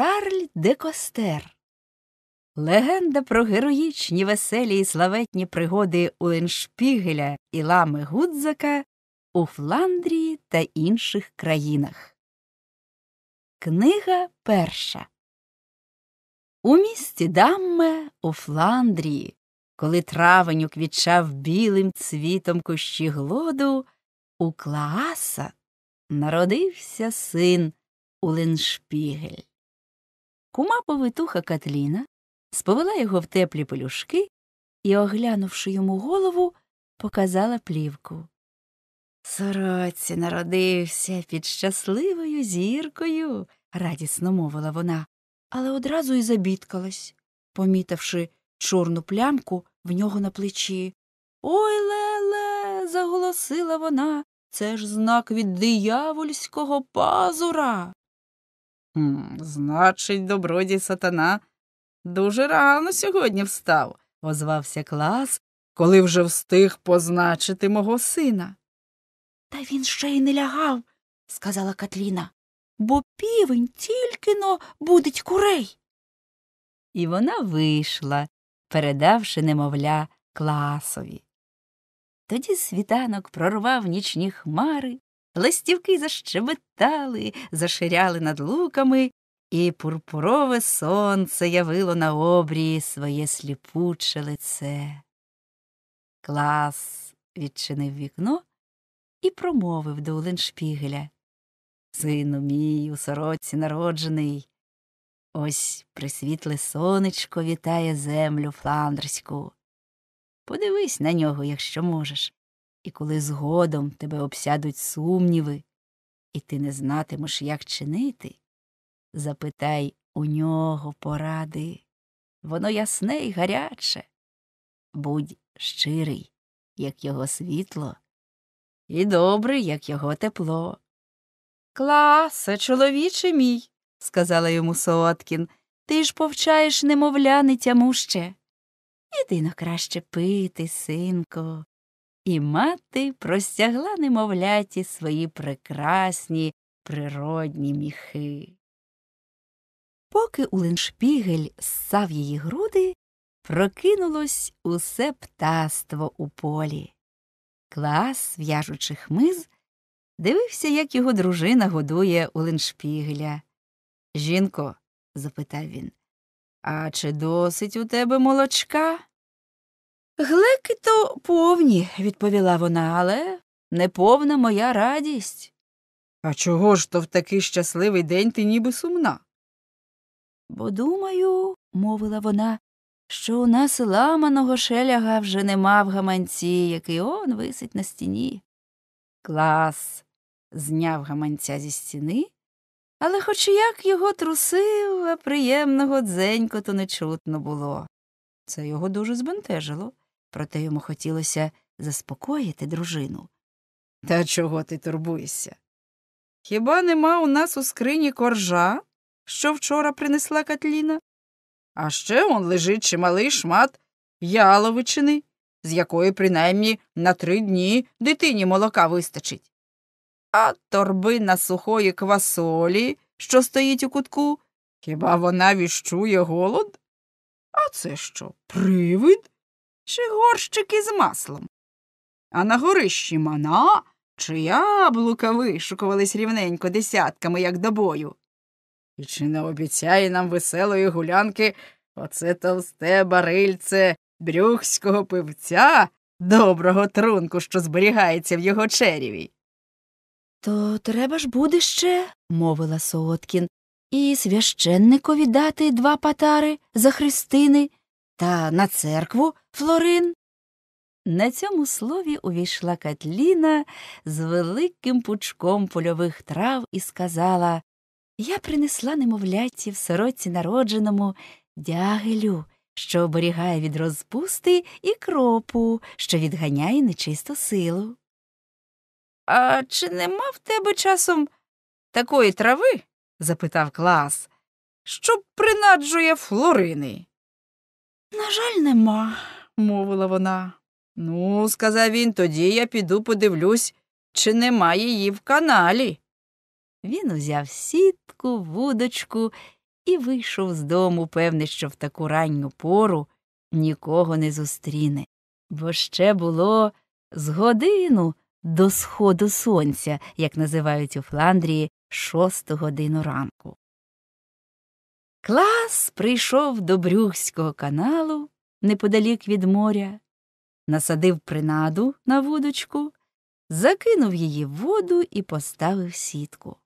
Шарль де Костер. Легенда про героїчні веселі і славетні пригоди Уленшпігеля і лами Гудзака у Фландрії та інших країнах. Книга перша. У місті Дамме у Фландрії, коли травень уквітчав білим цвітом кущі глоду, у Клааса народився син Уленшпігель. Кума повитуха Катліна сповела його в теплі пелюшки і, оглянувши йому голову, показала плівку. Сороці народився під щасливою зіркою, радісно мовила вона, але одразу і забіткалась, помітивши чорну плямку в нього на плечі. Ой леле. заголосила вона. Це ж знак від диявольського пазура. Значить, добродій сатана дуже рано сьогодні встав, озвався клас, коли вже встиг позначити мого сина. Та він ще й не лягав, сказала Катліна, бо півень тільки но будить курей. І вона вийшла, передавши немовля класові. Тоді світанок прорвав нічні хмари ластівки защебетали, заширяли над луками, і пурпурове сонце явило на обрії своє сліпуче лице. Клас відчинив вікно і промовив до Оленшпігеля. Сину мій, у сороці народжений. Ось присвітле сонечко вітає землю фландрську. Подивись на нього, якщо можеш. І коли згодом тебе обсядуть сумніви, і ти не знатимеш, як чинити, запитай у нього поради. Воно ясне й гаряче. Будь щирий, як його світло, і добрий, як його тепло. Класе, чоловіче мій, сказала йому Соткін, ти ж повчаєш немовля нетямуще. Єдино краще пити, синко. І мати простягла немовляті свої прекрасні природні міхи. Поки уленшпігель ссав її груди, прокинулось усе птаство у полі. Клас, в'яжучи хмиз, дивився, як його дружина годує Улиншпігеля. Жінко, запитав він, а чи досить у тебе молочка? Глеки то повні, відповіла вона, але неповна моя радість. А чого ж то в такий щасливий день ти ніби сумна? Бо думаю, мовила вона, що у нас ламаного шеляга вже нема в гаманці, який он висить на стіні. Клас. зняв гаманця зі стіни, але хоч як його трусив, а приємного дзенько то не чутно було. Це його дуже збентежило проте йому хотілося заспокоїти дружину. Та чого ти турбуєшся? Хіба нема у нас у скрині коржа, що вчора принесла Катліна? А ще он лежить чималий шмат яловичини, з якої принаймні на три дні дитині молока вистачить. А торбина сухої квасолі, що стоїть у кутку, хіба вона віщує голод? А це що, привид? чи горщик із маслом. А на горищі мана чи яблука вишукувались рівненько десятками, як до бою. І чи не обіцяє нам веселої гулянки оце товсте барильце брюхського пивця, доброго трунку, що зберігається в його череві? То треба ж буде ще, мовила Сооткін, і священникові дати два патари за хрестини. Та на церкву Флорин. На цьому слові увійшла Катліна з великим пучком польових трав і сказала Я принесла немовляці в сороці народженому дягелю, що оберігає від розпусти, і кропу, що відганяє нечисту силу. А чи нема в тебе часом такої трави? запитав клас, що принаджує флорини. На жаль, нема, мовила вона. Ну, сказав він, тоді я піду подивлюсь, чи нема її в каналі. Він узяв сітку, вудочку і вийшов з дому, певне, що в таку ранню пору нікого не зустріне, бо ще було з годину до сходу сонця, як називають у Фландрії, шосту годину ранку. Клас прийшов до Брюхського каналу неподалік від моря, насадив принаду на вудочку, закинув її в воду і поставив сітку.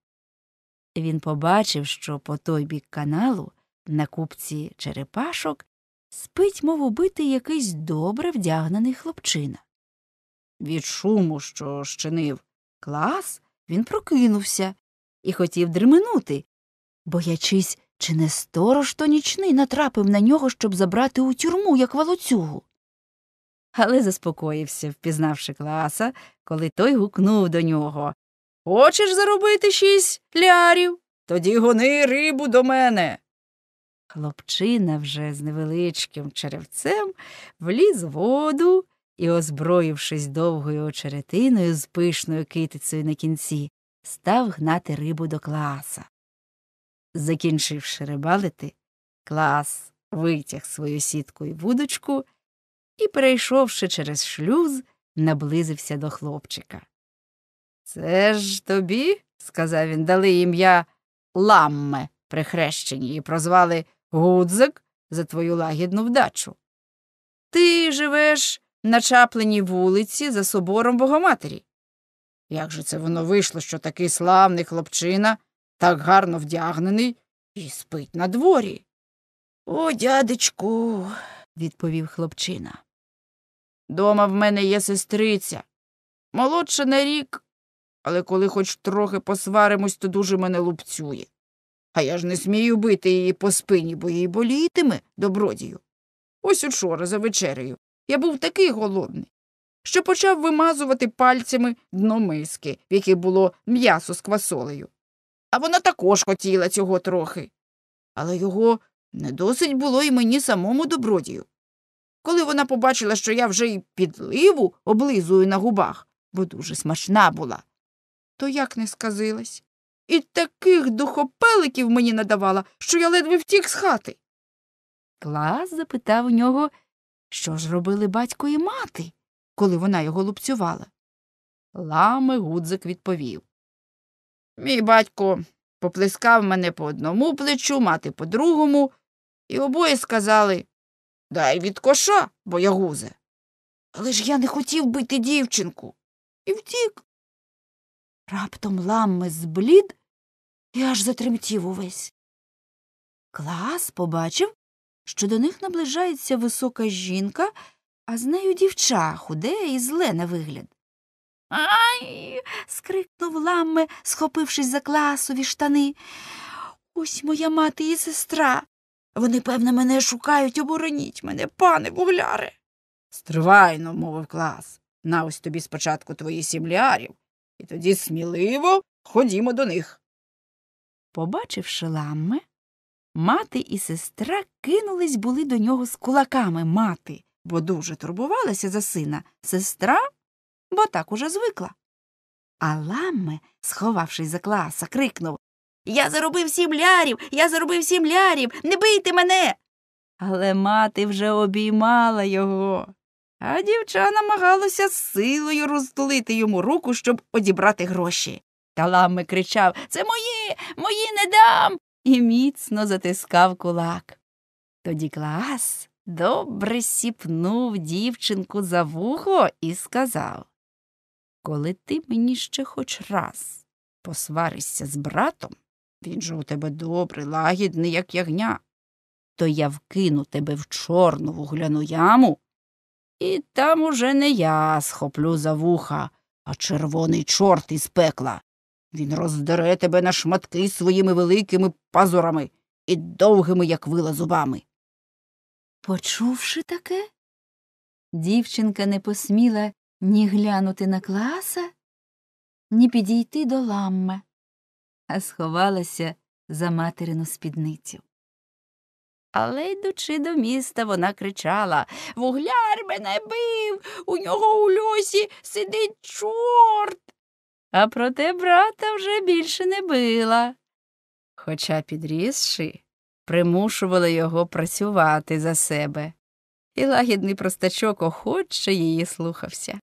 Він побачив, що по той бік каналу, на купці черепашок, спить, мов убитий якийсь добре вдягнений хлопчина. Від шуму, що щинив клас, він прокинувся і хотів дременути, боячись чи не сторож то нічний натрапив на нього, щоб забрати у тюрму, як волоцюгу? Але заспокоївся, впізнавши класа, коли той гукнув до нього Хочеш заробити шість лярів? Тоді гони рибу до мене. Хлопчина вже з невеличким черевцем вліз в воду і, озброївшись довгою очеретиною з пишною китицею на кінці, став гнати рибу до класа. Закінчивши рибалити, клас витяг свою сітку і вудочку і, перейшовши через шлюз, наблизився до хлопчика. Це ж тобі, сказав він, дали ім'я Ламме при хрещенні і прозвали Гудзик за твою лагідну вдачу. Ти живеш на чапленій вулиці за собором Богоматері. Як же це воно вийшло, що такий славний хлопчина так гарно вдягнений і спить на дворі. О, дядечку, відповів хлопчина. Дома в мене є сестриця. Молодша на рік, але коли хоч трохи посваримось, то дуже мене лупцює. А я ж не смію бити її по спині, бо їй болітиме, добродію. Ось учора за вечерею я був такий голодний, що почав вимазувати пальцями дно миски, в якій було м'ясо з квасолею а вона також хотіла цього трохи. Але його не досить було і мені самому добродію. Коли вона побачила, що я вже й підливу облизую на губах, бо дуже смачна була, то як не сказилась. І таких духопеликів мені надавала, що я ледве втік з хати. Клас запитав у нього, що ж робили батько і мати, коли вона його лупцювала. Лами Гудзик відповів Мій батько поплескав мене по одному плечу, мати по другому, і обоє сказали Дай від коша, боягузе. Але ж я не хотів бити дівчинку. І втік. Раптом ламми зблід і аж затремтів увесь. Клас побачив, що до них наближається висока жінка, а з нею дівча худе і зле на вигляд. Ай. скрикнув ламме, схопившись за класові штани. Ось моя мати і сестра. Вони, певно, мене шукають, обороніть мене, пане вугляре. Стривайно, мовив клас. На ось тобі спочатку твої сімлярів, і тоді сміливо ходімо до них. Побачивши ламме, мати і сестра кинулись були до нього з кулаками мати, бо дуже турбувалася за сина. Сестра бо так уже звикла. А Ламме, сховавшись за класа, крикнув Я заробив сім лярів, я заробив сім лярів, не бийте мене. Але мати вже обіймала його, а дівча намагалася з силою розтулити йому руку, щоб одібрати гроші. Та Ламме кричав Це мої, мої не дам. і міцно затискав кулак. Тоді клас добре сіпнув дівчинку за вухо і сказав коли ти мені ще хоч раз посваришся з братом, він же у тебе добрий, лагідний, як ягня, то я вкину тебе в чорну вугляну яму, і там уже не я схоплю за вуха, а червоний чорт із пекла. Він роздере тебе на шматки своїми великими пазурами і довгими, як вила зубами. Почувши таке, дівчинка не посміла ні глянути на класа, ні підійти до ламме, а сховалася за материну спідницю. Але, йдучи до міста, вона кричала Вугляр мене бив, у нього у льосі сидить чорт. А проте брата вже більше не била. Хоча, підрісши, примушувала його працювати за себе, і лагідний простачок охоче її слухався.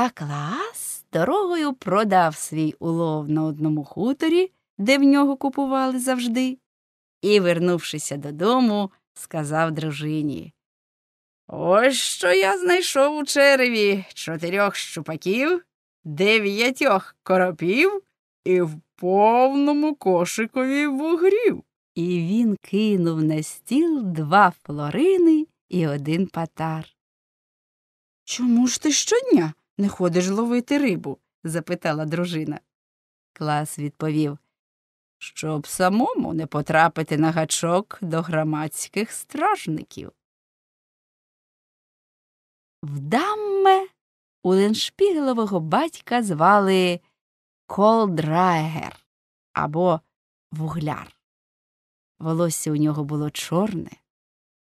А клас дорогою продав свій улов на одному хуторі, де в нього купували завжди, і, вернувшися додому, сказав дружині. Ось що я знайшов у череві чотирьох щупаків, дев'ятьох коропів і в повному кошикові вугрів. І він кинув на стіл два флорини і один патар. Чому ж ти щодня не ходиш ловити рибу? запитала дружина. Клас відповів, щоб самому не потрапити на гачок до громадських стражників. Вдамме Уленшпігелового батька звали Колдрагер або Вугляр. Волосся у нього було чорне,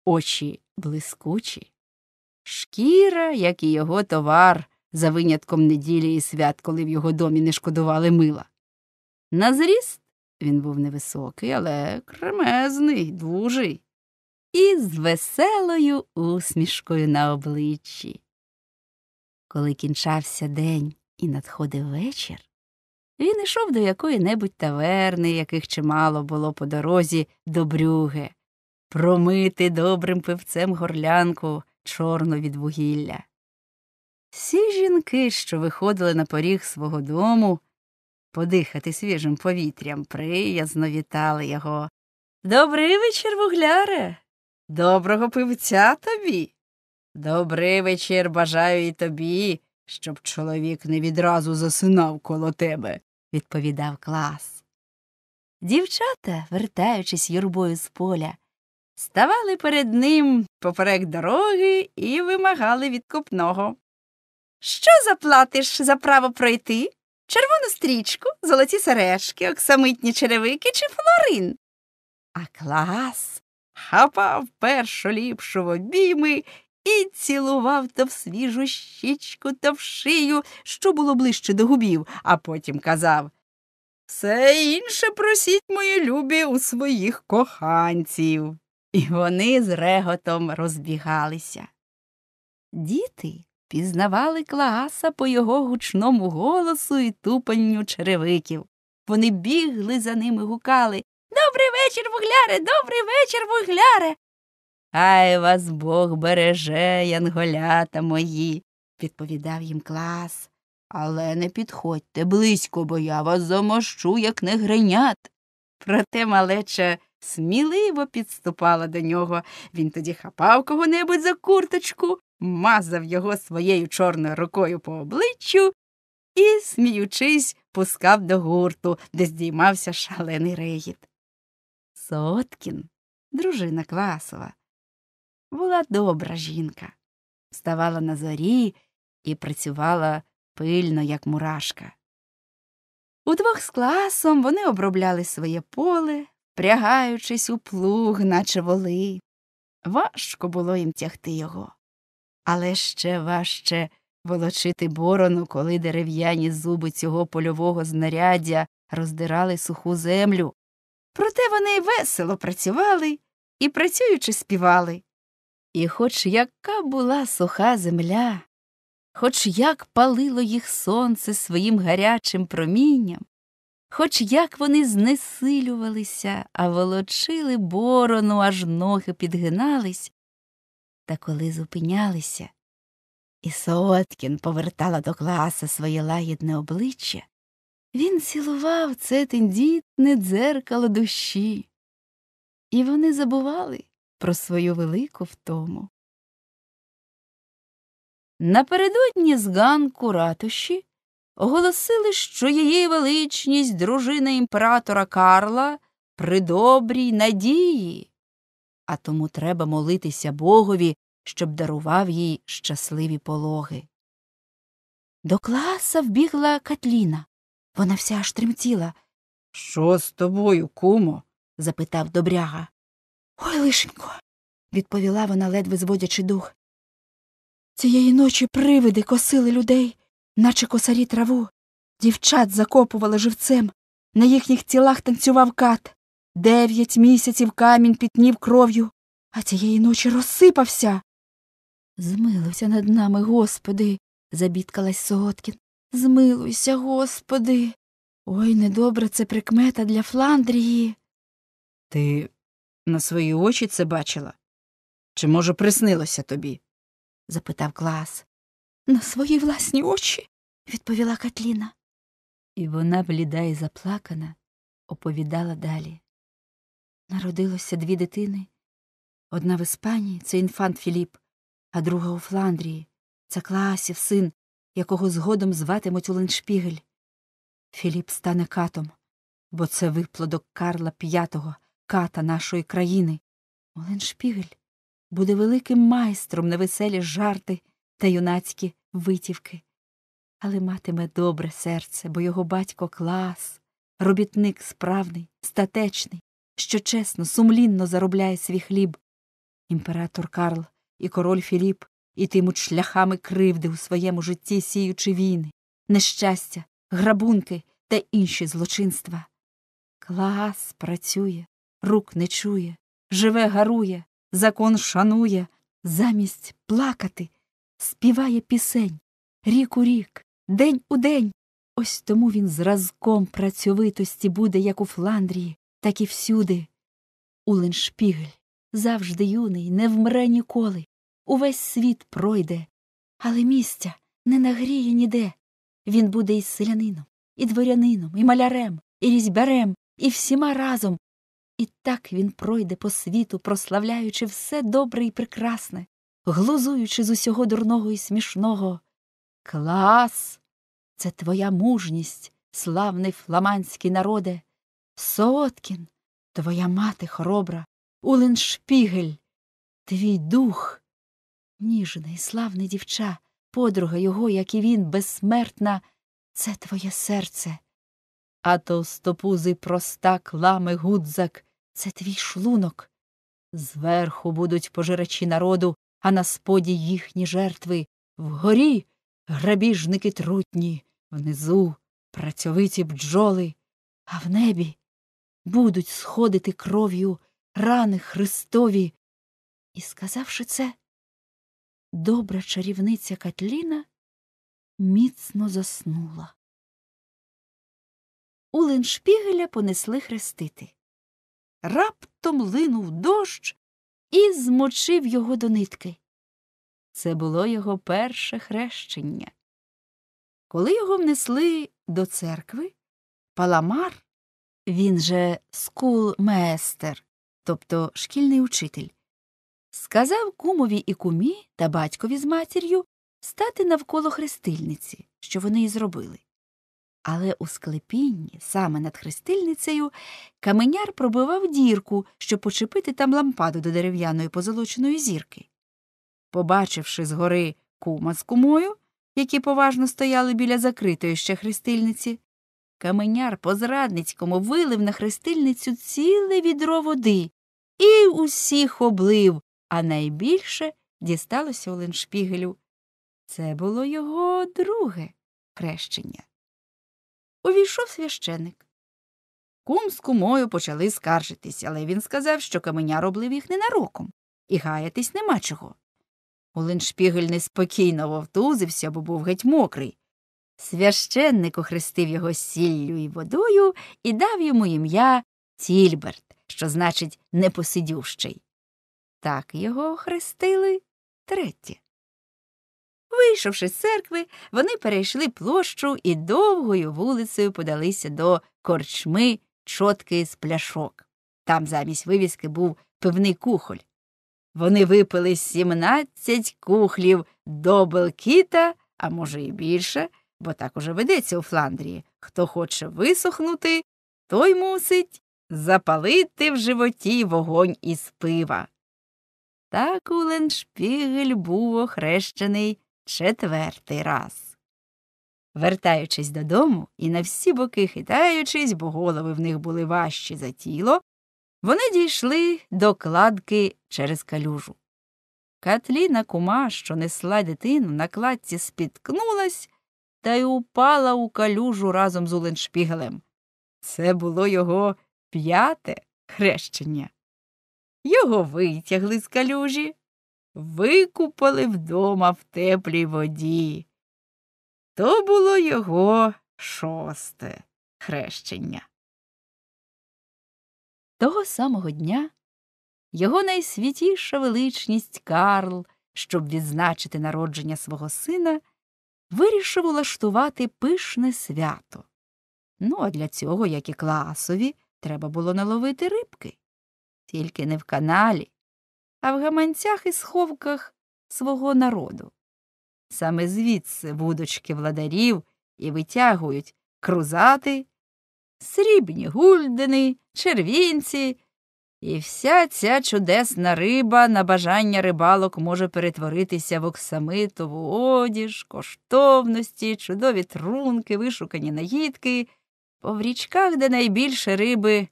очі блискучі, шкіра, як і його товар, за винятком неділі і свят, коли в його домі не шкодували мила. На зріст він був невисокий, але кремезний, дужий, і з веселою усмішкою на обличчі. Коли кінчався день і надходив вечір, він йшов до якої небудь таверни, яких чимало було по дорозі до брюги, промити добрим пивцем горлянку чорно від вугілля. Всі жінки, що виходили на поріг свого дому, подихати свіжим повітрям, приязно вітали його. Добрий вечір, вугляре, доброго пивця тобі. Добрий вечір бажаю і тобі, щоб чоловік не відразу засинав коло тебе, відповідав клас. Дівчата, вертаючись юрбою з поля, ставали перед ним поперек дороги і вимагали відкупного. Що заплатиш за право пройти? Червону стрічку, золоті сережки, оксамитні черевики чи флорин? А клас хапав першу ліпшу в обійми і цілував то в свіжу щічку та в шию, що було ближче до губів, а потім казав Все інше просіть, мої любі, у своїх коханців. І вони з реготом розбігалися. Діти Пізнавали Клааса по його гучному голосу і тупанню черевиків. Вони бігли за ним і гукали Добрий вечір, вугляре, добрий вечір, вугляре. Хай вас Бог береже, янголята мої, відповідав їм Клаас. Але не підходьте близько, бо я вас замощу, як не гринят. Проте малеча сміливо підступала до нього. Він тоді хапав кого небудь за курточку, мазав його своєю чорною рукою по обличчю і, сміючись, пускав до гурту, де здіймався шалений регіт. Соткін, дружина Квасова, була добра жінка, вставала на зорі і працювала пильно, як мурашка. Удвох з класом вони обробляли своє поле, прягаючись у плуг, наче воли. Важко було їм тягти його але ще важче волочити борону, коли дерев'яні зуби цього польового знаряддя роздирали суху землю. Проте вони весело працювали і, працюючи, співали. І хоч яка була суха земля, хоч як палило їх сонце своїм гарячим промінням, хоч як вони знесилювалися, а волочили борону, аж ноги підгинались, та коли зупинялися, і Соткін повертала до класа своє лагідне обличчя, він цілував це тендітне дзеркало душі, і вони забували про свою велику втому. Напередодні з ганку ратуші оголосили, що її величність дружина імператора Карла при добрій надії, а тому треба молитися Богові щоб дарував їй щасливі пологи. До класа вбігла Катліна. Вона вся аж тремтіла. Що з тобою, кумо? запитав добряга. Ой, лишенько, відповіла вона, ледве зводячи дух. Цієї ночі привиди косили людей, наче косарі траву. Дівчат закопували живцем. На їхніх тілах танцював кат. Дев'ять місяців камінь пітнів кров'ю, а цієї ночі розсипався. Змилуйся над нами, Господи, забідкалась Сооткін. Змилуйся, Господи. Ой, недобра це прикмета для Фландрії. Ти на свої очі це бачила? Чи, може, приснилося тобі? запитав клас. На свої власні очі, відповіла Катліна. І вона, бліда і заплакана, оповідала далі. Народилося дві дитини. Одна в Іспанії, це інфант Філіп, а друга у Фландрії. Це класів, син, якого згодом зватимуть Оленшпігель. Філіп стане катом, бо це виплодок Карла V, ката нашої країни. Оленшпігель буде великим майстром на веселі жарти та юнацькі витівки. Але матиме добре серце, бо його батько клас, робітник справний, статечний, що чесно, сумлінно заробляє свій хліб. Імператор Карл і король Філіп ітимуть шляхами кривди у своєму житті, сіючи війни, нещастя, грабунки та інші злочинства. Клаас працює, рук не чує, живе, гарує, закон шанує, замість плакати, співає пісень, рік у рік, день у день. Ось тому він зразком працьовитості буде як у Фландрії, так і всюди. шпігель завжди юний, не вмре ніколи, увесь світ пройде, але місця не нагріє ніде. Він буде і селянином, і дворянином, і малярем, і різьбярем, і всіма разом. І так він пройде по світу, прославляючи все добре і прекрасне, глузуючи з усього дурного і смішного. Клас! Це твоя мужність, славний фламандський народе. Сооткін, твоя мати хоробра, улиншпігель, твій дух, ніжне і славне дівча, подруга його, як і він, безсмертна, це твоє серце. А товстопузий простак лами гудзак це твій шлунок. Зверху будуть пожирачі народу, а на споді їхні жертви. Вгорі грабіжники трутні, внизу працьовиті бджоли, а в небі будуть сходити кров'ю рани Христові. І, сказавши це, добра чарівниця Катліна міцно заснула. У линшпігеля понесли хрестити. Раптом линув дощ і змочив його до нитки. Це було його перше хрещення. Коли його внесли до церкви, паламар, він же скулместер, тобто шкільний учитель, сказав кумові і кумі та батькові з матір'ю стати навколо хрестильниці, що вони й зробили. Але у склепінні, саме над хрестильницею, каменяр пробивав дірку, щоб почепити там лампаду до дерев'яної позолоченої зірки. Побачивши згори кума з кумою, які поважно стояли біля закритої ще хрестильниці, каменяр по зрадницькому вилив на хрестильницю ціле відро води і усіх облив, а найбільше дісталося Оленшпігелю. Це було його друге хрещення. Увійшов священик. Кум з кумою почали скаржитись, але він сказав, що каменя робив їх ненароком, і гаятись нема чого. Оленшпігель неспокійно вовтузився, бо був геть мокрий. Священник охрестив його сіллю і водою і дав йому ім'я Тільберт, що значить непосидющий. Так його охрестили третє. Вийшовши з церкви, вони перейшли площу і довгою вулицею подалися до корчми чотки з пляшок. Там замість вивіски був пивний кухоль. Вони випили сімнадцять кухлів до Белкіта, а може, й більше, бо так уже ведеться у Фландрії. Хто хоче висохнути, той мусить запалити в животі вогонь із пива. Так Уленшпігель був охрещений четвертий раз. Вертаючись додому і на всі боки хитаючись, бо голови в них були важчі за тіло, вони дійшли до кладки через калюжу. Катліна кума, що несла дитину, на кладці спіткнулась та й упала у калюжу разом з Уленшпігелем. Це було його п'яте хрещення. Його витягли з калюжі, викупали вдома в теплій воді. То було його шосте хрещення. Того самого дня його найсвітіша величність Карл, щоб відзначити народження свого сина, вирішив улаштувати пишне свято. Ну, а для цього, як і класові, треба було наловити рибки тільки не в каналі, а в гаманцях і сховках свого народу. Саме звідси вудочки владарів і витягують крузати, срібні гульдини, червінці, і вся ця чудесна риба на бажання рибалок може перетворитися в оксамитову одіж, коштовності, чудові трунки, вишукані наїдки, по в річках, де найбільше риби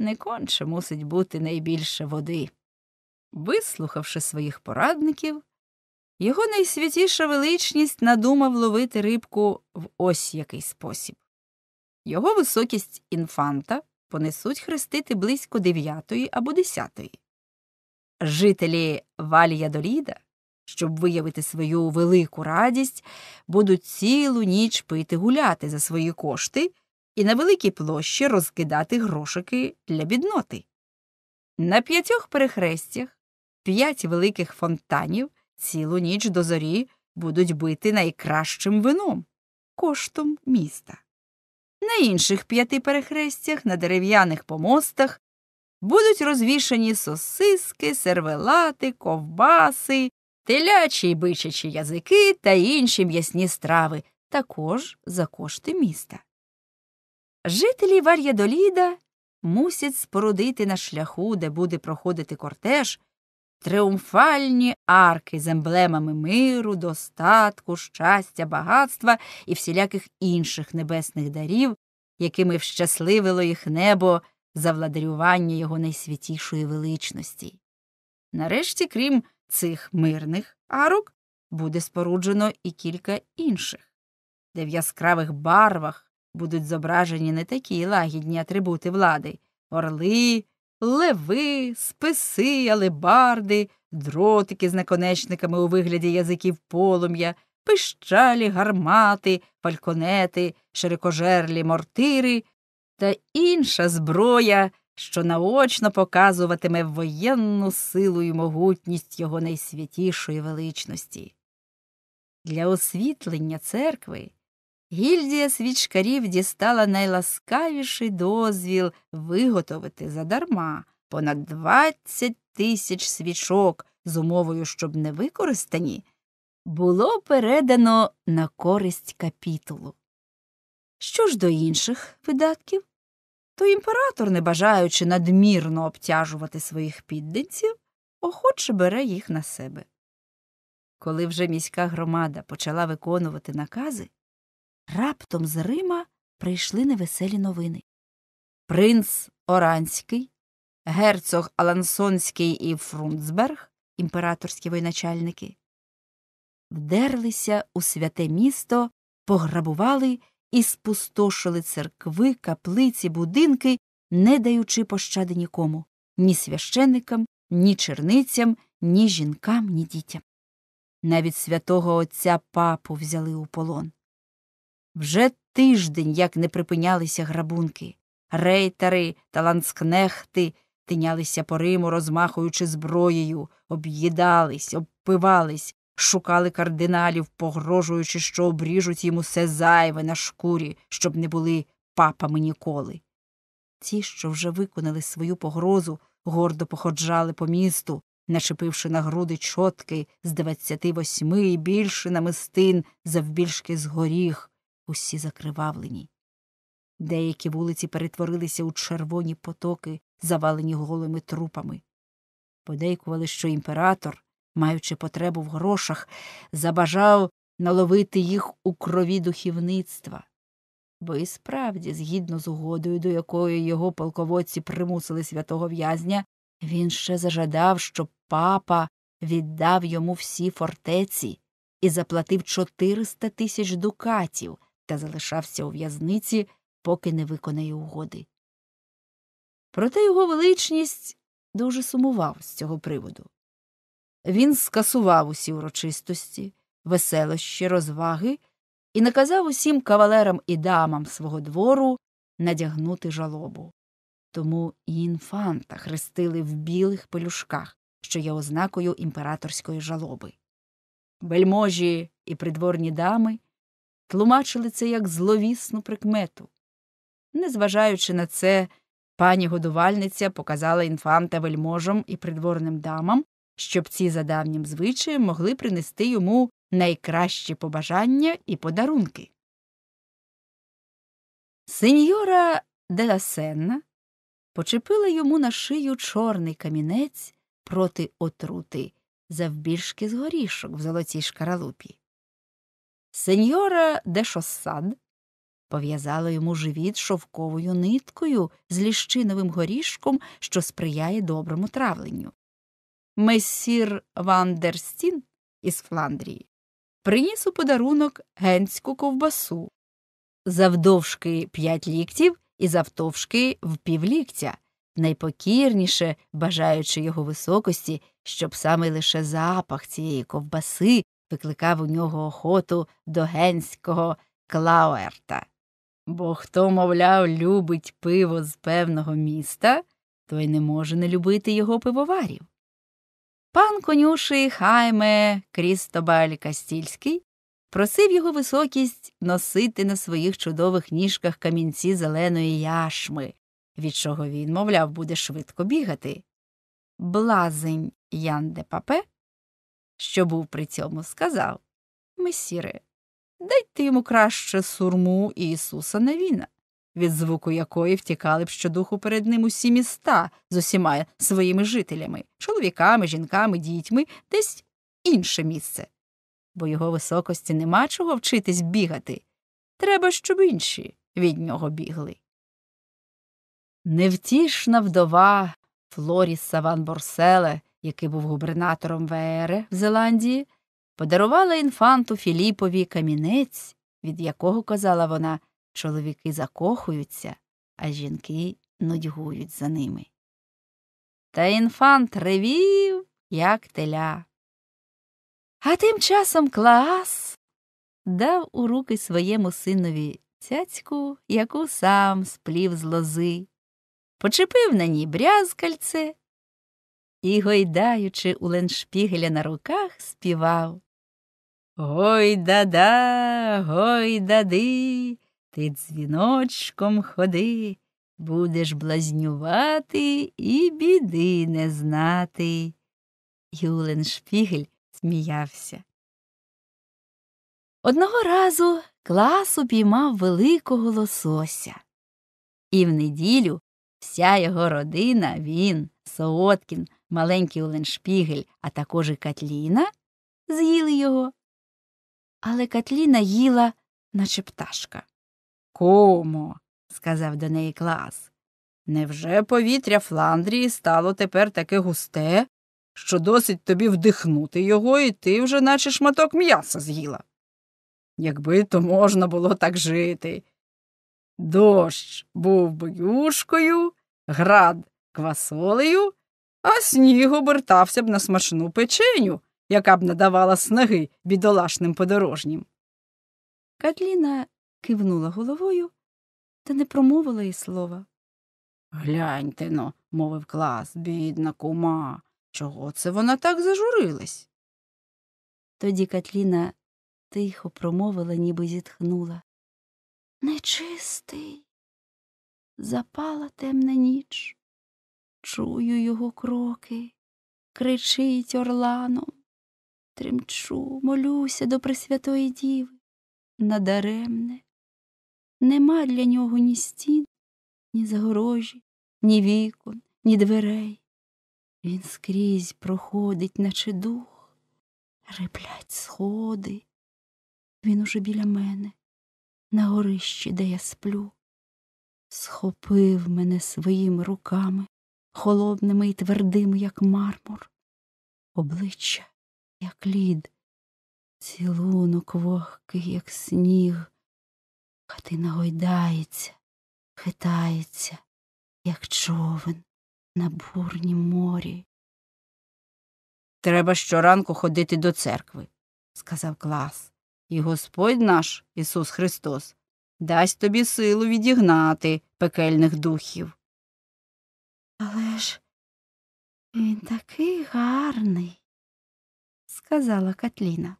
не конче мусить бути найбільше води. Вислухавши своїх порадників, його найсвятіша величність надумав ловити рибку в ось який спосіб. Його високість інфанта понесуть хрестити близько дев'ятої або десятої. Жителі Валіядоліда, щоб виявити свою велику радість, будуть цілу ніч пити гуляти за свої кошти і на великій площі розкидати грошики для бідноти. На п'ятьох перехрестях п'ять великих фонтанів цілу ніч до зорі будуть бити найкращим вином коштом міста. На інших п'яти перехрестях на дерев'яних помостах будуть розвішані сосиски, сервелати, ковбаси, телячі й бичачі язики та інші м'ясні страви, також за кошти міста. Жителі Вар'ядоліда мусять спорудити на шляху, де буде проходити кортеж, триумфальні арки з емблемами миру, достатку, щастя, багатства і всіляких інших небесних дарів, якими вщасливило їх небо за владарювання його найсвятішої величності. Нарешті, крім цих мирних арок, буде споруджено і кілька інших, де в яскравих барвах будуть зображені не такі лагідні атрибути влади орли, леви, списи, алебарди, дротики з наконечниками у вигляді язиків полум'я, пищалі, гармати, фальконети, широкожерлі мортири та інша зброя, що наочно показуватиме воєнну силу і могутність його найсвятішої величності. Для освітлення церкви Гільдія свічкарів дістала найласкавіший дозвіл виготовити задарма понад двадцять тисяч свічок з умовою, щоб не використані, було передано на користь капітулу. Що ж до інших видатків, то імператор, не бажаючи надмірно обтяжувати своїх підданців, охоче бере їх на себе. Коли вже міська громада почала виконувати накази, Раптом з Рима прийшли невеселі новини. Принц Оранський, герцог Алансонський і Фрунцберг, імператорські воєначальники, вдерлися у святе місто, пограбували і спустошили церкви, каплиці, будинки, не даючи пощади нікому ні священникам, ні черницям, ні жінкам, ні дітям. Навіть святого отця папу взяли у полон. Вже тиждень як не припинялися грабунки. Рейтери та ланскнехти тинялися по Риму, розмахуючи зброєю, об'їдались, обпивались, шукали кардиналів, погрожуючи, що обріжуть їм усе зайве на шкурі, щоб не були папами ніколи. Ті, що вже виконали свою погрозу, гордо походжали по місту, начепивши на груди чотки з двадцяти восьми і більше намистин завбільшки з горіх, усі закривавлені. Деякі вулиці перетворилися у червоні потоки, завалені голими трупами. Подейкували, що імператор, маючи потребу в грошах, забажав наловити їх у крові духівництва. Бо і справді, згідно з угодою, до якої його полководці примусили святого в'язня, він ще зажадав, щоб папа віддав йому всі фортеці і заплатив 400 тисяч дукатів та залишався у в'язниці, поки не виконає угоди. Проте його величність дуже сумував з цього приводу. Він скасував усі урочистості, веселощі, розваги і наказав усім кавалерам і дамам свого двору надягнути жалобу. Тому і інфанта хрестили в білих пелюшках, що є ознакою імператорської жалоби. Вельможі і придворні дами тлумачили це як зловісну прикмету. Незважаючи на це, пані годувальниця показала інфанта вельможам і придворним дамам, щоб ці за давнім звичаєм могли принести йому найкращі побажання і подарунки. Сеньора Деласенна почепила йому на шию чорний камінець проти отрути завбільшки з горішок в золотій шкаралупі. Сеньора де Шоссад пов'язала йому живіт шовковою ниткою з ліщиновим горішком, що сприяє доброму травленню. Месір Вандерстін із Фландрії приніс у подарунок генську ковбасу, завдовжки п'ять ліктів і завтовшки в півліктя, найпокірніше бажаючи його високості, щоб саме лише запах цієї ковбаси викликав у нього охоту до генського Клауерта. Бо хто, мовляв, любить пиво з певного міста, той не може не любити його пивоварів. Пан конюший хайме Крістобаль Кастільський просив його високість носити на своїх чудових ніжках камінці зеленої яшми, від чого він, мовляв, буде швидко бігати. Блазень Ян де Папе що був при цьому, сказав Месіре, дайте йому краще сурму Ісуса Навіна, від звуку якої втікали б щодуху перед ним усі міста з усіма своїми жителями, чоловіками, жінками, дітьми, десь інше місце. Бо його високості нема чого вчитись бігати. Треба, щоб інші від нього бігли. Невтішна вдова Флоріс Саван Борселе який був губернатором ВР е в Зеландії, подарувала інфанту Філіпові камінець, від якого казала вона чоловіки закохуються, а жінки нудьгують за ними. Та інфант ревів, як теля. А тим часом клас дав у руки своєму синові цяцьку, яку сам сплів з лози, почепив на ній брязкальце і, гойдаючи у леншпігеля на руках, співав. Гой да да, гой дади, ти дзвіночком ходи, будеш блазнювати і біди не знати. Юлен Шпігель сміявся. Одного разу клас упіймав великого лосося. І в неділю вся його родина він, Сооткін, маленький Оленшпігель, а також і Катліна, з'їли його. Але Катліна їла, наче пташка. Комо, сказав до неї клас. Невже повітря Фландрії стало тепер таке густе, що досить тобі вдихнути його, і ти вже наче шматок м'яса з'їла? Якби то можна було так жити. Дощ був би юшкою, град квасолею, а сніг обертався б на смачну печеню, яка б надавала снаги бідолашним подорожнім. Катліна кивнула головою та не промовила й слова. Гляньте но, ну, мовив клас, бідна кума. Чого це вона так зажурилась? Тоді Катліна тихо промовила, ніби зітхнула. Нечистий. Запала темна ніч. Чую його кроки, кричить орланом, тремчу, молюся до Пресвятої Діви. Надаремне, нема для нього ні стін, ні загорожі, ні вікон, ні дверей. Він скрізь проходить, наче дух, риплять сходи. Він уже біля мене, на горищі, де я сплю, схопив мене своїми руками холодними і твердими, як мармур, обличчя, як лід, цілунок вогкий, як сніг, хатина гойдається, хитається, як човен на бурні морі. Треба щоранку ходити до церкви, сказав клас, і Господь наш, Ісус Христос, дасть тобі силу відігнати пекельних духів. Але ж він такий гарний, сказала Катліна.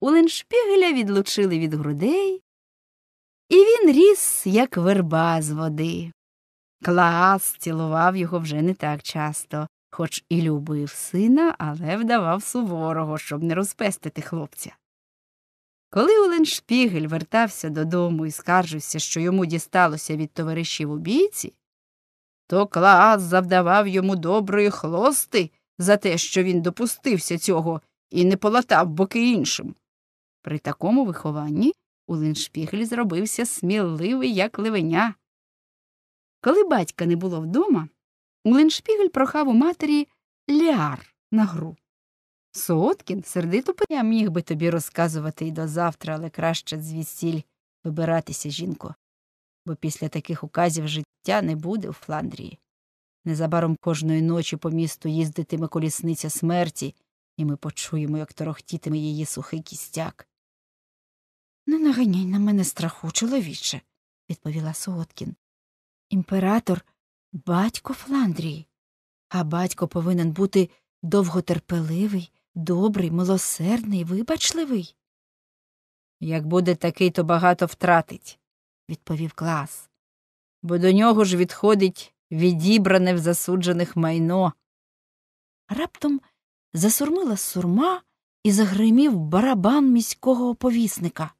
Улиншпігеля відлучили від грудей, і він ріс, як верба з води. Клас цілував його вже не так часто, хоч і любив сина, але вдавав суворого, щоб не розпестити хлопця. Коли Оленшпігель вертався додому і скаржився, що йому дісталося від товаришів у бійці, то клас завдавав йому доброї хлости за те, що він допустився цього і не полатав боки іншим. При такому вихованні Оленшпігель зробився сміливий, як ливеня. Коли батька не було вдома, Оленшпігель прохав у матері ляр на гру. Соткін сердито Я міг би тобі розказувати і до завтра, але краще звідсіль вибиратися, жінко, бо після таких указів життя не буде у Фландрії. Незабаром кожної ночі по місту їздитиме колісниця смерті, і ми почуємо, як торохтітиме її сухий кістяк. Не «Ну, наганяй на мене страху, чоловіче, відповіла Соткін. Імператор батько Фландрії, а батько повинен бути довготерпеливий добрий, милосердний, вибачливий. Як буде такий, то багато втратить, відповів клас, бо до нього ж відходить відібране в засуджених майно. Раптом засурмила сурма і загримів барабан міського оповісника.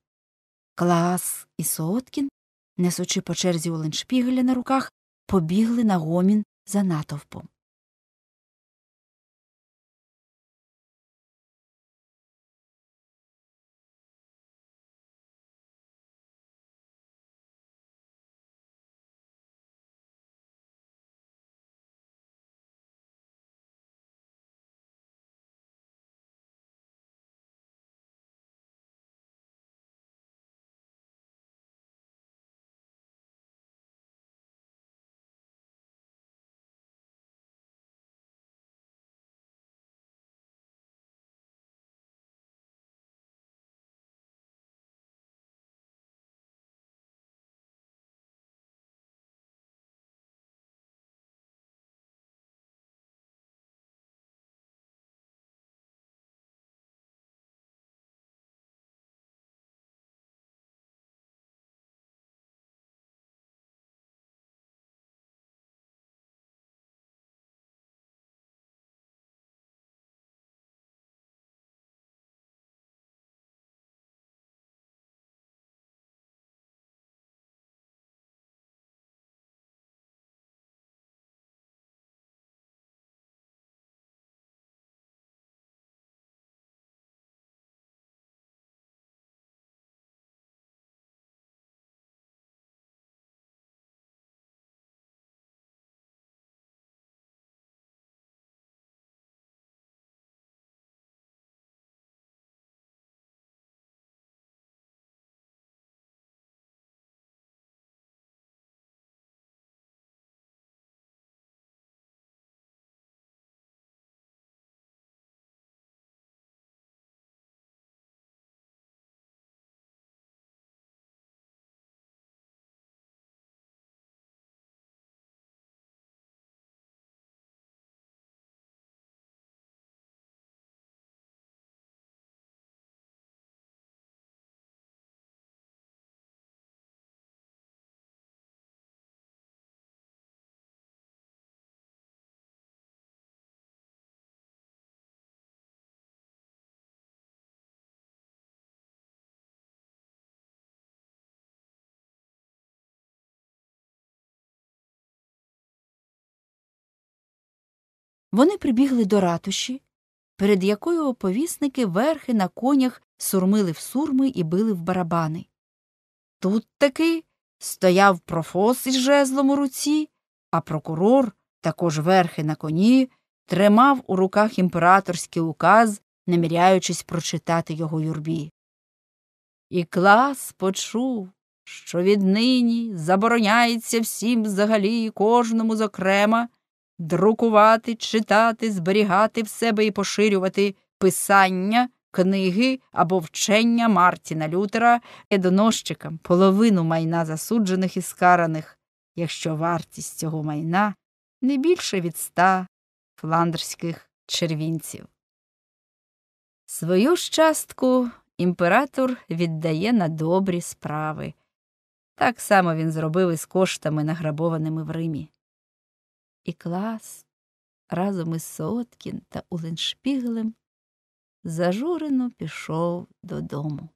Клас і Соткін, несучи по черзі Оленшпігеля на руках, побігли на гомін за натовпом. Вони прибігли до ратуші, перед якою оповісники верхи на конях сурмили в сурми і били в барабани. Тут таки стояв профос із жезлом у руці, а прокурор, також верхи на коні, тримав у руках імператорський указ, наміряючись прочитати його юрбі. І клас почув, що віднині забороняється всім взагалі кожному зокрема друкувати, читати, зберігати в себе і поширювати писання, книги або вчення Мартіна Лютера є доносчикам половину майна засуджених і скараних, якщо вартість цього майна не більше від ста фландерських червінців. Свою ж частку імператор віддає на добрі справи. Так само він зробив із коштами, награбованими в Римі і клас разом із Соткін та Уленшпіглем зажурено пішов додому.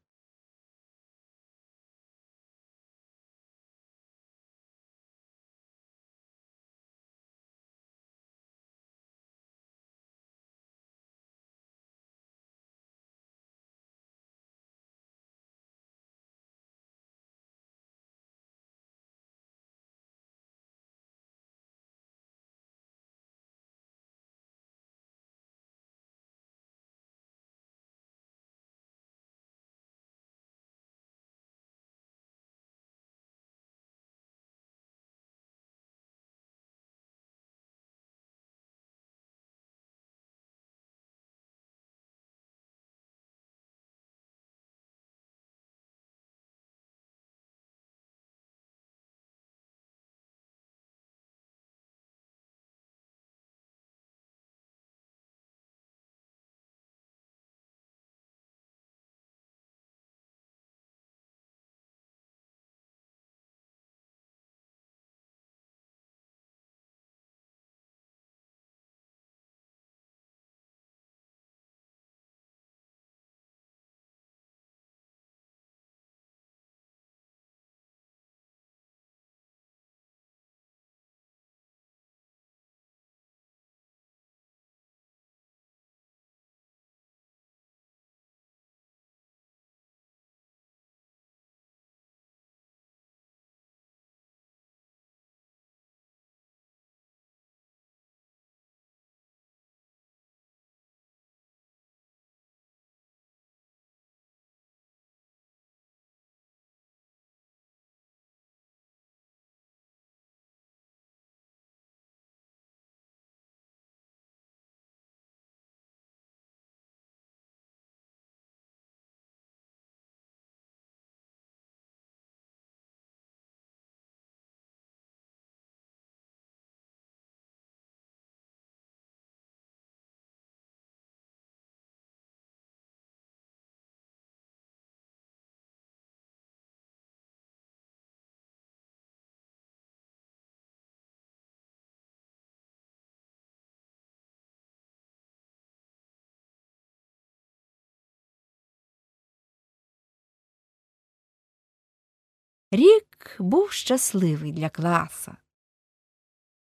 Рік був щасливий для класа.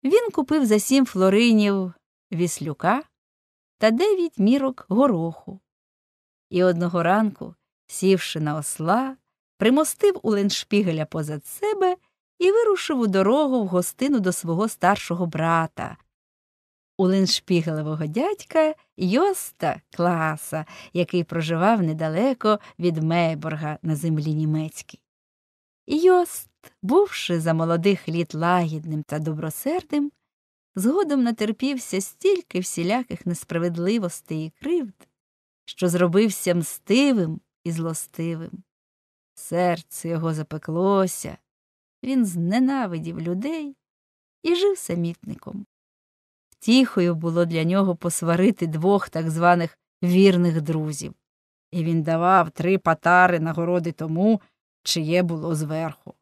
Він купив за сім флоринів віслюка та дев'ять мірок гороху. І одного ранку, сівши на осла, примостив у леншпігеля позад себе і вирушив у дорогу в гостину до свого старшого брата, у леншпігелевого дядька Йоста Класа, який проживав недалеко від Мейборга на землі німецькій. Йост, бувши за молодих літ лагідним та добросердим, згодом натерпівся стільки всіляких несправедливостей і кривд, що зробився мстивим і злостивим. Серце його запеклося, він зненавидів людей і жив самітником. Втіхою було для нього посварити двох так званих вірних друзів, і він давав три патари нагороди тому, чиє було зверху.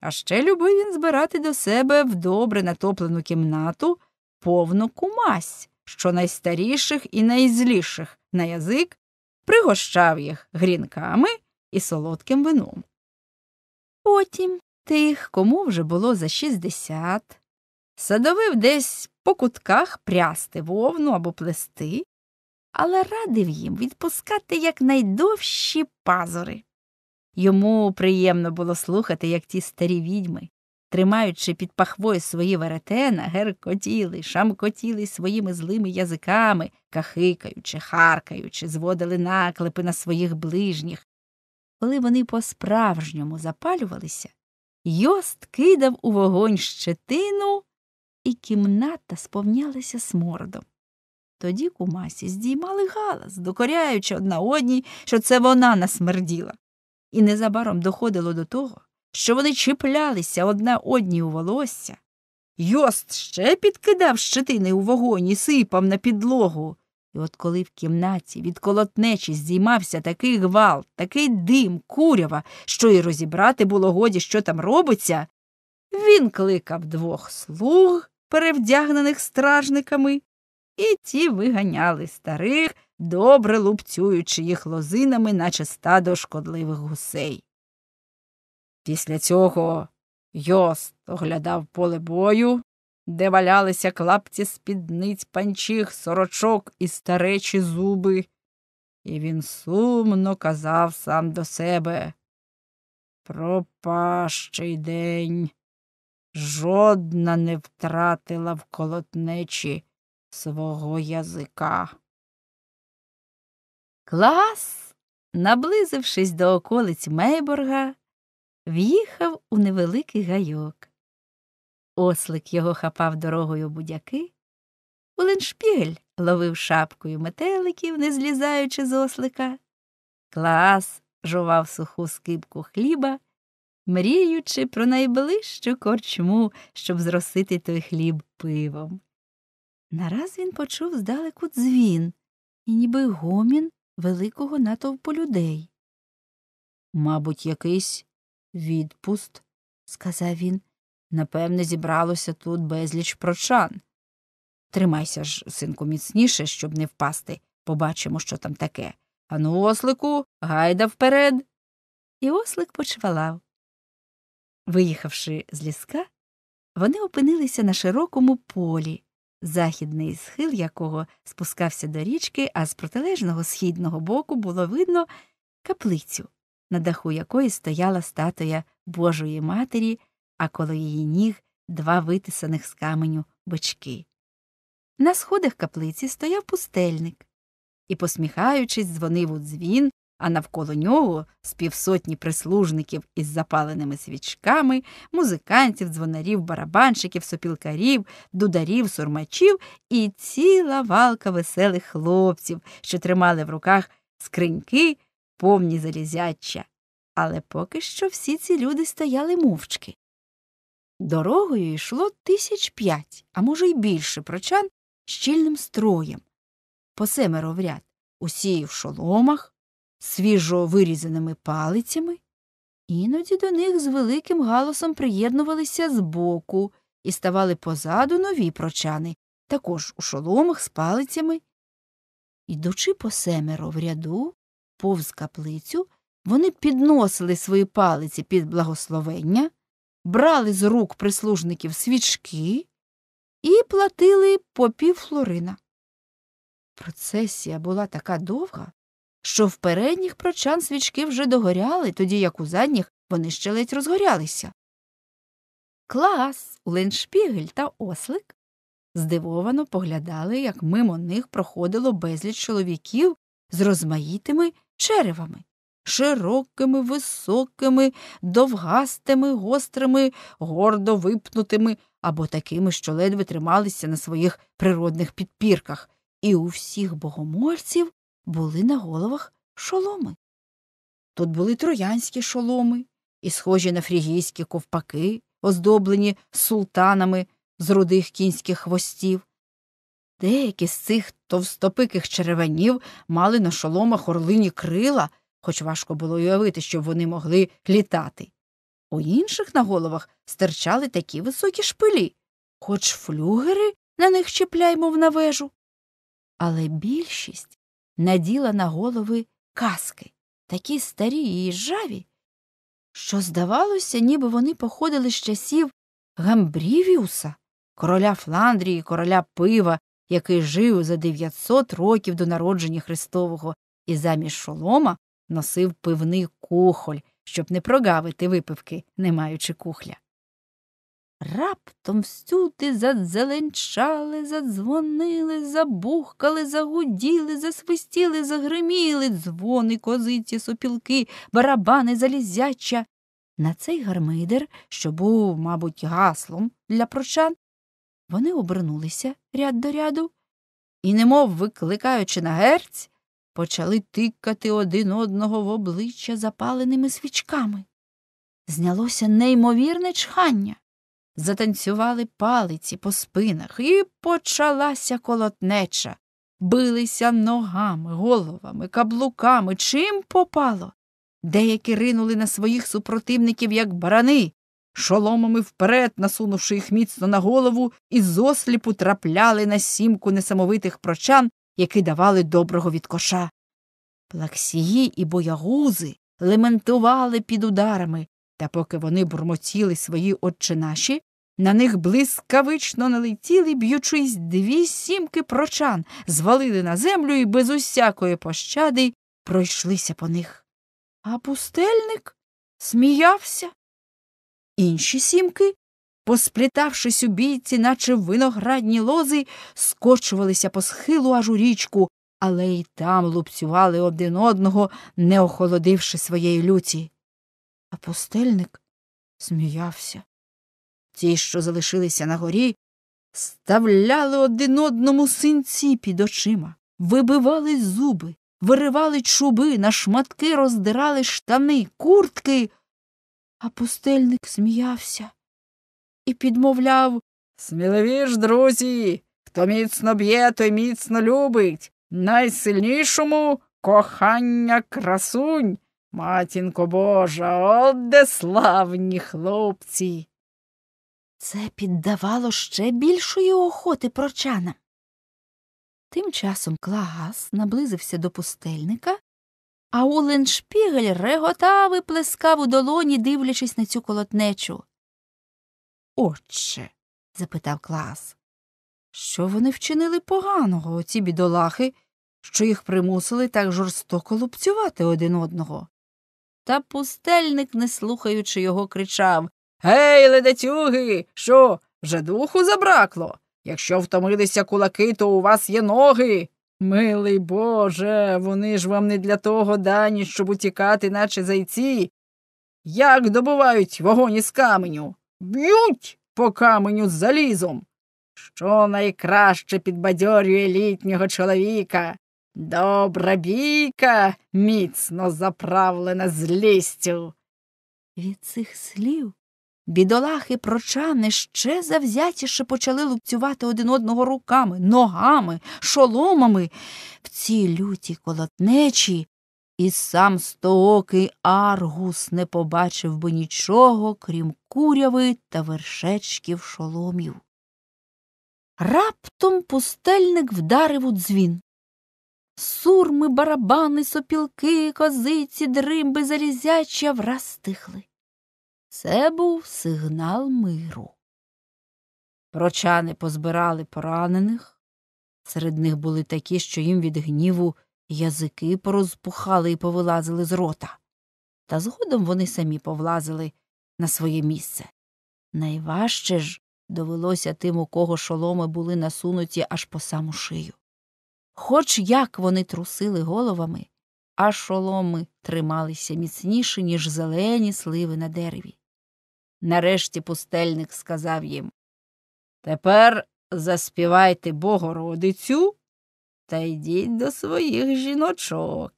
А ще любив він збирати до себе в добре натоплену кімнату повну кумась, що найстаріших і найзліших на язик пригощав їх грінками і солодким вином. Потім тих, кому вже було за шістдесят, садовив десь по кутках прясти вовну або плести, але радив їм відпускати якнайдовші пазори. Йому приємно було слухати, як ті старі відьми, тримаючи під пахвою свої веретена, геркотіли, шамкотіли своїми злими язиками, кахикаючи, харкаючи, зводили наклепи на своїх ближніх. Коли вони по справжньому запалювалися, Йост кидав у вогонь щетину, і кімната сповнялася смородом. Тоді кумасі здіймали галас, докоряючи одна одній, що це вона насмерділа і незабаром доходило до того, що вони чіплялися одна одній у волосся. Йост ще підкидав щетини у вогоні, сипав на підлогу. І от коли в кімнаті від колотнечі здіймався такий гвалт, такий дим, курява, що й розібрати було годі, що там робиться, він кликав двох слуг, перевдягнених стражниками, і ті виганяли старих, добре лупцюючи їх лозинами, наче стадо шкодливих гусей. Після цього Йост оглядав поле бою, де валялися клапці спідниць панчих, сорочок і старечі зуби, і він сумно казав сам до себе Пропащий день. Жодна не втратила в колотнечі свого язика. Клас, наблизившись до околиць Мейборга, в'їхав у невеликий гайок. Ослик його хапав дорогою будяки, Оленшпігель ловив шапкою метеликів, не злізаючи з ослика. Клас жував суху скибку хліба, мріючи про найближчу корчму, щоб зросити той хліб пивом. Нараз він почув здалеку дзвін і ніби гомін великого натовпу людей. Мабуть, якийсь відпуст, сказав він, напевне, зібралося тут безліч прочан. Тримайся ж, синку, міцніше, щоб не впасти. Побачимо, що там таке. Ану, ослику, гайда вперед. І ослик почвалав. Виїхавши з ліска, вони опинилися на широкому полі, західний схил якого спускався до річки, а з протилежного східного боку було видно каплицю, на даху якої стояла статуя Божої Матері, а коло її ніг два витисаних з каменю бочки. На сходах каплиці стояв пустельник і, посміхаючись, дзвонив у дзвін, а навколо нього з півсотні прислужників із запаленими свічками, музикантів, дзвонарів, барабанщиків, сопілкарів, дударів, сурмачів і ціла валка веселих хлопців, що тримали в руках скриньки, повні залізяча. Але поки що всі ці люди стояли мовчки. Дорогою йшло тисяч п'ять, а може, й більше прочан щільним строєм, по семеро в ряд, усі в шоломах, свіжо вирізаними палицями, іноді до них з великим галосом приєднувалися збоку і ставали позаду нові прочани, також у шоломах з палицями. Ідучи по семеро в ряду, повз каплицю, вони підносили свої палиці під благословення, брали з рук прислужників свічки і платили по пів Процесія була така довга, що в передніх прочан свічки вже догоряли, тоді як у задніх вони ще ледь розгорялися. Клас, Леншпігель та ослик здивовано поглядали, як мимо них проходило безліч чоловіків з розмаїтими черевами, широкими, високими, довгастими, гострими, гордо випнутими або такими, що ледве трималися на своїх природних підпірках, і у всіх богомольців були на головах шоломи. Тут були троянські шоломи і схожі на фрігійські ковпаки, оздоблені султанами з рудих кінських хвостів. Деякі з цих товстопиких череванів мали на шоломах орлині крила, хоч важко було уявити, щоб вони могли літати. У інших на головах стирчали такі високі шпилі, хоч флюгери на них чіпляй, мов на вежу. Але більшість наділа на голови каски, такі старі і жаві, що, здавалося, ніби вони походили з часів Гамбрівіуса, короля Фландрії, короля пива, який жив за 900 років до народження Христового, і замість шолома носив пивний кухоль, щоб не прогавити випивки, не маючи кухля. Раптом всюди задзеленчали, задзвонили, забухкали, загуділи, засвистіли, загриміли дзвони, козиці, сопілки, барабани, залізяча. На цей гармидер, що був, мабуть, гаслом для прочан, вони обернулися ряд до ряду і, немов викликаючи на герць, почали тикати один одного в обличчя запаленими свічками. Знялося неймовірне чхання затанцювали палиці по спинах, і почалася колотнеча. Билися ногами, головами, каблуками, чим попало. Деякі ринули на своїх супротивників, як барани, шоломами вперед, насунувши їх міцно на голову, і зосліпу трапляли на сімку несамовитих прочан, які давали доброго від коша. Плаксії і боягузи лементували під ударами, та поки вони бурмотіли свої отче наші, на них блискавично налетіли, б'ючись дві сімки прочан, звалили на землю і без усякої пощади пройшлися по них. А пустельник сміявся. Інші сімки, посплітавшись у бійці, наче виноградні лози, скочувалися по схилу аж у річку, але й там лупцювали один одного, не охолодивши своєї люті а пустельник сміявся. Ті, що залишилися на горі, ставляли один одному синці під очима, вибивали зуби, виривали чуби, на шматки роздирали штани, куртки, а пустельник сміявся і підмовляв Сміливі ж, друзі, хто міцно б'є, той міцно любить. Найсильнішому кохання красунь. Матінко Божа, от де славні хлопці. Це піддавало ще більшої охоти прочанам. Тим часом Клагас наблизився до пустельника, а Уленшпігель реготав і плескав у долоні, дивлячись на цю колотнечу. Отче, запитав клас. що вони вчинили поганого оці бідолахи, що їх примусили так жорстоко лупцювати один одного? Та пустельник, не слухаючи його, кричав Гей, ледацюги, що, вже духу забракло? Якщо втомилися кулаки, то у вас є ноги. Милий Боже, вони ж вам не для того дані, щоб утікати, наче зайці. Як добувають вогонь із каменю? Б'ють по каменю з залізом. Що найкраще підбадьорює літнього чоловіка? Добра бійка, міцно заправлена злістю. Від цих слів бідолахи прочани ще завзятіше почали лупцювати один одного руками, ногами, шоломами. В цій люті колотнечі і сам стоокий Аргус не побачив би нічого, крім куряви та вершечків шоломів. Раптом пустельник вдарив у дзвін сурми, барабани, сопілки, козиці, дримби, залізяча враз стихли. Це був сигнал миру. Прочани позбирали поранених. Серед них були такі, що їм від гніву язики порозпухали і повилазили з рота. Та згодом вони самі повлазили на своє місце. Найважче ж довелося тим, у кого шоломи були насунуті аж по саму шию. Хоч як вони трусили головами, а шоломи трималися міцніше, ніж зелені сливи на дереві. Нарешті пустельник сказав їм Тепер заспівайте Богородицю та йдіть до своїх жіночок.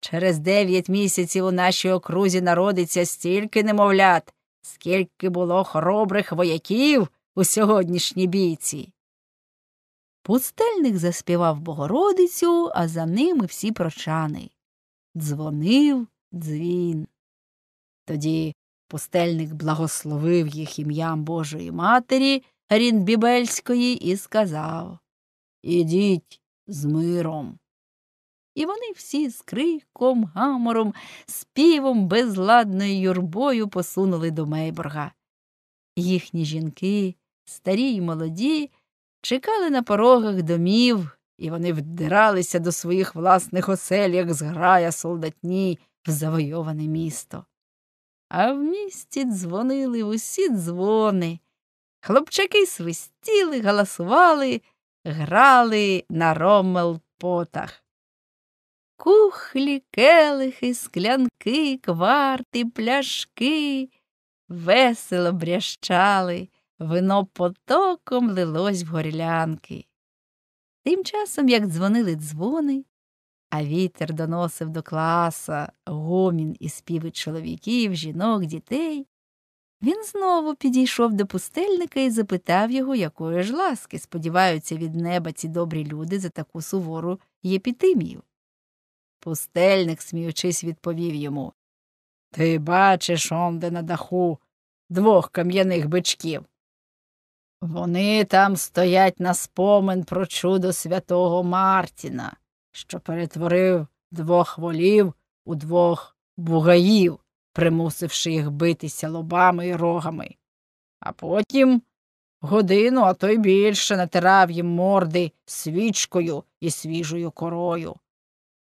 Через дев'ять місяців у нашій окрузі народиться стільки немовлят, скільки було хоробрих вояків у сьогоднішній бійці. Пустельник заспівав Богородицю, а за ними всі прочани. Дзвонив дзвін. Тоді пустельник благословив їх ім'ям Божої Матері Рінбібельської і сказав Ідіть з миром. І вони всі з криком, гамором, співом, безладною юрбою посунули до Мейборга. Їхні жінки, старі й молоді, чекали на порогах домів, і вони вдиралися до своїх власних осель, як зграя солдатні в завойоване місто. А в місті дзвонили усі дзвони. Хлопчаки свистіли, галасували, грали на роммел потах. Кухлі, келихи, склянки, кварти, пляшки весело брящали. Вино потоком лилось в горілянки. Тим часом, як дзвонили дзвони, а вітер доносив до класа гомін і співи чоловіків, жінок, дітей, він знову підійшов до пустельника і запитав його, якої ж ласки сподіваються від неба ці добрі люди за таку сувору єпітимію. Пустельник, сміючись, відповів йому Ти бачиш онде на даху двох кам'яних бичків. Вони там стоять на спомин про чудо святого Мартіна, що перетворив двох волів у двох бугаїв, примусивши їх битися лобами і рогами. А потім годину, а то й більше натирав їм морди свічкою і свіжою корою.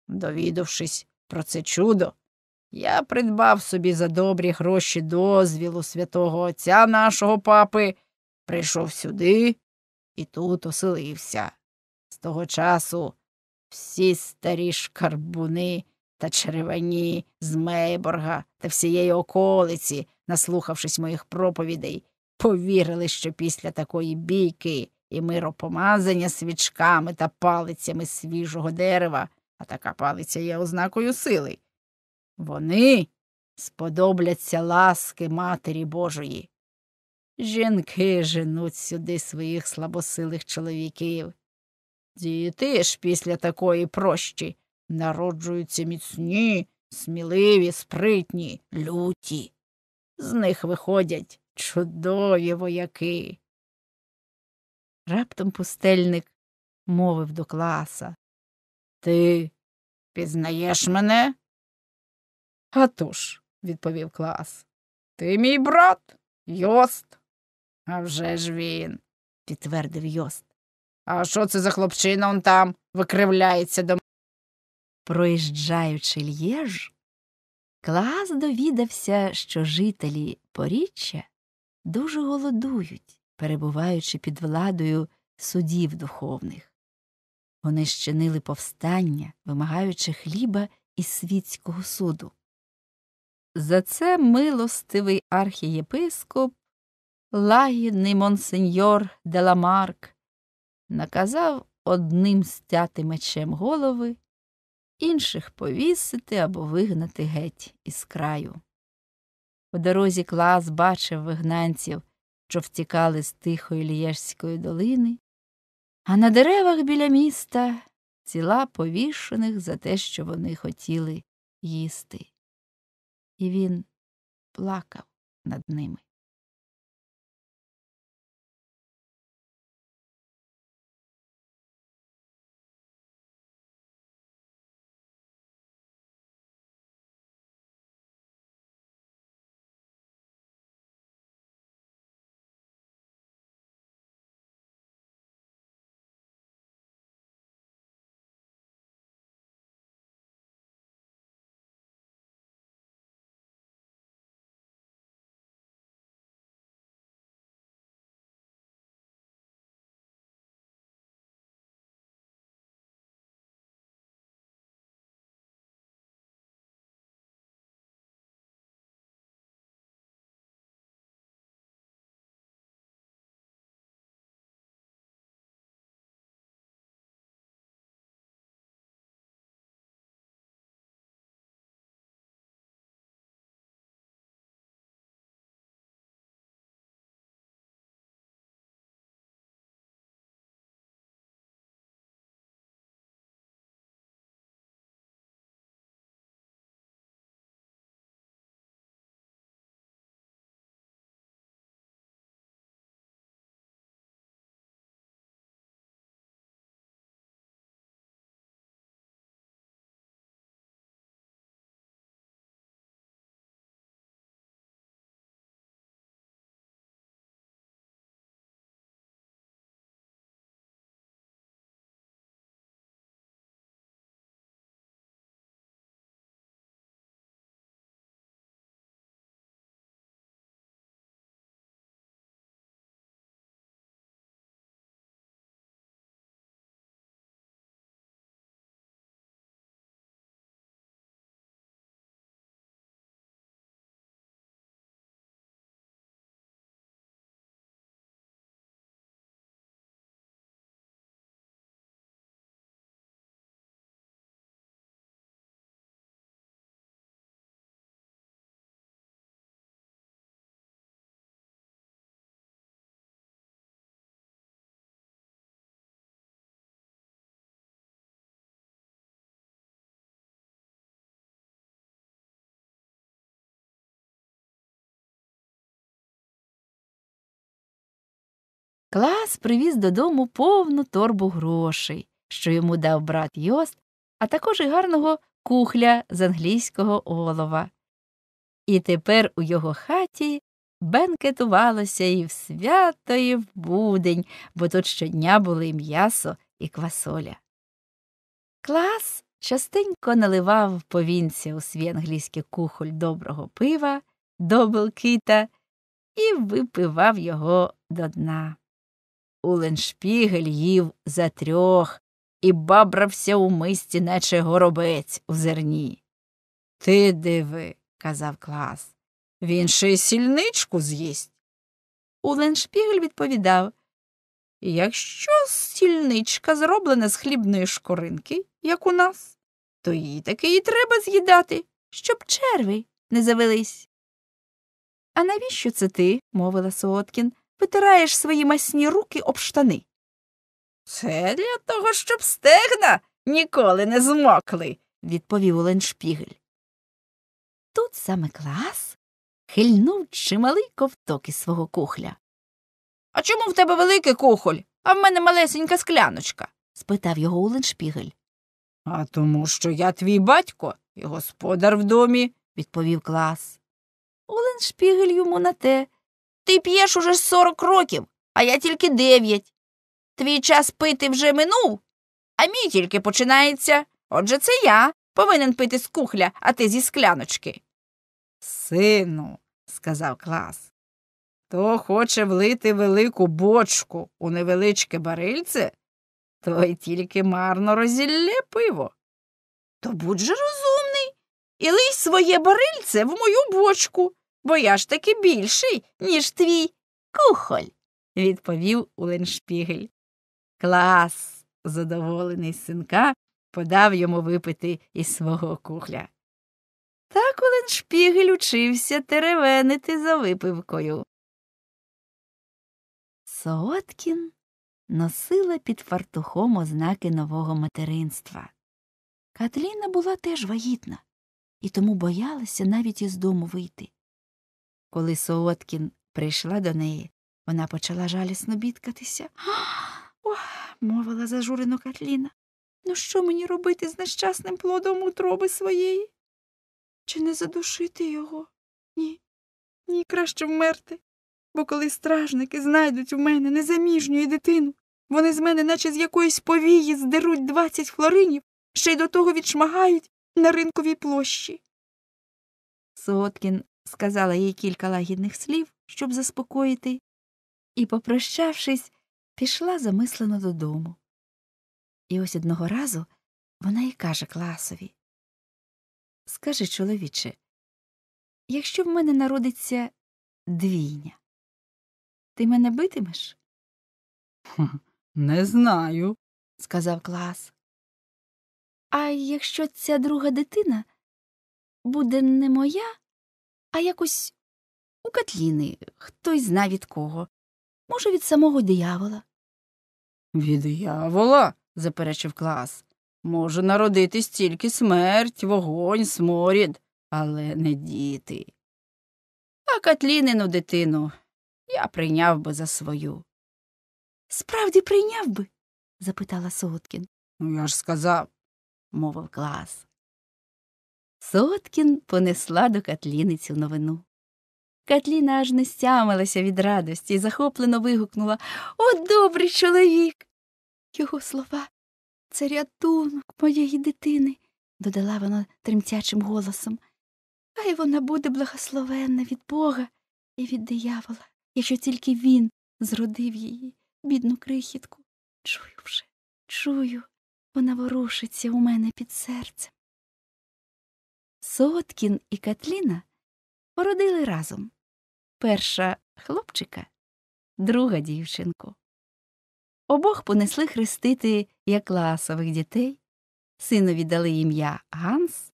Довідавшись про це чудо, я придбав собі за добрі гроші дозвілу святого отця нашого папи прийшов сюди і тут оселився. З того часу всі старі шкарбуни та черевані з Мейборга та всієї околиці, наслухавшись моїх проповідей, повірили, що після такої бійки і миропомазання свічками та палицями свіжого дерева, а така палиця є ознакою сили. Вони сподобляться ласки Матері Божої. Жінки женуть сюди своїх слабосилих чоловіків. Діти ж після такої прощі народжуються міцні, сміливі, спритні, люті. З них виходять чудові вояки. Раптом пустельник мовив до класа. Ти пізнаєш мене? «А тож», – відповів клас. Ти мій брат, Йост. А вже ж він, підтвердив Йост. А що це за хлопчина он там викривляється до мене? Проїжджаючи л'єж, Клаас довідався, що жителі поріччя дуже голодують, перебуваючи під владою судів духовних. Вони щинили повстання, вимагаючи хліба із світського суду. За це милостивий архієпископ лагідний монсеньор Деламарк наказав одним стяти мечем голови, інших повісити або вигнати геть із краю. По дорозі клас бачив вигнанців, що втікали з тихої лієжської долини, а на деревах біля міста ціла повішених за те, що вони хотіли їсти. І він плакав над ними. Клас привіз додому повну торбу грошей, що йому дав брат Йост, а також і гарного кухля з англійського олова. І тепер у його хаті бенкетувалося і в свято, і в будень, бо тут щодня були і м'ясо і квасоля. Клас частенько наливав повінця у свій англійський кухоль доброго пива, добл кита, і випивав його до дна. Уленшпігель їв за трьох і бабрався у мисті, наче горобець у зерні. Ти диви, казав клас, він ще й сільничку з'їсть. Уленшпігель відповідав Якщо сільничка зроблена з хлібної шкоринки, як у нас, то їй таки і треба з'їдати, щоб черви не завелись. А навіщо це ти? мовила соткін витираєш свої масні руки об штани. Це для того, щоб стегна ніколи не змокли, відповів Оленшпігель. Тут саме клас хильнув чималий ковток із свого кухля. А чому в тебе великий кухоль, а в мене малесенька скляночка? спитав його Оленшпігель. А тому, що я твій батько і господар в домі, відповів клас. Оленшпігель йому на те ти п'єш уже сорок років, а я тільки дев'ять. Твій час пити вже минув, а мій тільки починається. Отже, це я повинен пити з кухля, а ти зі скляночки. Сину, сказав клас, то хоче влити велику бочку у невеличке барильце, то й тільки марно розіллє пиво. То будь же розумний і лий своє барильце в мою бочку бо я ж таки більший, ніж твій кухоль, відповів Уленшпігель. Клас, задоволений синка, подав йому випити із свого кухля. Так Уленшпігель учився теревенити за випивкою. Сооткін носила під фартухом ознаки нового материнства. Катліна була теж вагітна і тому боялася навіть із дому вийти. Коли Сооткін прийшла до неї, вона почала жалісно бідкатися. Ох, мовила зажурено Катліна. Ну, що мені робити з нещасним плодом утроби своєї? Чи не задушити його? Ні. Ні, краще вмерти. Бо коли стражники знайдуть у мене незаміжню дитину, вони з мене, наче з якоїсь повії, здеруть двадцять флоринів, ще й до того відшмагають на ринковій площі. Соткін сказала їй кілька лагідних слів, щоб заспокоїти, і, попрощавшись, пішла замислено додому. І ось одного разу вона й каже класові Скажи, чоловіче, якщо в мене народиться двійня, ти мене битимеш? Не знаю, сказав клас. А якщо ця друга дитина буде не моя, а якось у Катліни, хтось зна від кого. Може, від самого диявола. Від диявола? заперечив клас. Може народитись тільки смерть, вогонь, сморід, але не діти. А Катлінину дитину я прийняв би за свою. Справді прийняв би? запитала Соткін. Ну, я ж сказав, мовив клас. Соткін понесла до Катліни цю новину. Катліна аж не стямилася від радості і захоплено вигукнула О, добрий чоловік. Його слова, це рятунок моєї дитини, додала вона тремтячим голосом. Хай вона буде благословенна від Бога і від диявола, якщо тільки він зродив її, бідну крихітку. Чую вже, чую, вона ворушиться у мене під серцем. Соткін і Катліна породили разом перша хлопчика, друга дівчинку. Обох понесли хрестити як ласових дітей, синові дали ім'я Ганс,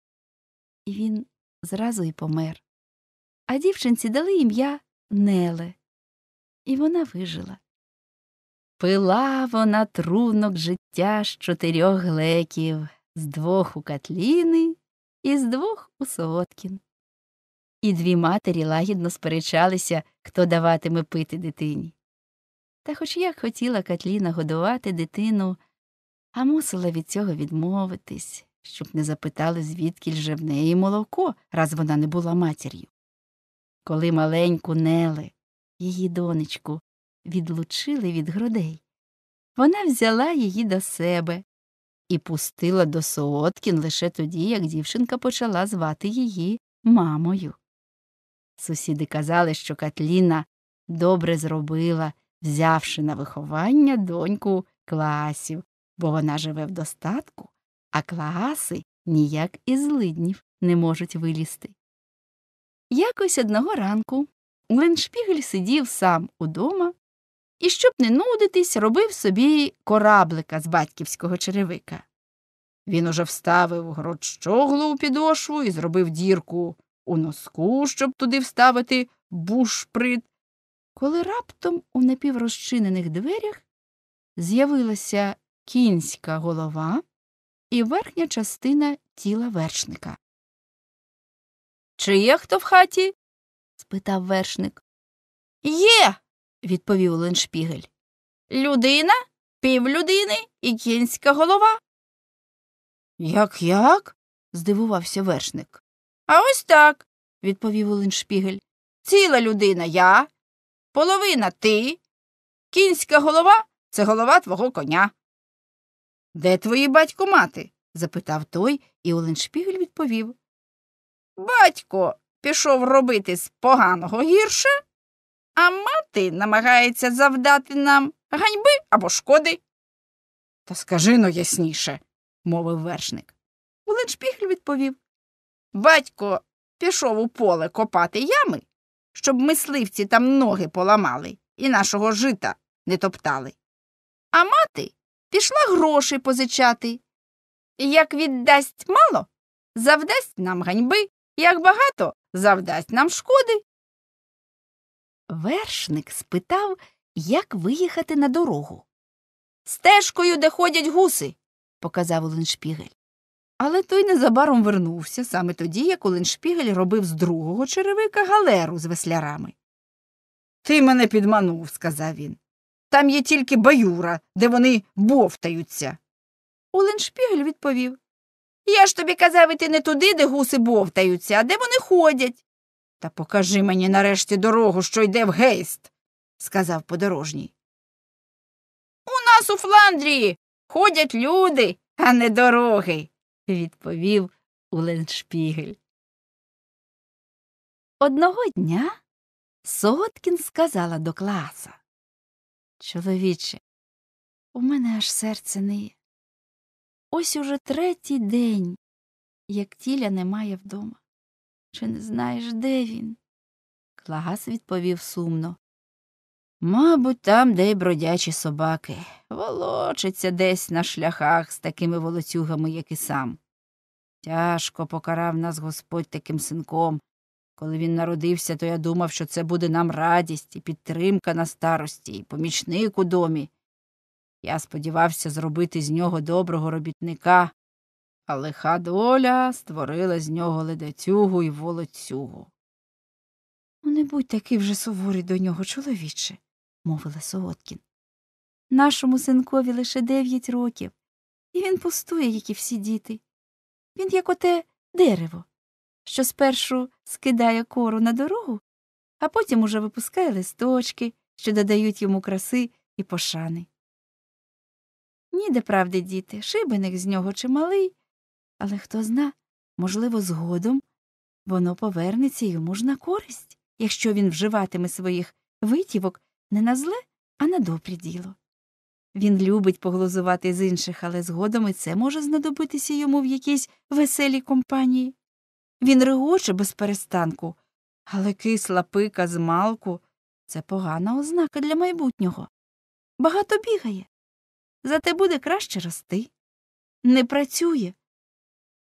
і він зразу й помер. А дівчинці дали ім'я Неле, і вона вижила. Пила вона трунок життя з чотирьох глеків, з двох у Катліни із двох у Сооткін. І дві матері лагідно сперечалися, хто даватиме пити дитині. Та хоч як хотіла Катліна годувати дитину, а мусила від цього відмовитись, щоб не запитали, звідки лже в неї молоко, раз вона не була матір'ю. Коли маленьку Нели, її донечку, відлучили від грудей, вона взяла її до себе і пустила до Сооткін лише тоді, як дівчинка почала звати її мамою. Сусіди казали, що Катліна добре зробила, взявши на виховання доньку класів, бо вона живе в достатку, а класи ніяк із злиднів не можуть вилізти. Якось одного ранку Леншпігель сидів сам удома і, щоб не нудитись, робив собі кораблика з батьківського черевика. Він уже вставив грочоглу у підошву і зробив дірку у носку, щоб туди вставити бушприт, коли раптом у напіврозчинених дверях з'явилася кінська голова і верхня частина тіла вершника. Чи є хто в хаті? спитав вершник. Є відповів Леншпігель. Людина, півлюдини і кінська голова. Як як? здивувався вершник. А ось так, відповів Оленшпігель. Ціла людина я, половина ти. Кінська голова це голова твого коня. Де твої батько мати? запитав той, і Оленшпігель відповів. Батько пішов робити з поганого гірше, а мати намагається завдати нам ганьби або шкоди. Та скажи но ясніше, мовив вершник. Муленшпіхль відповів Батько пішов у поле копати ями, щоб мисливці там ноги поламали і нашого жита не топтали. А мати пішла гроші позичати. як віддасть мало, завдасть нам ганьби, як багато завдасть нам шкоди. Вершник спитав, як виїхати на дорогу. Стежкою, де ходять гуси, показав Оленшпігель. Але той незабаром вернувся саме тоді, як Оленшпігель робив з другого черевика галеру з веслярами. Ти мене підманув, сказав він. Там є тільки баюра, де вони бовтаються. Оленшпігель відповів Я ж тобі казав іти не туди, де гуси бовтаються, а де вони ходять. Та покажи мені нарешті дорогу, що йде в гейст, сказав подорожній. У нас у Фландрії ходять люди, а не дороги, відповів Уленшпігель. Одного дня Соткін сказала до класа. Чоловіче, у мене аж серце ниє. Ось уже третій день, як тіля немає вдома. Чи не знаєш, де він? Клагас відповів сумно. Мабуть, там, де й бродячі собаки, волочиться десь на шляхах з такими волоцюгами, як і сам. Тяжко покарав нас господь таким синком. Коли він народився, то я думав, що це буде нам радість і підтримка на старості, і помічник у домі. Я сподівався зробити з нього доброго робітника, а лиха доля створила з нього ледацюгу і волоцюгу. «Ну, не будь такий вже суворий до нього, чоловіче, мовила Солодкін. Нашому синкові лише дев'ять років, і він пустує, як і всі діти. Він, як оте дерево, що спершу скидає кору на дорогу, а потім уже випускає листочки, що додають йому краси і пошани. Ніде правди, діти, шибеник з нього чималий, але хто зна, можливо, згодом воно повернеться йому ж на користь, якщо він вживатиме своїх витівок не на зле, а на добре діло. Він любить поглузувати з інших, але згодом і це може знадобитися йому в якійсь веселій компанії. Він регоче без перестанку, але кисла пика з малку це погана ознака для майбутнього. Багато бігає, зате буде краще рости, не працює,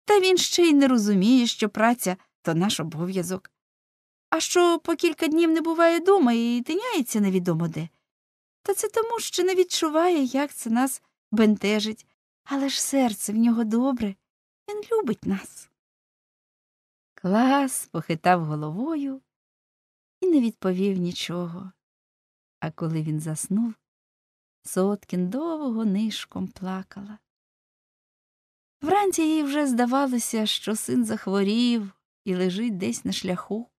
та він ще й не розуміє, що праця то наш обов'язок. А що по кілька днів не буває дома і тиняється невідомо де. Та це тому, що не відчуває, як це нас бентежить, але ж серце в нього добре, він любить нас. Клас похитав головою і не відповів нічого. А коли він заснув, Соткін довго нишком плакала. Вранці їй вже здавалося, що син захворів і лежить десь на шляху.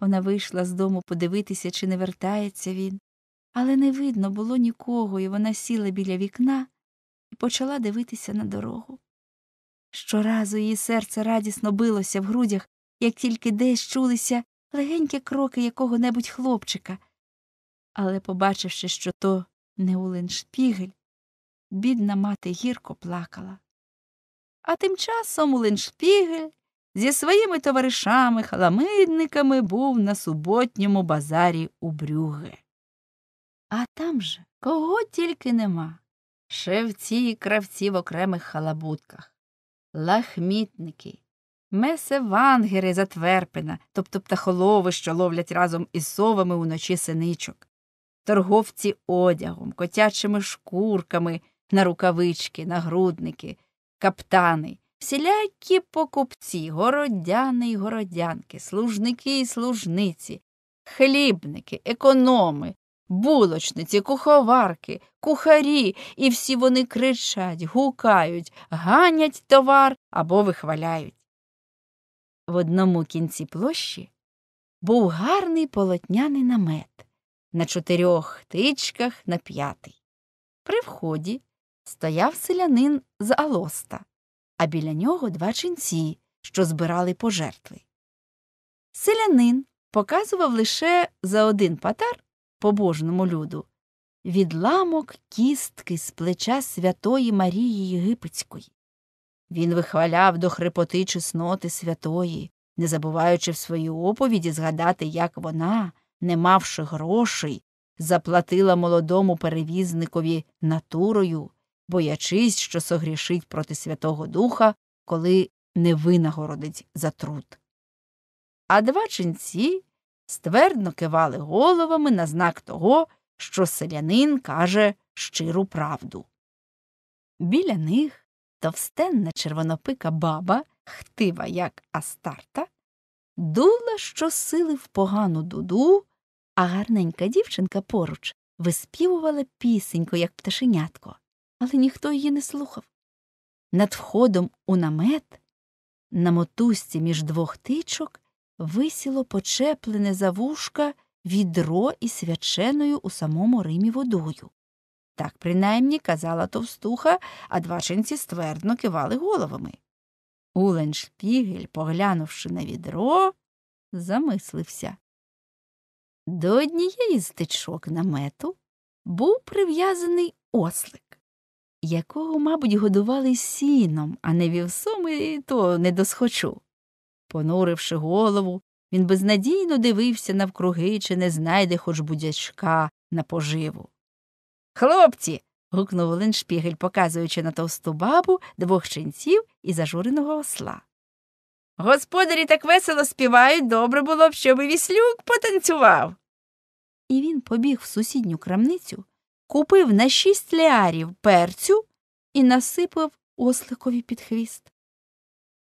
Вона вийшла з дому подивитися, чи не вертається він, але не видно було нікого, і вона сіла біля вікна і почала дивитися на дорогу. Щоразу її серце радісно билося в грудях, як тільки десь чулися легенькі кроки якого небудь хлопчика. Але, побачивши, що то не Улен Шпігель, бідна мати гірко плакала. А тим часом Леншпігель зі своїми товаришами халамидниками був на суботньому базарі у Брюге. А там же кого тільки нема. Шевці і кравці в окремих халабутках, лахмітники, месевангери за затверпина, тобто птахолови, що ловлять разом із совами уночі синичок, торговці одягом, котячими шкурками на рукавички, на грудники, каптани, всілякі покупці, городяни й городянки, служники й служниці, хлібники, економи, булочниці, куховарки, кухарі, і всі вони кричать, гукають, ганять товар або вихваляють. В одному кінці площі був гарний полотняний намет на чотирьох тичках на п'ятий. При вході стояв селянин з Алоста, а біля нього два ченці, що збирали пожертви. Селянин показував лише за один патар побожному люду відламок кістки з плеча Святої Марії Єгипетської. Він вихваляв до хрипоти чесноти святої, не забуваючи в своїй оповіді згадати, як вона, не мавши грошей, заплатила молодому перевізникові натурою боячись, що согрішить проти Святого Духа, коли не винагородить за труд. А два ченці ствердно кивали головами на знак того, що селянин каже щиру правду. Біля них товстенна червонопика баба, хтива як Астарта, дула щосили в погану дуду, а гарненька дівчинка поруч виспівувала пісеньку, як пташенятко але ніхто її не слухав. Над входом у намет, на мотузці між двох тичок, висіло почеплене за вушка відро із свяченою у самому Римі водою. Так принаймні казала товстуха, а два ствердно кивали головами. Уленшпігель, поглянувши на відро, замислився. До однієї з тичок намету був прив'язаний ослик якого, мабуть, годували сіном, а не вівсом, і то не досхочу. Понуривши голову, він безнадійно дивився навкруги, чи не знайде хоч будячка на поживу. Хлопці. гукнув Леншпігель, показуючи на товсту бабу двох ченців і зажуреного осла. Господарі так весело співають, добре було б, щоб і віслюк потанцював. І він побіг в сусідню крамницю, купив на шість лярів перцю і насипав осликові під хвіст.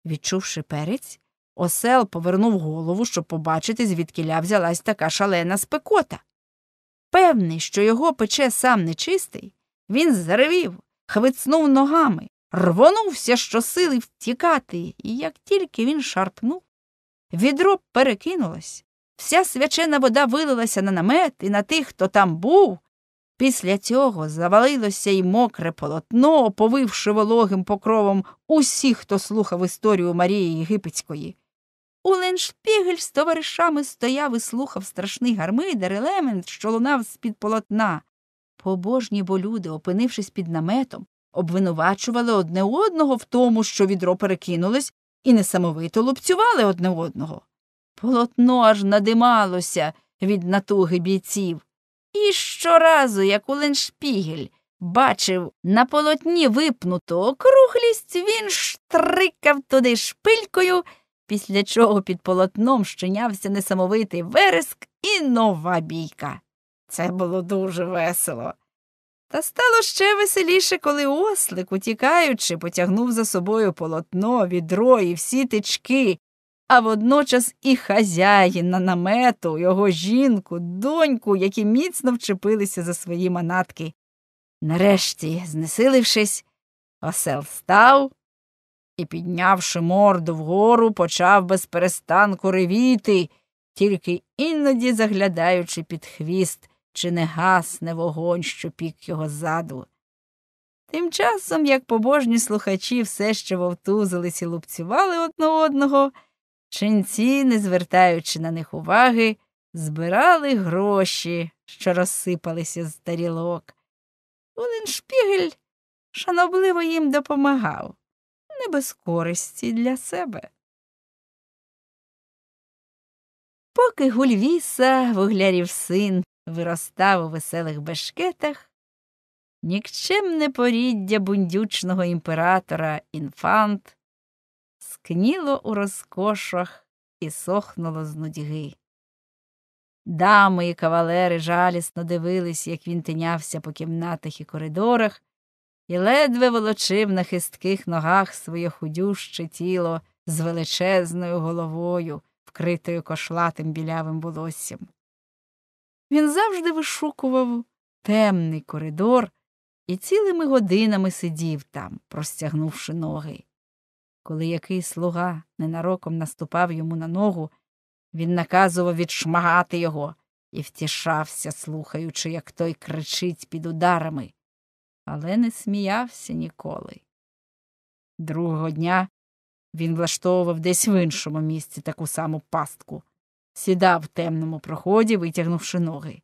Відчувши перець, осел повернув голову, щоб побачити, звідкиля взялась така шалена спекота. Певний, що його пече сам нечистий, він заревів, хвицнув ногами, рвонувся щосили втікати, і як тільки він шарпнув, відро перекинулось, вся свячена вода вилилася на намет і на тих, хто там був, Після цього завалилося й мокре полотно, оповивши вологим покровом усіх, хто слухав історію Марії Єгипетської. Уленшпігель з товаришами стояв і слухав страшний гармидер і що лунав з-під полотна. Побожні бо люди, опинившись під наметом, обвинувачували одне одного в тому, що відро перекинулось, і несамовито лупцювали одне одного. Полотно аж надималося від натуги бійців. І щоразу, як у леншпігель бачив на полотні випнуту округлість, він штрикав туди шпилькою, після чого під полотном щинявся несамовитий вереск і нова бійка. Це було дуже весело. Та стало ще веселіше, коли ослик, утікаючи, потягнув за собою полотно, відро і всі тички, а водночас і хазяїна намету, його жінку, доньку, які міцно вчепилися за свої манатки. Нарешті, знесилившись, осел став і, піднявши морду вгору, почав без перестанку ревіти, тільки іноді заглядаючи під хвіст, чи не гасне вогонь, що пік його ззаду. Тим часом, як побожні слухачі все ще вовтузились і лупцювали одне одного, Ченці, не звертаючи на них уваги, збирали гроші, що розсипалися з тарілок. шпігель шанобливо їм допомагав, не без користі для себе. Поки гульвіса вуглярів син виростав у веселих бешкетах, нікчемне поріддя бундючного імператора інфант тускніло у розкошах і сохнуло з нудьги. Дами і кавалери жалісно дивились, як він тинявся по кімнатах і коридорах, і ледве волочив на хистких ногах своє худюще тіло з величезною головою, вкритою кошлатим білявим волоссям. Він завжди вишукував темний коридор і цілими годинами сидів там, простягнувши ноги. Коли який слуга ненароком наступав йому на ногу, він наказував відшмагати його і втішався, слухаючи, як той кричить під ударами, але не сміявся ніколи. Другого дня він влаштовував десь в іншому місці таку саму пастку, сідав в темному проході, витягнувши ноги.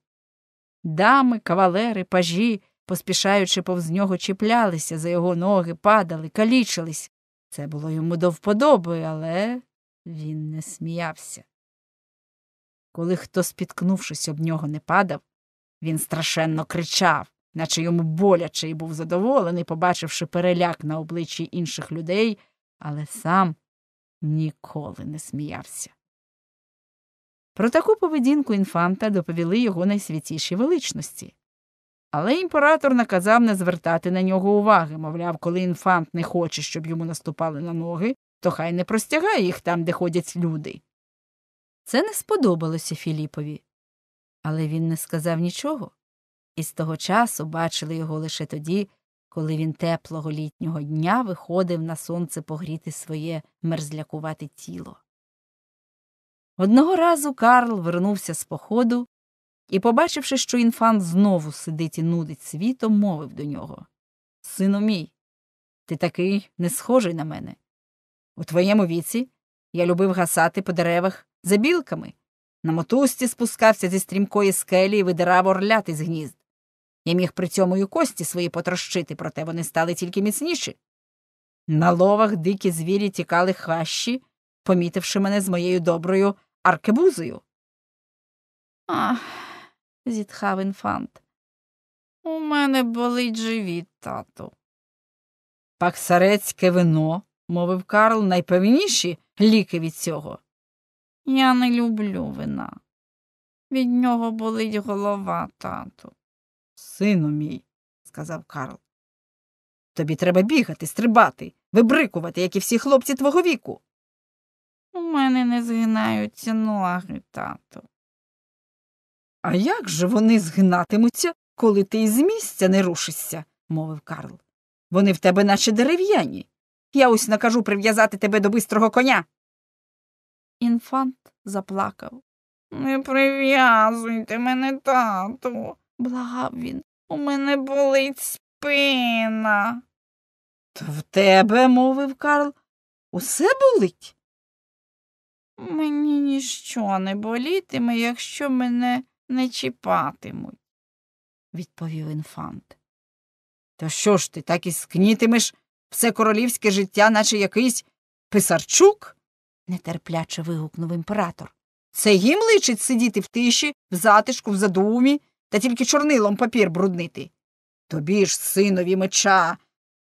Дами, кавалери, пажі, поспішаючи повз нього, чіплялися за його ноги, падали, калічились. Це було йому до вподоби, але він не сміявся. Коли хто, спіткнувшись об нього, не падав, він страшенно кричав, наче йому боляче і був задоволений, побачивши переляк на обличчі інших людей, але сам ніколи не сміявся. Про таку поведінку інфанта доповіли його найсвятіші величності. Але імператор наказав не звертати на нього уваги, мовляв, коли інфант не хоче, щоб йому наступали на ноги, то хай не простягає їх там, де ходять люди. Це не сподобалося Філіпові, але він не сказав нічого, і з того часу бачили його лише тоді, коли він теплого літнього дня виходив на сонце погріти своє мерзлякувате тіло. Одного разу Карл вернувся з походу і, побачивши, що інфант знову сидить і нудить світом, мовив до нього Сину мій, ти такий не схожий на мене. У твоєму віці я любив гасати по деревах за білками, на мотузці спускався зі стрімкої скелі і видирав орлят із гнізд. Я міг при цьому й кості свої потрощити, проте вони стали тільки міцніші. На ловах дикі звірі тікали хащі, помітивши мене з моєю доброю аркебузою. Ах зітхав інфант. У мене болить живіт, тату. Паксарецьке вино, мовив Карл, найпевніші ліки від цього. Я не люблю вина. Від нього болить голова, тату. Сину мій, сказав Карл. Тобі треба бігати, стрибати, вибрикувати, як і всі хлопці твого віку. У мене не згинаються ноги, тату. А як же вони згинатимуться, коли ти із місця не рушишся, мовив Карл. Вони в тебе наче дерев'яні. Я ось накажу прив'язати тебе до бистрого коня. Інфант заплакав. Не прив'язуйте мене, тату, благав він. У мене болить спина. То в тебе, мовив Карл, усе болить? Мені ніщо не болітиме, якщо мене не чіпатимуть, відповів інфант. То що ж ти так і скнітимеш все королівське життя, наче якийсь писарчук? нетерпляче вигукнув імператор. Це їм личить сидіти в тиші, в затишку, в задумі та тільки чорнилом папір бруднити. Тобі ж, синові меча,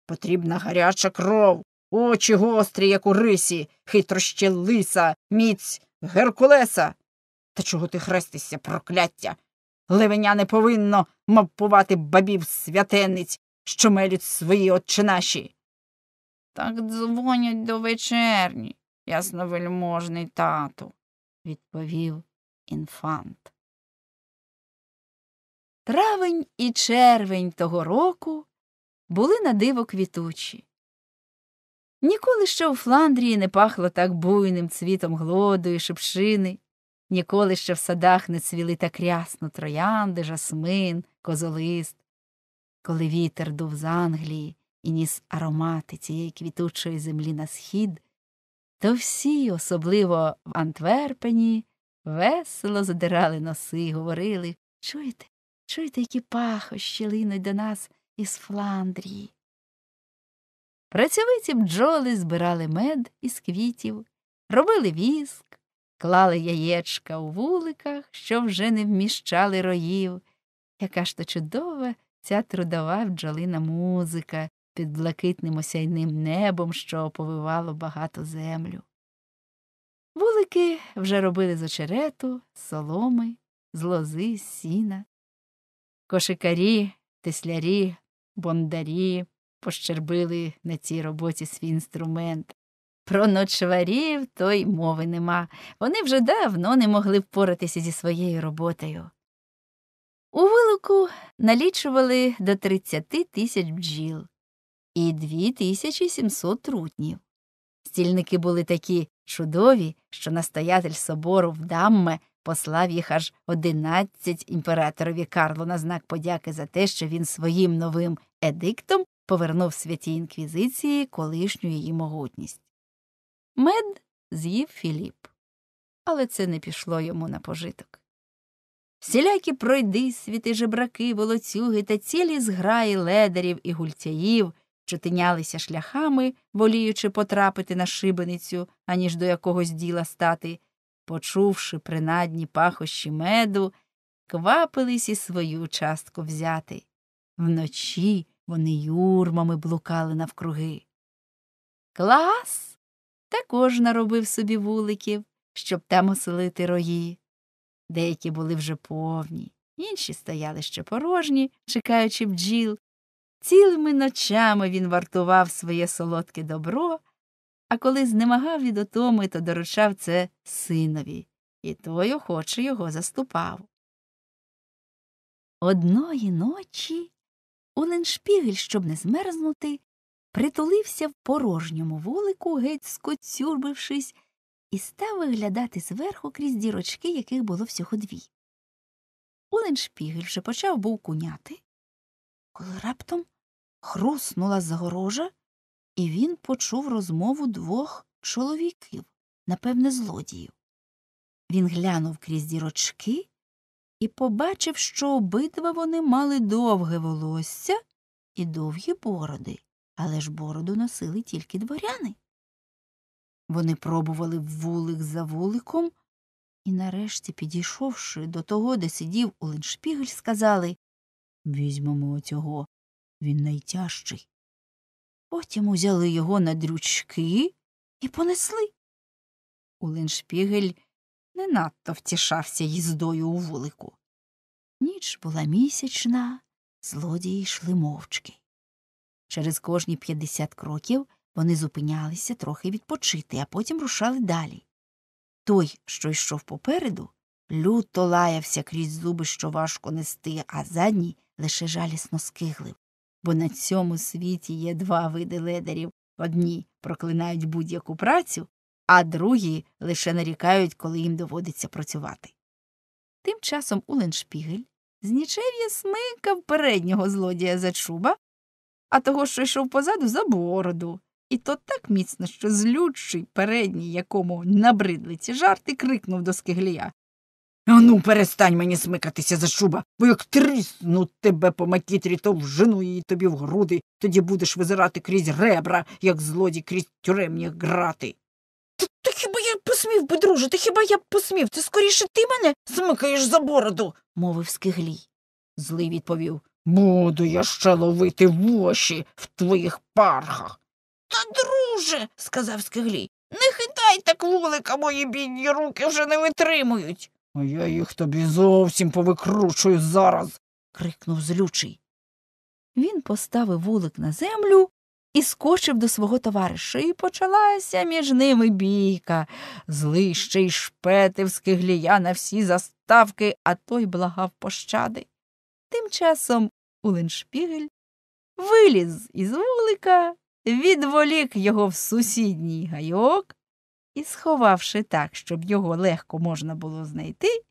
потрібна гаряча кров, очі гострі, як у рисі, хитрощі лиса, міць Геркулеса. Та чого ти хрестишся, прокляття? Левеня не повинно мавпувати бабів святенниць, що мелють свої отче наші. Так дзвонять до вечерні, ясновельможний тату, відповів інфант. Травень і червень того року були на диво квітучі. Ніколи ще у Фландрії не пахло так буйним цвітом глоду і шипшини Ніколи ще в садах не цвіли так рясно троянди, жасмин, козолист. Коли вітер дув з Англії і ніс аромати цієї квітучої землі на схід, то всі, особливо в Антверпені, весело задирали носи, говорили Чуєте, чуєте, які пахощі линуть до нас із Фландрії. Працьовиці бджоли збирали мед із квітів, робили віск клали яєчка у вуликах, що вже не вміщали роїв. Яка ж то чудова ця трудова бджолина музика під блакитним осяйним небом, що оповивало багато землю. Вулики вже робили з очерету, соломи, з лози, з сіна. Кошикарі, теслярі, бондарі пощербили на цій роботі свій інструмент. Про ночварів то й мови нема. Вони вже давно не могли впоратися зі своєю роботою. У вилуку налічували до 30 тисяч бджіл і 2700 трутнів. Стільники були такі чудові, що настоятель собору в Дамме послав їх аж 11 імператорові Карлу на знак подяки за те, що він своїм новим едиктом повернув святій інквізиції колишню її могутність. Мед з'їв Філіп, але це не пішло йому на пожиток. Всілякі пройди, світи, жебраки, волоцюги та цілі зграї ледарів і гульцяїв, що тинялися шляхами, воліючи потрапити на шибеницю, аніж до якогось діла стати, почувши принадні пахощі меду, квапились і свою частку взяти. Вночі вони юрмами блукали навкруги. Клас! також наробив собі вуликів, щоб там оселити рої. Деякі були вже повні, інші стояли ще порожні, чекаючи бджіл. Цілими ночами він вартував своє солодке добро, а коли знемагав від отоми, то доручав це синові, і той охоче його заступав. Одної ночі Оленшпігель, щоб не змерзнути, притулився в порожньому вулику, геть скотюрбившись, і став виглядати зверху крізь дірочки, яких було всього дві. Оленшпігель вже почав був куняти, коли раптом хруснула загорожа, і він почув розмову двох чоловіків, напевне, злодіїв. Він глянув крізь дірочки і побачив, що обидва вони мали довге волосся і довгі бороди але ж бороду носили тільки дворяни. Вони пробували вулик за вуликом і, нарешті, підійшовши до того, де сидів Оленшпігель, сказали Візьмемо цього, він найтяжчий. Потім узяли його на дрючки і понесли. Улиншпігель не надто втішався їздою у вулику. Ніч була місячна, злодії йшли мовчки. Через кожні 50 кроків вони зупинялися трохи відпочити, а потім рушали далі. Той, що йшов попереду, люто лаявся крізь зуби, що важко нести, а задній лише жалісно скиглив. Бо на цьому світі є два види ледарів одні проклинають будь-яку працю, а другі лише нарікають, коли їм доводиться працювати. Тим часом Уленшпігель з нічев'я смикав переднього злодія за чуба, а того, що йшов позаду, за бороду. І то так міцно, що злючий передній, якому набридли ці жарти, крикнув до скиглія. Ану, перестань мені смикатися за шуба, бо як трісну тебе по макітрі, то вжену її тобі в груди, тоді будеш визирати крізь ребра, як злоді крізь тюремні грати. Та, та хіба я посмів, друже? та хіба я посмів? Це скоріше ти мене смикаєш за бороду, мовив скиглій. Злий відповів Буду я ще ловити воші в твоїх пархах. Та, друже, сказав Скиглій, не хитай так вулика, мої бідні руки вже не витримують. А я їх тобі зовсім повикручую зараз. крикнув злючий. Він поставив вулик на землю і скочив до свого товариша, і почалася між ними бійка. Злий ще й шпетив Скиглія на всі заставки, а той благав пощади. Тим часом Уленшпігель виліз із вулика, відволік його в сусідній гайок і, сховавши так, щоб його легко можна було знайти,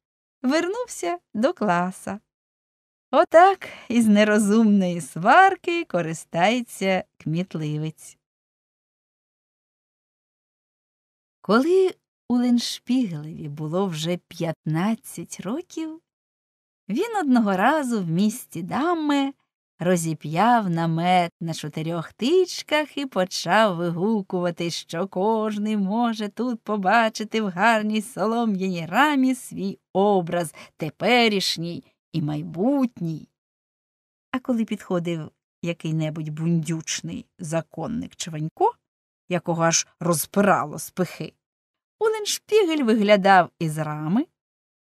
вернувся до класа. Отак із нерозумної сварки користається кмітливець. Коли у Леншпігелеві було вже 15 років, він одного разу в місті даме розіп'яв намет на чотирьох тичках і почав вигукувати, що кожний може тут побачити в гарній солом'яній рамі свій образ теперішній і майбутній. А коли підходив який небудь бундючний законник Чванько, якого аж розпирало з пихи, Оленшпігель виглядав із рами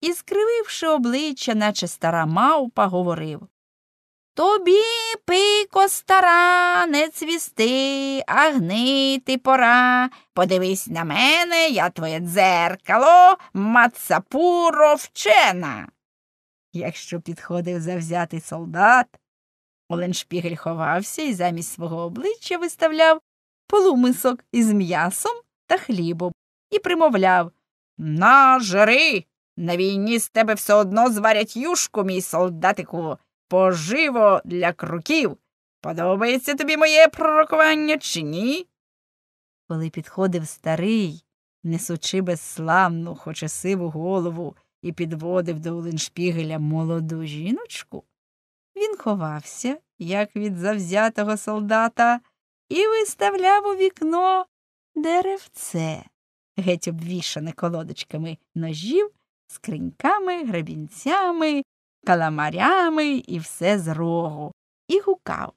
і, скрививши обличчя, наче стара мавпа, говорив Тобі, пико, стара, не цвісти, а гнити пора. Подивись на мене, я твоє дзеркало, мацапуро вчена. Якщо підходив завзятий солдат, олен шпігель ховався і замість свого обличчя виставляв полумисок із м'ясом та хлібом і примовляв На жри, на війні з тебе все одно зварять юшку, мій солдатику, поживо для круків. Подобається тобі моє пророкування чи ні? Коли підходив старий, несучи безславну, хоч і сиву голову, і підводив до Улиншпігеля молоду жіночку, він ховався, як від завзятого солдата, і виставляв у вікно деревце, геть обвішане колодочками ножів з криньками, гребінцями, каламарями і все з рогу, і гукав.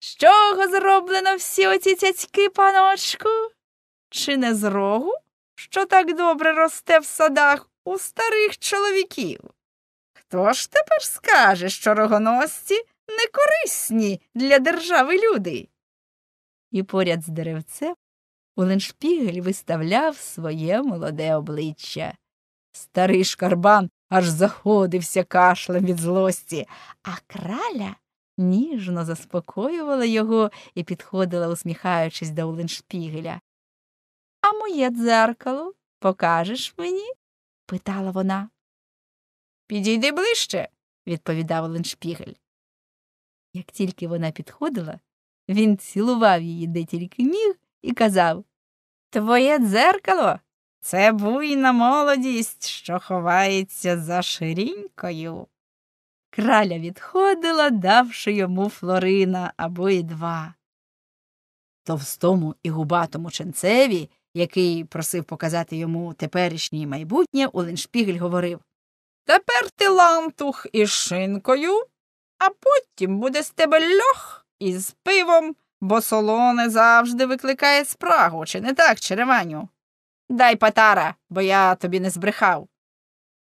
З чого зроблено всі оці цяцьки, паночку? Чи не з рогу, що так добре росте в садах у старих чоловіків? Хто ж тепер скаже, що рогоносці не корисні для держави люди? І поряд з деревцем Оленшпігель виставляв своє молоде обличчя. Старий шкарбан аж заходився кашлем від злості, а краля ніжно заспокоювала його і підходила, усміхаючись до Оленшпігеля. А моє дзеркало покажеш мені? питала вона. Підійди ближче, відповідав Оленшпігель. Як тільки вона підходила, він цілував її де тільки міг і казав Твоє дзеркало це буйна молодість, що ховається за ширінькою. Краля відходила, давши йому Флорина або і два. Товстому і губатому ченцеві, який просив показати йому теперішнє і майбутнє, Оленшпігель говорив Тепер ти лантух із шинкою, а потім буде з тебе льох із пивом, бо солоне завжди викликає спрагу, чи не так, череваню? Дай Патара, бо я тобі не збрехав.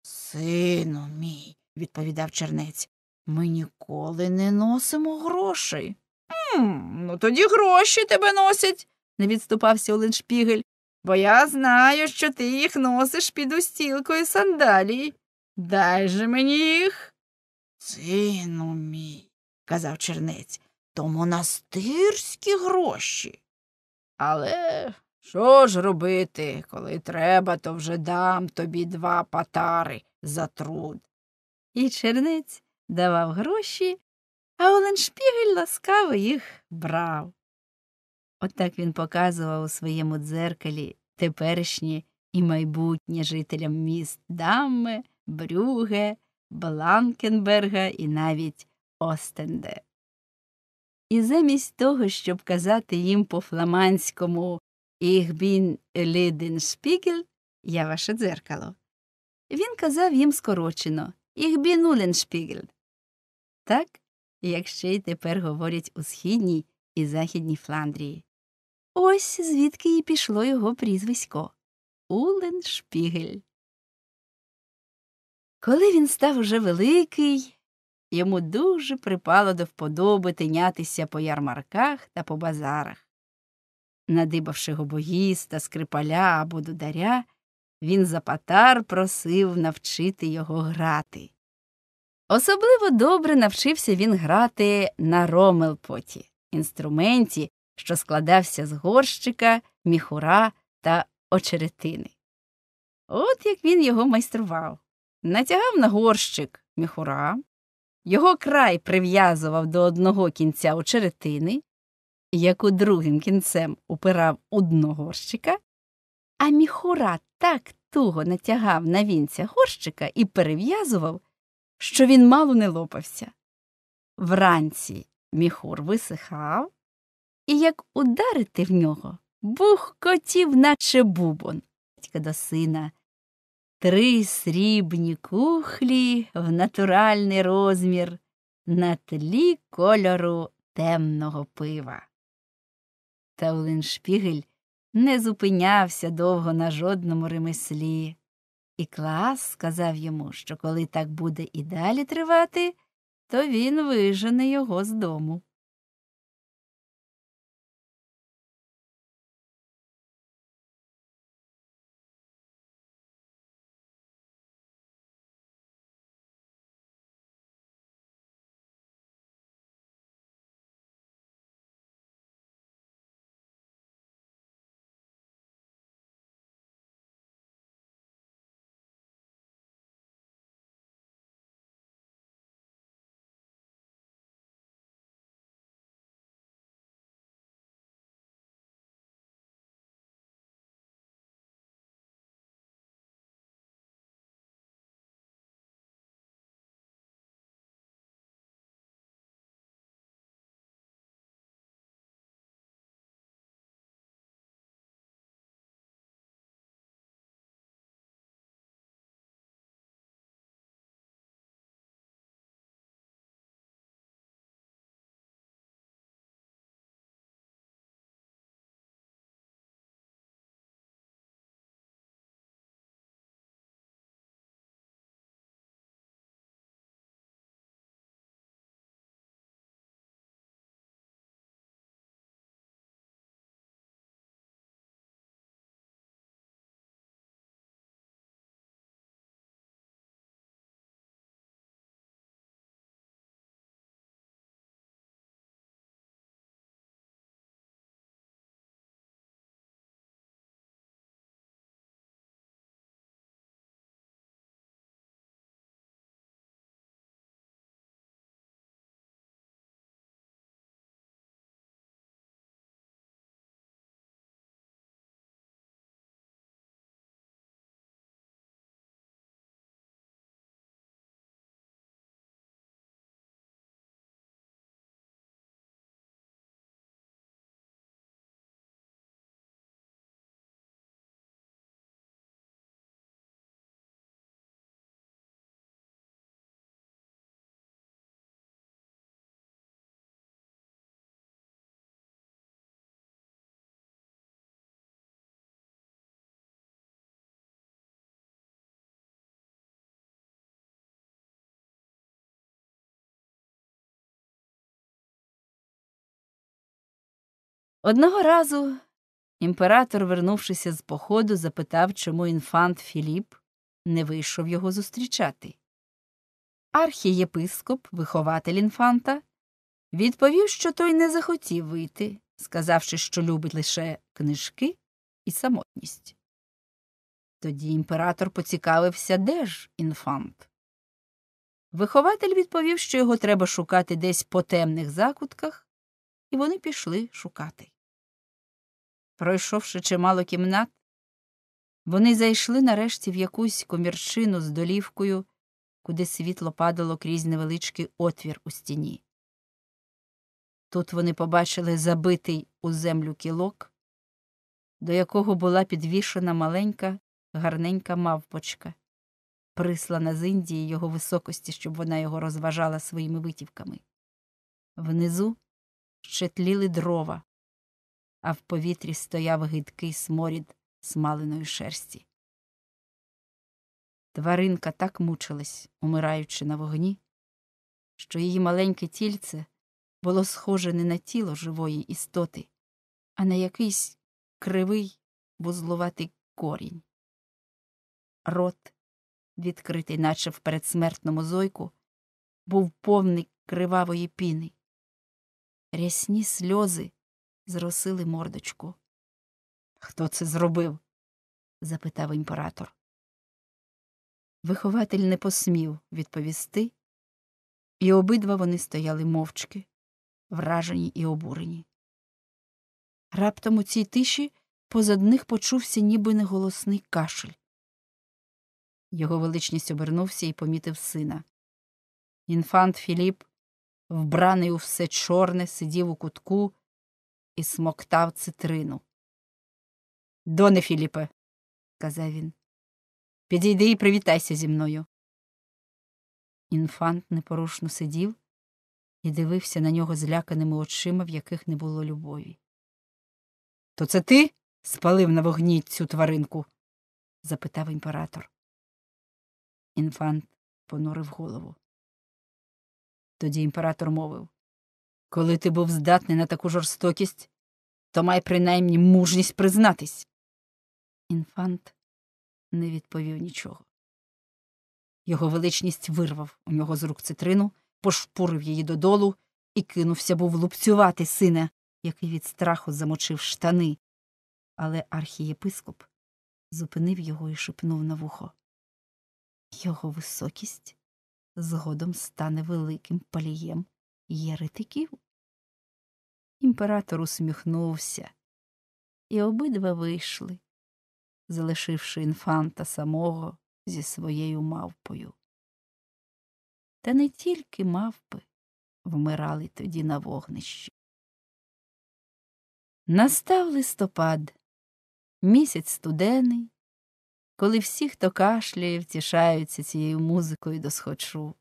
Сину мій, відповідав чернець, ми ніколи не носимо грошей. «Хм, Ну тоді гроші тебе носять, не відступався шпігель. бо я знаю, що ти їх носиш під устілкою сандалій. Дай же мені їх. Сину мій, казав чернець, то монастирські гроші. Але що ж робити, коли треба, то вже дам тобі два патари за труд. І чернець давав гроші, а Оленшпігель ласкаво їх брав. Отак він показував у своєму дзеркалі теперішнє і майбутнє жителям міст Дамме, Брюге, Бланкенберга і навіть Остенде. І замість того, щоб казати їм по фламандському «Іх бін ліден шпігель, я ваше дзеркало. Він казав їм скорочено «Іх бін улен шпігель. Так, як ще й тепер говорять у східній і західній Фландрії. Ось звідки і пішло його прізвисько Улен Шпігель. Коли він став уже великий, йому дуже припало до вподоби тинятися по ярмарках та по базарах. Надибавши гобоїста, скрипаля або дударя, він запатар просив навчити його грати. Особливо добре навчився він грати на ромелпоті, інструменті, що складався з горщика, міхура та очеретини. От як він його майстрував. Натягав на горщик міхура, його край прив'язував до одного кінця очеретини, яку другим кінцем упирав одного горщика, а міхура так туго натягав на вінця горщика і перев'язував, що він мало не лопався. Вранці міхур висихав і, як ударити в нього, бухкотів, наче бубон, батька до сина. Три срібні кухлі в натуральний розмір на тлі кольору темного пива. Та Оленшпігель не зупинявся довго на жодному ремеслі. І клас сказав йому, що коли так буде і далі тривати, то він вижене його з дому. Одного разу імператор, вернувшися з походу, запитав, чому інфант Філіп не вийшов його зустрічати. Архієпископ, вихователь інфанта, відповів, що той не захотів вийти, сказавши, що любить лише книжки і самотність. Тоді імператор поцікавився, де ж інфант. Вихователь відповів, що його треба шукати десь по темних закутках і вони пішли шукати. Пройшовши чимало кімнат, вони зайшли нарешті в якусь комірчину з долівкою, куди світло падало крізь невеличкий отвір у стіні. Тут вони побачили забитий у землю кілок, до якого була підвішена маленька, гарненька мавпочка, прислана з Індії його високості, щоб вона його розважала своїми витівками. Внизу ще тліли дрова, а в повітрі стояв гидкий сморід смаленої шерсті. Тваринка так мучилась, умираючи на вогні, що її маленьке тільце було схоже не на тіло живої істоти, а на якийсь кривий вузлуватий корінь. Рот, відкритий, наче в передсмертному зойку, був повний кривавої піни. Рясні сльози зросили мордочку. Хто це зробив? запитав імператор. Вихователь не посмів відповісти, і обидва вони стояли мовчки, вражені і обурені. Раптом у цій тиші позад них почувся ніби неголосний кашель. Його величність обернувся і помітив сина. Інфант Філіп вбраний у все чорне, сидів у кутку і смоктав цитрину. Доне Філіпе, сказав він, підійди і привітайся зі мною. Інфант непорушно сидів і дивився на нього зляканими очима, в яких не було любові. То це ти спалив на вогні цю тваринку? запитав імператор. Інфант понурив голову. Тоді імператор мовив Коли ти був здатний на таку жорстокість, то май принаймні мужність признатись. Інфант не відповів нічого. Його величність вирвав у нього з рук цитрину, пошпурив її додолу і кинувся був лупцювати сина, який від страху замочив штани. Але архієпископ зупинив його і шепнув на вухо Його високість згодом стане великим палієм єретиків. Імператор усміхнувся, і обидва вийшли, залишивши інфанта самого зі своєю мавпою. Та не тільки мавпи вмирали тоді на вогнищі. Настав листопад, місяць студений коли всі, хто кашляє, втішаються цією музикою до схочу.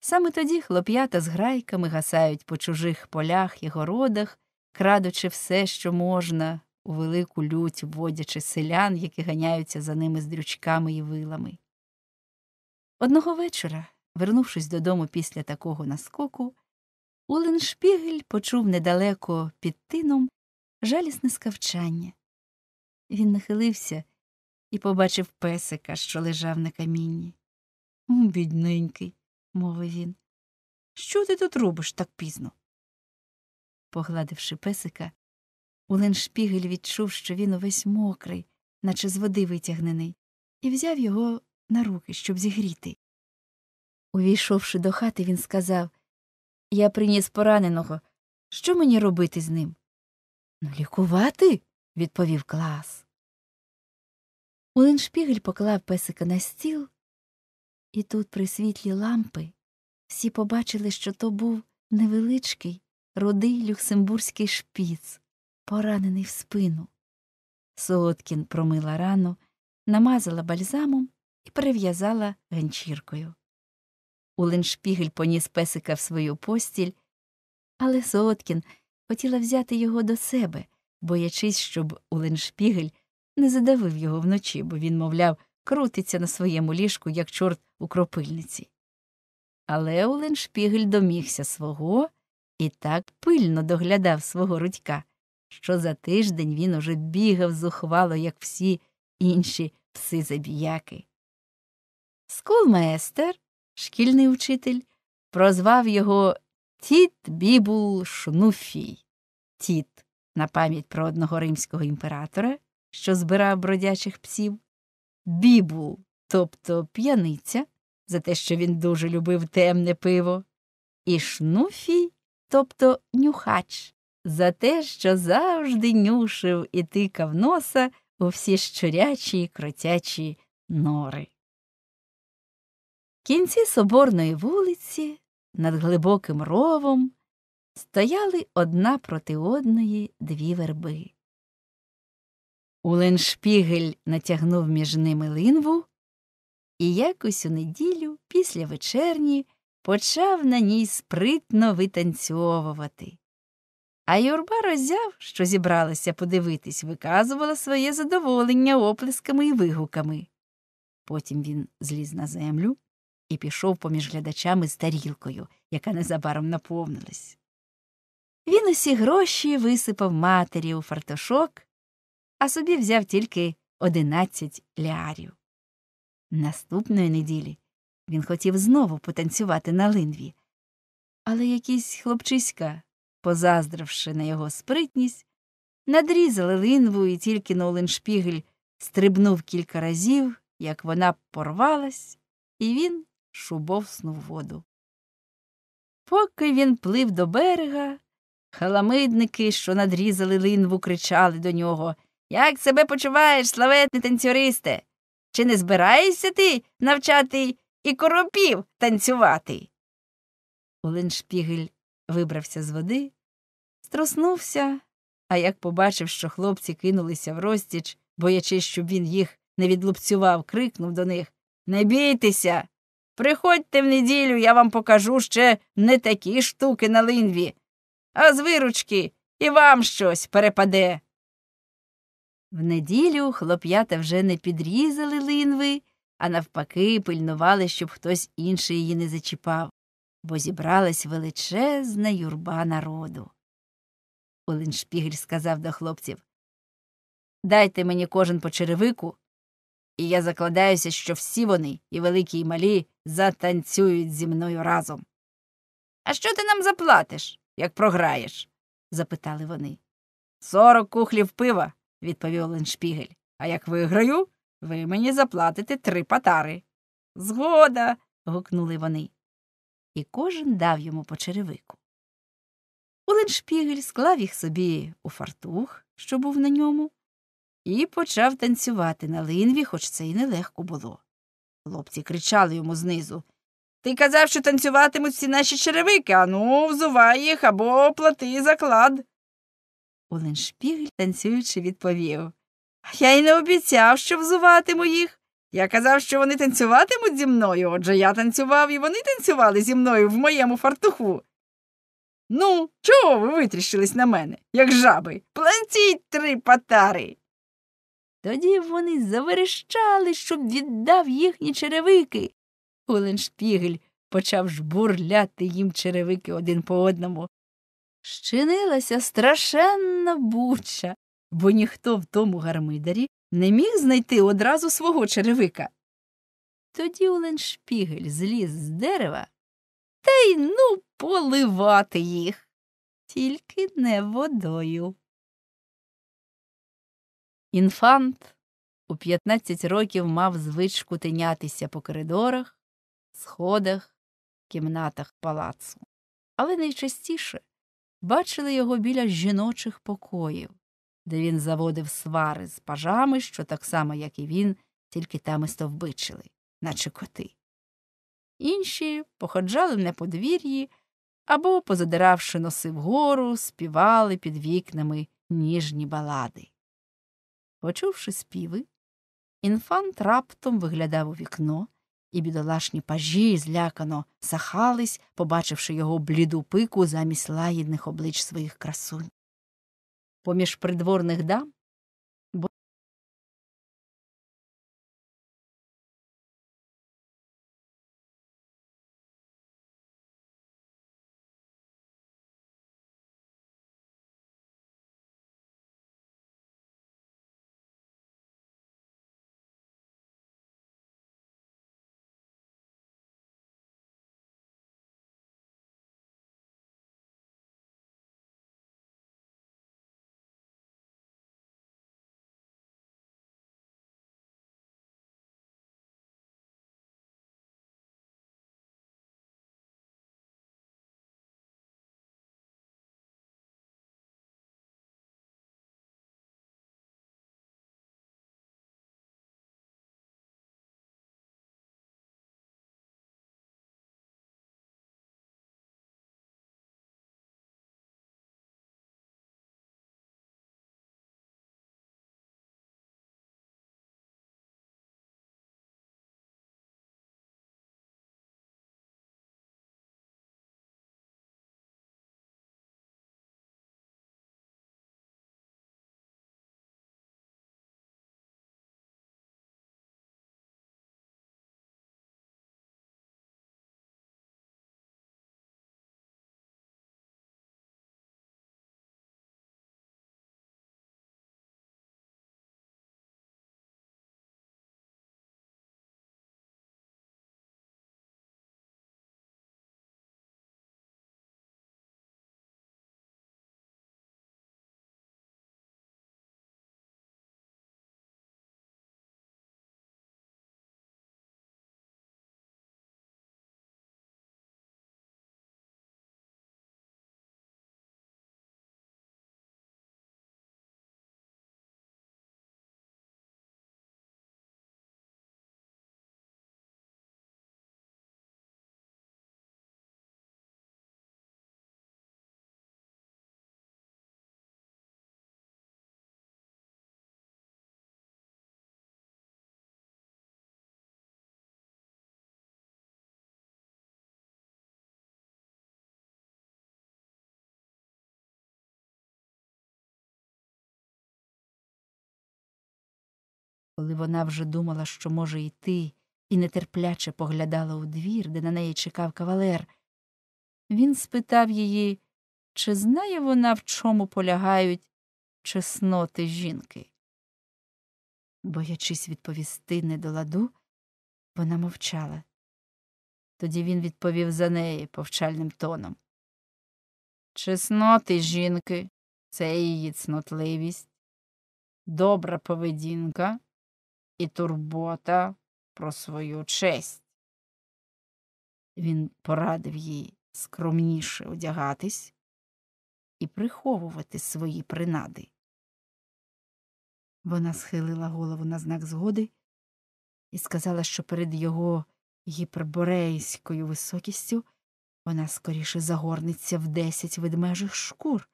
Саме тоді хлоп'ята з грайками гасають по чужих полях і городах, крадучи все, що можна, у велику лють вводячи селян, які ганяються за ними з дрючками і вилами. Одного вечора, вернувшись додому після такого наскоку, Уленшпігель почув недалеко під тином жалісне скавчання. Він нахилився і побачив песика, що лежав на камінні. Бідненький, мовив він. Що ти тут робиш так пізно? Погладивши песика, Улен Шпігель відчув, що він увесь мокрий, наче з води витягнений, і взяв його на руки, щоб зігріти. Увійшовши до хати, він сказав Я приніс пораненого. Що мені робити з ним? Ну, лікувати, відповів клас. Муленшпігель поклав песика на стіл, і тут, при світлі лампи, всі побачили, що то був невеличкий, рудий люксембурзький шпіц, поранений в спину. Солодкін промила рану, намазала бальзамом і перев'язала ганчіркою. Уленшпігель поніс песика в свою постіль, але Солодкін хотіла взяти його до себе, боячись, щоб Уленшпігель не задавив його вночі, бо він, мовляв, крутиться на своєму ліжку, як чорт у кропильниці. Але шпігель домігся свого і так пильно доглядав свого рудька, що за тиждень він уже бігав зухвало, як всі інші пси забіяки. Скулместер, шкільний учитель, прозвав його Тіт Бібул Шнуфій, тіт на пам'ять про одного римського імператора, що збирав бродячих псів, бібу, тобто п'яниця, за те, що він дуже любив темне пиво, і шнуфій, тобто нюхач, за те, що завжди нюшив і тикав носа у всі щурячі і кротячі нори. В кінці соборної вулиці над глибоким ровом стояли одна проти одної дві верби. Уленшпігель натягнув між ними линву і якось у неділю, після вечерні, почав на ній спритно витанцьовувати. А юрба роззяв, що зібралася подивитись, виказувала своє задоволення оплесками і вигуками. Потім він зліз на землю і пішов поміж глядачами з тарілкою, яка незабаром наповнилась. Він усі гроші висипав матері у фартошок а собі взяв тільки 11 ліарів. Наступної неділі він хотів знову потанцювати на линві, але якісь хлопчиська, позаздравши на його спритність, надрізали линву і тільки на оленшпігель стрибнув кілька разів, як вона порвалась, і він шубовснув воду. Поки він плив до берега, халамидники, що надрізали линву, кричали до нього як себе почуваєш, славетний танцюристе? Чи не збираєшся ти навчати і коропів танцювати? Олен Шпігель вибрався з води, струснувся, а як побачив, що хлопці кинулися в розтіч, боячись, щоб він їх не відлупцював, крикнув до них Не бійтеся. Приходьте в неділю, я вам покажу ще не такі штуки на линві, а з виручки і вам щось перепаде. В неділю хлоп'ята вже не підрізали линви, а навпаки, пильнували, щоб хтось інший її не зачіпав, бо зібралась величезна юрба народу. Оленшпігель сказав до хлопців Дайте мені кожен по черевику, і я закладаюся, що всі вони, і великі, і малі, затанцюють зі мною разом. А що ти нам заплатиш, як програєш? запитали вони. Сорок кухлів пива відповів Леншпігель. А як виграю, ви мені заплатите три патари. Згода. гукнули вони. І кожен дав йому по черевику. леншпігель склав їх собі у фартух, що був на ньому, і почав танцювати на линві, хоч це й нелегко було. Хлопці кричали йому знизу Ти казав, що танцюватимуть всі наші черевики, ану, взувай їх або плати заклад. Олен Оленшпігель танцюючи, відповів Я й не обіцяв, що взуватиму їх. Я казав, що вони танцюватимуть зі мною, отже я танцював і вони танцювали зі мною в моєму фартуху. Ну, чого ви витріщились на мене, як жаби? Планціть три патари. Тоді вони заверещали, щоб віддав їхні черевики. Олен Оленшпігель почав жбурляти їм черевики один по одному щинилася страшенна буча, бо ніхто в тому гармидарі не міг знайти одразу свого черевика. Тоді Олен Шпігель зліз з дерева та й ну поливати їх, тільки не водою. Інфант у 15 років мав звичку тинятися по коридорах, сходах, кімнатах палацу, але найчастіше бачили його біля жіночих покоїв, де він заводив свари з пажами, що так само, як і він, тільки там і стовбичили, наче коти. Інші походжали на подвір'ї або, позадиравши носи вгору, співали під вікнами ніжні балади. Почувши співи, інфант раптом виглядав у вікно і бідолашні пажі злякано сахались, побачивши його бліду пику замість лагідних облич своїх красунь. Поміж придворних дам Коли вона вже думала, що може йти, і нетерпляче поглядала у двір, де на неї чекав кавалер, він спитав її, чи знає вона, в чому полягають чесноти жінки. Боячись відповісти не до ладу, вона мовчала. Тоді він відповів за неї повчальним тоном. Чесноти жінки, це її цнотливість, добра поведінка і турбота про свою честь. Він порадив їй скромніше одягатись і приховувати свої принади. Вона схилила голову на знак згоди і сказала, що перед його гіперборейською високістю вона скоріше загорнеться в десять ведмежих шкур,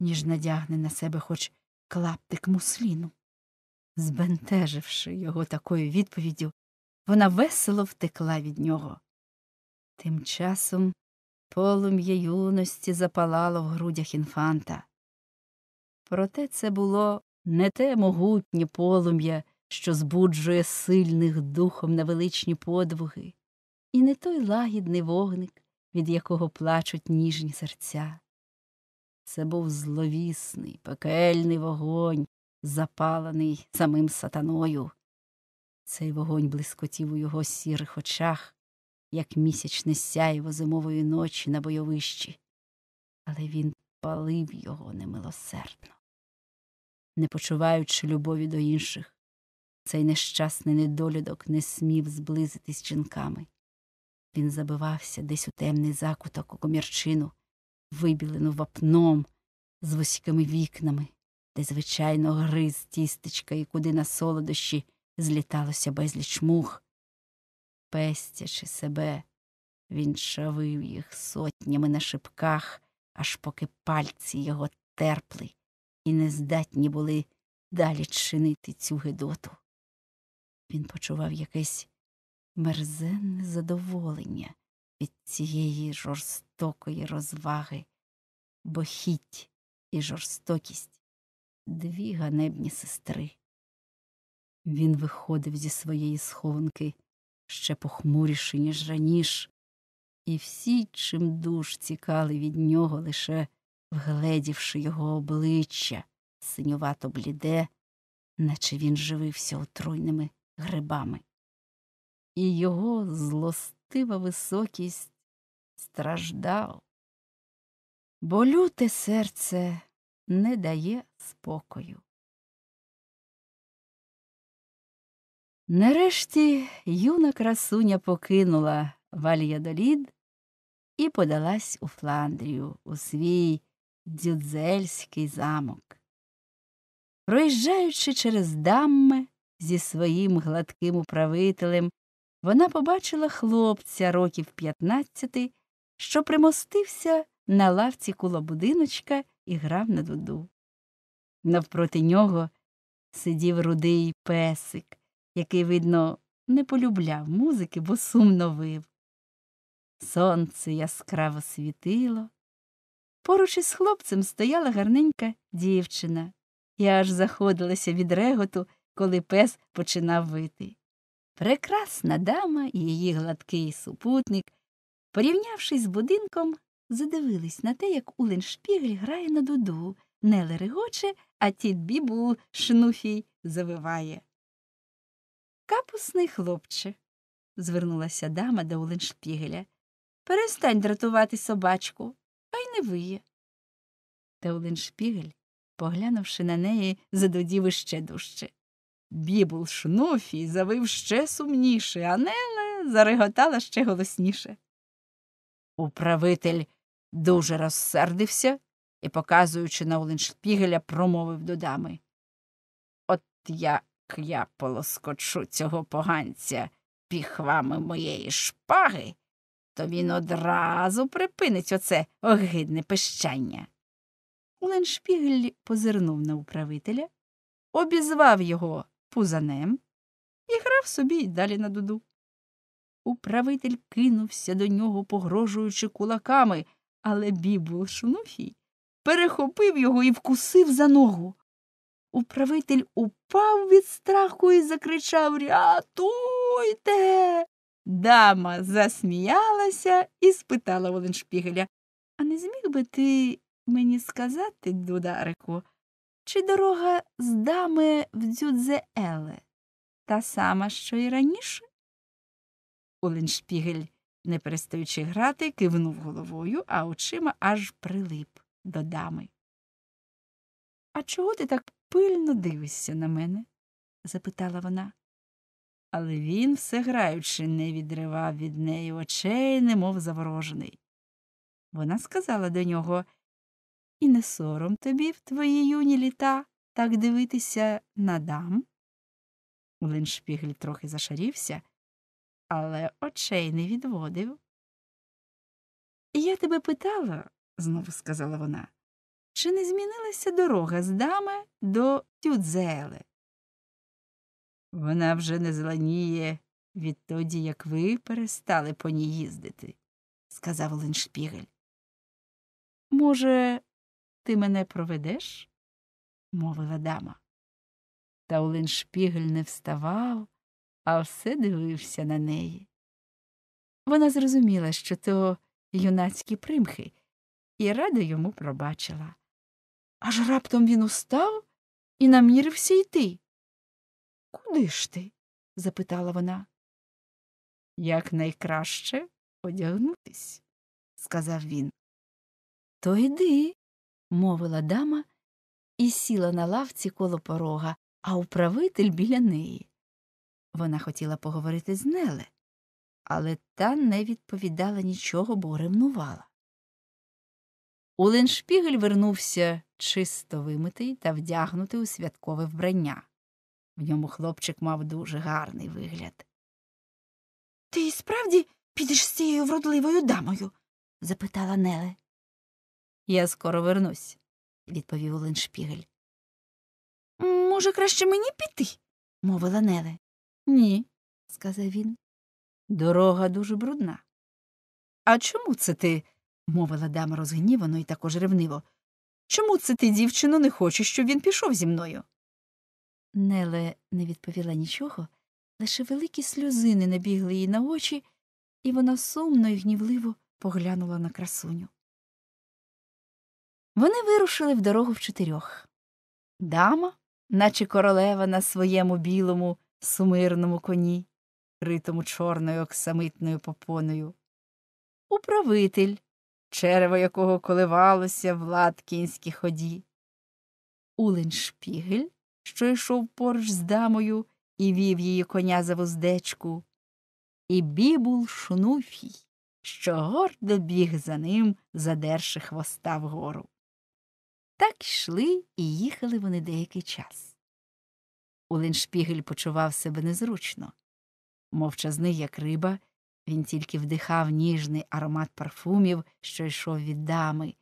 ніж надягне на себе хоч клаптик мусліну. Збентеживши його такою відповіддю, вона весело втекла від нього. Тим часом полум'я юності запалало в грудях інфанта. Проте це було не те могутнє полум'я, що збуджує сильних духом на величні подвиги, і не той лагідний вогник, від якого плачуть ніжні серця. Це був зловісний, пекельний вогонь, запалений самим сатаною. Цей вогонь блискотів у його сірих очах, як місячне сяєво зимової ночі на бойовищі, але він палив його немилосердно. Не почуваючи любові до інших, цей нещасний недолюдок не смів зблизитись жінками. Він забивався десь у темний закуток у комірчину, вибілену вапном з вузькими вікнами, де, звичайно, гриз тістечка і куди на солодощі зліталося безліч мух. Пестячи себе, він шавив їх сотнями на шипках, аж поки пальці його терпли і не здатні були далі чинити цю гидоту. Він почував якесь мерзенне задоволення від цієї жорстокої розваги, бо хіть і жорстокість дві ганебні сестри. Він виходив зі своєї схованки ще похмуріший, ніж раніше, і всі чим чимдуж цікали від нього, лише вгледівши його обличчя синювато бліде, наче він живився отруйними грибами. І його злостива високість страждав, бо люте серце не дає спокою. Нарешті юна красуня покинула Вальядолід і подалась у Фландрію, у свій дзюдзельський замок. Проїжджаючи через дамми зі своїм гладким управителем, вона побачила хлопця років 15, що примостився на лавці коло будиночка і грав на дуду. Навпроти нього сидів рудий песик, який, видно, не полюбляв музики, бо сумно вив. Сонце яскраво світило. Поруч із хлопцем стояла гарненька дівчина. Я аж заходилася від реготу, коли пес починав вити. Прекрасна дама і її гладкий супутник, порівнявшись з будинком, задивились на те, як Уленшпігель грає на дуду. Неле регоче, а тіт бібу шнуфій завиває. Капусний хлопче, звернулася дама до Оленшпігеля. Перестань дратувати собачку, хай не виє. Та Оленшпігель, поглянувши на неї, задодів іще дужче. Бібул шнуфій завив ще сумніше, а Неле зареготала ще голосніше. Управитель дуже розсердився і, показуючи на Оленшпігеля, промовив до дами. От як я полоскочу цього поганця піхвами моєї шпаги, то він одразу припинить оце огидне пищання. Оленшпігель позирнув на управителя, обізвав його пузанем і грав собі й далі на дуду. Управитель кинувся до нього, погрожуючи кулаками, але бібул шунуфій перехопив його і вкусив за ногу. Управитель упав від страху і закричав Рятуйте. Дама засміялася і спитала Оленшпігеля. а не зміг би ти мені сказати, дударику, чи дорога з дами в дзюдзееле та сама, що й раніше? Оленшпігель, не перестаючи грати, кивнув головою, а очима аж прилип до дами. А чого ти так пильно дивишся на мене? запитала вона. Але він, все граючи, не відривав від неї очей, немов заворожений. Вона сказала до нього І не сором тобі в твої юні літа так дивитися на дам. Линшпігель трохи зашарівся, але очей не відводив. Я тебе питала, знову сказала вона. Чи не змінилася дорога з дами до Тюдзеле? Вона вже не зеленіє відтоді, як ви перестали по ній їздити, сказав Леншпігель. Може, ти мене проведеш? мовила дама. Та Леншпігель не вставав, а все дивився на неї. Вона зрозуміла, що то юнацькі примхи, і рада йому пробачила. Аж раптом він устав і намірився йти. Куди ж ти? запитала вона. Якнайкраще одягнутись, сказав він. То йди, мовила дама і сіла на лавці коло порога, а управитель біля неї. Вона хотіла поговорити з Неле, але та не відповідала нічого, бо ревнувала. Уленшпігель вернувся чисто вимитий та вдягнутий у святкове вбрання. В ньому хлопчик мав дуже гарний вигляд. Ти і справді підеш з цією вродливою дамою? запитала Неле. Я скоро вернусь, відповів уленшпігель. Може, краще мені піти? мовила Неле. Ні, сказав він. Дорога дуже брудна. А чому це ти мовила дама розгнівано і також ревниво. Чому це ти, дівчино, не хочеш, щоб він пішов зі мною? Неле не відповіла нічого, лише великі сльозини набігли їй на очі, і вона сумно і гнівливо поглянула на красуню. Вони вирушили в дорогу в чотирьох. Дама, наче королева на своєму білому, сумирному коні, критому чорною оксамитною попоною, управитель черево якого коливалося в лад кінській ході. Улен що йшов поруч з дамою і вів її коня за вуздечку, і бібул шнуфій, що гордо біг за ним, задерши хвоста вгору. Так йшли і їхали вони деякий час. Улен почував себе незручно, мовчазний, як риба, він тільки вдихав ніжний аромат парфумів, що йшов від дами,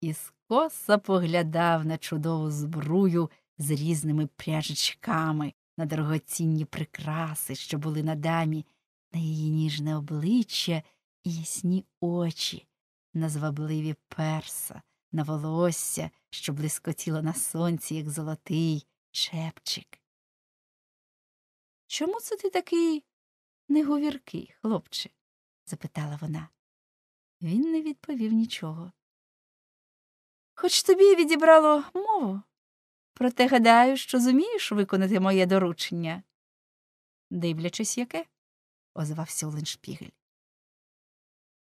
і скоса поглядав на чудову збрую з різними пряжечками, на дорогоцінні прикраси, що були на дамі, на її ніжне обличчя і ясні очі, на звабливі перса, на волосся, що блискотіло на сонці, як золотий чепчик. Чому це ти такий не говіркий, хлопче? запитала вона. Він не відповів нічого. Хоч тобі відібрало мову, проте гадаю, що зумієш виконати моє доручення. Дивлячись, яке, озвався Оленшпігель.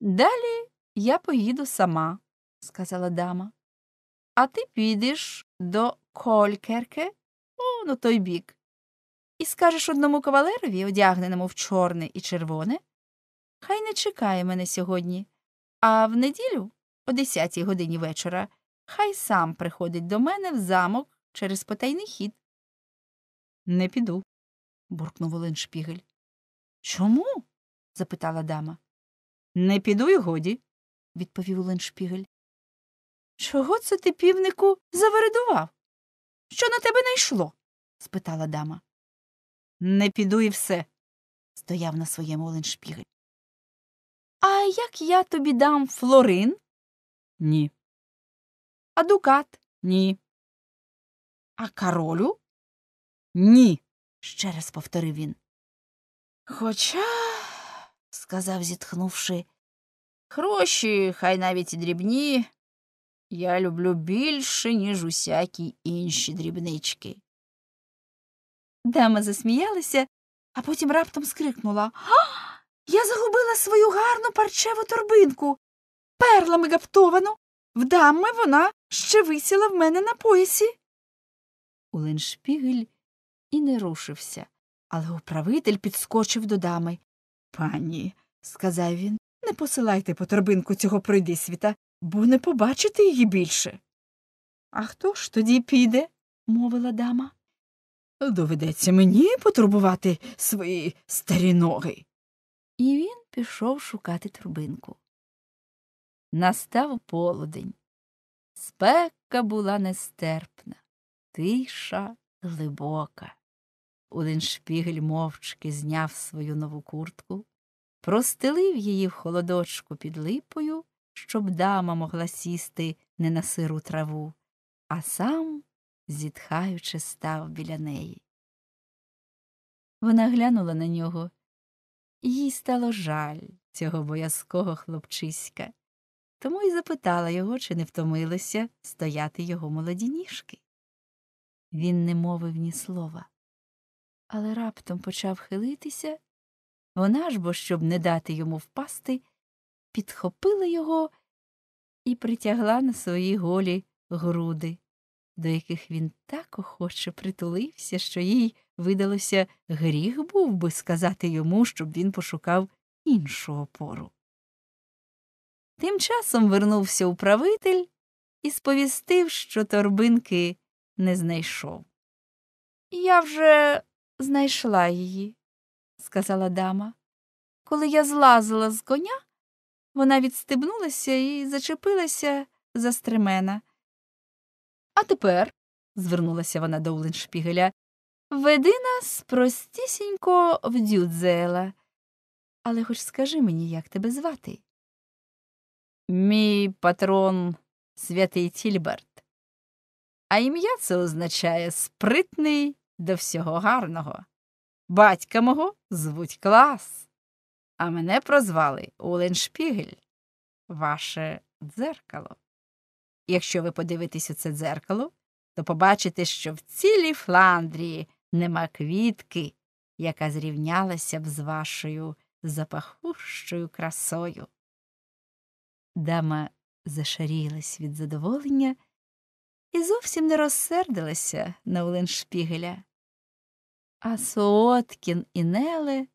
Далі я поїду сама, сказала дама. А ти підеш до Колькерке, о, на ну, той бік і скажеш одному кавалерові, одягненому в чорне і червоне, хай не чекає мене сьогодні, а в неділю, о десятій годині вечора, хай сам приходить до мене в замок через потайний хід. Не піду, буркнув Оленшпігель. Чому? запитала дама. Не піду й годі, відповів Оленшпігель. Чого це ти, півнику, завередував? Що на тебе найшло? спитала дама. Не піду і все, стояв на своєму Оленшпігель. А як я тобі дам флорин? Ні. А дукат? Ні. А королю? Ні. ще раз повторив він. Хоча, сказав, зітхнувши, гроші, хай навіть і дрібні. Я люблю більше, ніж усякі інші дрібнички. Дема засміялася, а потім раптом скрикнула «А! Я загубила свою гарну парчеву торбинку. Перлами гаптовану. В дами вона ще висіла в мене на поясі. Уленшпігель і не рушився, але управитель підскочив до дами. Пані, сказав він, не посилайте по торбинку цього пройдисвіта, бо не побачите її більше. А хто ж тоді піде? мовила дама. Доведеться мені потурбувати свої старі ноги. І він пішов шукати турбинку. Настав полудень. Спека була нестерпна, тиша глибока. Один шпігель мовчки зняв свою нову куртку, простелив її в холодочку під липою, щоб дама могла сісти не на сиру траву, а сам зітхаючи, став біля неї. Вона глянула на нього, їй стало жаль цього боязкого хлопчиська, тому й запитала його, чи не втомилося стояти його молоді ніжки. Він не мовив ні слова, але раптом почав хилитися. Вона ж бо, щоб не дати йому впасти, підхопила його і притягла на свої голі груди до яких він так охоче притулився, що їй видалося, гріх був би сказати йому, щоб він пошукав іншу опору. Тим часом вернувся управитель і сповістив, що торбинки не знайшов. Я вже знайшла її, сказала дама. Коли я злазила з коня, вона відстебнулася і зачепилася за стремена. А тепер, звернулася вона до Уленшпігеля, веди нас простісінько в Дюдзела. Але хоч скажи мені, як тебе звати? Мій патрон святий Тільберт. А ім'я це означає спритний до всього гарного. Батька мого звуть клас, а мене прозвали Оленшпігель, ваше дзеркало. Якщо ви подивитесь у це дзеркало, то побачите, що в цілій Фландрії нема квітки, яка зрівнялася б з вашою запахущою красою. Дама зашарілась від задоволення і зовсім не розсердилася на Оленшпігеля. А Сооткін і Неле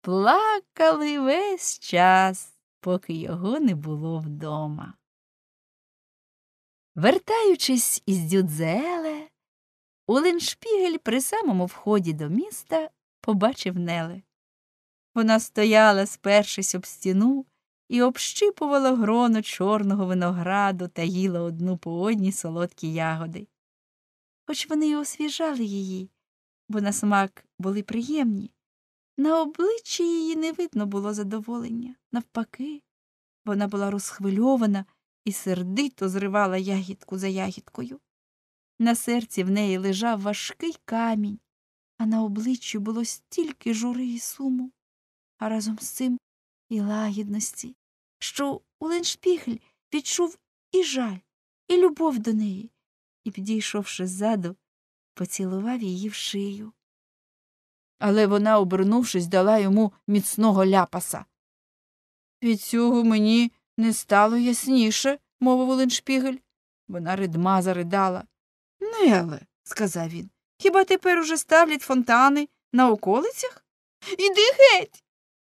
плакали весь час, поки його не було вдома. Вертаючись із Дюдзееле, Оленшпігель при самому вході до міста побачив Неле. Вона стояла, спершись об стіну, і общипувала гроно чорного винограду та їла одну по одній солодкі ягоди. Хоч вони й освіжали її, бо на смак були приємні. На обличчі її не видно було задоволення. Навпаки, вона була розхвильована і сердито зривала ягідку за ягідкою. На серці в неї лежав важкий камінь, а на обличчі було стільки жури і суму, а разом з цим і лагідності, що Оленшпіхль відчув і жаль, і любов до неї, і, підійшовши ззаду, поцілував її в шию. Але вона, обернувшись, дала йому міцного ляпаса. Від цього мені не стало ясніше, мовив Оленшпігель. Вона ридма заридала. Неле, ну, сказав він, хіба тепер уже ставлять фонтани на околицях? Іди геть,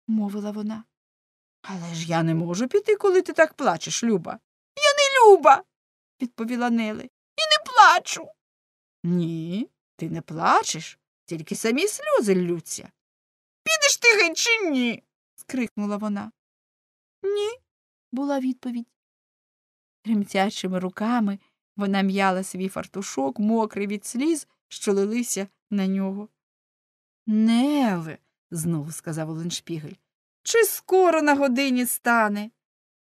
мовила вона. Але ж я не можу піти, коли ти так плачеш, Люба. Я не люба, відповіла Неле. І не плачу. Ні, ти не плачеш, тільки самі сльози ллються. Підеш ти геть чи ні? скрикнула вона. Ні, була відповідь. Тремтячими руками вона м'яла свій фартушок, мокрий від сліз, що лилися на нього. Неве, знову сказав Оленшпігель, чи скоро на годині стане?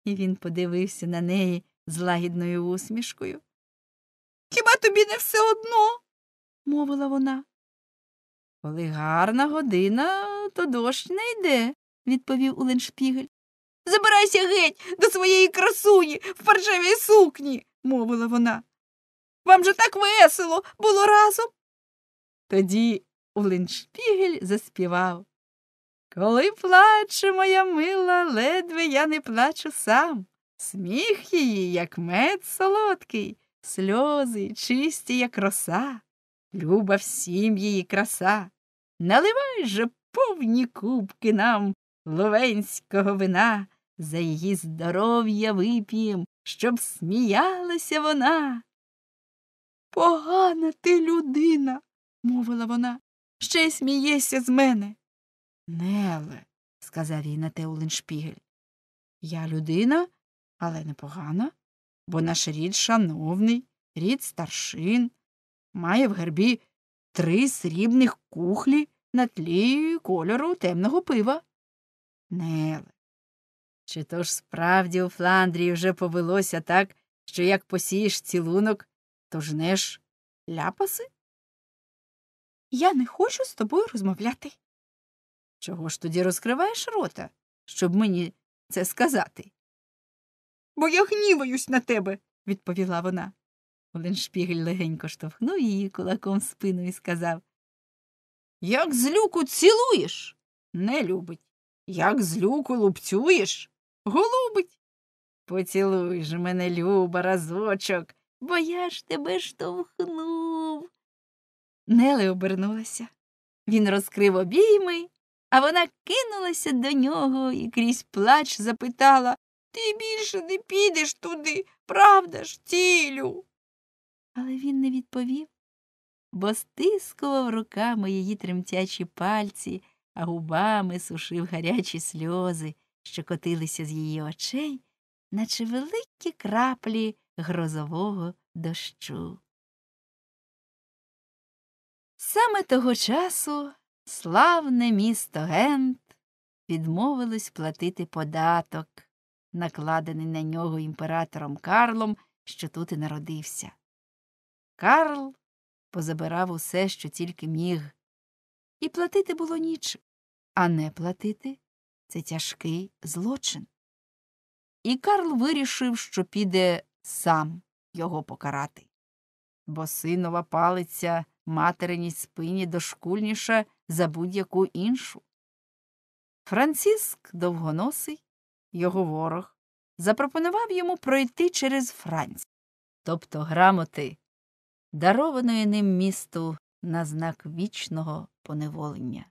І він подивився на неї з лагідною усмішкою. Хіба тобі не все одно? мовила вона. Коли гарна година, то дощ не йде, відповів Уленшпігель. Забирайся геть до своєї красуні в паржевій сукні, мовила вона. Вам же так весело було разом. Тоді Оленшпігель заспівав. Коли плаче моя мила, ледве я не плачу сам. Сміх її, як мед солодкий, сльози чисті, як роса, люба всім її краса. Наливай же повні кубки нам ловенського вина. За її здоров'я вип'єм, щоб сміялася вона. Погана ти людина, мовила вона, ще й смієшся з мене. Неле, сказав їй на те Улиншпігель, я людина, але не погана, бо наш рід шановний, рід старшин, має в гербі три срібних кухлі на тлі кольору темного пива. Неле, чи то ж справді у Фландрії вже повелося так, що як посієш цілунок, то жнеш ляпаси? Я не хочу з тобою розмовляти. Чого ж тоді розкриваєш рота, щоб мені це сказати? Бо я гніваюсь на тебе, відповіла вона. Оленшпігель легенько штовхнув її кулаком в спину і сказав Як злюку цілуєш, не любить. Як злюку лупцюєш, голубить. Поцілуй ж мене, люба, разочок, бо я ж тебе штовхнув. Неле обернулася. Він розкрив обійми, а вона кинулася до нього і крізь плач запитала Ти більше не підеш туди, правда ж, тілю? Але він не відповів, бо стискував руками її тремтячі пальці, а губами сушив гарячі сльози що котилися з її очей, наче великі краплі грозового дощу. Саме того часу славне місто Гент відмовилось платити податок, накладений на нього імператором Карлом, що тут і народився. Карл позабирав усе, що тільки міг, і платити було ніч, а не платити це тяжкий злочин. І Карл вирішив, що піде сам його покарати, бо синова палиця материній спині дошкульніша за будь-яку іншу. Франциск Довгоносий, його ворог, запропонував йому пройти через Францію, тобто грамоти, дарованої ним місту на знак вічного поневолення.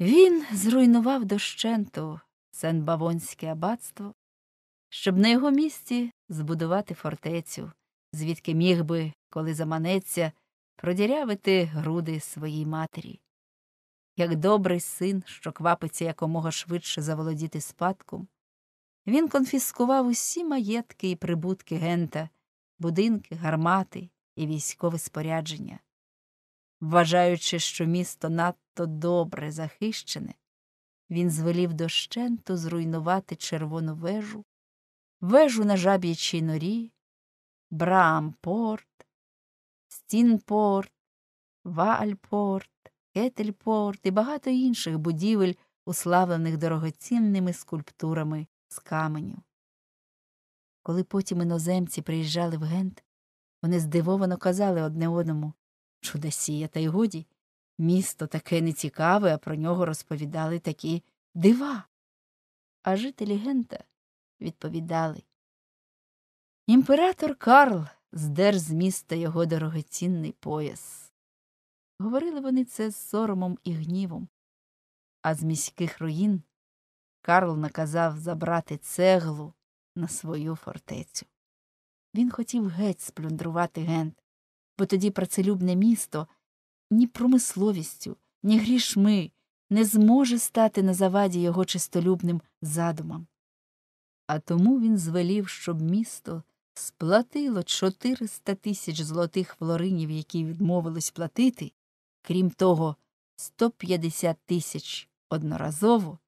Він зруйнував дощенту Сен-Бавонське аббатство, щоб на його місці збудувати фортецю, звідки міг би, коли заманеться, продірявити груди своїй матері. Як добрий син, що квапиться якомога швидше заволодіти спадком, він конфіскував усі маєтки і прибутки гента, будинки, гармати і військове спорядження. Вважаючи, що місто надто добре захищене, він звелів дощенту зруйнувати червону вежу, вежу на жаб'ячій норі, Брампорт, Стінпорт, Вальпорт, Кетельпорт і багато інших будівель, уславлених дорогоцінними скульптурами з каменю. Коли потім іноземці приїжджали в Гент, вони здивовано казали одне одному Чудосія, та й годі. Місто таке нецікаве, а про нього розповідали такі дива. А жителі Гента відповідали. Імператор Карл здер з міста його дорогоцінний пояс. Говорили вони це з соромом і гнівом. А з міських руїн Карл наказав забрати цеглу на свою фортецю. Він хотів геть сплюндрувати Гент, бо тоді працелюбне місто ні промисловістю, ні грішми не зможе стати на заваді його чистолюбним задумам. А тому він звелів, щоб місто сплатило 400 тисяч золотих флоринів, які відмовились платити, крім того, 150 тисяч одноразово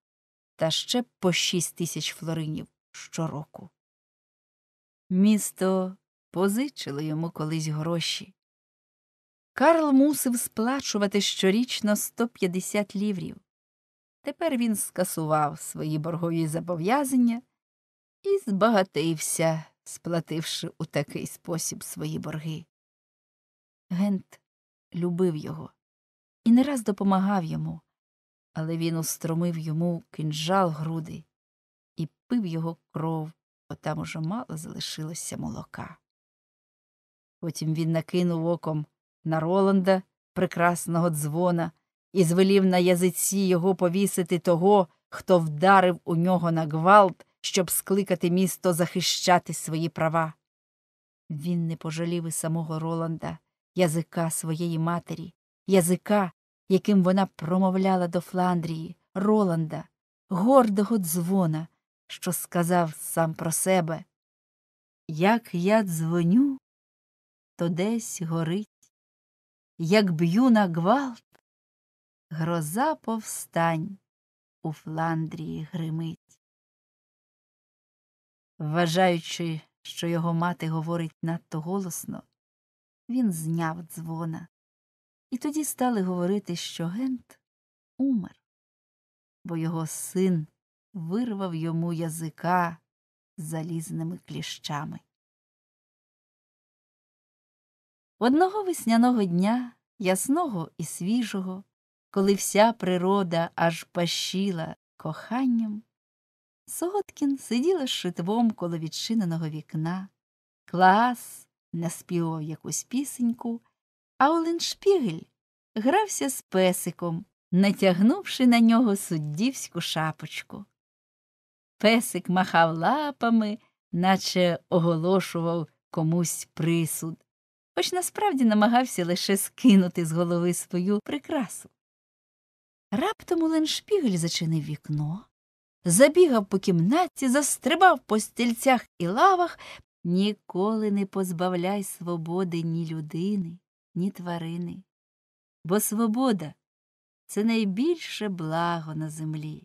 та ще по 6 тисяч флоринів щороку. Місто позичило йому колись гроші, Карл мусив сплачувати щорічно 150 ліврів. Тепер він скасував свої боргові зобов'язання і збагатився, сплативши у такий спосіб свої борги. Гент любив його і не раз допомагав йому, але він устромив йому кинджал груди і пив його кров, бо там уже мало залишилося молока. Потім він накинув оком на Роланда, прекрасного дзвона, і звелів на язиці його повісити того, хто вдарив у нього на гвалт, щоб скликати місто захищати свої права. Він не пожалів і самого Роланда, язика своєї матері, язика, яким вона промовляла до Фландрії, Роланда, гордого дзвона, що сказав сам про себе. Як я дзвоню, то десь горить як б'ю на гвалт, гроза повстань у Фландрії гримить. Вважаючи, що його мати говорить надто голосно, він зняв дзвона, і тоді стали говорити, що Гент умер, бо його син вирвав йому язика залізними кліщами. Одного весняного дня, ясного і свіжого, коли вся природа аж пащила коханням, Соткін сиділа з шитвом коло відчиненого вікна, клас наспівав якусь пісеньку, а Оленшпігель грався з песиком, натягнувши на нього суддівську шапочку. Песик махав лапами, наче оголошував комусь присуд хоч насправді намагався лише скинути з голови свою прикрасу. Раптом Оленшпігель зачинив вікно, забігав по кімнаті, застрибав по стільцях і лавах ніколи не позбавляй свободи ні людини, ні тварини. Бо свобода це найбільше благо на землі.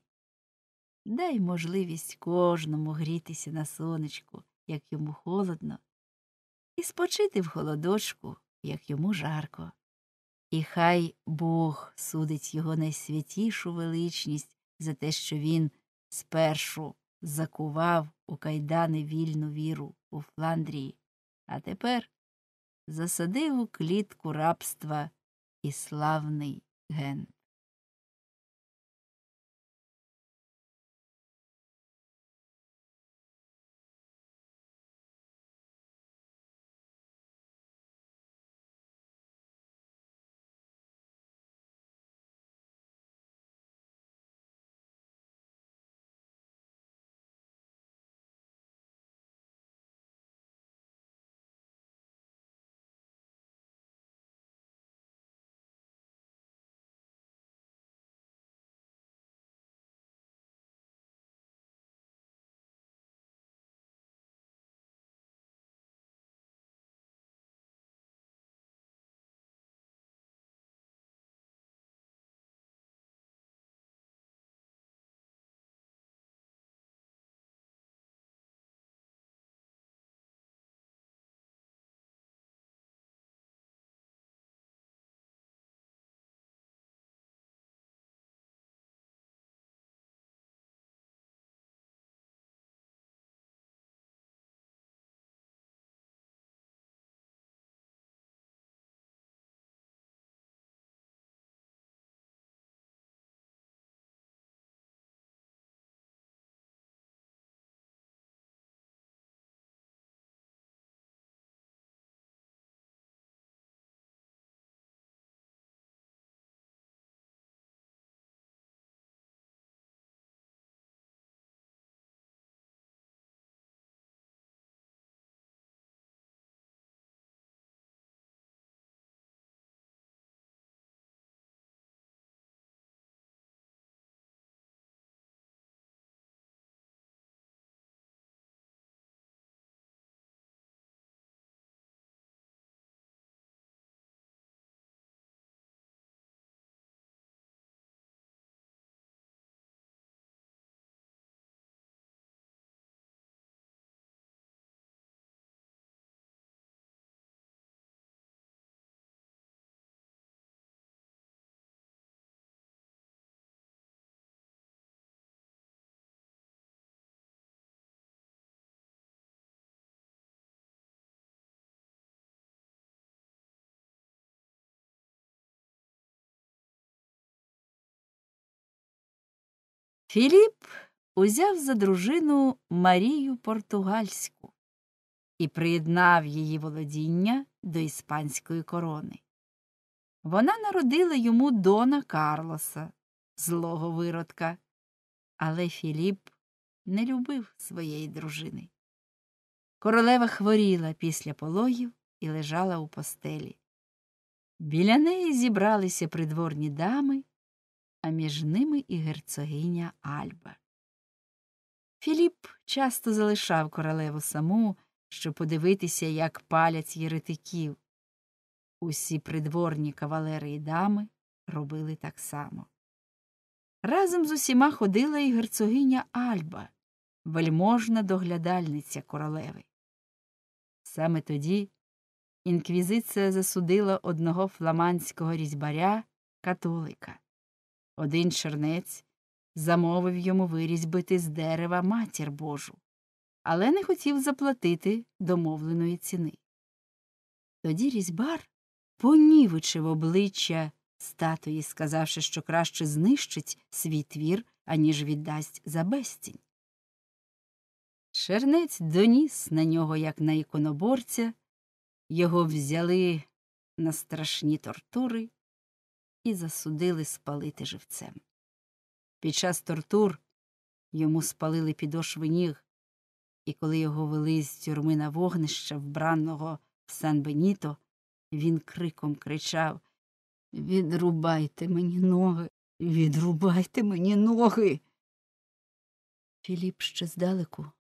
Дай можливість кожному грітися на сонечку, як йому холодно, і спочити в холодочку, як йому жарко. І хай Бог судить його найсвятішу величність за те, що він спершу закував у кайдани вільну віру у Фландрії, а тепер засадив у клітку рабства і славний ген. Філіп узяв за дружину Марію Португальську і приєднав її володіння до іспанської корони. Вона народила йому Дона Карлоса, злого виродка, але Філіп не любив своєї дружини. Королева хворіла після пологів і лежала у постелі. Біля неї зібралися придворні дами а між ними і герцогиня Альба. Філіп часто залишав королеву саму, щоб подивитися, як палять єретиків. Усі придворні кавалери і дами робили так само. Разом з усіма ходила і герцогиня Альба, вельможна доглядальниця королеви. Саме тоді інквізиція засудила одного фламандського різьбаря католика. Один чернець замовив йому вирізьбити з дерева матір Божу, але не хотів заплатити домовленої ціни. Тоді різьбар понівечив обличчя статуї, сказавши, що краще знищить свій твір, аніж віддасть за безцінь. Чернець доніс на нього, як на іконоборця, його взяли на страшні тортури і засудили спалити живцем. Під час тортур йому спалили підошви ніг, і коли його вели з тюрми на вогнище, вбраного в Сан Беніто, він криком кричав Відрубайте мені ноги, відрубайте мені ноги. Філіп ще здалеку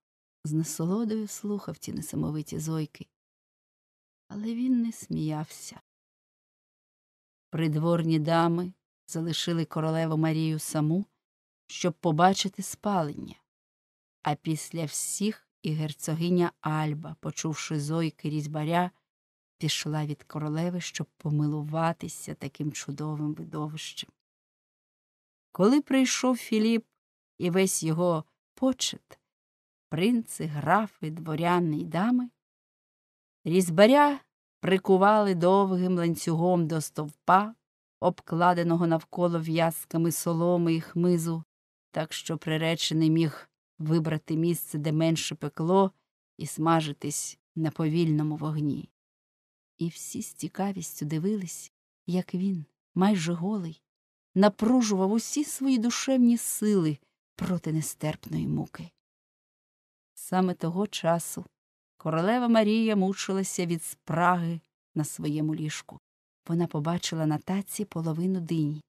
з насолодою слухав ті несамовиті зойки, але він не сміявся. Придворні дами залишили королеву Марію саму, щоб побачити спалення. А після всіх і герцогиня Альба, почувши зойки різьбаря, пішла від королеви, щоб помилуватися таким чудовим видовищем. Коли прийшов Філіп і весь його почет, принци, графи, дворяни й дами, різьбаря прикували довгим ланцюгом до стовпа, обкладеного навколо в'язками соломи і хмизу, так що приречений міг вибрати місце, де менше пекло, і смажитись на повільному вогні. І всі з цікавістю дивились, як він, майже голий, напружував усі свої душевні сили проти нестерпної муки. Саме того часу королева Марія мучилася від спраги на своєму ліжку. Вона побачила на таці половину дині.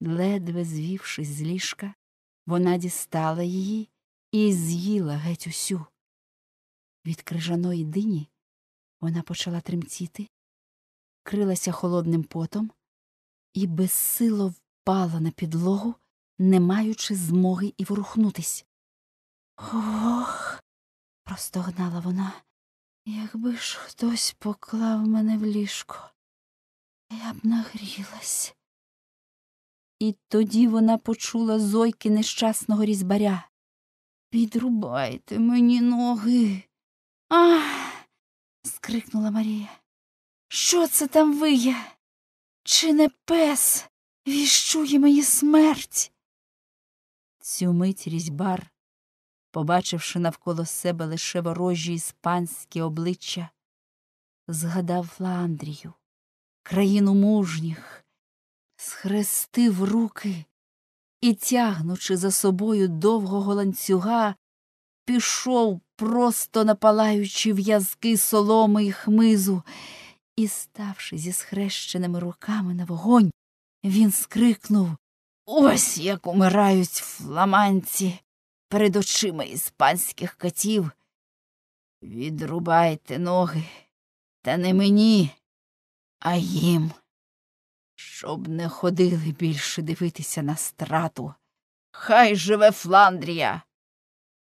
Ледве звівшись з ліжка, вона дістала її і з'їла геть усю. Від крижаної дині вона почала тремтіти, крилася холодним потом і безсило впала на підлогу, не маючи змоги і ворухнутись. Ох простогнала вона. Якби ж хтось поклав мене в ліжко, я б нагрілась. І тоді вона почула зойки нещасного різбаря. Підрубайте мені ноги. Ах. скрикнула Марія. Що це там виє? Чи не пес віщує мені смерть? Цю мить різьбар побачивши навколо себе лише ворожі іспанські обличчя, згадав Фландрію, країну мужніх, схрестив руки і, тягнучи за собою довгого ланцюга, пішов просто напалаючи в'язки соломи й хмизу, і, ставши зі схрещеними руками на вогонь, він скрикнув Ось як умирають фламанці перед очима іспанських катів. Відрубайте ноги, та не мені, а їм, щоб не ходили більше дивитися на страту. Хай живе Фландрія.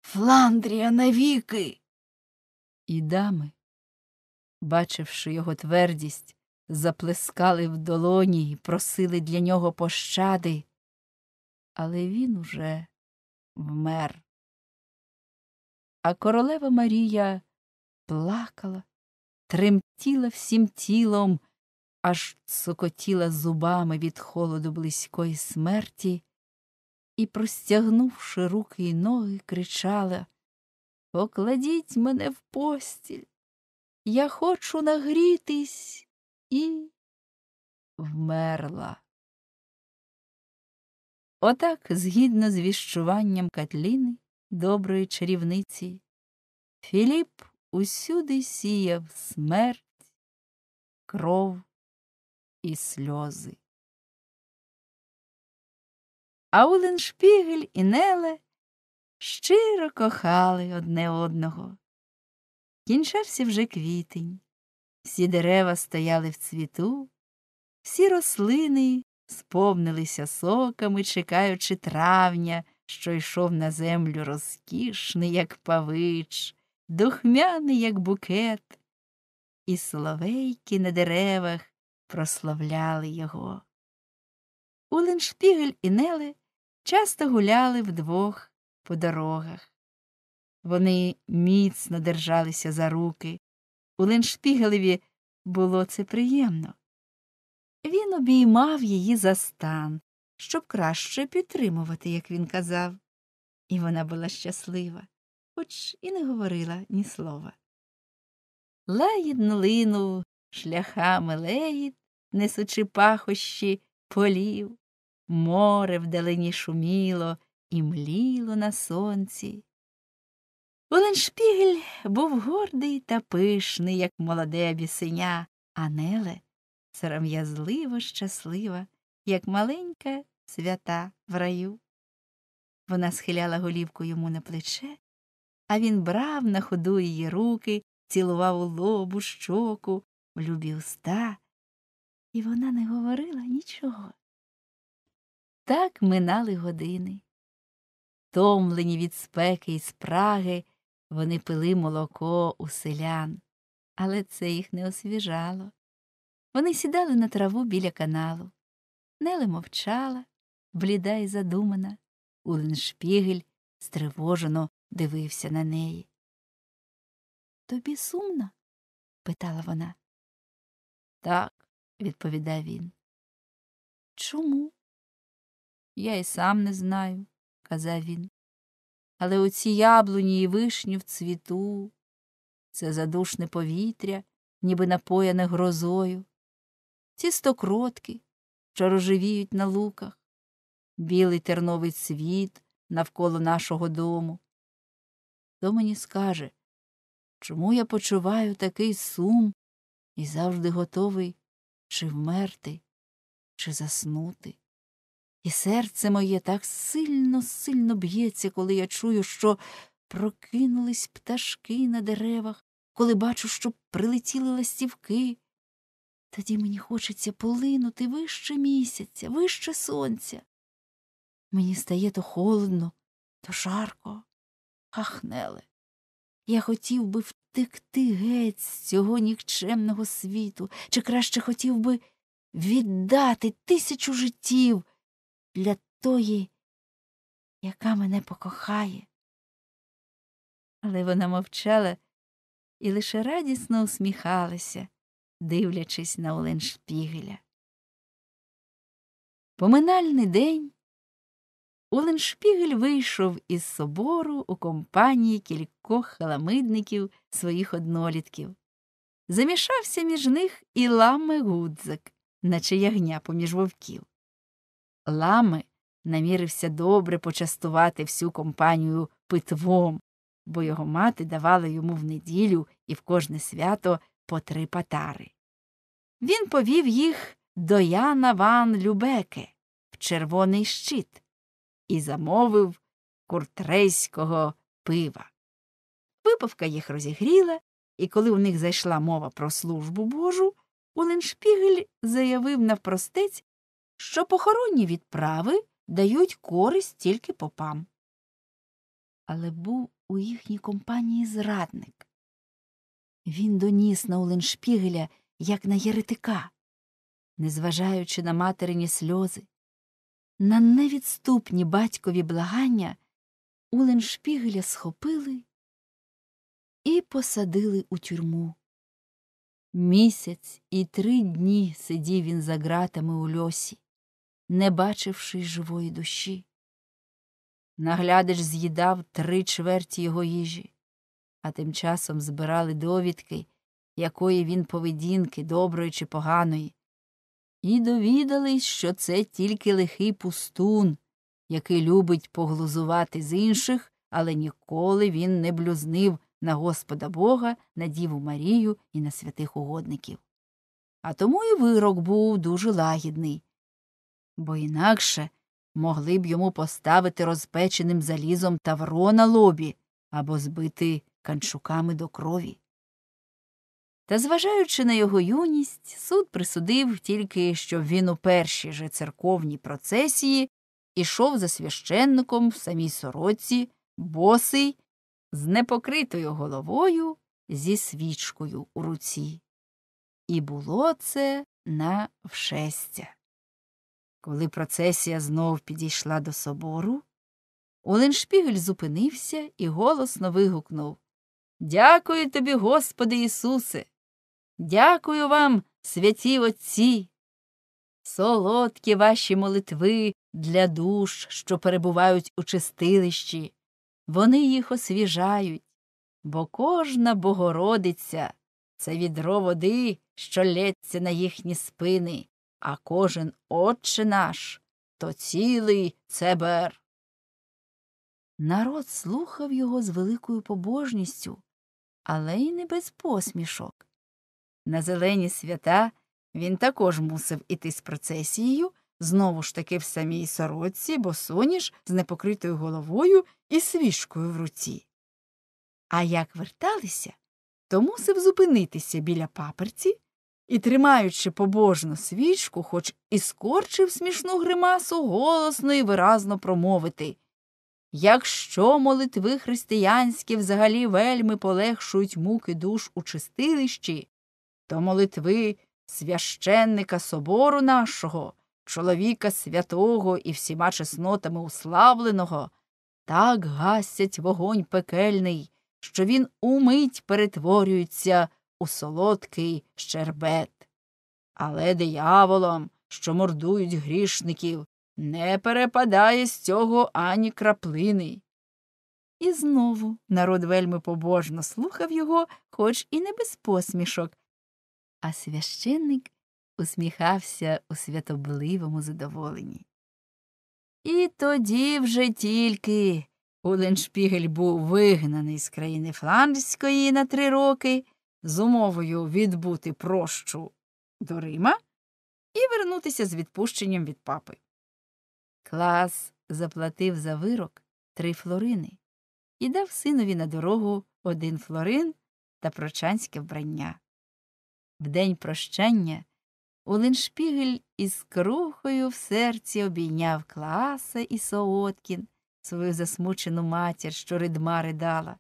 Фландрія навіки. І дами, бачивши його твердість, заплескали в долоні і просили для нього пощади, але він уже вмер. А королева Марія плакала, тремтіла всім тілом, аж цокотіла зубами від холоду близької смерті і, простягнувши руки й ноги, кричала Покладіть мене в постіль, я хочу нагрітись і вмерла. Отак, згідно з віщуванням Катліни, доброї чарівниці, Філіп усюди сіяв смерть, кров і сльози. Ауленшпігель і Неле щиро кохали одне одного. Кінчався вже квітень, всі дерева стояли в цвіту, всі рослини сповнилися соками, чекаючи травня, що йшов на землю розкішний, як павич, духмяний, як букет, і соловейки на деревах прославляли його. Уленшпігель і Неле часто гуляли вдвох по дорогах. Вони міцно держалися за руки. У Леншпігелеві було це приємно. Він обіймав її за стан, щоб краще підтримувати, як він казав. І вона була щаслива, хоч і не говорила ні слова. Лаїдно лину шляхами леїд, несучи пахощі полів, море вдалині шуміло і мліло на сонці. Оленшпігель був гордий та пишний, як молоде бісеня, а Неле сором'язливо щаслива, як маленька свята в раю. Вона схиляла голівку йому на плече, а він брав на ходу її руки, цілував у лобу, щоку, в любі уста, і вона не говорила нічого. Так минали години. Томлені від спеки і спраги, вони пили молоко у селян, але це їх не освіжало. Вони сідали на траву біля каналу. Неле мовчала, бліда й задумана. Уленшпігель стривожено дивився на неї. Тобі сумно? питала вона. Так, відповідав він. Чому? Я й сам не знаю, казав він. Але оці яблуні й вишню в цвіту, це задушне повітря, ніби напояне грозою. Ці стокротки, що рожевіють на луках, білий терновий цвіт навколо нашого дому. Хто мені скаже, чому я почуваю такий сум і завжди готовий чи вмерти, чи заснути? І серце моє так сильно, сильно б'ється, коли я чую, що прокинулись пташки на деревах, коли бачу, що прилетіли ластівки. Тоді мені хочеться полинути вище місяця, вище сонця. Мені стає то холодно, то жарко. Хахнеле. Я хотів би втекти геть з цього нікчемного світу, чи краще хотів би віддати тисячу життів для тої, яка мене покохає. Але вона мовчала і лише радісно усміхалася дивлячись на Оленшпігеля. Поминальний день Оленшпігель вийшов із собору у компанії кількох халамидників своїх однолітків. Замішався між них і лами гудзик, наче ягня поміж вовків. Лами намірився добре почастувати всю компанію питвом, бо його мати давала йому в неділю і в кожне свято по три патари. Він повів їх до Яна Ван Любеке в Червоний щит і замовив куртрейського пива. Випавка їх розігріла, і коли у них зайшла мова про службу Божу, уленшпігель заявив навпростець, що похоронні відправи дають користь тільки попам. Але був у їхній компанії зрадник, він доніс на Оленшпігеля, як на єретика, незважаючи на материні сльози. На невідступні батькові благання Уленшпігеля схопили і посадили у тюрму. Місяць і три дні сидів він за ґратами у льосі, не бачивши живої душі. Наглядач з'їдав три чверті його їжі а тим часом збирали довідки, якої він поведінки, доброї чи поганої, і довідались, що це тільки лихий пустун, який любить поглузувати з інших, але ніколи він не блюзнив на Господа Бога, на Діву Марію і на святих угодників. А тому і вирок був дуже лагідний, бо інакше могли б йому поставити розпеченим залізом тавро на лобі або збити канчуками до крові. Та, зважаючи на його юність, суд присудив тільки, що він у першій же церковній процесії ішов за священником в самій сороці, босий, з непокритою головою, зі свічкою у руці. І було це на вшестя. Коли процесія знов підійшла до собору, Уленшпігель зупинився і голосно вигукнув Дякую тобі, Господи Ісусе, дякую вам, святі Отці. Солодкі ваші молитви для душ, що перебувають у чистилищі, вони їх освіжають, бо кожна Богородиця це відро води, що лється на їхні спини, а кожен Отче наш то цілий цебер. Народ слухав його з великою побожністю, але й не без посмішок. На зелені свята він також мусив іти з процесією, знову ж таки в самій сорочці, бо босоніж з непокритою головою і свіжкою в руці. А як верталися, то мусив зупинитися біля паперці і, тримаючи побожну свічку, хоч і скорчив смішну гримасу, голосно і виразно промовити Якщо молитви християнські взагалі вельми полегшують муки душ у чистилищі, то молитви священника собору нашого, чоловіка святого і всіма чеснотами уславленого, так гасять вогонь пекельний, що він умить перетворюється у солодкий щербет. Але дияволом, що мордують грішників, не перепадає з цього ані краплини. І знову народ вельми побожно слухав його, хоч і не без посмішок. А священник усміхався у святобливому задоволенні. І тоді вже тільки Уленшпігель був вигнаний з країни Фландрської на три роки з умовою відбути прощу до Рима і вернутися з відпущенням від папи. Клас заплатив за вирок три флорини і дав синові на дорогу один флорин та прочанське вбрання. В день прощання Улиншпігель із крухою в серці обійняв Класа і Сооткін, свою засмучену матір, що ридма ридала.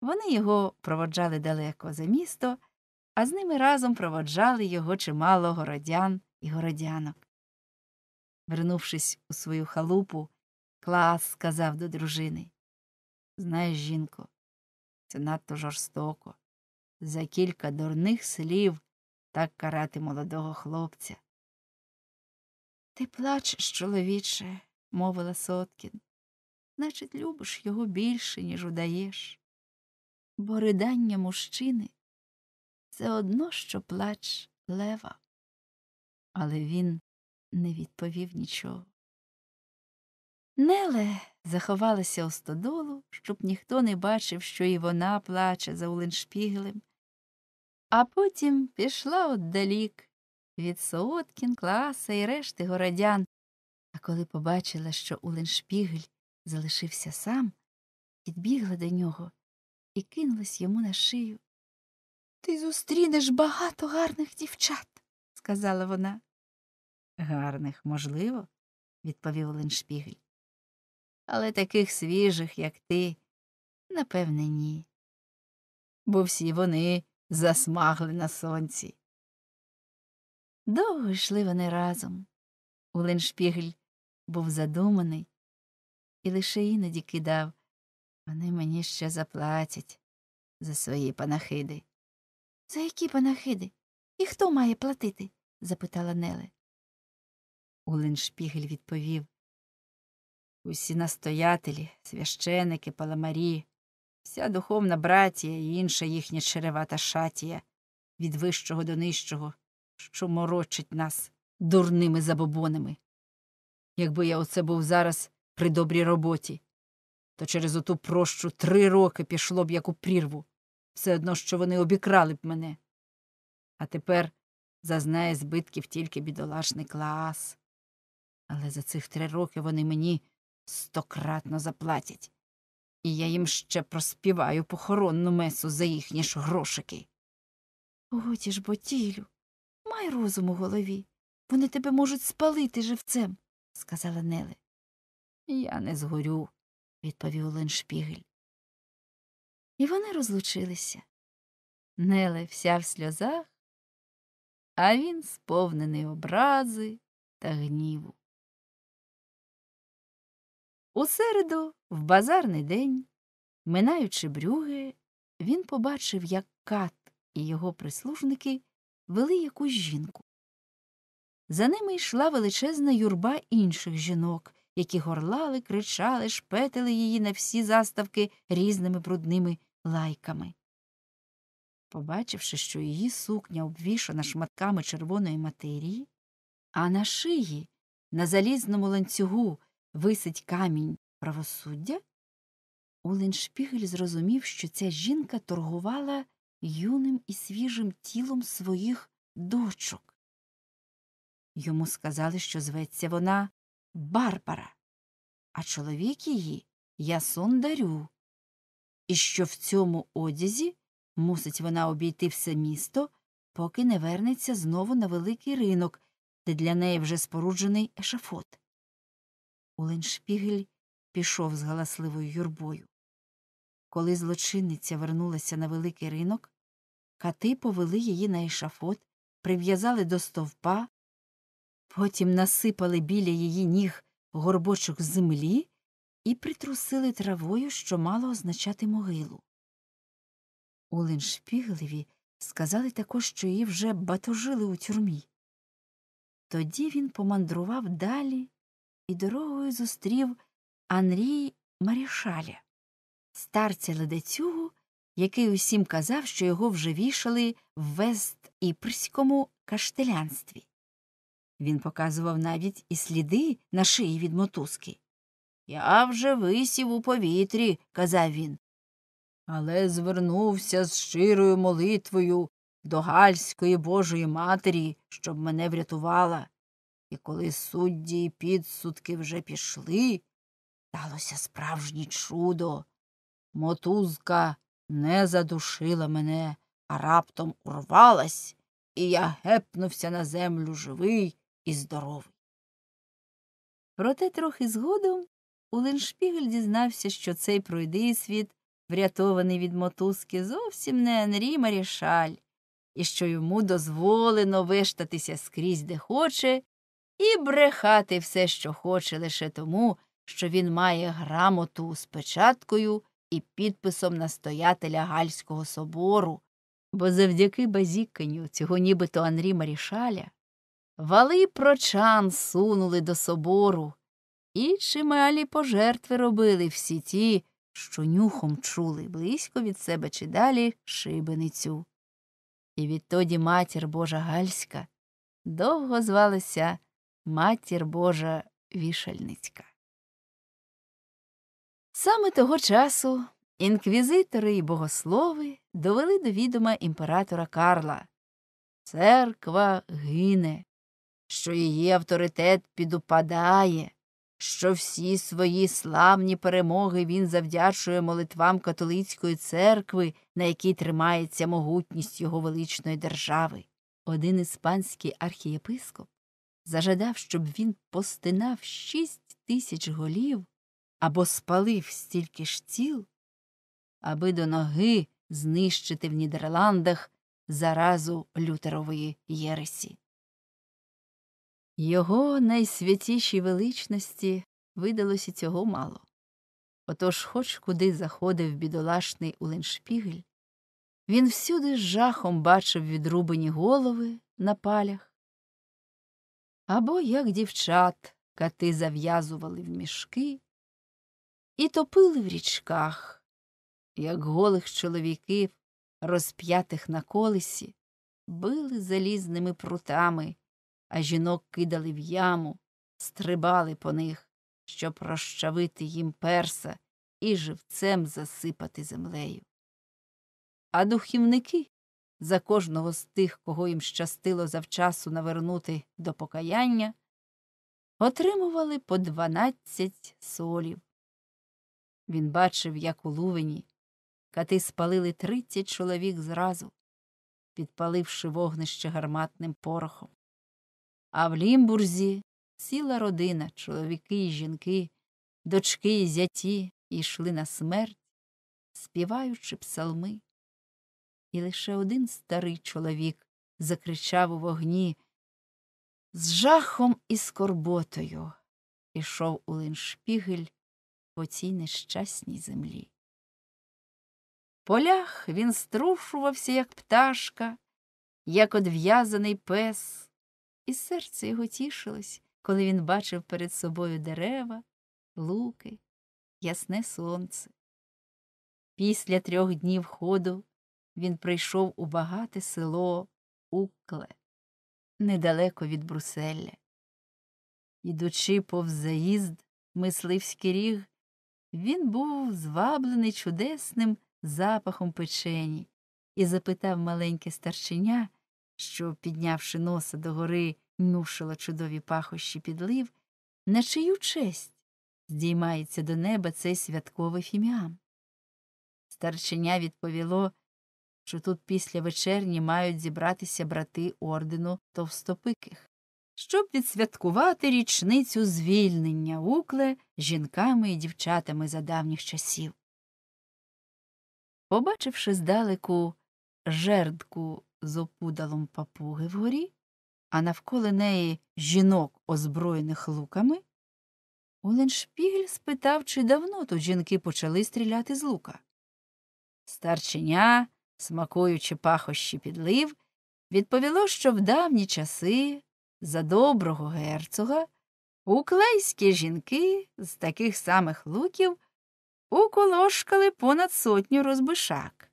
Вони його проводжали далеко за місто, а з ними разом проводжали його чимало городян і городянок. Вернувшись у свою халупу, клас сказав до дружини Знаєш, жінко, це надто жорстоко. За кілька дурних слів так карати молодого хлопця. Ти плачеш, чоловіче, мовила Соткін, значить, любиш його більше, ніж удаєш. Бо ридання мужчини це одно, що плач лева. Але він не відповів нічого. Неле заховалася у стодолу, щоб ніхто не бачив, що і вона плаче за Уленшпіглем, а потім пішла отдалік від соткін, класа і решти городян. А коли побачила, що Уленшпігель залишився сам, підбігла до нього і кинулась йому на шию. Ти зустрінеш багато гарних дівчат, сказала вона. Гарних, можливо, відповів Леншпігель. Але таких свіжих, як ти, напевне, ні. Бо всі вони засмагли на сонці. Довго йшли вони разом. Уленшпігель був задуманий і лише іноді кидав вони мені ще заплатять за свої панахиди. За які панахиди? І хто має платити? запитала Неле. Улиншпігель відповів усі настоятелі, священики, паламарі, вся духовна братія і інша їхня черевата шатія від вищого до нижчого, що морочить нас дурними забобонами. Якби я оце був зараз при добрій роботі, то через оту прощу три роки пішло б як у прірву, все одно що вони обікрали б мене. А тепер зазнає збитків тільки бідолашний клас. Але за цих три роки вони мені стократно заплатять, і я їм ще проспіваю похоронну месу за їхні ж грошики. Готі ж, Ботілю, май розум у голові. Вони тебе можуть спалити живцем, сказала Неле. Я не згорю, відповів Олен І вони розлучилися. Неле вся в сльозах, а він сповнений образи та гніву. У середу, в базарний день, минаючи брюги, він побачив, як кат і його прислужники вели якусь жінку. За ними йшла величезна юрба інших жінок, які горлали, кричали, шпетили її на всі заставки різними брудними лайками. Побачивши, що її сукня обвішана шматками червоної матерії, а на шиї, на залізному ланцюгу, висить камінь правосуддя? Оленшпігель зрозумів, що ця жінка торгувала юним і свіжим тілом своїх дочок. Йому сказали, що зветься вона Барбара, а чоловік її Ясон Дарю, і що в цьому одязі мусить вона обійти все місто, поки не вернеться знову на великий ринок, де для неї вже споруджений ешафот. Оленшпігель пішов з галасливою юрбою. Коли злочинниця вернулася на великий ринок, кати повели її на ешафот, прив'язали до стовпа, потім насипали біля її ніг горбочок землі і притрусили травою, що мало означати могилу. Оленшпіглеві сказали також, що її вже батожили у тюрмі. Тоді він помандрував далі і дорогою зустрів Анрі Марішаля, старця ледецюгу, який усім казав, що його вже вішали в вест іпрському каштелянстві. Він показував навіть і сліди на шиї від мотузки. Я вже висів у повітрі, казав він. Але звернувся з щирою молитвою до Гальської Божої Матері, щоб мене врятувала. І коли судді і підсудки вже пішли, сталося справжнє чудо. Мотузка не задушила мене, а раптом урвалась, і я гепнувся на землю живий і здоровий. Проте трохи згодом Уленшпігель дізнався, що цей пройдий світ, врятований від мотузки, зовсім не Енрі Марішаль, і що йому дозволено виштатися скрізь де хоче і брехати все, що хоче, лише тому, що він має грамоту з печаткою і підписом настоятеля Гальського собору, бо завдяки базіканню цього нібито Анрі Марішаля вали прочан сунули до собору, і чималі пожертви робили всі ті, що нюхом чули близько від себе чи далі шибеницю. І відтоді матір Божа Гальська довго звалася матір Божа вішальницька. Саме того часу інквізитори і богослови довели до відома імператора Карла Церква гине, що її авторитет підупадає, що всі свої славні перемоги він завдячує молитвам католицької церкви, на якій тримається могутність його величної держави. Один іспанський архієпископ зажадав, щоб він постинав шість тисяч голів або спалив стільки ж тіл, аби до ноги знищити в Нідерландах заразу лютерової Єресі. Його найсвятішій величності видалося цього мало. Отож, хоч куди заходив бідолашний Уленшпігель, він всюди з жахом бачив відрубані голови на палях, або як дівчат кати зав'язували в мішки і топили в річках, як голих чоловіків, розп'ятих на колесі, били залізними прутами, а жінок кидали в яму, стрибали по них, щоб розчавити їм перса і живцем засипати землею. А духівники за кожного з тих, кого їм щастило завчасу навернути до покаяння, отримували по дванадцять солів. Він бачив, як у лувені кати спалили тридцять чоловік зразу, підпаливши вогнище гарматним порохом. А в Лімбурзі ціла родина, чоловіки і жінки, дочки і зяті йшли на смерть, співаючи псалми і лише один старий чоловік закричав у вогні з жахом і скорботою ішов у линшпігель по цій нещасній землі. В Полях він струшувався, як пташка, як одв'язаний пес, і серце його тішилось, коли він бачив перед собою дерева, луки, ясне сонце. Після трьох днів ходу він прийшов у багате село Укле, недалеко від Бруселя. Ідучи повз заїзд, мисливський ріг, він був зваблений чудесним запахом печені і запитав маленьке старченя, що, піднявши носа догори, нюшило чудові пахощі підлив, на чию честь здіймається до неба цей святковий фіміам. Старченя відповіло, що тут після вечерні мають зібратися брати ордену товстопиких. Щоб відсвяткувати річницю звільнення укле жінками і дівчатами за давніх часів. Побачивши здалеку жердку з опудалом папуги вгорі, а навколо неї жінок, озброєних луками, Оленшпігель спитав, чи давно тут жінки почали стріляти з лука. Старченя смакуючи пахощі підлив, відповіло, що в давні часи за доброго герцога уклейські жінки з таких самих луків уколошкали понад сотню розбишак.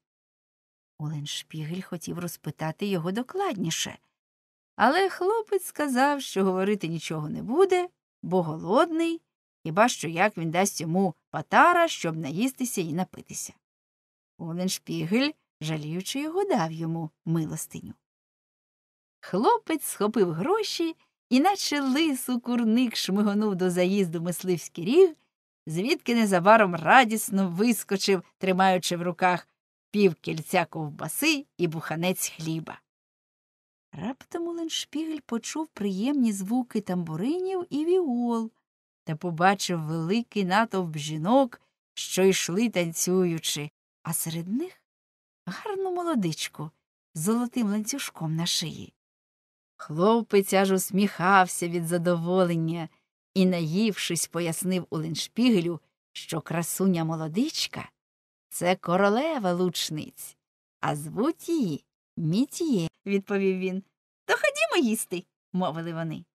Оленшпігель хотів розпитати його докладніше, але хлопець сказав, що говорити нічого не буде, бо голодний, хіба що як він дасть йому патара, щоб наїстися і напитися. Оленшпігель жаліючи його дав йому милостиню. Хлопець схопив гроші, і наче лису курник шмигонув до заїзду мисливський ріг, звідки незабаром радісно вискочив, тримаючи в руках пів кільця ковбаси і буханець хліба. Раптом Оленшпігель почув приємні звуки тамбуринів і віол та побачив великий натовп жінок, що йшли танцюючи, а серед них гарну молодичку з золотим ланцюжком на шиї. Хлопець аж усміхався від задоволення і, наївшись, пояснив у леншпігелю, що красуня молодичка це королева лучниць, а звуть її Мітіє, відповів він. То ходімо їсти, мовили вони.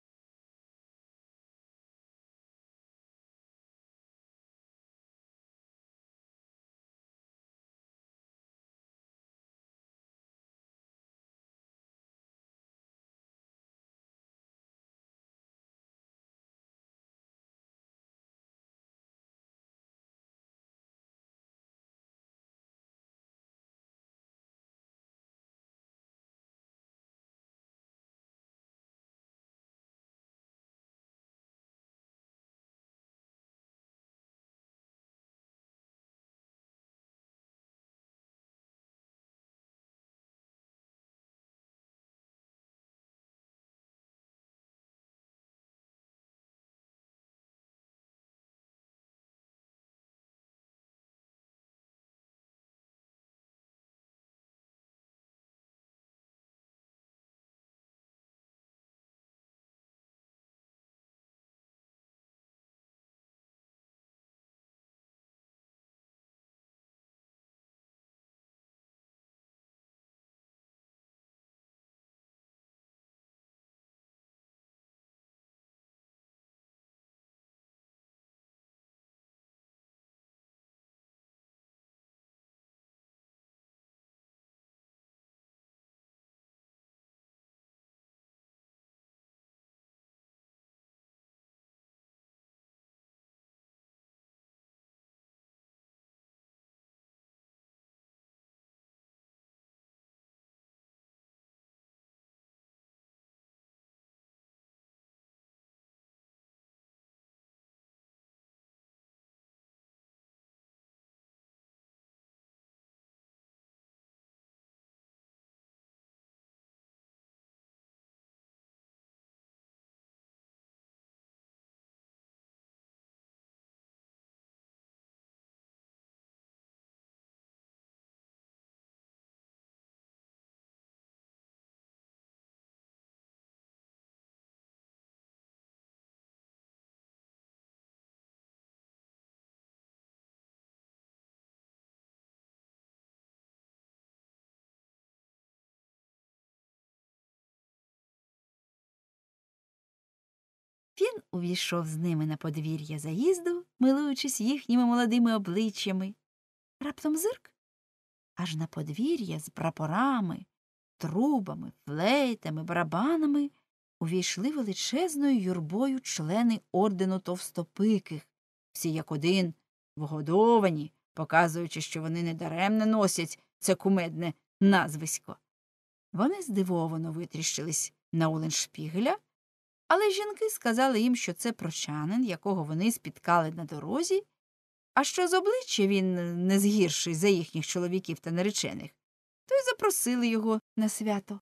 Він увійшов з ними на подвір'я заїзду, милуючись їхніми молодими обличчями. Раптом зирк аж на подвір'я з прапорами, трубами, флейтами, барабанами увійшли величезною юрбою члени ордену товстопиких, всі як один вгодовані, показуючи, що вони недаремне носять це кумедне назвисько. Вони здивовано витріщились на Оленшпігеля, але жінки сказали їм, що це прочанин, якого вони спіткали на дорозі, а що з обличчя він е, не згірший за їхніх чоловіків та наречених, то й запросили його на свято.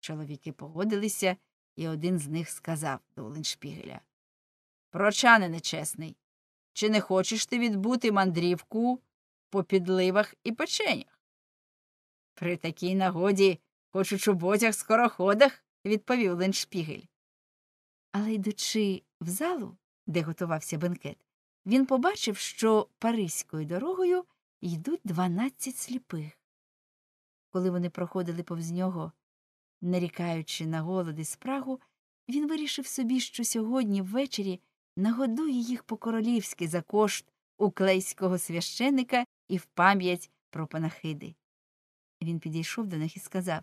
Чоловіки погодилися, і один з них сказав до Оленшпігеля Прочанине нечесний, чи не хочеш ти відбути мандрівку по підливах і печенях? При такій нагоді, хочу у чоботях скороходах, відповів Леншпігель. Але йдучи в залу, де готувався бенкет, він побачив, що паризькою дорогою йдуть дванадцять сліпих. Коли вони проходили повз нього, нарікаючи на голод і спрагу, він вирішив собі, що сьогодні ввечері нагодує їх по королівськи за кошт уклейського священика і в пам'ять про панахиди. Він підійшов до них і сказав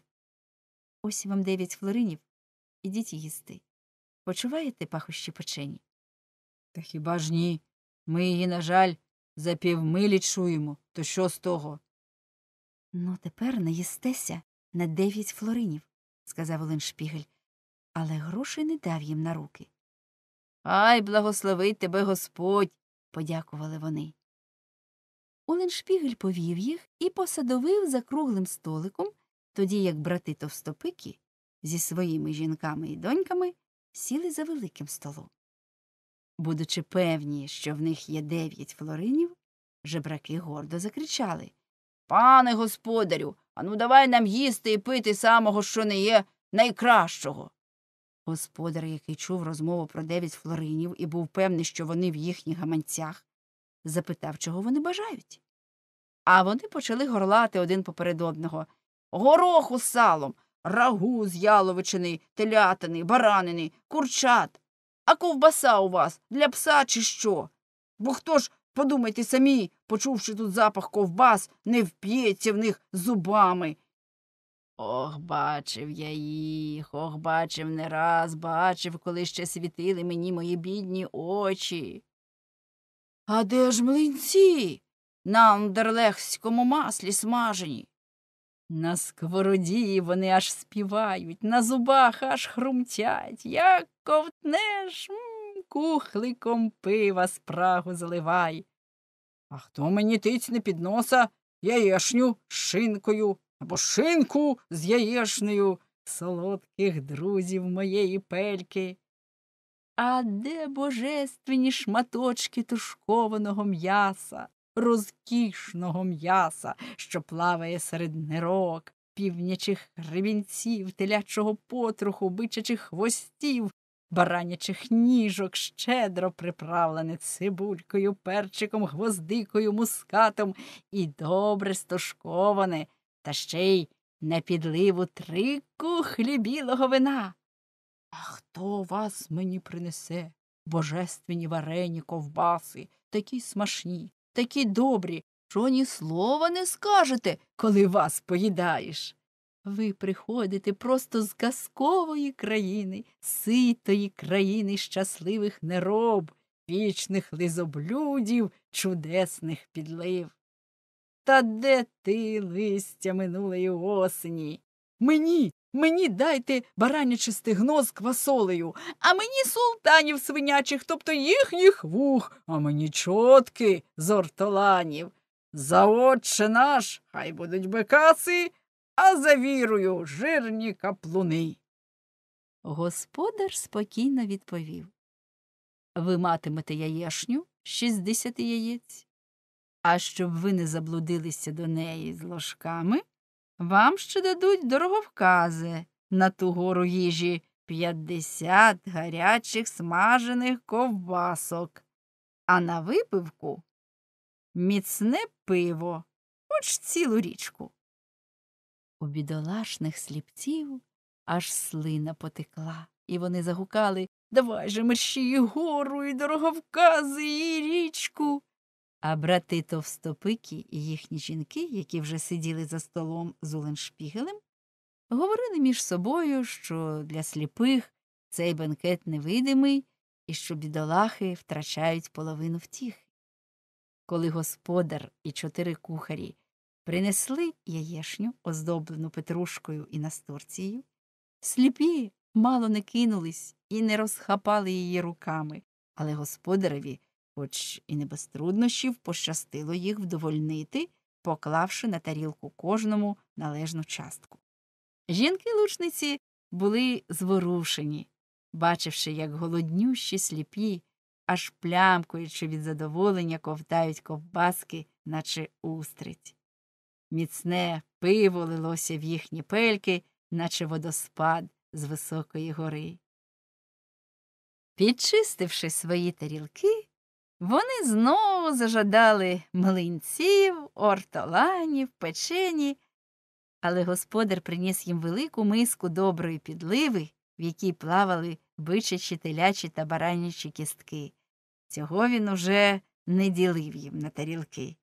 Ось вам дев'ять флоринів, ідіть їсти. Почуваєте пахощі печені? Та хіба ж ні? Ми її, на жаль, за півмилі чуємо, то що з того? Ну, тепер наїстеся на дев'ять флоринів, сказав Оленшпігель, але грошей не дав їм на руки. Ай, благословить тебе господь, подякували вони. Оленшпігель повів їх і посадовив за круглим столиком, тоді як брати товстопики зі своїми жінками і доньками сіли за великим столом. Будучи певні, що в них є дев'ять флоринів, жебраки гордо закричали Пане господарю, ану давай нам їсти і пити самого, що не є найкращого. Господар, який чув розмову про дев'ять флоринів і був певний, що вони в їхніх гаманцях, запитав, чого вони бажають. А вони почали горлати один поперед одного Гороху салом, рагу з яловичини, телятини, баранини, курчат. А ковбаса у вас для пса чи що? Бо хто ж, подумайте самі, почувши тут запах ковбас, не вп'ється в них зубами. Ох, бачив я їх, ох, бачив не раз, бачив, коли ще світили мені мої бідні очі. А де ж млинці? На андерлехському маслі смажені. На сковороді вони аж співають, на зубах аж хрумтять, як ковтнеш м кухликом пива спрагу заливай. А хто мені тиць не під носа яєшню з шинкою або шинку з яєшнею солодких друзів моєї пельки? А де божественні шматочки тушкованого м'яса, розкішного м'яса, що плаває серед нирок, півнячих гребінців, телячого потруху, бичачих хвостів, баранячих ніжок, щедро приправлене цибулькою, перчиком, гвоздикою, мускатом і добре стошковане, та ще й на підливу три кухлі білого вина. А хто вас мені принесе? Божественні варені ковбаси, такі смашні, такі добрі, що ні слова не скажете, коли вас поїдаєш. Ви приходите просто з казкової країни, ситої країни щасливих нероб, вічних лизоблюдів, чудесних підлив. Та де ти, листя минулої осені? Мені Мені дайте бараняче стегно з квасолею, а мені султанів свинячих, тобто їхніх вух, а мені чотки з ортоланів. За отче наш, хай будуть бекаси, а за вірою жирні каплуни. Господар спокійно відповів. Ви матимете яєшню шістдесяти яєць, а щоб ви не заблудилися до неї з ложками. Вам ще дадуть дороговкази на ту гору їжі п'ятдесят гарячих смажених ковбасок, а на випивку міцне пиво, хоч цілу річку. У бідолашних сліпців аж слина потекла, і вони загукали Давай же мерщій і гору, і дороговкази, і річку. А брати товстопики і їхні жінки, які вже сиділи за столом з Оленшпігелем, говорили між собою, що для сліпих цей бенкет невидимий і що бідолахи втрачають половину втіхи. Коли господар і чотири кухарі принесли яєшню, оздоблену петрушкою і настурцією, сліпі мало не кинулись і не розхапали її руками, але господареві хоч і не без труднощів пощастило їх вдовольнити, поклавши на тарілку кожному належну частку. Жінки лучниці були зворушені, бачивши, як голоднющі сліпі, аж плямкуючи від задоволення, ковтають ковбаски, наче устриць. Міцне пиво лилося в їхні пельки, наче водоспад з високої гори. Підчистивши свої тарілки, вони знову зажадали млинців, ортоланів, печені, але господар приніс їм велику миску доброї підливи, в якій плавали бичачі, телячі та баранячі кістки. Цього він уже не ділив їм на тарілки.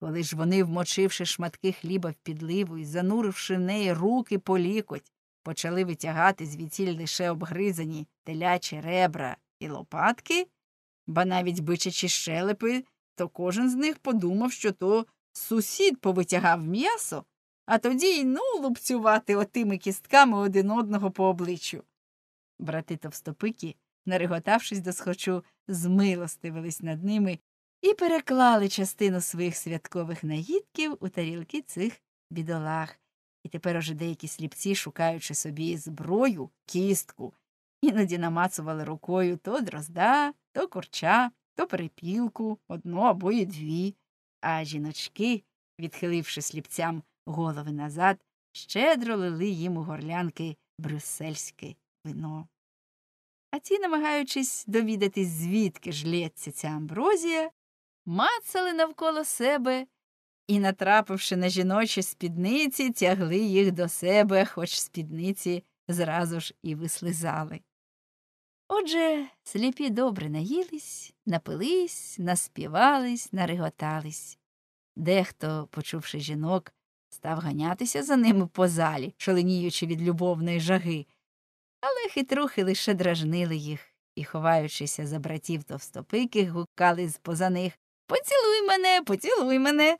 Коли ж вони, вмочивши шматки хліба в підливу і зануривши в неї руки по лікоть, почали витягати звідсіль лише обгризані телячі ребра і лопатки ба навіть бичачі щелепи, то кожен з них подумав, що то сусід повитягав м'ясо, а тоді й ну лупцювати отими кістками один одного по обличчю. Брати товстопики, нареготавшись до схочу, змилостивились над ними і переклали частину своїх святкових наїдків у тарілки цих бідолах. І тепер уже деякі сліпці, шукаючи собі зброю, кістку, іноді намацували рукою то дрозда, то курча, то перепілку, одну або й дві, а жіночки, відхиливши сліпцям голови назад, щедро лили їм у горлянки брюссельське вино. А ці, намагаючись довідатись, звідки ж лється ця амброзія, мацали навколо себе і, натрапивши на жіночі спідниці, тягли їх до себе, хоч спідниці зразу ж і вислизали. Отже, сліпі добре наїлись, напились, наспівались, нареготались. Дехто, почувши жінок, став ганятися за ними по залі, шаленіючи від любовної жаги, але хитрухи лише дражнили їх і, ховаючися за братів товстопиких, гукали з поза них Поцілуй мене, поцілуй мене.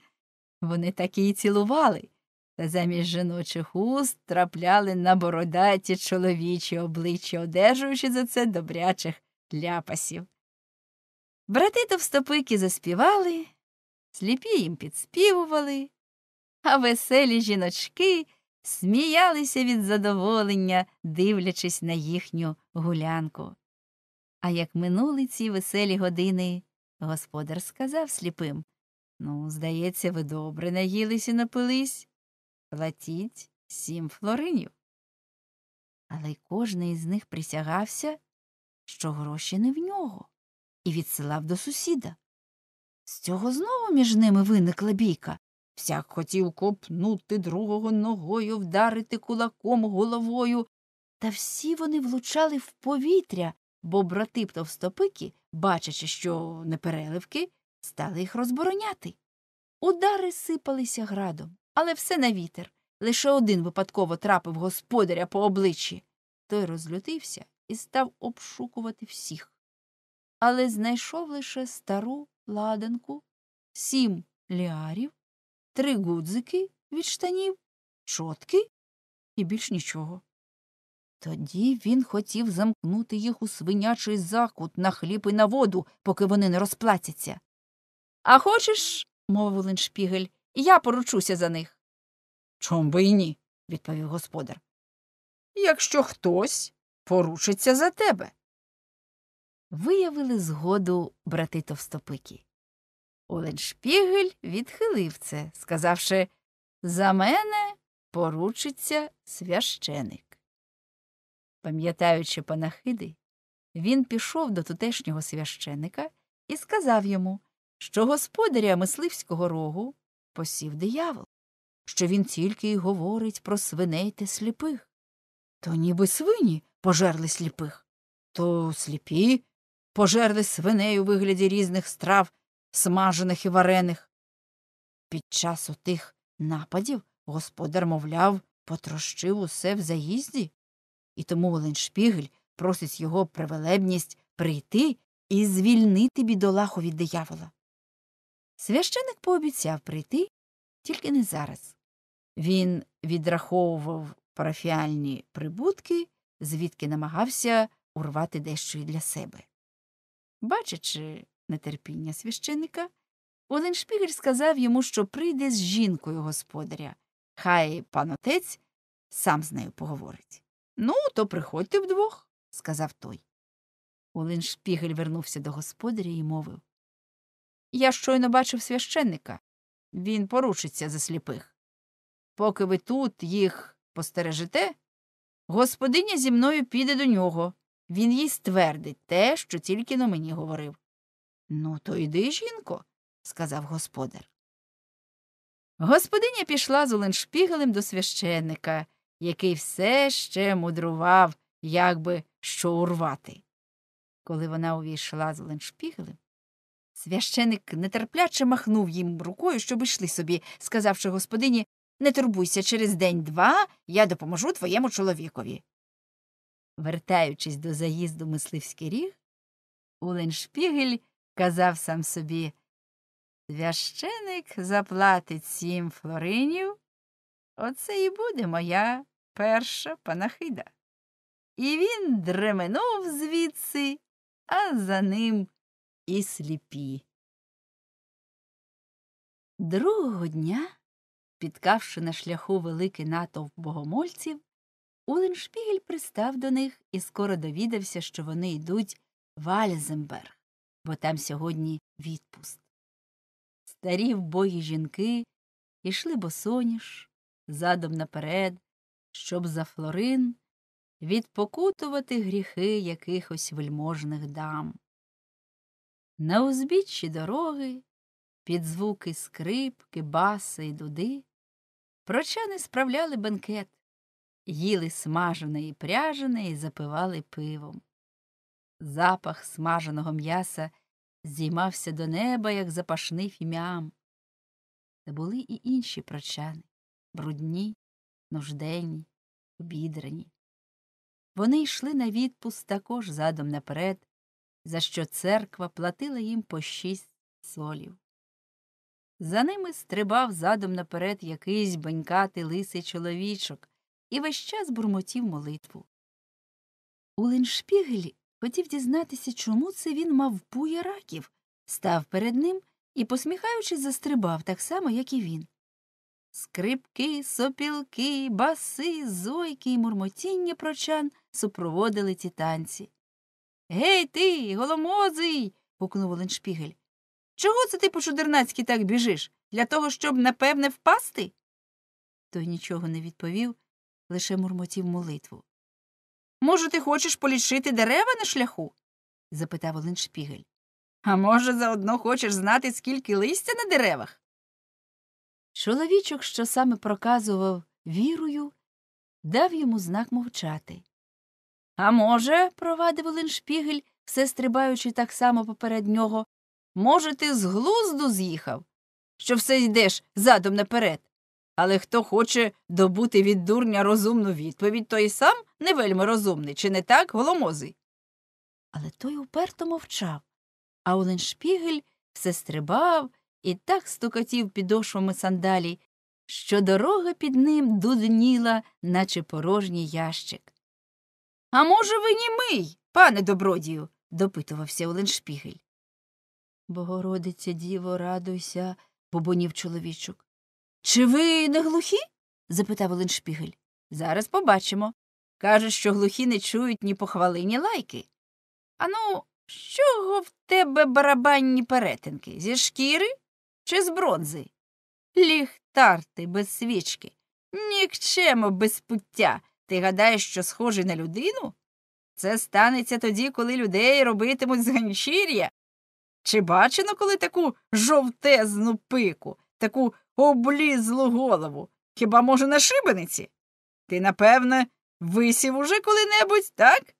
Вони так і цілували, та замість жіночих уст трапляли на бородаті чоловічі обличчя, одержуючи за це добрячих ляпасів. Брати товстопики заспівали, сліпі їм підспівували, а веселі жіночки сміялися від задоволення, дивлячись на їхню гулянку. А як минули ці веселі години, господар сказав сліпим Ну, здається, ви добре наїлись і напились платіть сім флоринів. Але й кожний із них присягався, що гроші не в нього, і відсилав до сусіда. З цього знову між ними виникла бійка. Всяк хотів копнути другого ногою, вдарити кулаком головою. Та всі вони влучали в повітря, бо брати товстопики, бачачи, що непереливки, стали їх розбороняти. Удари сипалися градом. Але все на вітер. Лише один випадково трапив господаря по обличчі. Той розлютився і став обшукувати всіх. Але знайшов лише стару ладанку, сім ліарів, три гудзики від штанів, чотки і більш нічого. Тоді він хотів замкнути їх у свинячий закут на хліб і на воду, поки вони не розплатяться. А хочеш, мовив Леншпігель, я поручуся за них. Чом би і ні, відповів господар. Якщо хтось поручиться за тебе. Виявили згоду брати товстопики. Оленшпігель відхилив це, сказавши За мене поручиться священик. Пам'ятаючи панахиди, він пішов до тутешнього священика і сказав йому, що господаря мисливського рогу посів диявол, що він тільки й говорить про свиней та сліпих. То ніби свині пожерли сліпих, то сліпі пожерли свиней у вигляді різних страв, смажених і варених. Під час отих нападів господар, мовляв, потрощив усе в заїзді, і тому Оленшпігель просить його превелебність прийти і звільнити бідолаху від диявола. Священик пообіцяв прийти, тільки не зараз. Він відраховував парафіальні прибутки, звідки намагався урвати дещо і для себе. Бачачи нетерпіння священика, Оленшпігель сказав йому, що прийде з жінкою господаря, хай пан отець сам з нею поговорить. Ну, то приходьте вдвох, сказав той. Оленшпігель вернувся до господаря і мовив я щойно бачив священника. Він поручиться за сліпих. Поки ви тут їх постережете, господиня зі мною піде до нього. Він їй ствердить те, що тільки на мені говорив. Ну, то йди, жінко, сказав господар. Господиня пішла з Оленшпігелем до священника, який все ще мудрував, як би що урвати. Коли вона увійшла з Оленшпігелем, Священик нетерпляче махнув їм рукою, щоб йшли собі, сказавши господині Не турбуйся, через день два я допоможу твоєму чоловікові. Вертаючись до заїзду мисливський ріг, Уленшпігель казав сам собі Священик заплатить сім флоринів. Оце і буде моя перша панахида. І він дременув звідси, а за ним і сліпі. Другого дня, підкавши на шляху великий натовп богомольців, Уленшпігель пристав до них і скоро довідався, що вони йдуть в Альземберг, бо там сьогодні відпуст. Старі вбогі жінки йшли босоніж, задом наперед, щоб за флорин відпокутувати гріхи якихось вельможних дам. На узбіччі дороги, під звуки скрипки, баса й дуди, прочани справляли бенкет, їли смажене і пряжене і запивали пивом. Запах смаженого м'яса здіймався до неба, як запашний фіміам. Та були і інші прочани брудні, нужденні, обідрані. Вони йшли на відпуск також задом наперед за що церква платила їм по шість солів. За ними стрибав задом наперед якийсь бенькатий лисий чоловічок і весь час бурмотів молитву. Улиншпігель хотів дізнатися, чому це він мав мавпу раків, став перед ним і, посміхаючись, застрибав так само, як і він. Скрипки, сопілки, баси, зойки й мурмотіння прочан супроводили ці танці. Гей ти, голомозий. гукнув Оленшпігель. Чого це ти по чудернацьки так біжиш? Для того, щоб, напевне, впасти? Той нічого не відповів, лише мурмотів молитву. Може, ти хочеш полічити дерева на шляху? запитав Оленшпігель. А може, заодно хочеш знати, скільки листя на деревах? Чоловічок, що саме проказував вірою, дав йому знак мовчати. А може, провадив Леншпігель, все стрибаючи так само поперед нього, може, ти з глузду з'їхав, що все йдеш задом наперед. Але хто хоче добути від дурня розумну відповідь, той сам не вельми розумний, чи не так голомозий? Але той уперто мовчав, а Оленшпігель все стрибав і так стукатів підошвами сандалій, що дорога під ним дудніла, наче порожній ящик. А може, ви мий, пане добродію? допитувався Оленшпігель. Богородиця діво, радуйся, бубонів чоловічок. Чи ви не глухі? запитав Оленшпігель. Зараз побачимо. Кажуть, що глухі не чують ні похвали, ні лайки. Ану, з чого в тебе барабанні перетинки? Зі шкіри чи з бронзи? Ліхтарти, без свічки, нікчемо без пуття. Ти гадаєш, що схожий на людину? Це станеться тоді, коли людей робитимуть з ганчір'я. Чи бачено, коли таку жовтезну пику, таку облізлу голову? Хіба може на шибениці? Ти, напевне, висів уже коли-небудь, так?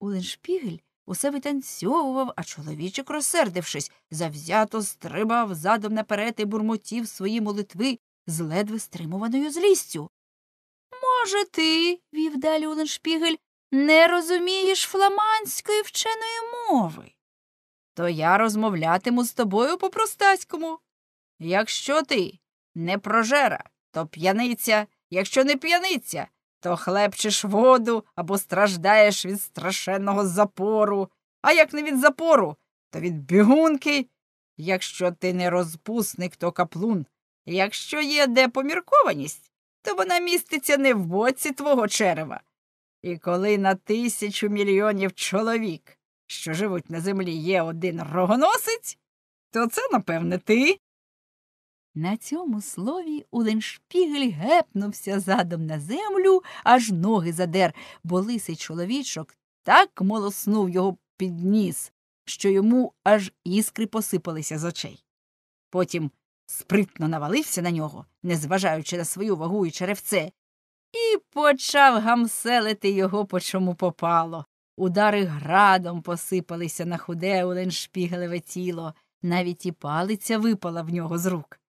Уленшпігель усе витанцьовував, а чоловічок, розсердившись, завзято стрибав задом наперед і бурмотів свої молитви з ледве стримуваною злістю може, ти, вів далі Уленшпігель, не розумієш фламандської вченої мови, то я розмовлятиму з тобою по простаському. Якщо ти не прожера, то п'яниця, якщо не п'яниця, то хлебчеш воду або страждаєш від страшенного запору, а як не від запору, то від бігунки. Якщо ти не розпусник, то каплун. Якщо є де поміркованість, то вона міститься не в боці твого черева. І коли на тисячу мільйонів чоловік, що живуть на землі, є один рогоносець, то це, напевне, ти. На цьому слові Уленшпігель гепнувся задом на землю, аж ноги задер, бо лисий чоловічок так молоснув його під ніс, що йому аж іскри посипалися з очей. Потім спритно навалився на нього, незважаючи на свою вагу і черевце, і почав гамселити його, по чому попало. Удари градом посипалися на худе уленшпігелеве тіло, навіть і палиця випала в нього з рук.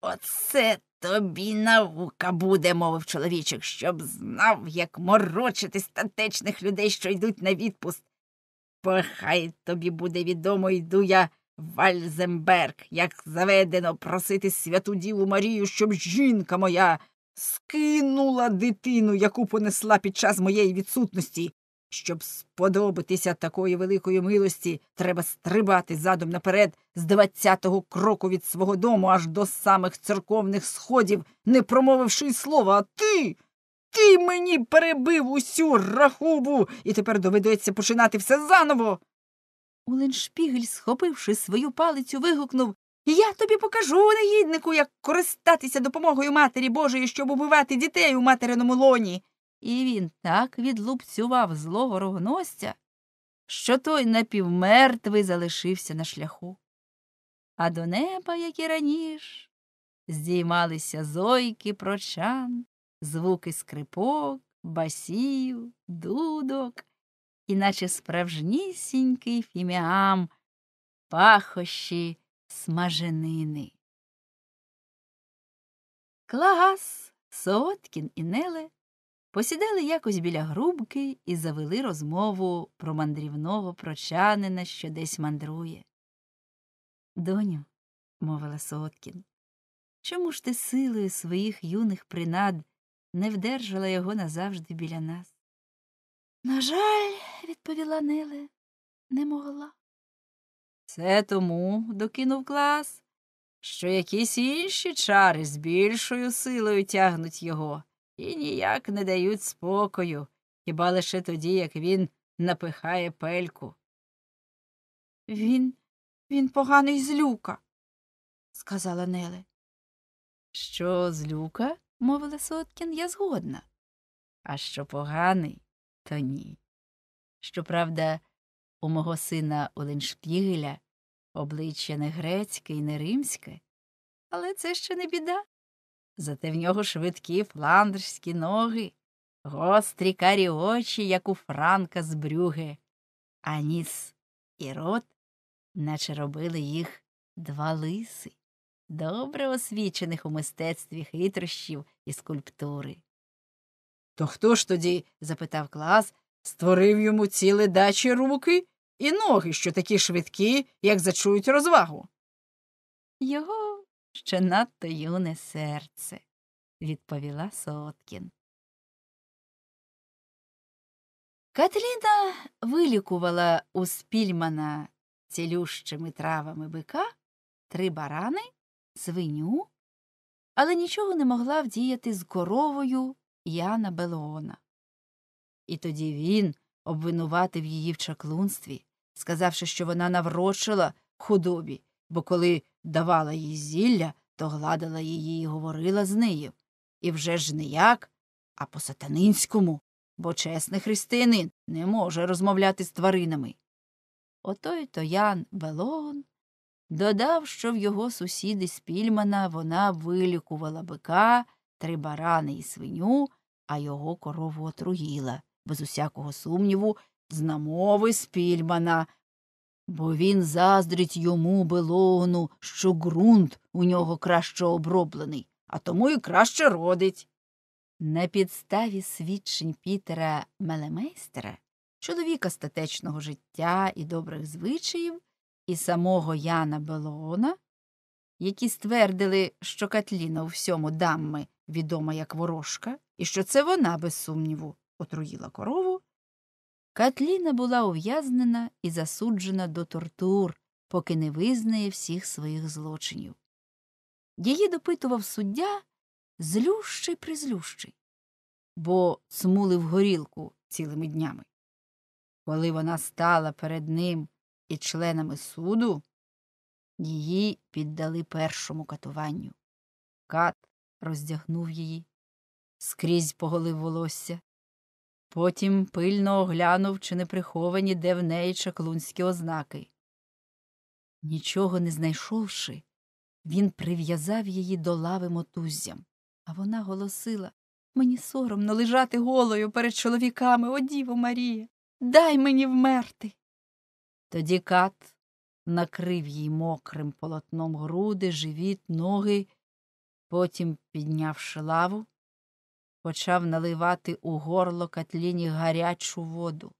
Оце тобі наука буде, мовив чоловічок, щоб знав, як морочити статечних людей, що йдуть на відпуст. Бо хай тобі буде відомо, йду я Вальземберг, як заведено просити святу Діву Марію, щоб жінка моя скинула дитину, яку понесла під час моєї відсутності. Щоб сподобатися такої великої милості, треба стрибати задом наперед з двадцятого кроку від свого дому аж до самих церковних сходів, не промовивши й слова. А ти. Ти мені перебив усю рахубу, і тепер доведеться починати все заново. Уленшпігель, схопивши свою палицю, вигукнув Я тобі покажу, негіднику, як користатися допомогою матері Божої, щоб убивати дітей у материному лоні. І він так відлупцював злого рогоносця, що той напівмертвий залишився на шляху. А до неба, як і раніше, здіймалися зойки прочан, звуки скрипок, басів, дудок іначе справжнісінький фіміам, пахощі смаженини. Клагас, Сооткін і Неле посідали якось біля грубки і завели розмову про мандрівного прочанина, що десь мандрує. Доню, мовила Сооткін, чому ж ти силою своїх юних принад не вдержала його назавжди біля нас? На жаль, відповіла Ниле, не могла. Це тому, докинув клас, що якісь інші чари з більшою силою тягнуть його і ніяк не дають спокою, хіба лише тоді, як він напихає пельку. Він він поганий злюка, сказала Неле. Що злюка? мовила Соткін, я згодна. А що поганий, то ні. Щоправда, у мого сина Оленшпігеля обличчя не грецьке і не римське, але це ще не біда. Зате в нього швидкі фландрські ноги, гострі карі очі, як у Франка з брюги, а ніс і рот, наче робили їх два лиси, добре освічених у мистецтві хитрощів і скульптури. То хто ж тоді, запитав клас, створив йому ціле дачі руки і ноги, що такі швидкі, як зачують розвагу? Його ще надто юне серце, відповіла Соткін. Катліна вилікувала у спільмана цілющими травами бика три барани, свиню, але нічого не могла вдіяти з коровою Яна Белоона. І тоді він обвинуватив її в чаклунстві, сказавши, що вона наврочила худобі, бо коли давала їй зілля, то гладила її і говорила з нею. І вже ж не як, а по сатанинському, бо чесний християнин не може розмовляти з тваринами. Отой то Ян Белоон додав, що в його сусіди Спільмана вона вилікувала бика три барани і свиню, а його корову отруїла, без усякого сумніву, з намови спільмана, бо він заздрить йому белону, що ґрунт у нього краще оброблений, а тому і краще родить. На підставі свідчень Пітера Мелемейстера, чоловіка статечного життя і добрих звичаїв, і самого Яна Белона, які ствердили, що Катліна у всьому дамми відома як ворожка, і що це вона, без сумніву, отруїла корову, Катліна була ув'язнена і засуджена до тортур, поки не визнає всіх своїх злочинів. Її допитував суддя злющий призлющий, бо смулив горілку цілими днями. Коли вона стала перед ним і членами суду, Її піддали першому катуванню. Кат роздягнув її, скрізь поголив волосся. Потім пильно оглянув, чи не приховані де в неї чаклунські ознаки. Нічого не знайшовши, він прив'язав її до лави мотузям, а вона голосила Мені соромно лежати голою перед чоловіками, о Діво Марія, дай мені вмерти. Тоді кат накрив їй мокрим полотном груди, живіт, ноги, потім, піднявши лаву, почав наливати у горло Катліні гарячу воду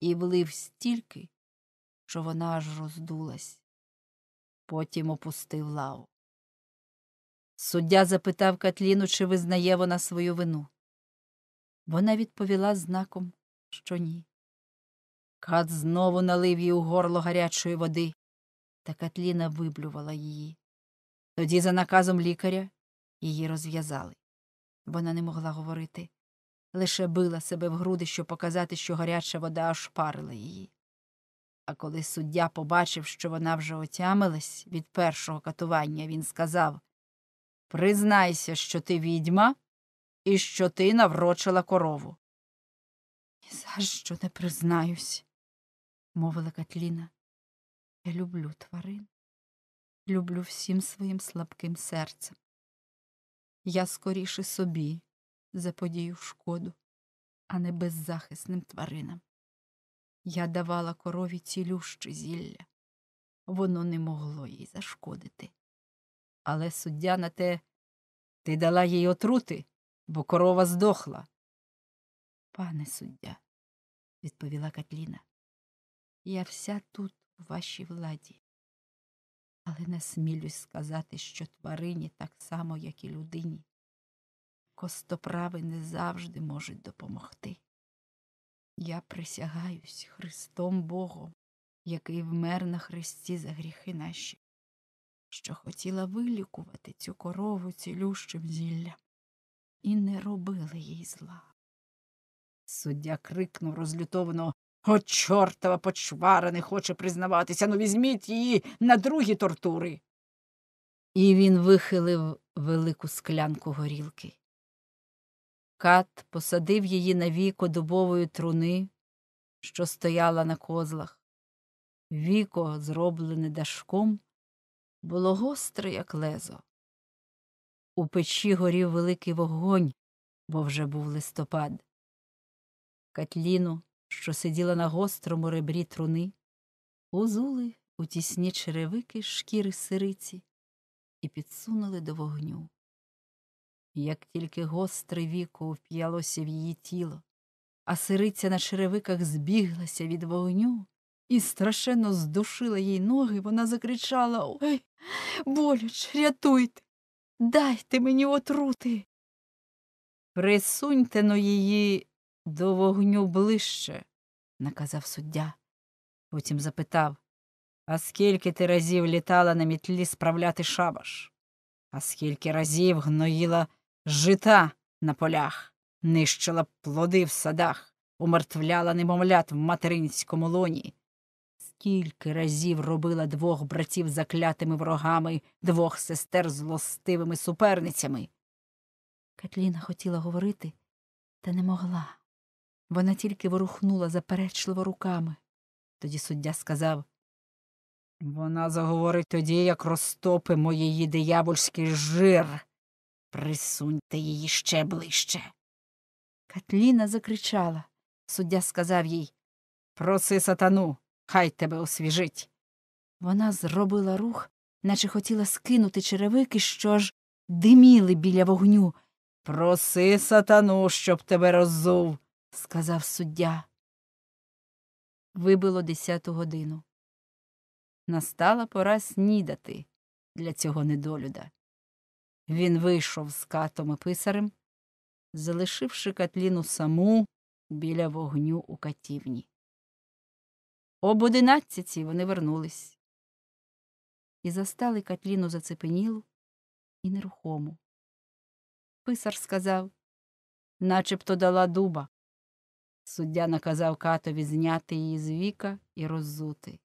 і влив стільки, що вона аж роздулась. Потім опустив лаву. Суддя запитав Катліну, чи визнає вона свою вину. Вона відповіла знаком, що ні. Кат знову налив їй у горло гарячої води, та Катліна виблювала її. Тоді, за наказом лікаря, її розв'язали. Вона не могла говорити, лише била себе в груди, щоб показати, що гаряча вода аж парила її. А коли суддя побачив, що вона вже отямилась від першого катування, він сказав Признайся, що ти відьма і що ти наврочила корову. «Ні за що не признаюсь, мовила Катліна. Я люблю тварин, люблю всім своїм слабким серцем. Я скоріше собі заподію шкоду, а не беззахисним тваринам. Я давала корові цілюще зілля, воно не могло їй зашкодити. Але суддя на те ти дала їй отрути, бо корова здохла. Пане суддя, відповіла Катліна. Я вся тут у вашій владі. Але не смілюсь сказати, що тварині так само, як і людині. Костоправи не завжди можуть допомогти. Я присягаюсь Христом Богом, який вмер на хресті за гріхи наші, що хотіла вилікувати цю корову цілющим зіллям, і не робила їй зла. Суддя крикнув розлютовано о, чортова почвара не хоче признаватися, ну візьміть її на другі тортури. І він вихилив велику склянку горілки. Кат посадив її на віко дубової труни, що стояла на козлах. Віко, зроблене дашком, було гостре, як лезо. У печі горів великий вогонь, бо вже був листопад. Катліну що сиділа на гострому ребрі труни, узули у тісні черевики шкіри сириці і підсунули до вогню. Як тільки гостре віко вп'ялося в її тіло, а сириця на черевиках збіглася від вогню і страшенно здушила їй ноги, вона закричала Ой, болюч, рятуйте, дайте мені отрути. Присуньте но її до вогню ближче, наказав суддя. Потім запитав А скільки ти разів літала на мітлі справляти шабаш? А скільки разів гноїла жита на полях, нищила плоди в садах, умертвляла немовлят в материнському лоні? Скільки разів робила двох братів заклятими ворогами, двох сестер злостивими суперницями? Катліна хотіла говорити, та не могла. Вона тільки ворухнула заперечливо руками. Тоді суддя сказав вона заговорить тоді, як розтопимо її диявольський жир. Присуньте її ще ближче. Катліна закричала. Суддя сказав їй Проси сатану, хай тебе освіжить. Вона зробила рух, наче хотіла скинути черевики, що ж диміли біля вогню. Проси сатану, щоб тебе роззув сказав суддя. Вибило десяту годину. Настала пора снідати для цього недолюда. Він вийшов з катом і писарем, залишивши Катліну саму біля вогню у катівні. Об одинадцяті вони вернулись і застали Катліну зацепенілу і нерухому. Писар сказав начебто дала дуба. Суддя наказав катові зняти її з віка і роззути.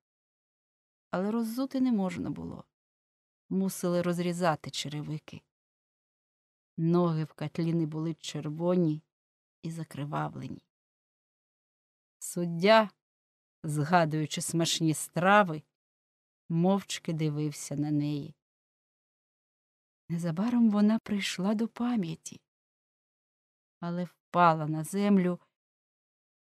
Але роззути не можна було. Мусили розрізати черевики. Ноги в Катліни були червоні і закривавлені. Суддя, згадуючи смачні страви, мовчки дивився на неї. Незабаром вона прийшла до пам'яті, але впала на землю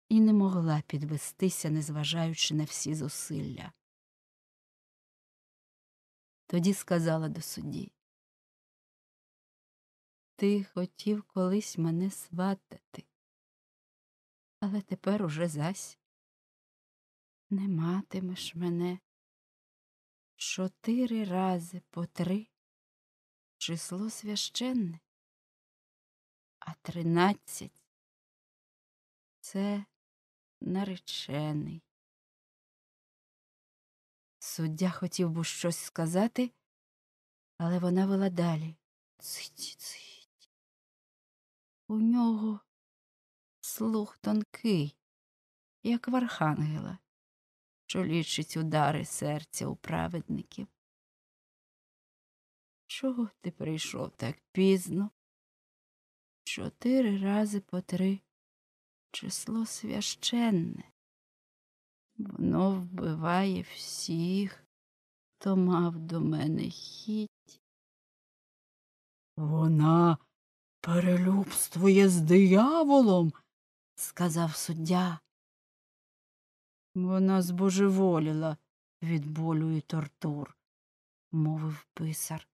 і не могла підвестися, незважаючи на всі зусилля. Тоді сказала до судді Ти хотів колись мене сватати, але тепер уже зась не матимеш мене чотири рази по три число священне, а тринадцять це наречений. Суддя хотів би щось сказати, але вона вела далі. Цить, цить. У нього слух тонкий, як в архангела, що лічить удари серця у праведників. Чого ти прийшов так пізно? Чотири рази по три число священне. Воно вбиває всіх, хто мав до мене хіть. Вона перелюбствує з дияволом, сказав суддя. Вона збожеволіла від болю і тортур, мовив писар.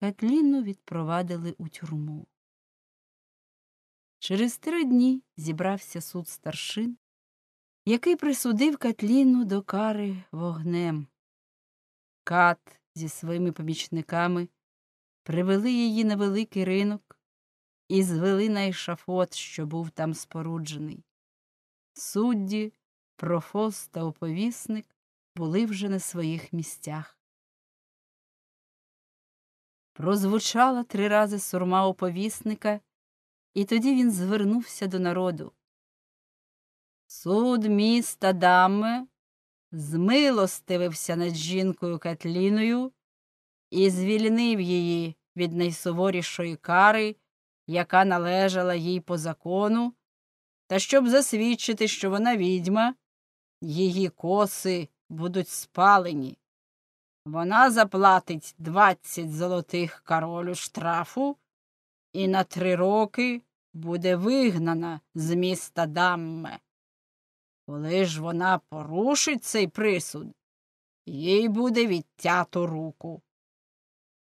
Кетліну відпровадили у тюрму. Через три дні зібрався суд старшин, який присудив Катліну до кари вогнем. Кат зі своїми помічниками привели її на великий ринок і звели на ешафот, що був там споруджений. Судді, профос та оповісник були вже на своїх місцях. Прозвучала три рази сурма оповісника. І тоді він звернувся до народу. Суд міста Дами змилостивився над жінкою Кетліною і звільнив її від найсуворішої кари, яка належала їй по закону, та щоб засвідчити, що вона відьма, її коси будуть спалені. Вона заплатить двадцять золотих королю штрафу і на три роки буде вигнана з міста Дамме. Коли ж вона порушить цей присуд, їй буде відтято руку.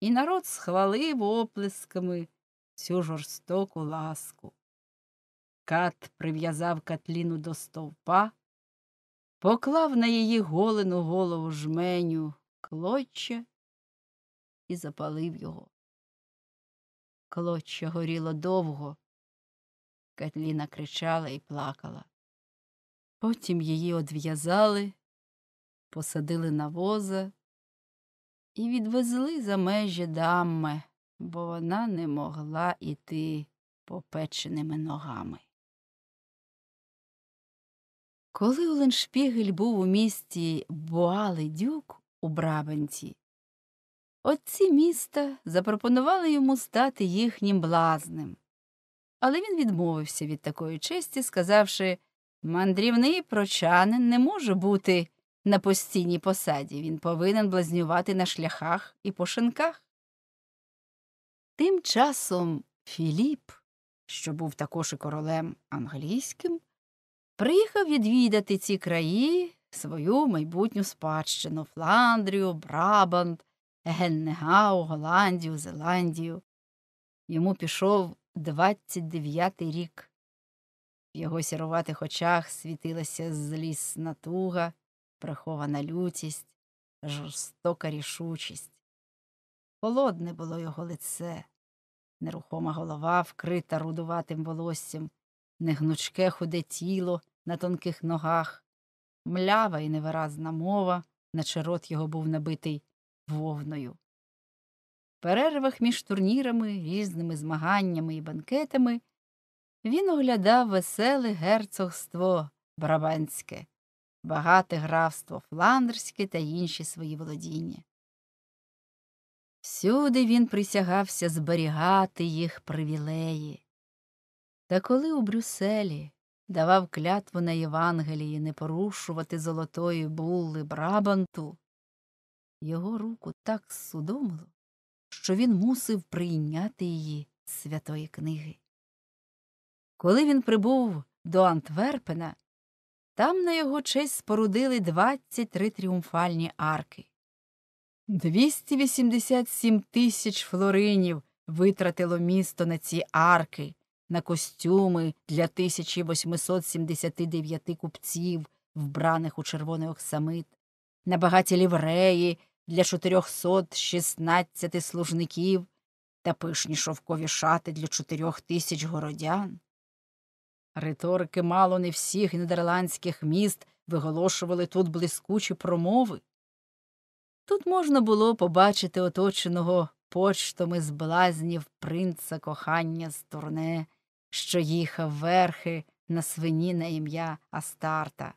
І народ схвалив оплесками цю жорстоку ласку. Кат прив'язав Катліну до стовпа, поклав на її голену голову жменю клоччя і запалив його. Клоччя горіло довго, Катліна кричала і плакала. Потім її одв'язали, посадили на воза і відвезли за межі дамми, бо вона не могла йти попеченими ногами. Коли Оленшпігель був у місті Буалидюк у Брабанці, отці міста запропонували йому стати їхнім блазним але він відмовився від такої честі, сказавши мандрівний прочанин не може бути на постійній посаді, він повинен блазнювати на шляхах і по шинках. Тим часом Філіп, що був також і королем англійським, приїхав відвідати ці краї свою майбутню спадщину Фландрію, Брабант, Геннегау, Голландію, Зеландію. Йому пішов Двадцять дев'ятий рік. В його сіруватих очах світилася злісна туга, прихована лютість, жорстока рішучість. Холодне було його лице, нерухома голова, вкрита рудуватим волоссям, негнучке худе тіло на тонких ногах, млява і невиразна мова, наче рот його був набитий вовною перервах між турнірами, різними змаганнями і банкетами він оглядав веселе герцогство Брабанське, багате графство Фландерське та інші свої володіння. Всюди він присягався зберігати їх привілеї. Та коли у Брюсселі давав клятву на Євангелії не порушувати золотої булли Брабанту, його руку так судомило, що він мусив прийняти її з святої книги. Коли він прибув до Антверпена, там на його честь спорудили 23 тріумфальні арки. 287 тисяч флоринів витратило місто на ці арки, на костюми для 1879 купців, вбраних у червоний оксамит, на багаті лівреї для 416 служників та пишні шовкові шати для чотирьох тисяч городян. Риторики мало не всіх нідерландських міст виголошували тут блискучі промови. Тут можна було побачити оточеного почтами з блазнів принца кохання з турне, що їхав верхи на свині на ім'я Астарта,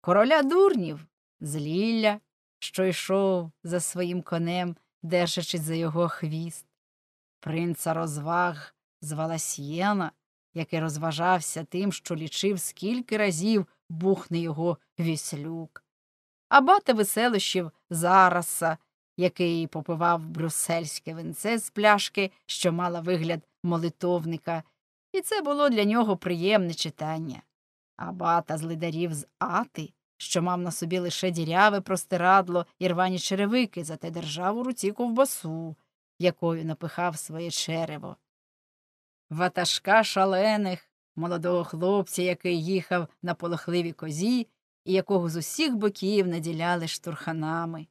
короля дурнів з Лілля, що йшов за своїм конем, держачись за його хвіст, принца розваг звала Сієна, який розважався тим, що лічив, скільки разів бухне його віслюк, а бата веселощів Зараса, який попивав брюссельське венце з пляшки, що мала вигляд молитовника, і це було для нього приємне читання. Абата з лидарів з ати, що мав на собі лише діряве простирадло і рвані черевики, зате держав у руці ковбасу, якою напихав своє черево. Ватажка шалених, молодого хлопця, який їхав на полохливій козі і якого з усіх боків наділяли штурханами.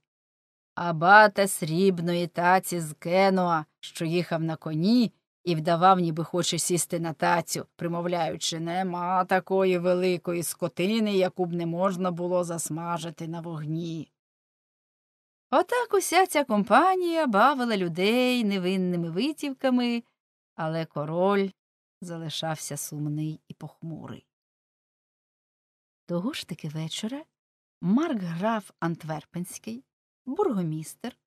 Абата срібної таці з Кенуа, що їхав на коні і вдавав, ніби хоче сісти на тацю, примовляючи, нема такої великої скотини, яку б не можна було засмажити на вогні. Отак уся ця компанія бавила людей невинними витівками, але король залишався сумний і похмурий. Того ж таки вечора Марк граф Антверпенський, бургомістер,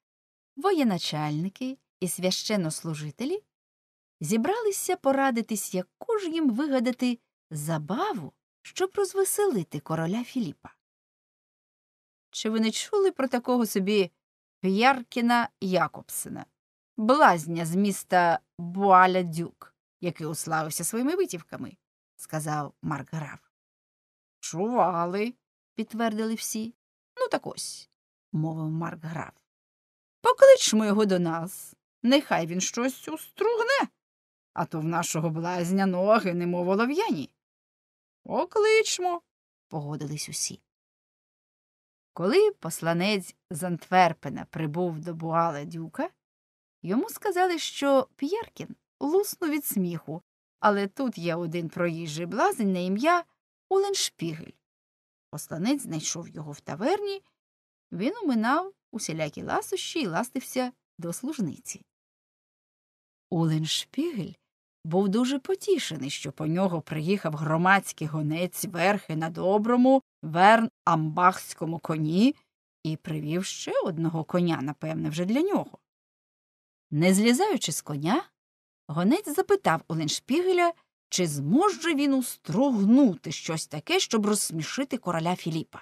воєначальники і священнослужителі зібралися порадитись, яку ж їм вигадати забаву, щоб розвеселити короля Філіпа. Чи ви не чули про такого собі П'яркіна Якобсена, блазня з міста Буаля Дюк, який уславився своїми витівками? сказав Марк Чували, підтвердили всі. Ну, так ось, мовив Марк Покличмо його до нас. Нехай він щось устругне а то в нашого блазня ноги, немов олов'яні. Окличмо, погодились усі. Коли посланець з Антверпена прибув до Буала Дюка, йому сказали, що П'єркін луснув від сміху, але тут є один проїжджий блазень на ім'я Уленшпігель. Посланець знайшов його в таверні, він уминав усілякі ласощі і ластився до служниці. Уленшпігель був дуже потішений, що по нього приїхав громадський гонець верхи на доброму, верн амбахському коні і привів ще одного коня, напевне, вже для нього. Не злізаючи з коня, гонець запитав Уленшпігеля, чи зможе він устругнути щось таке, щоб розсмішити короля Філіпа.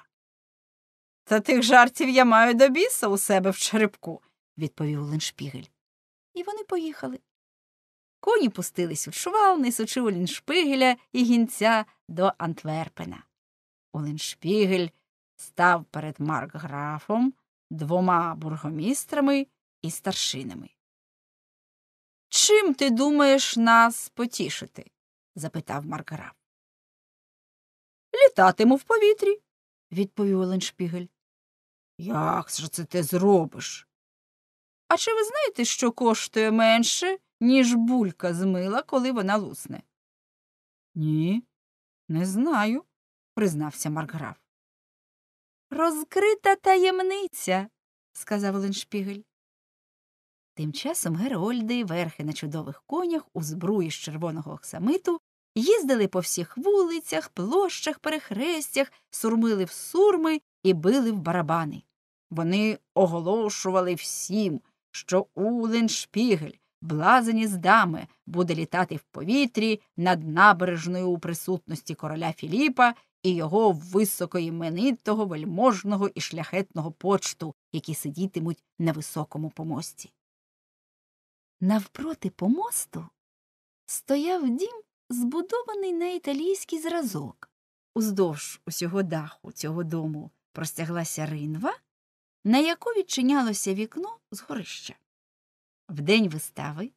Та тих жартів я маю до біса у себе в черепку, відповів Леншпігель. І вони поїхали. Коні пустились у швал, несучи Оленшпигеля і гінця до Антверпена. Оленшпігель став перед Маркграфом, двома бургомістрами і старшинами. Чим ти думаєш нас потішити? запитав Маркграф. Літатиму в повітрі, відповів Оленшпігель. Як же це ти зробиш? А чи ви знаєте, що коштує менше? ніж булька з мила, коли вона лусне. Ні, не знаю, признався Маркграф. Розкрита таємниця, сказав Леншпігель. Тим часом Герольди, верхи на чудових конях, у збруї з червоного оксамиту, їздили по всіх вулицях, площах, перехрестях, сурмили в сурми і били в барабани. Вони оголошували всім, що Уленшпігель Блазені з дами буде літати в повітрі над набережною у присутності короля Філіпа і його високоіменитого, вельможного і шляхетного почту, які сидітимуть на високому помості. Навпроти помосту стояв дім, збудований на італійський зразок. Уздовж усього даху цього дому простяглася ринва, на яку відчинялося вікно з горища. В день вистави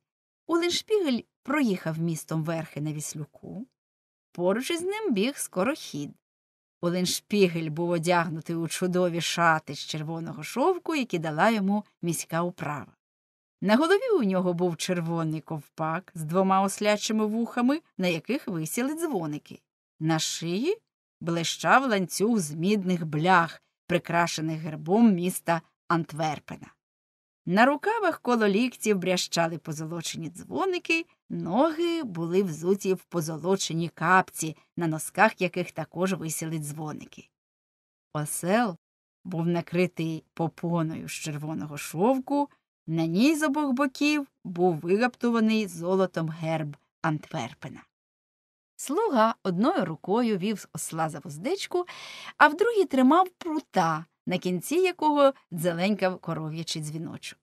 Оленшпігель проїхав містом верхи на віслюку. Поруч із ним біг скорохід. Оленшпігель був одягнутий у чудові шати з червоного шовку, які дала йому міська управа. На голові у нього був червоний ковпак з двома ослячими вухами, на яких висіли дзвоники. На шиї блищав ланцюг з мідних блях, прикрашених гербом міста Антверпена. На рукавах коло ліктів брящали позолочені дзвоники, ноги були взуті в позолочені капці, на носках яких також висіли дзвоники. Осел був накритий попоною з червоного шовку, на ній з обох боків був вигаптуваний золотом герб Антверпена. Слуга одною рукою вів осла за воздечку, а в другій тримав прута, на кінці якого дзеленькав коров'ячий дзвіночок.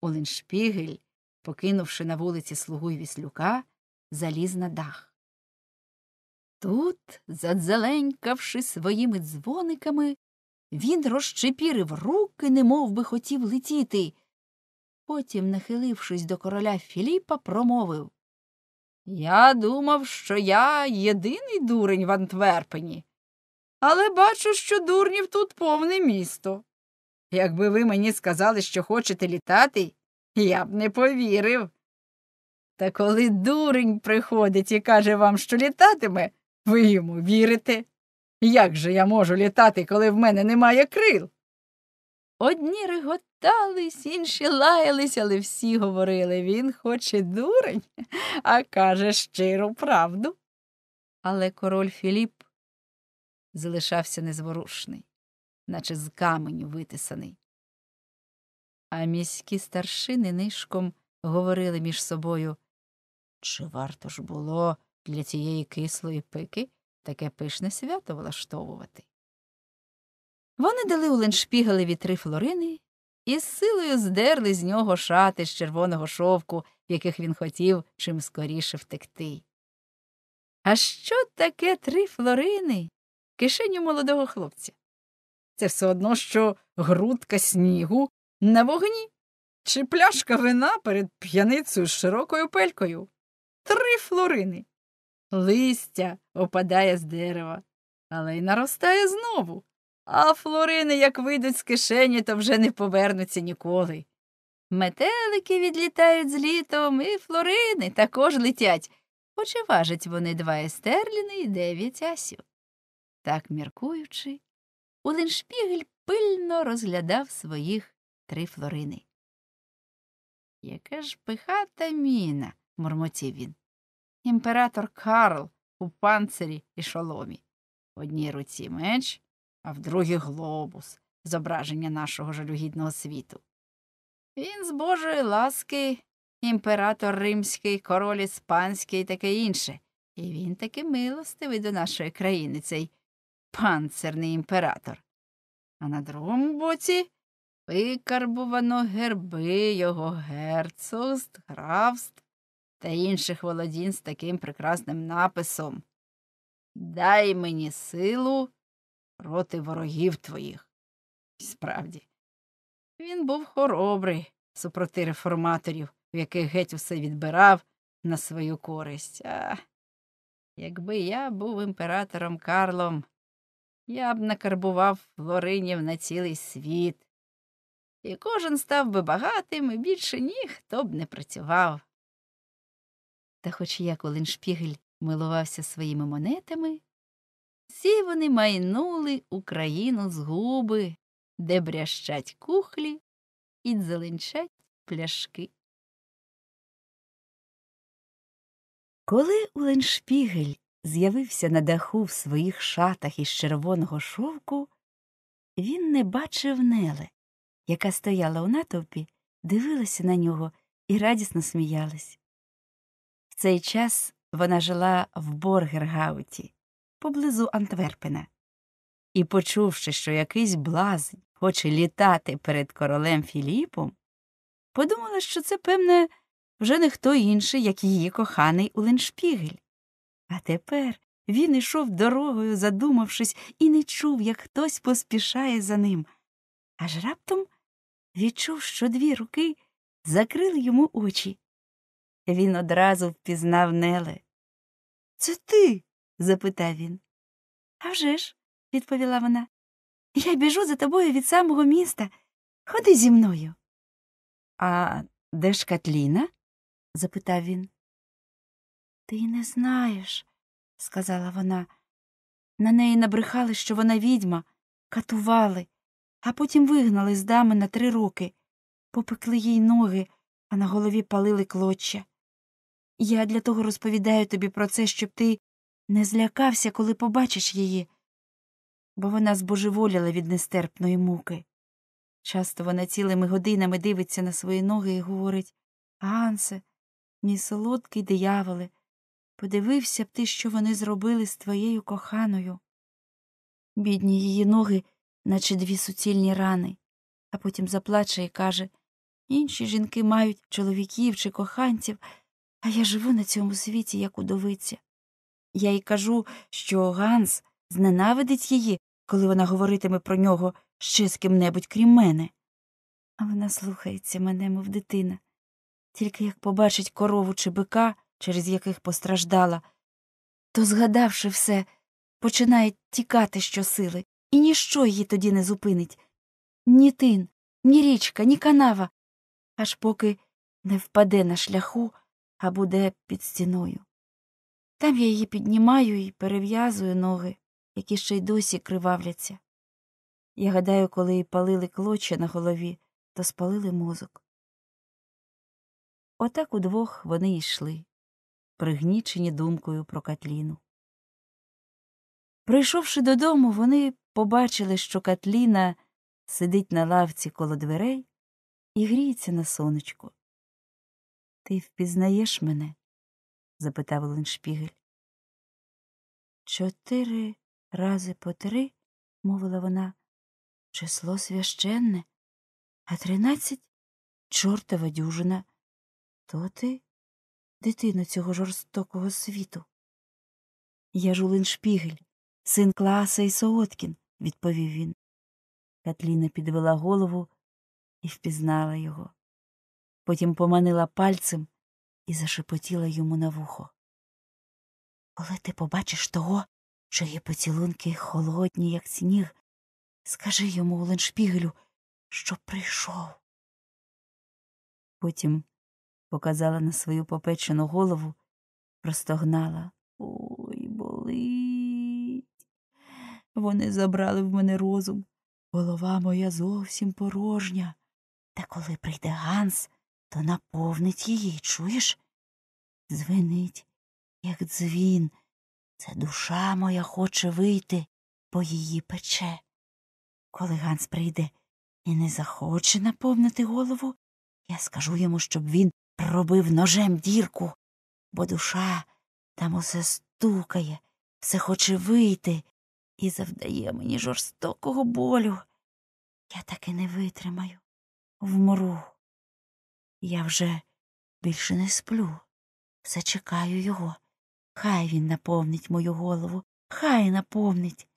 Оленшпігель, покинувши на вулиці слугу й віслюка, заліз на дах. Тут, задзеленькавши своїми дзвониками, він розчепірив руки, немов би хотів летіти. Потім, нахилившись до короля Філіпа, промовив Я думав, що я єдиний дурень в Антверпені, але бачу, що дурнів тут повне місто. Якби ви мені сказали, що хочете літати, я б не повірив. Та коли дурень приходить і каже вам, що літатиме, ви йому вірите. Як же я можу літати, коли в мене немає крил? Одні реготались, інші лаялись, але всі говорили він хоче дурень, а каже щиру правду. Але король Філіп залишався незворушний наче з каменю витисаний. А міські старшини нишком говорили між собою чи варто ж було для цієї кислої пики таке пишне свято влаштовувати? Вони дали у леншпігалеві три флорини і з силою здерли з нього шати з червоного шовку, в яких він хотів чим скоріше втекти. А що таке три флорини? Кишеню молодого хлопця. Це все одно, що грудка снігу на вогні чи пляшка вина перед п'яницею з широкою пелькою. Три флорини. Листя опадає з дерева, але й наростає знову. А флорини, як вийдуть з кишені, то вже не повернуться ніколи. Метелики відлітають з літом, і флорини також летять, хоч і важать вони два естерліни і дев'ять асів. Так міркуючи, Улиншпігель пильно розглядав своїх три флорини. Яка ж пихата міна, мурмотів він. Імператор Карл у панцирі і шоломі. В одній руці меч, а в другій глобус, зображення нашого жалюгідного світу. Він з Божої ласки, імператор римський, король іспанський і таке інше. І він таки милостивий до нашої країни, цей панцерний імператор, а на другому боці викарбувано герби його герцогств, графств та інших володінь з таким прекрасним написом Дай мені силу проти ворогів твоїх. справді, він був хоробрий супроти реформаторів, в яких геть усе відбирав на свою користь. А якби я був імператором Карлом я б накарбував флоринів на цілий світ. І кожен став би багатим, і більше ніхто б не працював. Та хоч як Оленшпігель милувався своїми монетами, всі вони майнули Україну з губи, де брящать кухлі і дзеленчать пляшки. Коли Оленшпігель з'явився на даху в своїх шатах із червоного шовку, він не бачив Неле, яка стояла у натовпі, дивилася на нього і радісно сміялась. В цей час вона жила в Боргергауті, поблизу Антверпена, і, почувши, що якийсь блазень хоче літати перед королем Філіпом, подумала, що це, певне, вже не хто інший, як її коханий Уленшпігель. А тепер він ішов дорогою, задумавшись, і не чув, як хтось поспішає за ним. Аж раптом відчув, що дві руки закрили йому очі. Він одразу впізнав Неле. Це ти? запитав він. «А вже ж», — відповіла вона. Я біжу за тобою від самого міста. Ходи зі мною. А де ж Катліна? запитав він. Ти не знаєш, сказала вона. На неї набрехали, що вона відьма, катували, а потім вигнали з дами на три роки, попекли їй ноги, а на голові палили клоччя. Я для того розповідаю тобі про це, щоб ти не злякався, коли побачиш її, бо вона збожеволіла від нестерпної муки. Часто вона цілими годинами дивиться на свої ноги і говорить Гансе, мій солодкий дияволе, Подивився б ти, що вони зробили з твоєю коханою. Бідні її ноги, наче дві суцільні рани, а потім заплаче і каже інші жінки мають чоловіків чи коханців, а я живу на цьому світі, як удовиця. Я їй кажу, що Ганс зненавидить її, коли вона говоритиме про нього ще з ким небудь, крім мене. А вона слухається мене, мов дитина, тільки як побачить корову чи бика через яких постраждала, то, згадавши все, починає тікати щосили, і ніщо її тоді не зупинить ні тин, ні річка, ні канава, аж поки не впаде на шляху, а буде під стіною. Там я її піднімаю і перев'язую ноги, які ще й досі кривавляться. Я гадаю, коли їй палили клоча на голові, то спалили мозок. Отак удвох вони йшли пригнічені думкою про Катліну. Прийшовши додому, вони побачили, що Катліна сидить на лавці коло дверей і гріється на сонечку. Ти впізнаєш мене? запитав Леншпігель. Чотири рази по три, мовила вона, число священне, а тринадцять чортова дюжина. То ти дитина цього жорстокого світу. Я жулин Шпігель, син Клааса і Сооткін, відповів він. Катліна підвела голову і впізнала його. Потім поманила пальцем і зашепотіла йому на вухо. Коли ти побачиш того, чиї поцілунки холодні, як сніг, скажи йому Оленшпігелю, що прийшов. Потім показала на свою попечену голову, простогнала. Ой, болить. Вони забрали в мене розум. Голова моя зовсім порожня. Та коли прийде Ганс, то наповнить її, чуєш? Звенить, як дзвін. Це душа моя хоче вийти, бо її пече. Коли Ганс прийде і не захоче наповнити голову, я скажу йому, щоб він робив ножем дірку, бо душа там усе стукає, все хоче вийти і завдає мені жорстокого болю. Я таки не витримаю, вмру. Я вже більше не сплю, все чекаю його. Хай він наповнить мою голову, хай наповнить.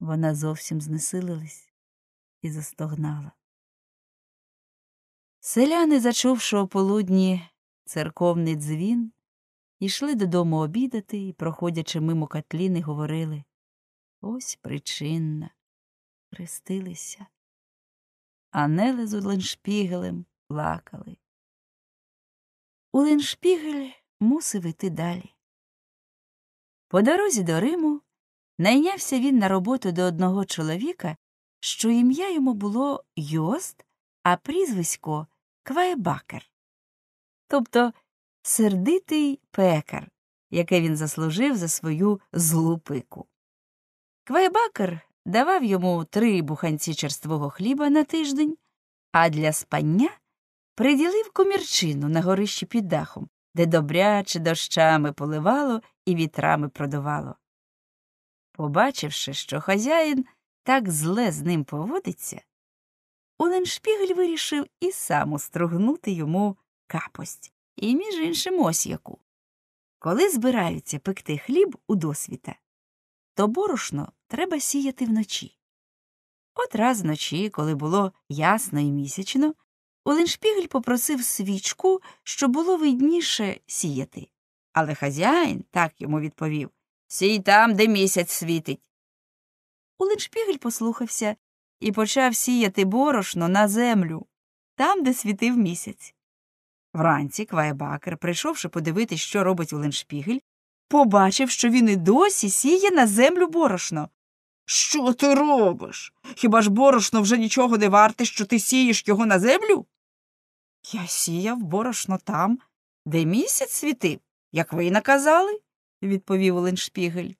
Вона зовсім знесилилась і застогнала. Селяни, зачувши полудні церковний дзвін, йшли додому обідати і, проходячи мимо Катліни, говорили ось причинна, хрестилися. Анели з Уленшпігелем плакали. Уленшпігель мусив іти далі. По дорозі до Риму найнявся він на роботу до одного чоловіка, що ім'я йому було Йост, а прізвисько квайбакер, тобто сердитий пекар, яке він заслужив за свою злу пику. Квайбакер давав йому три буханці черствого хліба на тиждень, а для спання приділив комірчину на горищі під дахом, де добряче дощами поливало і вітрами продувало. Побачивши, що хазяїн так зле з ним поводиться, Оленшпігель вирішив і сам устругнути йому капость і, між іншим, ось яку. Коли збираються пекти хліб у досвіта, то борошно треба сіяти вночі. От раз вночі, коли було ясно і місячно, Оленшпігель попросив свічку, що було видніше сіяти. Але хазяїн так йому відповів Сій там, де місяць світить. Оленшпігель послухався і почав сіяти борошно на землю, там, де світив місяць. Вранці Квайбакер, прийшовши подивитись, що робить Оленшпігель, побачив, що він і досі сіє на землю борошно. Що ти робиш? Хіба ж борошно вже нічого не варте, що ти сієш його на землю? Я сіяв борошно там, де місяць світив, як ви й наказали, відповів Оленшпігель.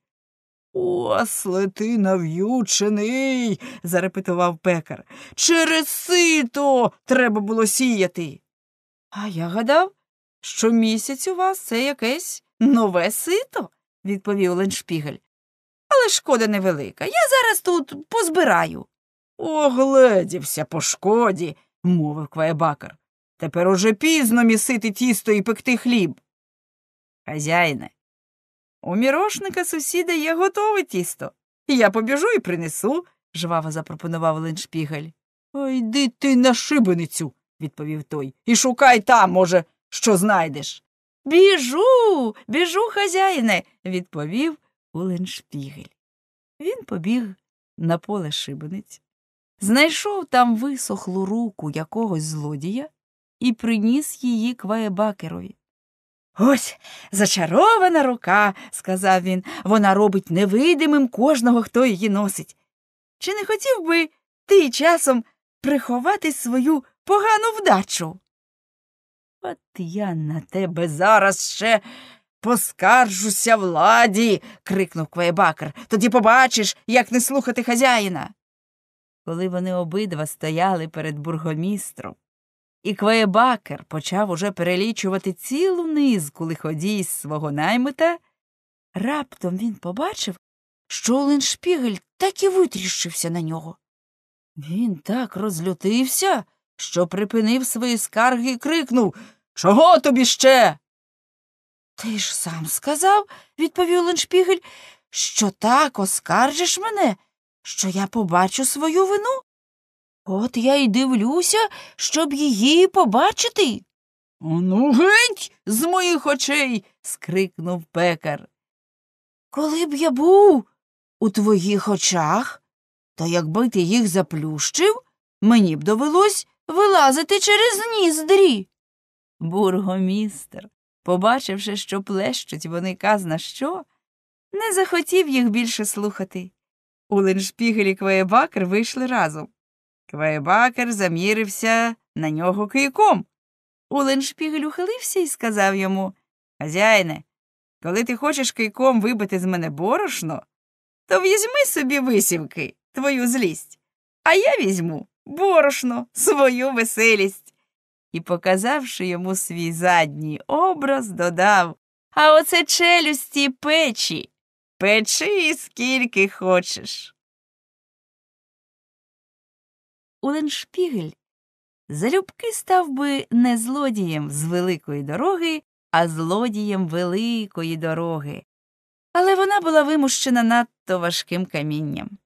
Осле ти нав'ючений, зарепетував пекар. Через сито треба було сіяти. А я гадав, що місяць у вас це якесь нове сито, відповів Леншпігель. Але шкода невелика. Я зараз тут позбираю. Огледівся по шкоді, мовив Кваєбакар. Тепер уже пізно місити тісто і пекти хліб. Хазяїне, у мірошника сусіда є готове тісто. Я побіжу і принесу, жваво запропонував Леншпігель. Йди ти на шибеницю, відповів той, і шукай там, може, що знайдеш. Біжу, біжу, хазяїне, відповів Уленшпігель. Він побіг на поле шибениць, знайшов там висохлу руку якогось злодія і приніс її кваєбакерові. Ось зачарована рука, сказав він, вона робить невидимим кожного, хто її носить. Чи не хотів би ти часом приховати свою погану вдачу? От я на тебе зараз ще поскаржуся владі. крикнув Квейбакер. Тоді побачиш, як не слухати хазяїна. Коли вони обидва стояли перед бургомістром, і Квебакер почав уже перелічувати цілу низку лиходій з свого наймита. Раптом він побачив, що Оленшпігель так і витріщився на нього. Він так розлютився, що припинив свої скарги і крикнув Чого тобі ще? Ти ж сам сказав, відповів Оленшпігель, що так оскаржиш мене, що я побачу свою вину. От я й дивлюся, щоб її побачити. Ну, геть з моїх очей. скрикнув пекар. Коли б я був у твоїх очах, то якби ти їх заплющив, мені б довелось вилазити через ніздрі. Бургомістер, побачивши, що плещуть вони казна що, не захотів їх більше слухати. Улен Шпігель і Квеєбакер вийшли разом. Квайбакер замірився на нього кийком. Уленшпігель ухилився і сказав йому Хазяйне, коли ти хочеш кийком вибити з мене борошно, то візьми собі висівки, твою злість, а я візьму борошно, свою веселість. І, показавши йому свій задній образ, додав А оце челюсті печі. Печи скільки хочеш. Уленшпігель залюбки став би не злодієм з великої дороги, а злодієм великої дороги, але вона була вимущена надто важким камінням.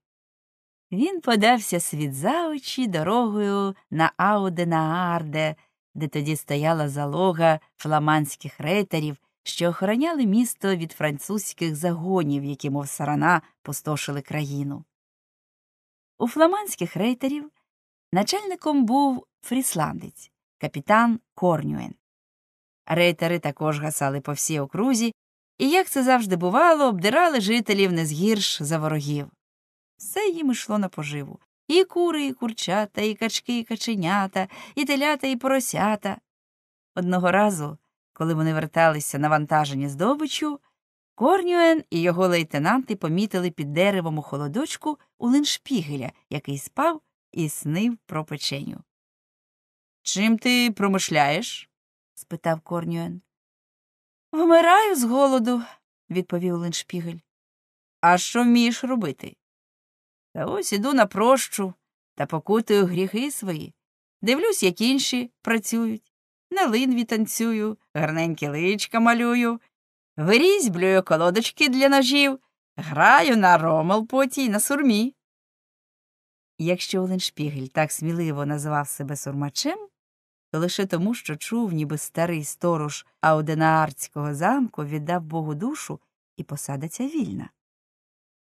Він подався світ за очі дорогою на Ауденаарде, де тоді стояла залога фламандських рейтерів, що охороняли місто від французьких загонів, які, мов сарана, пустошили країну. У фламандських рейтерів Начальником був фрісландець, капітан Корнюен. Рейтери також гасали по всій окрузі, і, як це завжди бувало, обдирали жителів не згірш за ворогів. Все їм йшло на поживу і кури, і курчата, і качки, і каченята, і телята, і поросята. Одного разу, коли вони верталися навантажені здобичу, Корнюен і його лейтенанти помітили під деревом у холодочку у линшпігеля, який спав і снив про печеню. Чим ти промишляєш? спитав Корнюен. Вмираю з голоду, відповів Линшпігель. А що вмієш робити? Та ось іду на прощу та покутую гріхи свої. Дивлюсь, як інші працюють. На линві танцюю, гарненькі личка малюю, вирізьблюю колодочки для ножів, граю на ромелпоті й на сурмі. Якщо Оленшпігель так сміливо назвав себе сурмачем, то лише тому, що чув, ніби старий сторож Ауденаардського замку віддав Богу душу і посадиться вільна.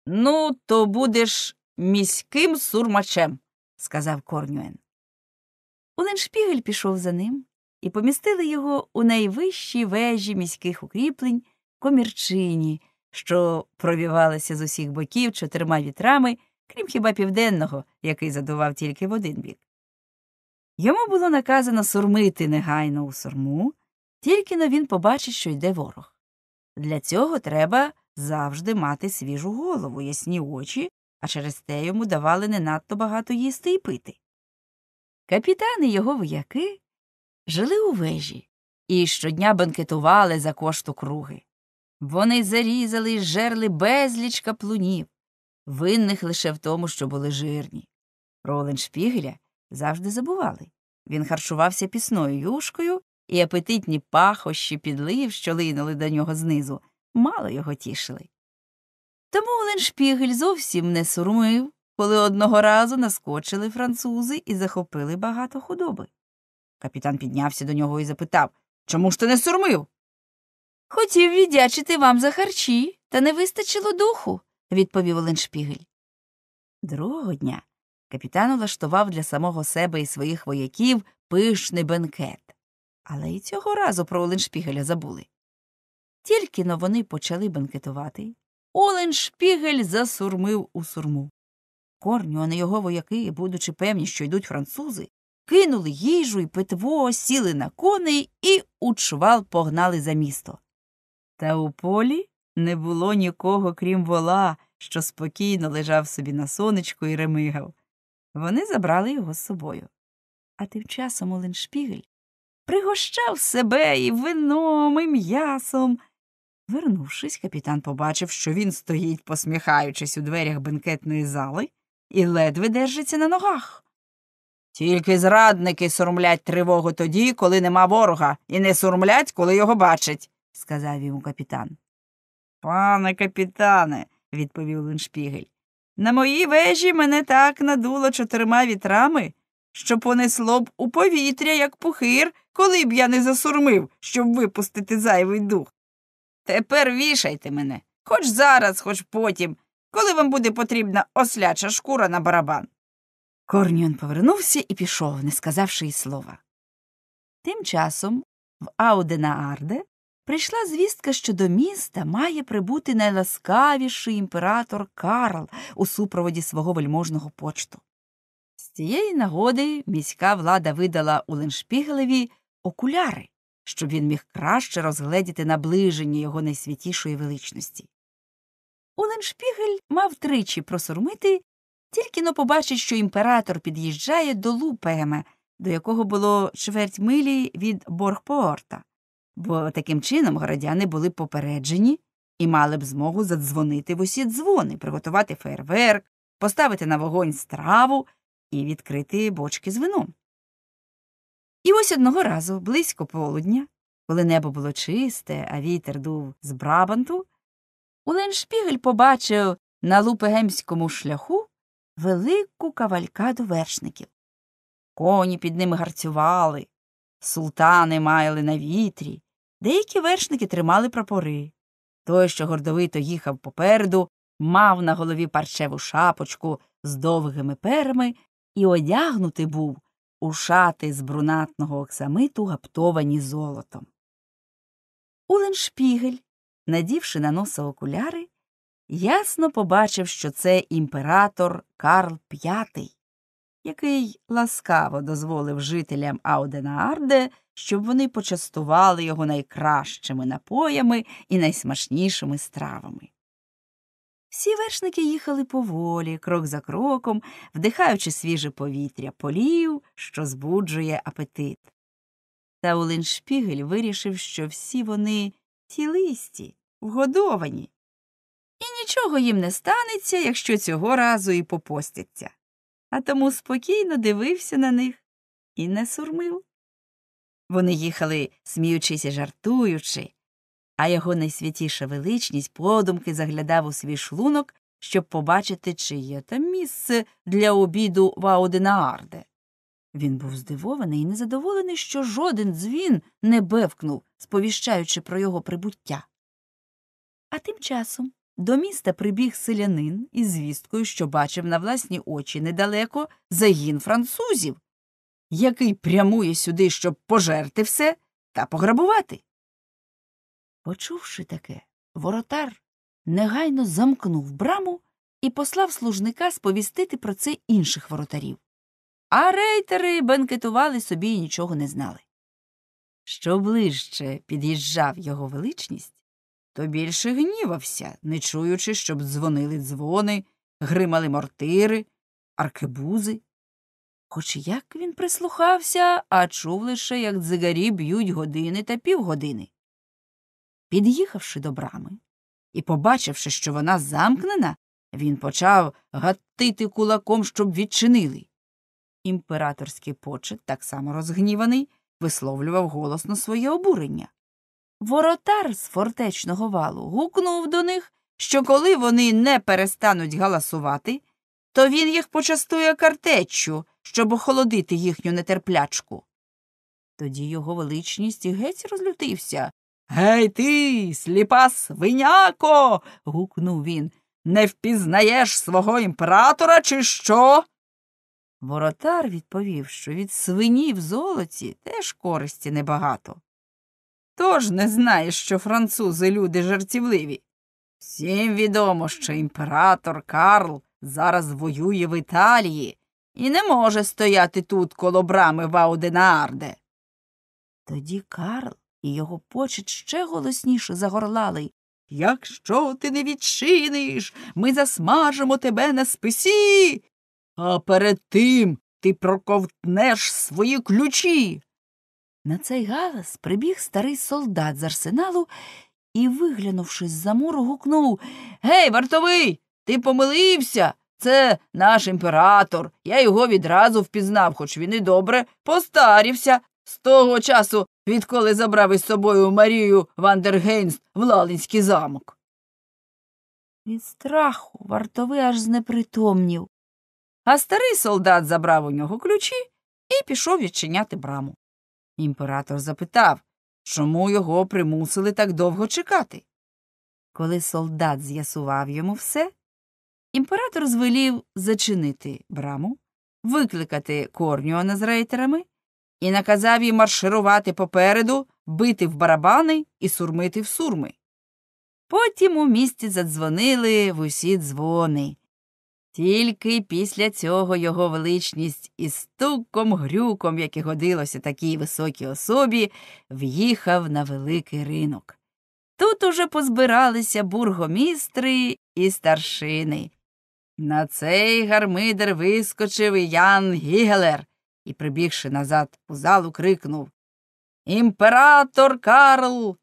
Ну, то будеш міським сурмачем, сказав Корнюен. Оленшпігель пішов за ним і помістили його у найвищій вежі міських укріплень комірчині, що провівалася з усіх боків чотирма вітрами крім хіба південного, який задував тільки в один бік. Йому було наказано сурмити негайно у сурму, тільки но він побачить, що йде ворог. Для цього треба завжди мати свіжу голову, ясні очі, а через те йому давали не надто багато їсти і пити. Капітани його вояки жили у вежі і щодня банкетували за кошту круги. Вони зарізали і жерли безліч каплунів, винних лише в тому, що були жирні. Про Оленшпігеля завжди забували. Він харчувався пісною юшкою, і апетитні пахощі підлив, що линули до нього знизу, мало його тішили. Тому Оленшпігель зовсім не сурмив, коли одного разу наскочили французи і захопили багато худоби. Капітан піднявся до нього і запитав Чому ж ти не сурмив? Хотів віддячити вам за харчі, та не вистачило духу відповів Оленшпігель. Другого дня капітан улаштував для самого себе і своїх вояків пишний бенкет. Але й цього разу про Оленшпігеля забули. Тільки но вони почали бенкетувати. Оленшпігель засурмив у сурму. Корню, а не його вояки, будучи певні, що йдуть французи, кинули їжу й питво, сіли на коней і у чвал погнали за місто. Та у полі не було нікого, крім вола, що спокійно лежав собі на сонечку і ремигав. Вони забрали його з собою. А тим часом Оленшпігель пригощав себе і вином, і м'ясом. Вернувшись, капітан побачив, що він стоїть, посміхаючись у дверях бенкетної зали, і ледве держиться на ногах. Тільки зрадники сурмлять тривогу тоді, коли нема ворога, і не сурмлять, коли його бачать, сказав йому капітан. Пане капітане, відповів леншпігель, на моїй вежі мене так надуло чотирма вітрами, що понесло б у повітря, як пухир, коли б я не засурмив, щоб випустити зайвий дух. Тепер вішайте мене, хоч зараз, хоч потім, коли вам буде потрібна осляча шкура на барабан. Корніон повернувся і пішов, не сказавши й слова. Тим часом в Аудена Арде Прийшла звістка, що до міста має прибути найласкавіший імператор Карл у супроводі свого вельможного почту. З цієї нагоди міська влада видала Уленшпігелеві окуляри, щоб він міг краще розгледіти наближення його найсвятішої величності. Уленшпігель мав тричі просурмити, тільки но побачить, що імператор під'їжджає до Лупеме, до якого було чверть милі від Боргпоорта бо таким чином городяни були попереджені і мали б змогу задзвонити в усі дзвони, приготувати фейерверк, поставити на вогонь страву і відкрити бочки з вином. І ось одного разу, близько полудня, коли небо було чисте, а вітер дув з Брабанту, Уленшпігель побачив на лупегемському шляху велику кавалькаду вершників. Коні під ними гарцювали, султани маяли на вітрі, Деякі вершники тримали прапори. Той, що гордовито їхав попереду, мав на голові парчеву шапочку з довгими перми, і одягнутий був у шати з брунатного оксамиту, гаптовані золотом. Уленшпігель, надівши на носа окуляри, ясно побачив, що це імператор Карл V, який ласкаво дозволив жителям Ауденаарде, щоб вони почастували його найкращими напоями і найсмачнішими стравами. Всі вершники їхали поволі, крок за кроком, вдихаючи свіже повітря полів, що збуджує апетит. Та Улиншпігель вирішив, що всі вони тілисті, вгодовані, і нічого їм не станеться, якщо цього разу і попостяться а тому спокійно дивився на них і не сурмив. Вони їхали, сміючись і жартуючи, а його найсвятіша величність подумки заглядав у свій шлунок, щоб побачити, чи є там місце для обіду Ваодинаарде. Він був здивований і незадоволений, що жоден дзвін не бевкнув, сповіщаючи про його прибуття. А тим часом до міста прибіг селянин із звісткою, що бачив на власні очі недалеко загін французів, який прямує сюди, щоб пожерти все та пограбувати. Почувши таке, воротар негайно замкнув браму і послав служника сповістити про це інших воротарів. А рейтери бенкетували собі і нічого не знали. Що ближче під'їжджав його величність, то більше гнівався, не чуючи, щоб дзвонили дзвони, гримали мортири, аркебузи. Хоч як він прислухався, а чув лише, як дзигарі б'ють години та півгодини. Під'їхавши до брами і побачивши, що вона замкнена, він почав гатити кулаком, щоб відчинили. Імператорський почет, так само розгніваний, висловлював голосно своє обурення. Воротар з фортечного валу гукнув до них, що коли вони не перестануть галасувати, то він їх почастує картеччю, щоб охолодити їхню нетерплячку. Тоді його величність геть розлютився. Гей ти, сліпа свиняко. гукнув він. Не впізнаєш свого імператора, чи що? Воротар відповів, що від свині в золоті теж користі небагато. Тож не знаєш, що французи люди жартівливі. Всім відомо, що імператор Карл зараз воює в Італії і не може стояти тут коло брами Вауденаарде. Тоді Карл і його почет ще голосніше загорлали Якщо ти не відчиниш, ми засмажимо тебе на списі, а перед тим ти проковтнеш свої ключі. На цей галас прибіг старий солдат з арсеналу і, виглянувши з за муру, гукнув Гей, вартовий, ти помилився? Це наш імператор. Я його відразу впізнав, хоч він і добре постарівся з того часу, відколи забрав із собою Марію Вандергейнст в Лалинський замок. Від страху вартовий аж знепритомнів. А старий солдат забрав у нього ключі і пішов відчиняти браму. Імператор запитав, чому його примусили так довго чекати. Коли солдат з'ясував йому все, імператор звелів зачинити браму, викликати корнюана з рейтерами і наказав їм марширувати попереду, бити в барабани і сурмити в сурми. Потім у місті задзвонили в усі дзвони. Тільки після цього його величність із стуком грюком, як і годилося такій високій особі, в'їхав на великий ринок. Тут уже позбиралися бургомістри і старшини. На цей гармидер вискочив Ян Гігелер і, прибігши назад у залу, крикнув Імператор Карл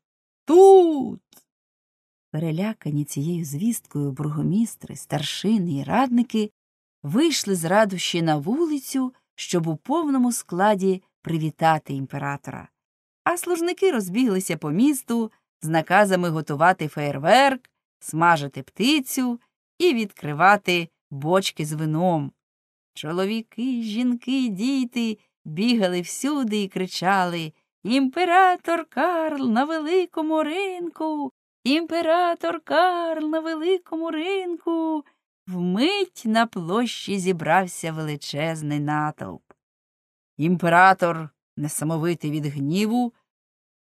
тут. Перелякані цією звісткою бургомістри, старшини і радники вийшли з радощі на вулицю, щоб у повному складі привітати імператора. А служники розбіглися по місту з наказами готувати феєрверк, смажити птицю і відкривати бочки з вином. Чоловіки, жінки, діти бігали всюди і кричали Імператор Карл на великому ринку. Імператор Карл на великому ринку. Вмить на площі зібрався величезний натовп. Імператор, несамовитий від гніву,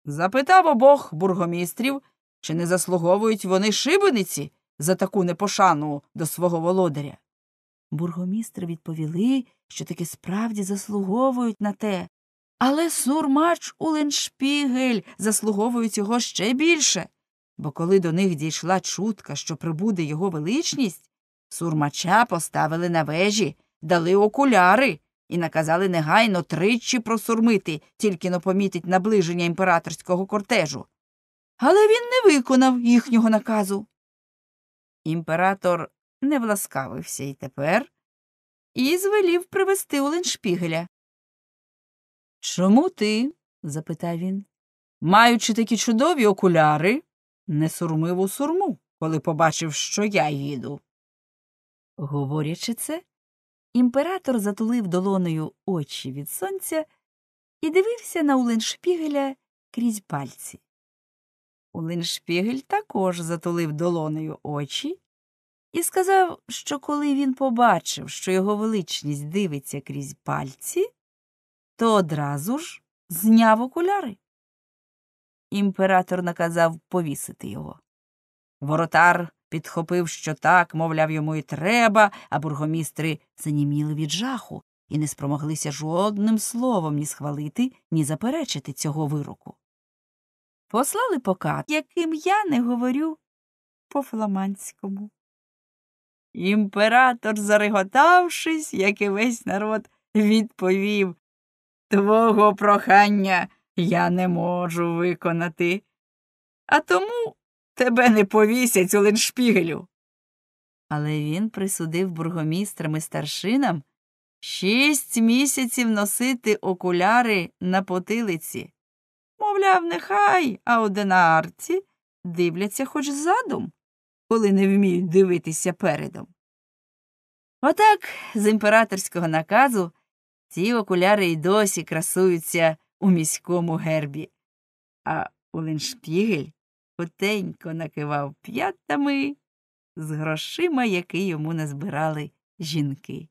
запитав обох бургомістрів, чи не заслуговують вони шибениці за таку непошану до свого володаря. Бургомістри відповіли, що таки справді заслуговують на те, але сурмач у леншпігель заслуговує цього ще більше бо коли до них дійшла чутка, що прибуде його величність, сурмача поставили на вежі, дали окуляри і наказали негайно тричі просурмити, тільки но помітить наближення імператорського кортежу. Але він не виконав їхнього наказу. Імператор не власкавився і тепер і звелів привезти Оленшпігеля. Чому ти? запитав він. Маючи такі чудові окуляри, не сурмив у сурму, коли побачив, що я їду. Говорячи це, імператор затулив долоною очі від сонця і дивився на Уленшпігеля крізь пальці. Уленшпігель також затулив долоною очі і сказав, що коли він побачив, що його величність дивиться крізь пальці, то одразу ж зняв окуляри. Імператор наказав повісити його. Воротар підхопив, що так, мовляв, йому і треба, а бургомістри заніміли від жаху і не спромоглися жодним словом ні схвалити, ні заперечити цього вироку. Послали покат, яким я не говорю по фламандському. Імператор, зареготавшись, як і весь народ, відповів Твого прохання я не можу виконати, а тому тебе не повісять у Леншпігелю. Але він присудив бургомістрам і старшинам шість місяців носити окуляри на потилиці. Мовляв, нехай аудинаарці дивляться хоч задом, коли не вміють дивитися передом. Отак з імператорського наказу ці окуляри й досі красуються у міському гербі. А Оленшпігель хутенько накивав п'ятами з грошима, які йому назбирали жінки.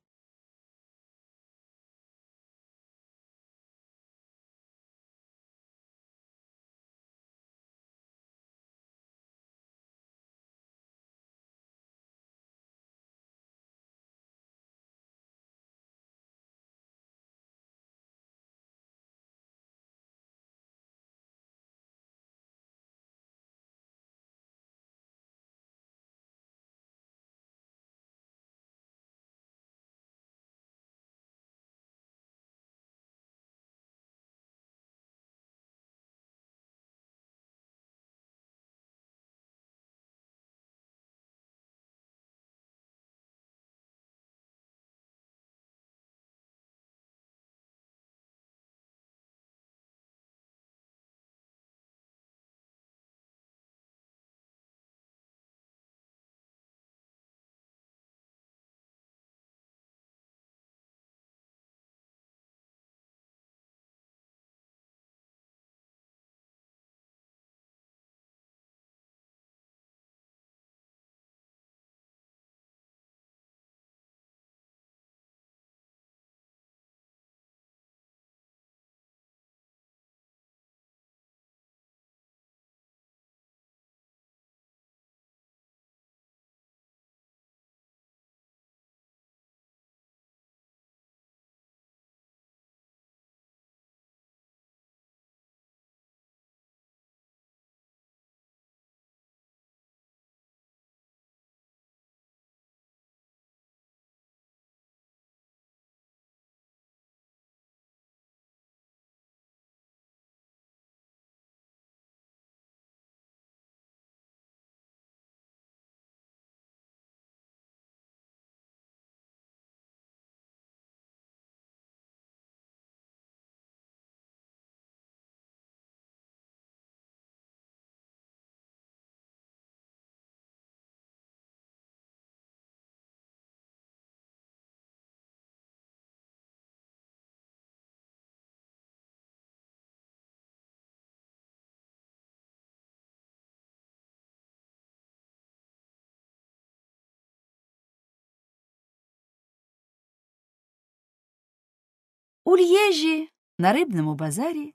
Ульєжі на рибному базарі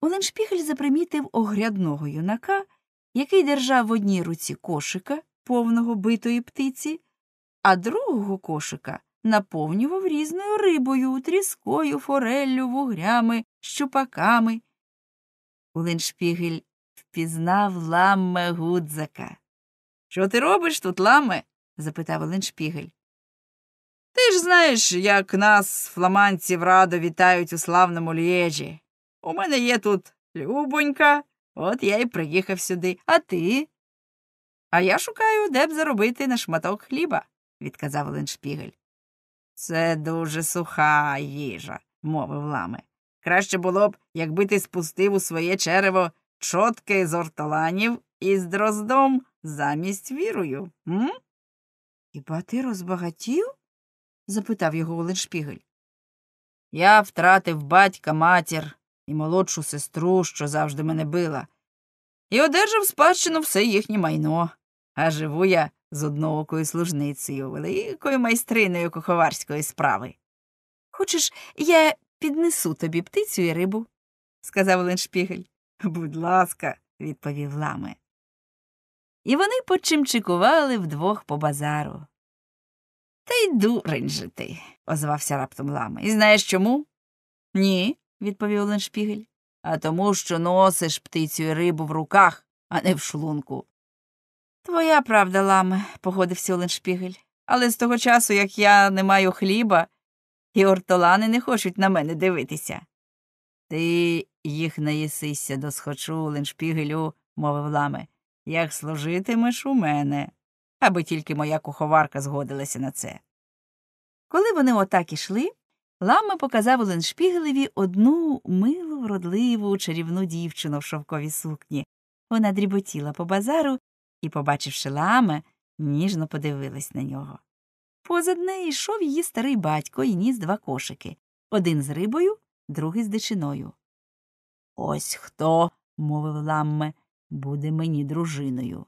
Оленшпіхель запримітив огрядного юнака, який держав в одній руці кошика, повного битої птиці, а другого кошика наповнював різною рибою, тріскою, фореллю, вугрями, щупаками. Оленшпігель впізнав ламе гудзака. Що ти робиш тут, ламе? запитав Оленшпігель ж знаєш, як нас, фламандців, радо вітають у славному Лєжі. У мене є тут Любонька, от я й приїхав сюди. А ти? А я шукаю, де б заробити на шматок хліба, відказав Леншпігель. Це дуже суха їжа, мовив ламе. Краще було б, якби ти спустив у своє черево чотки з ортоланів і з дроздом замість вірою. м? Хіба ти розбагатів? запитав його Оленшпігель. Я втратив батька, матір і молодшу сестру, що завжди мене била, і одержав спадщину все їхнє майно, а живу я з одноокою служницею, великою майстриною куховарської справи. Хочеш, я піднесу тобі птицю і рибу, сказав Оленшпігель. Будь ласка, відповів ламе. І вони почимчикували вдвох по базару. Та й дурень же ти, озвався раптом лама. І знаєш чому? Ні, відповів Леншпігель. А тому, що носиш птицю і рибу в руках, а не в шлунку. Твоя правда, ламе, погодився леншпігель. Але з того часу, як я не маю хліба, і ортолани не хочуть на мене дивитися. Ти їх наїсися досхочу, Леншпігелю, мовив ламе, як служитимеш у мене аби тільки моя куховарка згодилася на це. Коли вони отак ішли, лама показав Оленшпігелеві одну милу, вродливу, чарівну дівчину в шовковій сукні. Вона дріботіла по базару і, побачивши ламе, ніжно подивилась на нього. Позад неї йшов її старий батько і ніс два кошики один з рибою, другий з дичиною. Ось хто, мовив ламме, буде мені дружиною.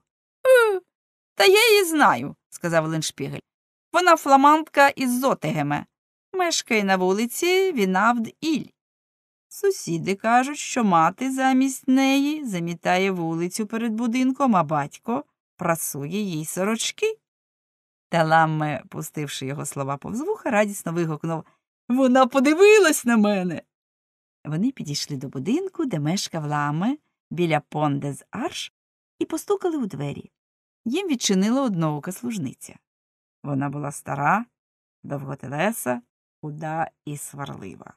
Та я її знаю, сказав Леншпігель. Вона фламандка із Зотегеме. Мешкає на вулиці Вінавд-Іль. Сусіди кажуть, що мати замість неї замітає вулицю перед будинком, а батько прасує їй сорочки. Таламе, пустивши його слова повз вуха, радісно вигукнув Вона подивилась на мене. Вони підійшли до будинку, де мешкав ламе біля понде з арш, і постукали у двері їм відчинила одноока служниця. Вона була стара, довготелеса, худа і сварлива.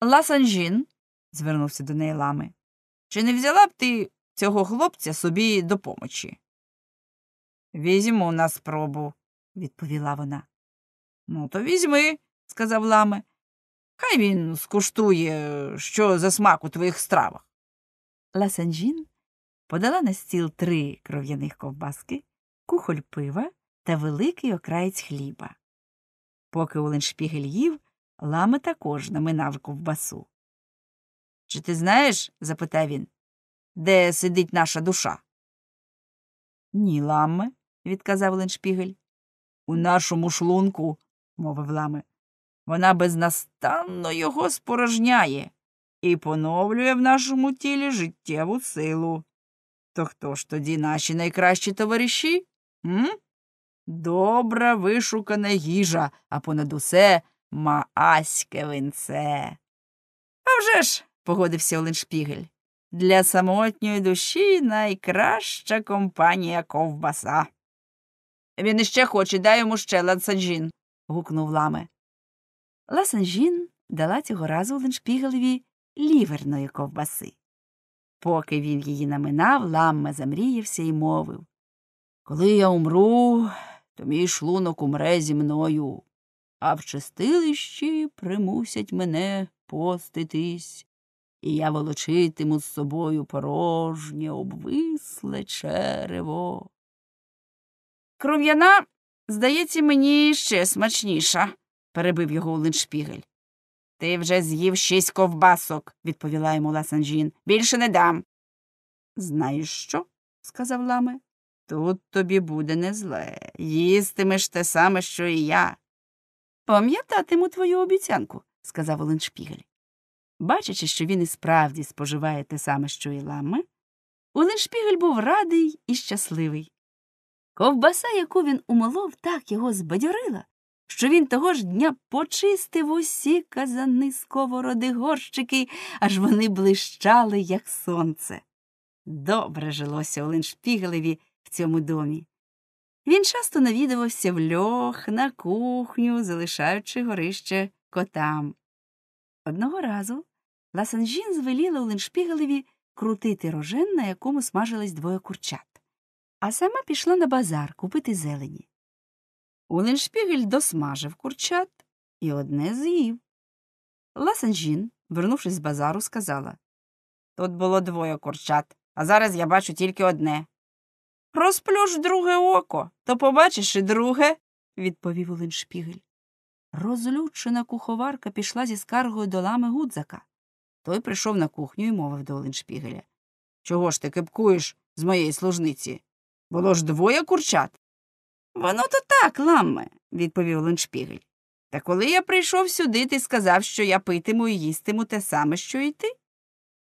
Ласанжін, звернувся до неї лами, чи не взяла б ти цього хлопця собі до помочі? Візьму на спробу, відповіла вона. Ну, то візьми, сказав ламе. Хай він скуштує, що за смак у твоїх стравах. Ласанжін подала на стіл три кров'яних ковбаски, кухоль пива та великий окраєць хліба. Поки Оленшпігель їв, лами також наминав ковбасу. Чи ти знаєш, запитав він, де сидить наша душа? Ні, ламе, відказав Леншпігель. У нашому шлунку, мовив ламе, вона безнастанно його спорожняє і поновлює в нашому тілі життєву силу. То хто ж тоді наші найкращі товариші? М? Добра вишукана їжа, а понад усе мааське винце. «А вже ж, погодився Оленшпігель, для самотньої душі найкраща компанія ковбаса. Він іще хоче, дай йому ще лансанжін. гукнув ламе. Ласанжін дала цього разу Оленшпігелеві ліверної ковбаси. Поки він її наминав, ламма замріявся і мовив Коли я умру, то мій шлунок умре зі мною, а в чистилищі примусять мене поститись, і я волочитиму з собою порожнє, обвисле черево. Кров'яна, здається, мені ще смачніша, перебив його Оленшпігель. Ти вже з'їв шість ковбасок, відповіла йому Ласанжін. Більше не дам. Знаєш що? сказав ламе. Тут тобі буде не зле. Їстимеш те саме, що і я. Пам'ятатиму твою обіцянку, сказав Оленшпігель. Бачачи, що він і справді споживає те саме, що і ламе, Оленшпігель був радий і щасливий. Ковбаса, яку він умолов, так його збадьорила, що він того ж дня почистив усі казани сковороди горщики, аж вони блищали, як сонце. Добре жилося Оленшпігелеві в цьому домі. Він часто навідувався в льох, на кухню, залишаючи горище котам. Одного разу Ласанжін звеліла Оленшпігелеві крутити рожен, на якому смажились двоє курчат, а сама пішла на базар купити зелені. Оленшпігель досмажив курчат і одне з'їв. Ласенжін, вернувшись з базару, сказала Тут було двоє курчат, а зараз я бачу тільки одне. Розплюш друге око, то побачиш і друге, відповів Оленшпігель. Розлючена куховарка пішла зі скаргою до лами гудзака. Той прийшов на кухню і мовив до Оленшпігеля Чого ж ти кипкуєш з моєї служниці? Було ж двоє курчат. Воно то так, ламме, відповів леншпігель. Та коли я прийшов сюди, ти сказав, що я питиму і їстиму те саме, що й ти.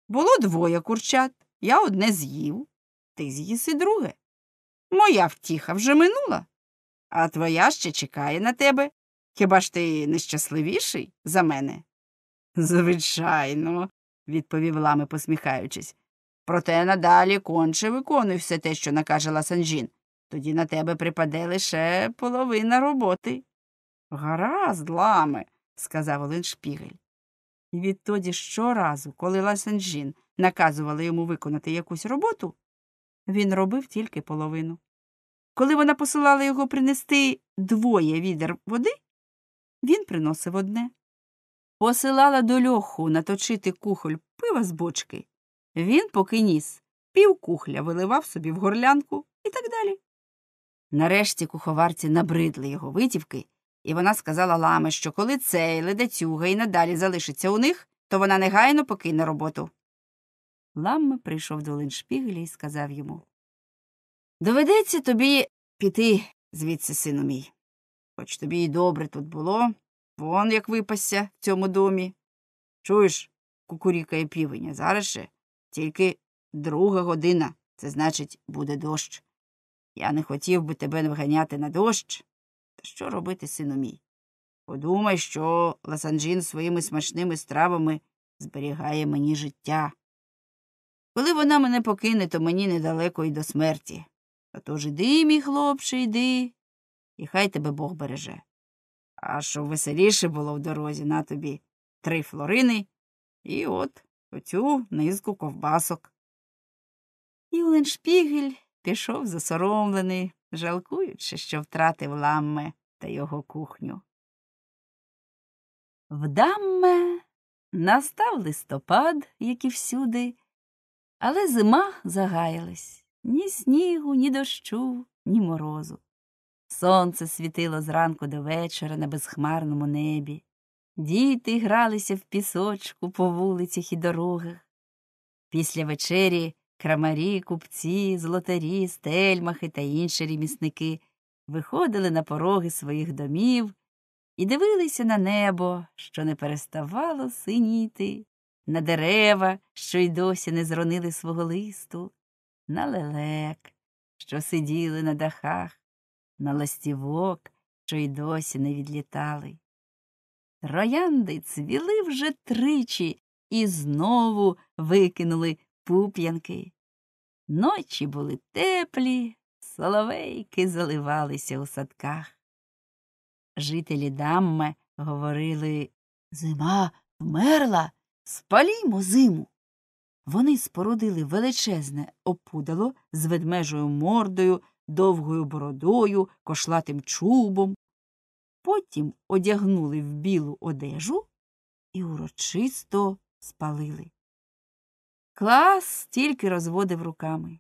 Було двоє курчат, я одне з'їв, ти з'їси друге. Моя втіха вже минула, а твоя ще чекає на тебе. Хіба ж ти нещасливіший за мене? Звичайно, відповів лами, посміхаючись. Проте надалі конче виконуй все те, що накаже Ласанжін, тоді на тебе припаде лише половина роботи. Гаразд, ламе, сказав Олен Шпігель. І відтоді щоразу, коли Ласенджін наказувала йому виконати якусь роботу, він робив тільки половину. Коли вона посилала його принести двоє відер води, він приносив одне. Посилала до льоху наточити кухоль пива з бочки, він, поки ніс, пів кухля виливав собі в горлянку і так далі. Нарешті куховарці набридли його витівки, і вона сказала ламе, що коли цей ледацюга і надалі залишиться у них, то вона негайно покине роботу. Ламме прийшов до Леншпігеля і сказав йому Доведеться тобі піти звідси, сину мій. Хоч тобі й добре тут було, вон як випасться в цьому домі. Чуєш, кукурікає півеня, зараз ще тільки друга година, це значить, буде дощ. Я не хотів би тебе вганяти на дощ. Та що робити, сину мій? Подумай, що Ласанджін своїми смачними стравами зберігає мені життя. Коли вона мене покине, то мені недалеко й до смерті. Отож іди, мій хлопче, йди, і хай тебе Бог береже. А що веселіше було в дорозі на тобі три флорини і от оцю низку ковбасок. Юлен Шпігель пішов засоромлений, жалкуючи, що втратив ламме та його кухню. В Дамме настав листопад, як і всюди, але зима загаялась ні снігу, ні дощу, ні морозу. Сонце світило зранку до вечора на безхмарному небі. Діти гралися в пісочку по вулицях і дорогах. Після вечері Крамарі, купці, злотарі, стельмахи та інші ремісники виходили на пороги своїх домів і дивилися на небо, що не переставало синіти, на дерева, що й досі не зронили свого листу, на лелек, що сиділи на дахах, на ластівок, що й досі не відлітали. Троянди цвіли вже тричі і знову викинули пуп'янки. Ночі були теплі, соловейки заливалися у садках. Жителі Дамме говорили Зима вмерла, спалімо зиму. Вони спорудили величезне опудало з ведмежою мордою, довгою бородою, кошлатим чубом. Потім одягнули в білу одежу і урочисто спалили. Клас тільки розводив руками.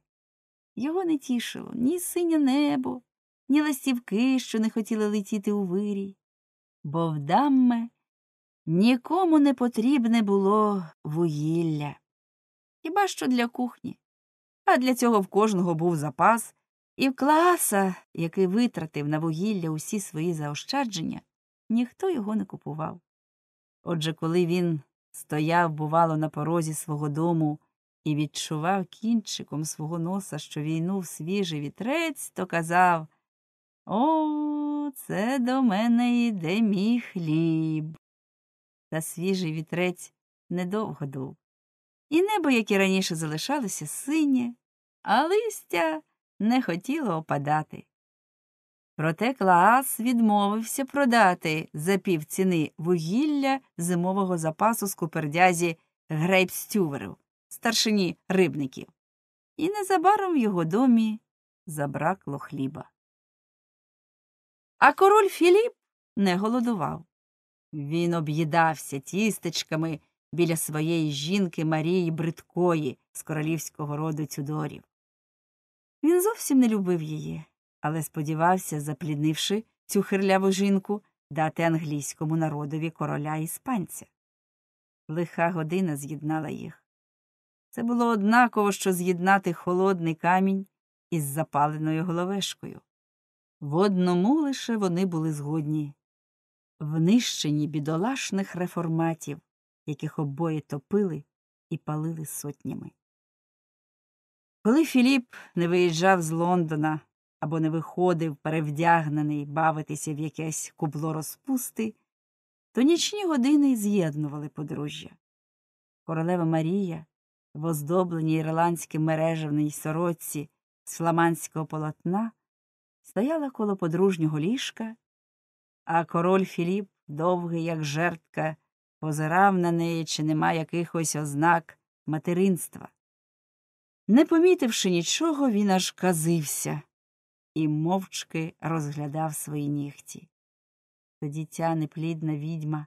Його не тішило ні синє небо, ні ластівки, що не хотіли летіти у вирій, бо в Дамме нікому не потрібне було вугілля. Хіба що для кухні, а для цього в кожного був запас, і в класа, який витратив на вугілля усі свої заощадження, ніхто його не купував. Отже, коли він стояв, бувало, на порозі свого дому і відчував кінчиком свого носа, що війнув свіжий вітрець, то казав О, це до мене йде мій хліб. Та свіжий вітрець недовго дув. І небо, як і раніше, залишалося синє, а листя не хотіло опадати. Проте клас відмовився продати за пів ціни вугілля зимового запасу з купердязі грейпстюверів старшині рибників. І незабаром в його домі забракло хліба. А король Філіп не голодував. Він об'їдався тістечками біля своєї жінки Марії Бридкої з королівського роду Тюдорів. Він зовсім не любив її, але сподівався, запліднивши цю хирляву жінку, дати англійському народові короля іспанця. Лиха година з'єднала їх. Це було однаково, що з'єднати холодний камінь із запаленою головешкою. В одному лише вони були згодні, в бідолашних реформатів, яких обоє топили і палили сотнями. Коли Філіп не виїжджав з Лондона або не виходив, перевдягнений бавитися в якесь кубло розпусти, то нічні години з'єднували подружжя. Королева Марія в оздобленій ірландській мережевній сорочці з фламандського полотна, стояла коло подружнього ліжка, а король Філіп, довгий, як жертка, позирав на неї, чи нема якихось ознак материнства. Не помітивши нічого, він аж казився і мовчки розглядав свої нігті. Тоді ця неплідна відьма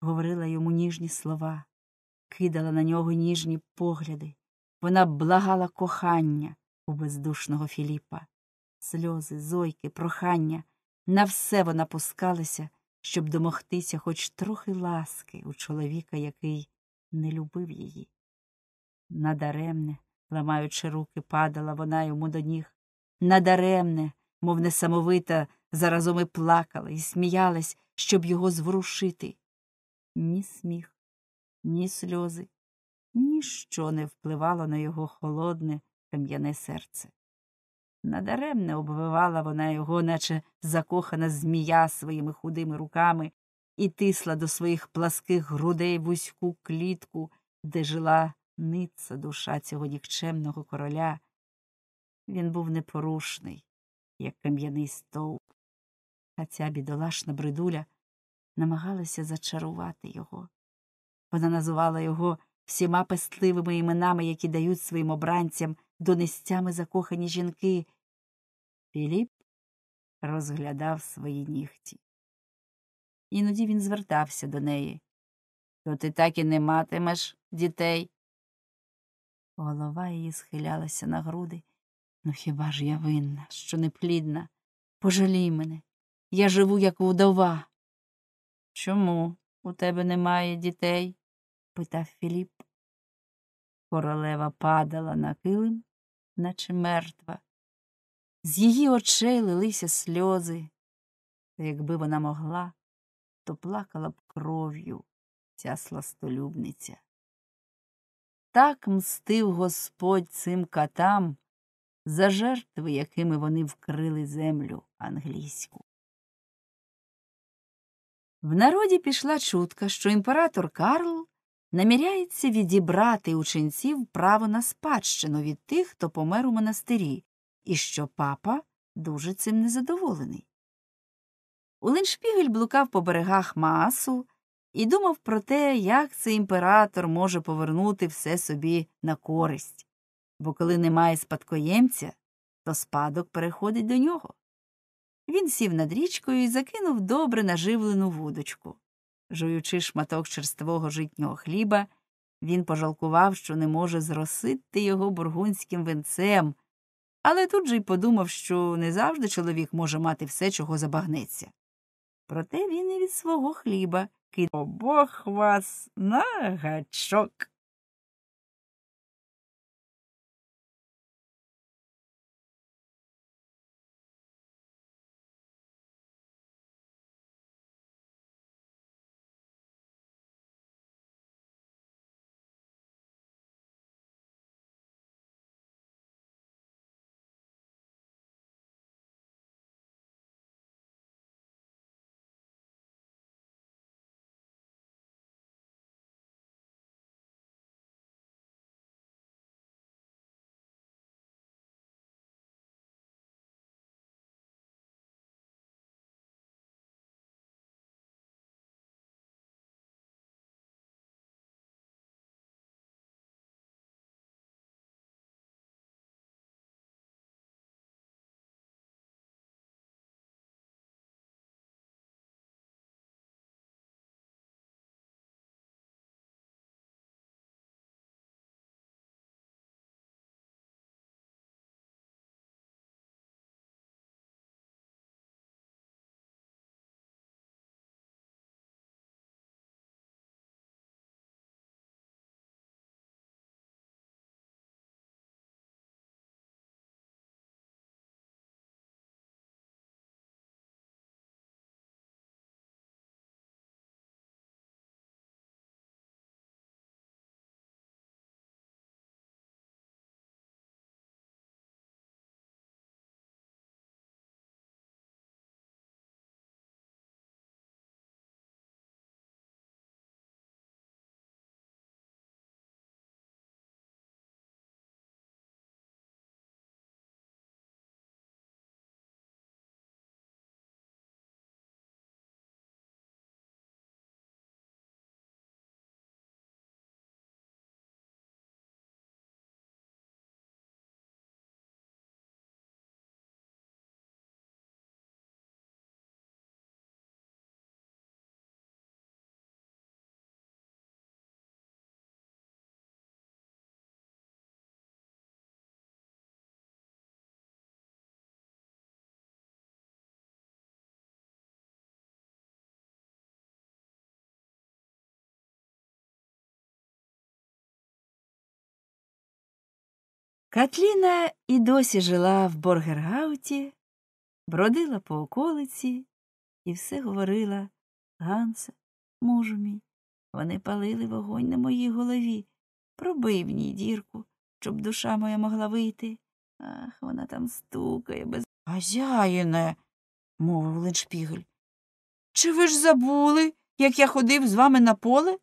говорила йому ніжні слова кидала на нього ніжні погляди. Вона благала кохання у бездушного Філіпа. Сльози, зойки, прохання. На все вона пускалася, щоб домогтися хоч трохи ласки у чоловіка, який не любив її. Надаремне, ламаючи руки, падала вона йому до ніг. Надаремне, мов несамовита, заразом і плакала і сміялась, щоб його зворушити. Ні сміх, ні сльози, ніщо не впливало на його холодне, кам'яне серце. Надаремне обвивала вона його, наче закохана змія своїми худими руками, і тисла до своїх пласких грудей вузьку клітку, де жила ниця душа цього нікчемного короля. Він був непорушний, як кам'яний стовп, а ця бідолашна бридуля намагалася зачарувати його. Вона називала його всіма пестливими іменами, які дають своїм обранцям донестями закохані жінки. Філіп розглядав свої нігті. Іноді він звертався до неї. То ти так і не матимеш дітей. Голова її схилялася на груди. Ну хіба ж я винна, що не плідна? Пожалій мене. Я живу, як вдова. Чому у тебе немає дітей? спитав Філіп. Королева падала на килим, наче мертва. З її очей лилися сльози, та якби вона могла, то плакала б кров'ю ця сластолюбниця. Так мстив господь цим катам за жертви, якими вони вкрили землю англійську. В народі пішла чутка, що імператор Карл наміряється відібрати у ченців право на спадщину від тих, хто помер у монастирі, і що папа дуже цим незадоволений. Улиншпігель блукав по берегах Маасу і думав про те, як цей імператор може повернути все собі на користь, бо коли немає спадкоємця, то спадок переходить до нього. Він сів над річкою і закинув добре наживлену вудочку. Жуючи шматок черствого житнього хліба, він пожалкував, що не може зросити його бургунським венцем, але тут же й подумав, що не завжди чоловік може мати все, чого забагнеться. Проте він і від свого хліба кинув обох вас на гачок. Катліна і досі жила в Боргергауті, бродила по околиці і все говорила Гансе, мужу мій, вони палили вогонь на моїй голові, пробив в ній дірку, щоб душа моя могла вийти. Ах, вона там стукає без. Хазяїне, мовив Леншпігель. Чи ви ж забули, як я ходив з вами на поле?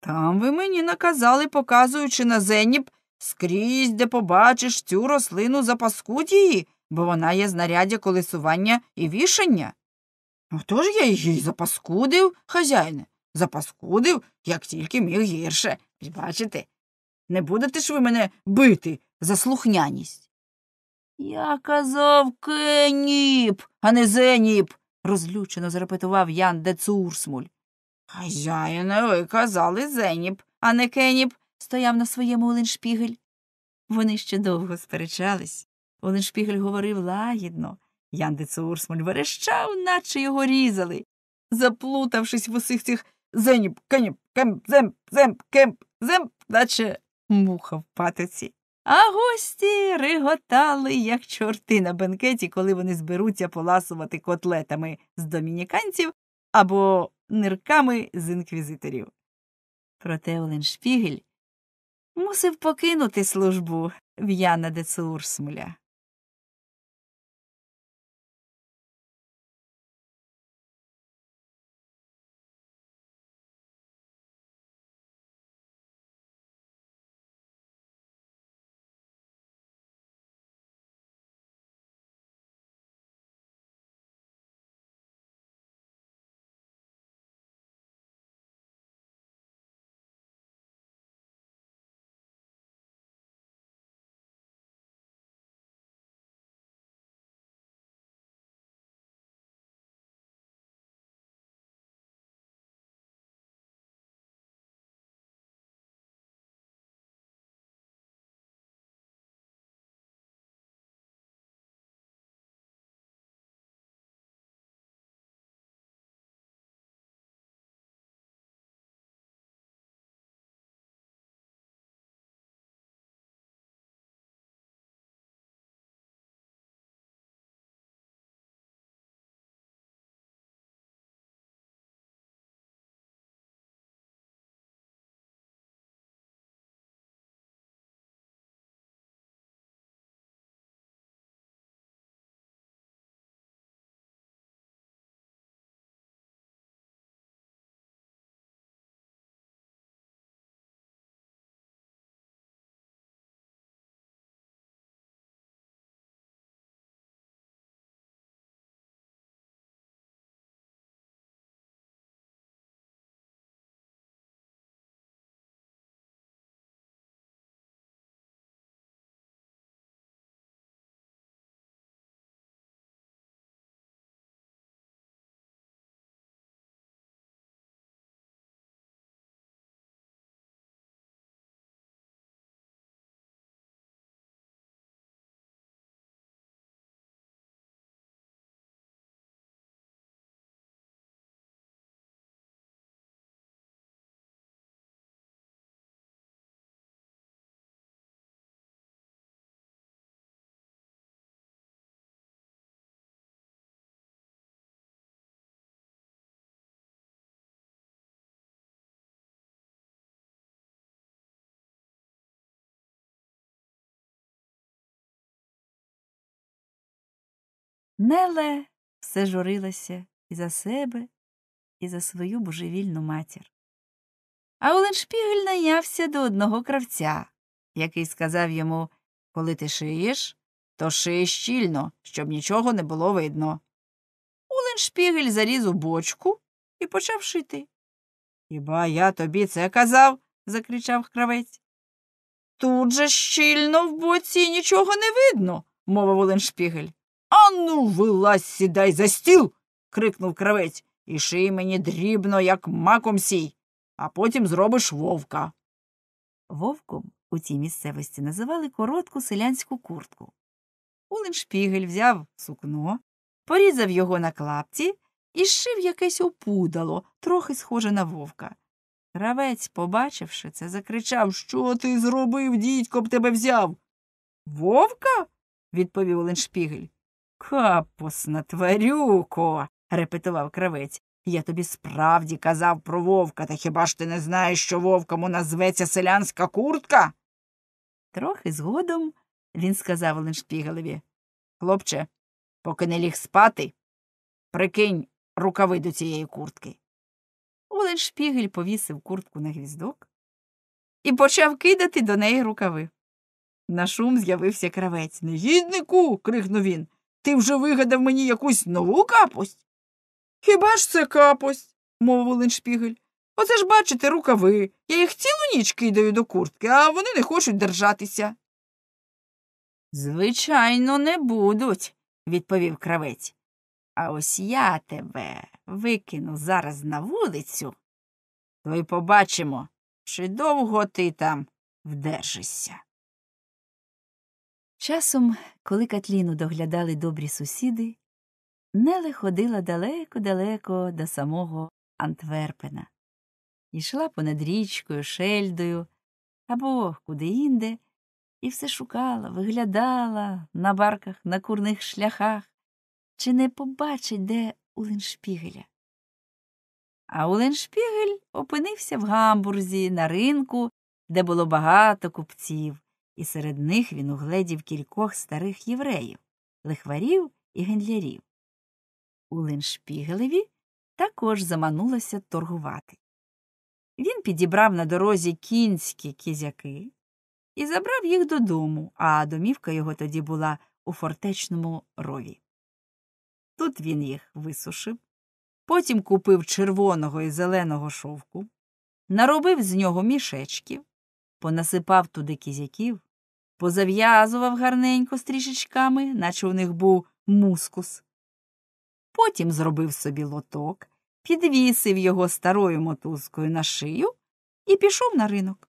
Там ви мені наказали, показуючи на зеніб, Скрізь, де побачиш цю рослину, запаскуть її, бо вона є знаряддя колесування і вішання. Отож я її запаскудив, хазяїне, запаскудив, як тільки міг гірше. Бачите, не будете ж ви мене бити за слухняність. Я казав кеніп, а не зеніп, розлючено зарепетував Ян де Цурсмуль. Хазяїне, ви казали зеніп, а не кеніп стояв на своєму Оленшпігель. Вони ще довго сперечались. Оленшпігель говорив лагідно. Яндице Урсмуль верещав, наче його різали, заплутавшись в усіх цих зеніп, каніп, кемп, земп, земп, кемп, земп, наче муха в патиці. А гості риготали, як чорти на бенкеті, коли вони зберуться поласувати котлетами з домініканців або нирками з інквізиторів. Проте Оленшпігель мусив покинути службу в Яна Неле все журилася і за себе, і за свою божевільну матір. А Оленшпігель найнявся до одного кравця, який сказав йому Коли ти шиєш, то шиє щільно, щоб нічого не було видно. Оленшпігель заліз у бочку і почав шити. Хіба я тобі це казав? закричав кравець. Тут же щільно в боці нічого не видно, мовив Оленшпігель. А ну, вилазь, сідай за стіл. крикнув кравець. І ший мені дрібно, як маком сій, а потім зробиш вовка. Вовком у цій місцевості називали коротку селянську куртку. Уленшпігель взяв сукно, порізав його на клапці і шив якесь опудало, трохи схоже на вовка. Кравець, побачивши це, закричав Що ти зробив, дідько б тебе взяв? Вовка? відповів Оленшпігель. Капус тварюко, репетував кравець. Я тобі справді казав про вовка, та хіба ж ти не знаєш, що у нас зветься селянська куртка? Трохи згодом він сказав Леншпігелеві. Хлопче, поки не ліг спати, прикинь рукави до цієї куртки. Оленшпігель повісив куртку на гвіздок і почав кидати до неї рукави. На шум з'явився кравець. Негіднику. крикнув він. Ти вже вигадав мені якусь нову капость? Хіба ж це капость, мовив Оленшпігель. Оце ж, бачите, рукави. Я їх цілу ніч кидаю до куртки, а вони не хочуть держатися. Звичайно, не будуть, відповів кравець. А ось я тебе викину зараз на вулицю, то й побачимо, чи довго ти там вдержишся. Часом коли Катліну доглядали добрі сусіди, Неле ходила далеко-далеко до самого Антверпена. Йшла понад річкою, шельдою або куди-інде, і все шукала, виглядала на барках, на курних шляхах, чи не побачить, де Уленшпігеля. А Уленшпігель опинився в гамбурзі на ринку, де було багато купців і серед них він угледів кількох старих євреїв, лихварів і гендлярів. У леншпігелеві також заманулося торгувати. Він підібрав на дорозі кінські кізяки і забрав їх додому, а домівка його тоді була у фортечному рові. Тут він їх висушив, потім купив червоного і зеленого шовку, наробив з нього мішечків, понасипав туди кізяків, позав'язував гарненько стрішечками, наче у них був мускус. Потім зробив собі лоток, підвісив його старою мотузкою на шию і пішов на ринок.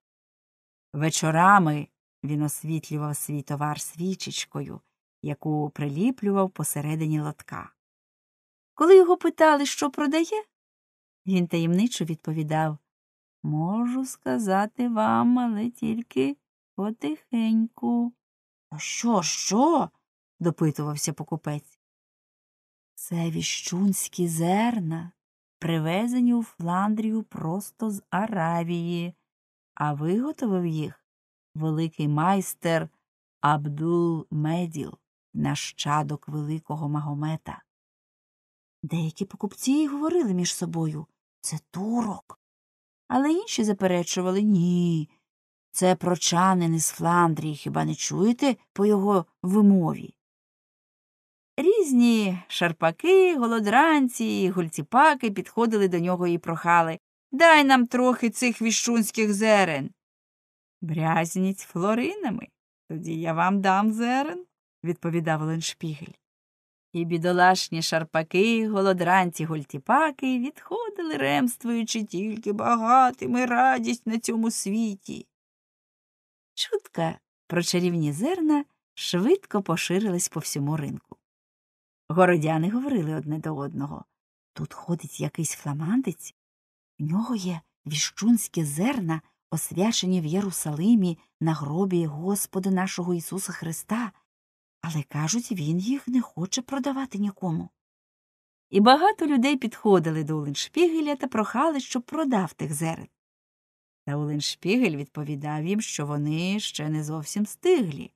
Вечорами він освітлював свій товар свічечкою, яку приліплював посередині лотка. Коли його питали, що продає, він таємничо відповідав Можу сказати вам, але тільки Потихеньку. «Ну що, що? допитувався покупець. Це віщунські зерна, привезені у Фландрію просто з Аравії, а виготовив їх великий майстер Абдул Меділ, нащадок великого магомета. Деякі покупці й говорили між собою це турок. Але інші заперечували ні, це прочанин із Фландрії, хіба не чуєте по його вимові? Різні шарпаки, голодранці, гульціпаки підходили до нього і прохали Дай нам трохи цих віщунських зерен. Брязніть флоринами. Тоді я вам дам зерен, відповідав Леншпігель. І бідолашні шарпаки, голодранці, гультіпаки відходили, ремствуючи тільки багатими радість на цьому світі. Чутка про чарівні зерна швидко поширилась по всьому ринку. Городяни говорили одне до одного тут ходить якийсь фламандець, в нього є віщунські зерна, освячені в Єрусалимі на гробі Господа нашого Ісуса Христа, але кажуть, він їх не хоче продавати нікому. І багато людей підходили до Оленшпігеля та прохали, щоб продав тих зерен. Та Оленшпігель відповідав їм, що вони ще не зовсім стиглі,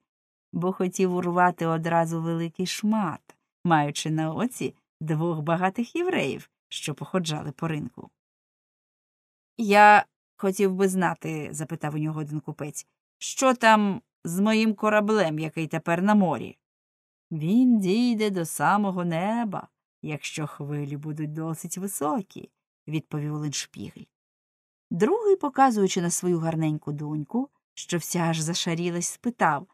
бо хотів урвати одразу великий шмат, маючи на оці двох багатих євреїв, що походжали по ринку. Я хотів би знати, запитав у нього один купець, що там з моїм кораблем, який тепер на морі. Він дійде до самого неба, якщо хвилі будуть досить високі, відповів Оленшпігель. Другий, показуючи на свою гарненьку доньку, що вся аж зашарілась, спитав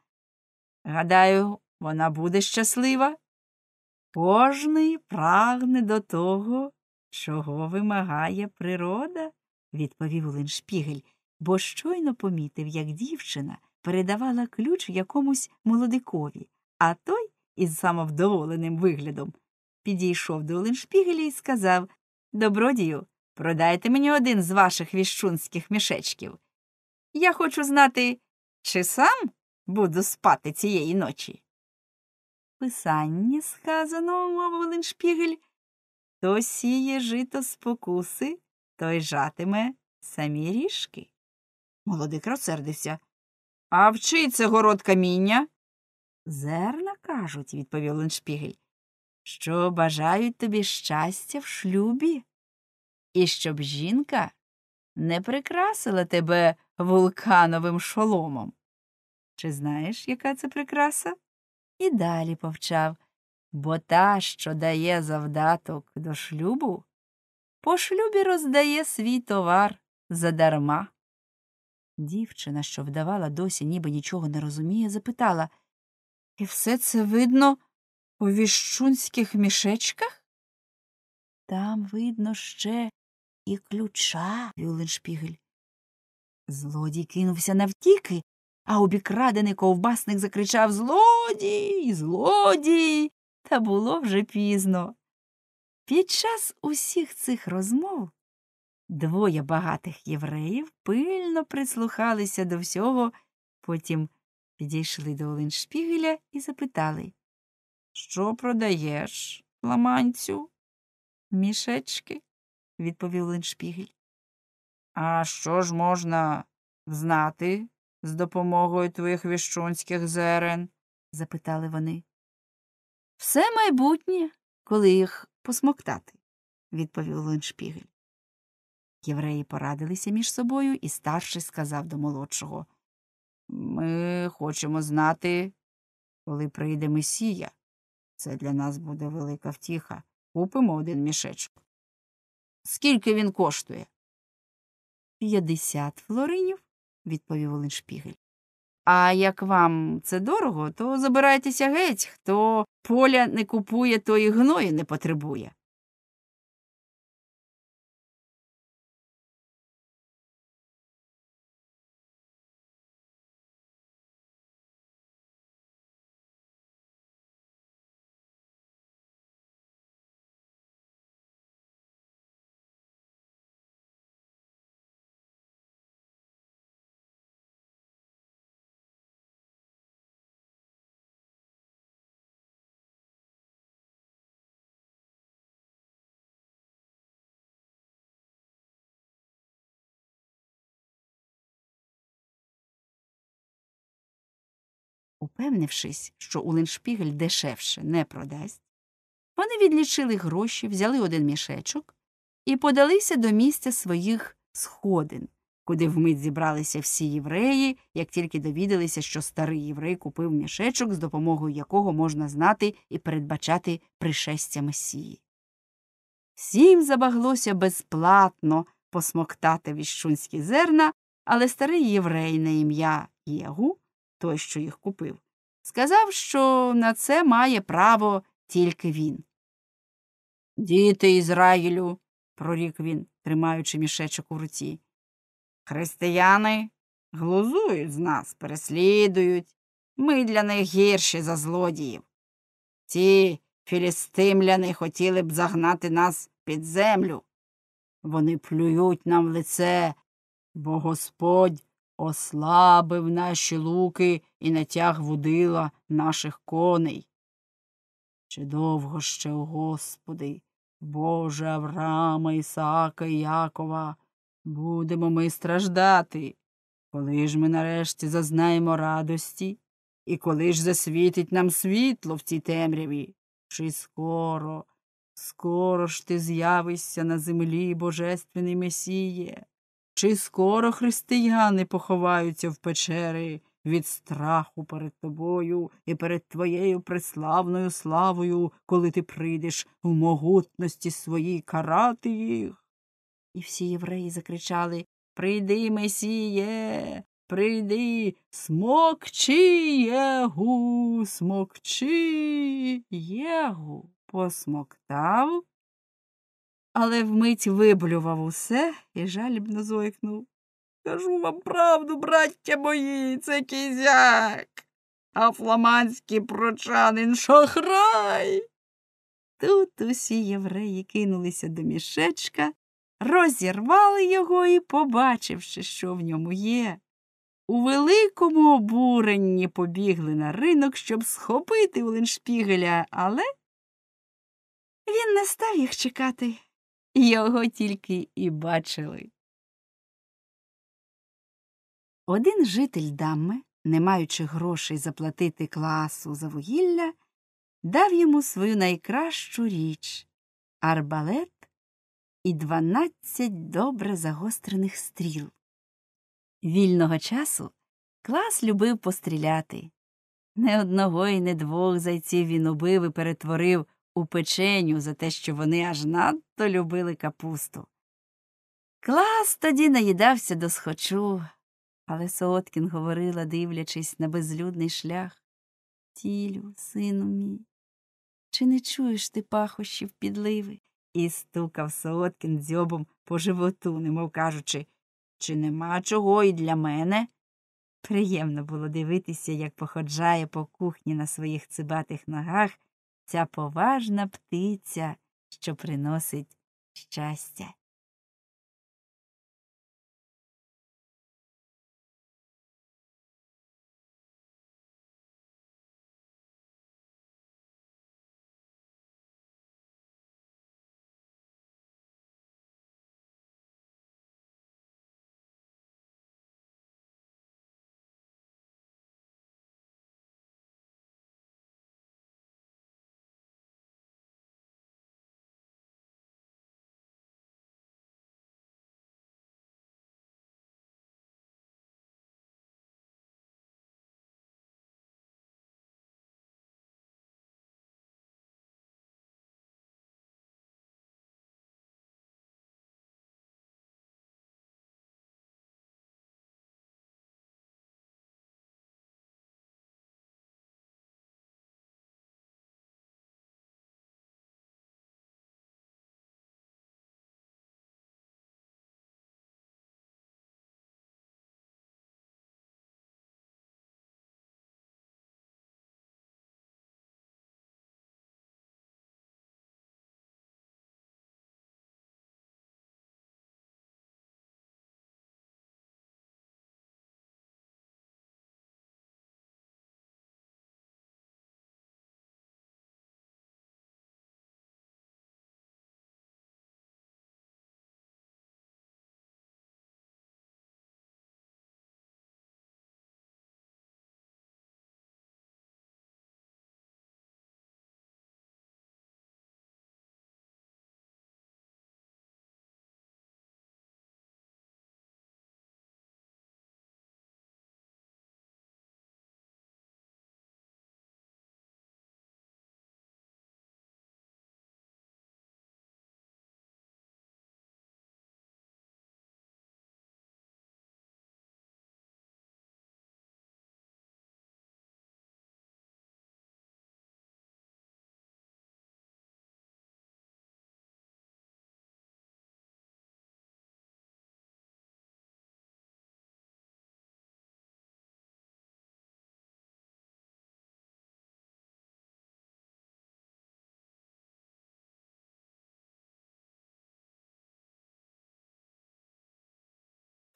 Гадаю, вона буде щаслива? Кожний прагне до того, чого вимагає природа, відповів Линшпігель, бо щойно помітив, як дівчина передавала ключ якомусь молодикові, а той, із самовдоволеним виглядом, підійшов до Линшпігеля і сказав Добродію. Продайте мені один з ваших віщунських мішечків. Я хочу знати, чи сам буду спати цієї ночі. Писання сказано, мовив шпігель, то сіє жито спокуси, той жатиме самі ріжки. Молодик розсердився. А вчи це город каміння? Зерна кажуть, відповів Леншпігель, що бажають тобі щастя в шлюбі і щоб жінка не прикрасила тебе вулкановим шоломом. Чи знаєш, яка це прикраса? І далі повчав, бо та, що дає завдаток до шлюбу, по шлюбі роздає свій товар задарма. Дівчина, що вдавала досі, ніби нічого не розуміє, запитала І все це видно у віщунських мішечках? Там видно ще і ключа, Люленшпігель. Злодій кинувся навтіки, а обікрадений ковбасник закричав Злодій, злодій. Та було вже пізно. Під час усіх цих розмов двоє багатих євреїв пильно прислухалися до всього, потім підійшли до Оленшпігеля і запитали Що продаєш, ламанцю? Мішечки? відповів Линшпігель. А що ж можна знати з допомогою твоїх віщунських зерен? запитали вони. Все майбутнє, коли їх посмоктати, відповів Линшпігель. Євреї порадилися між собою, і старший сказав до молодшого Ми хочемо знати, коли прийде Месія. Це для нас буде велика втіха. Купимо один мішечок. Скільки він коштує? П'ятдесят флоринів, відповів Оленшпігель. А як вам це дорого, то забирайтеся геть, хто поля не купує, той гною не потребує. Упевнившись, що уленшпігель дешевше не продасть, вони відлічили гроші, взяли один мішечок і подалися до місця своїх сходин, куди вмить зібралися всі євреї, як тільки довідалися, що старий єврей купив мішечок, з допомогою якого можна знати і передбачати пришестя Месії. Всім забаглося безплатно посмоктати віщунські зерна, але старий єврей на ім'я Єгу той, що їх купив. Сказав, що на це має право тільки він. Діти Ізраїлю, прорік він, тримаючи мішечок у руці. Християни глузують з нас, переслідують. Ми для них гірші за злодіїв. Ці філістимляни хотіли б загнати нас під землю. Вони плюють нам в лице, бо Господь ослабив наші луки і натяг вудила наших коней. Чи довго ще, Господи, Боже Авраама, Ісаака і Якова, будемо ми страждати, коли ж ми нарешті зазнаємо радості, і коли ж засвітить нам світло в цій темряві, чи скоро, скоро ж ти з'явишся на землі, Божественний Месіє. Чи скоро християни поховаються в печери від страху перед тобою і перед твоєю преславною славою, коли ти прийдеш в могутності своїй карати їх? І всі євреї закричали Прийди, Месіє, прийди, смокчи Єгу, смокчи Єгу. Посмоктав але вмить виблював усе і жалібно зойкнув. Кажу вам правду, браття мої, це кізяк, а фламандський прочанин шахрай. Тут усі євреї кинулися до мішечка, розірвали його і, побачивши, що в ньому є, у великому обуренні побігли на ринок, щоб схопити Оленшпігеля, але він не став їх чекати його тільки і бачили. Один житель Дамми, не маючи грошей заплатити класу за вугілля, дав йому свою найкращу річ арбалет і дванадцять добре загострених стріл. Вільного часу клас любив постріляти. Не одного і не двох зайців він убив і перетворив у печеню за те, що вони аж надто любили капусту. Клас тоді наїдався до схочу, але Сооткін говорила, дивлячись на безлюдний шлях Тілю, сину мій, чи не чуєш ти пахощів підливи? І стукав Сооткін дзьобом по животу, немов кажучи, чи нема чого і для мене? Приємно було дивитися, як походжає по кухні на своїх цибатих ногах ця поважна птиця, що приносить щастя.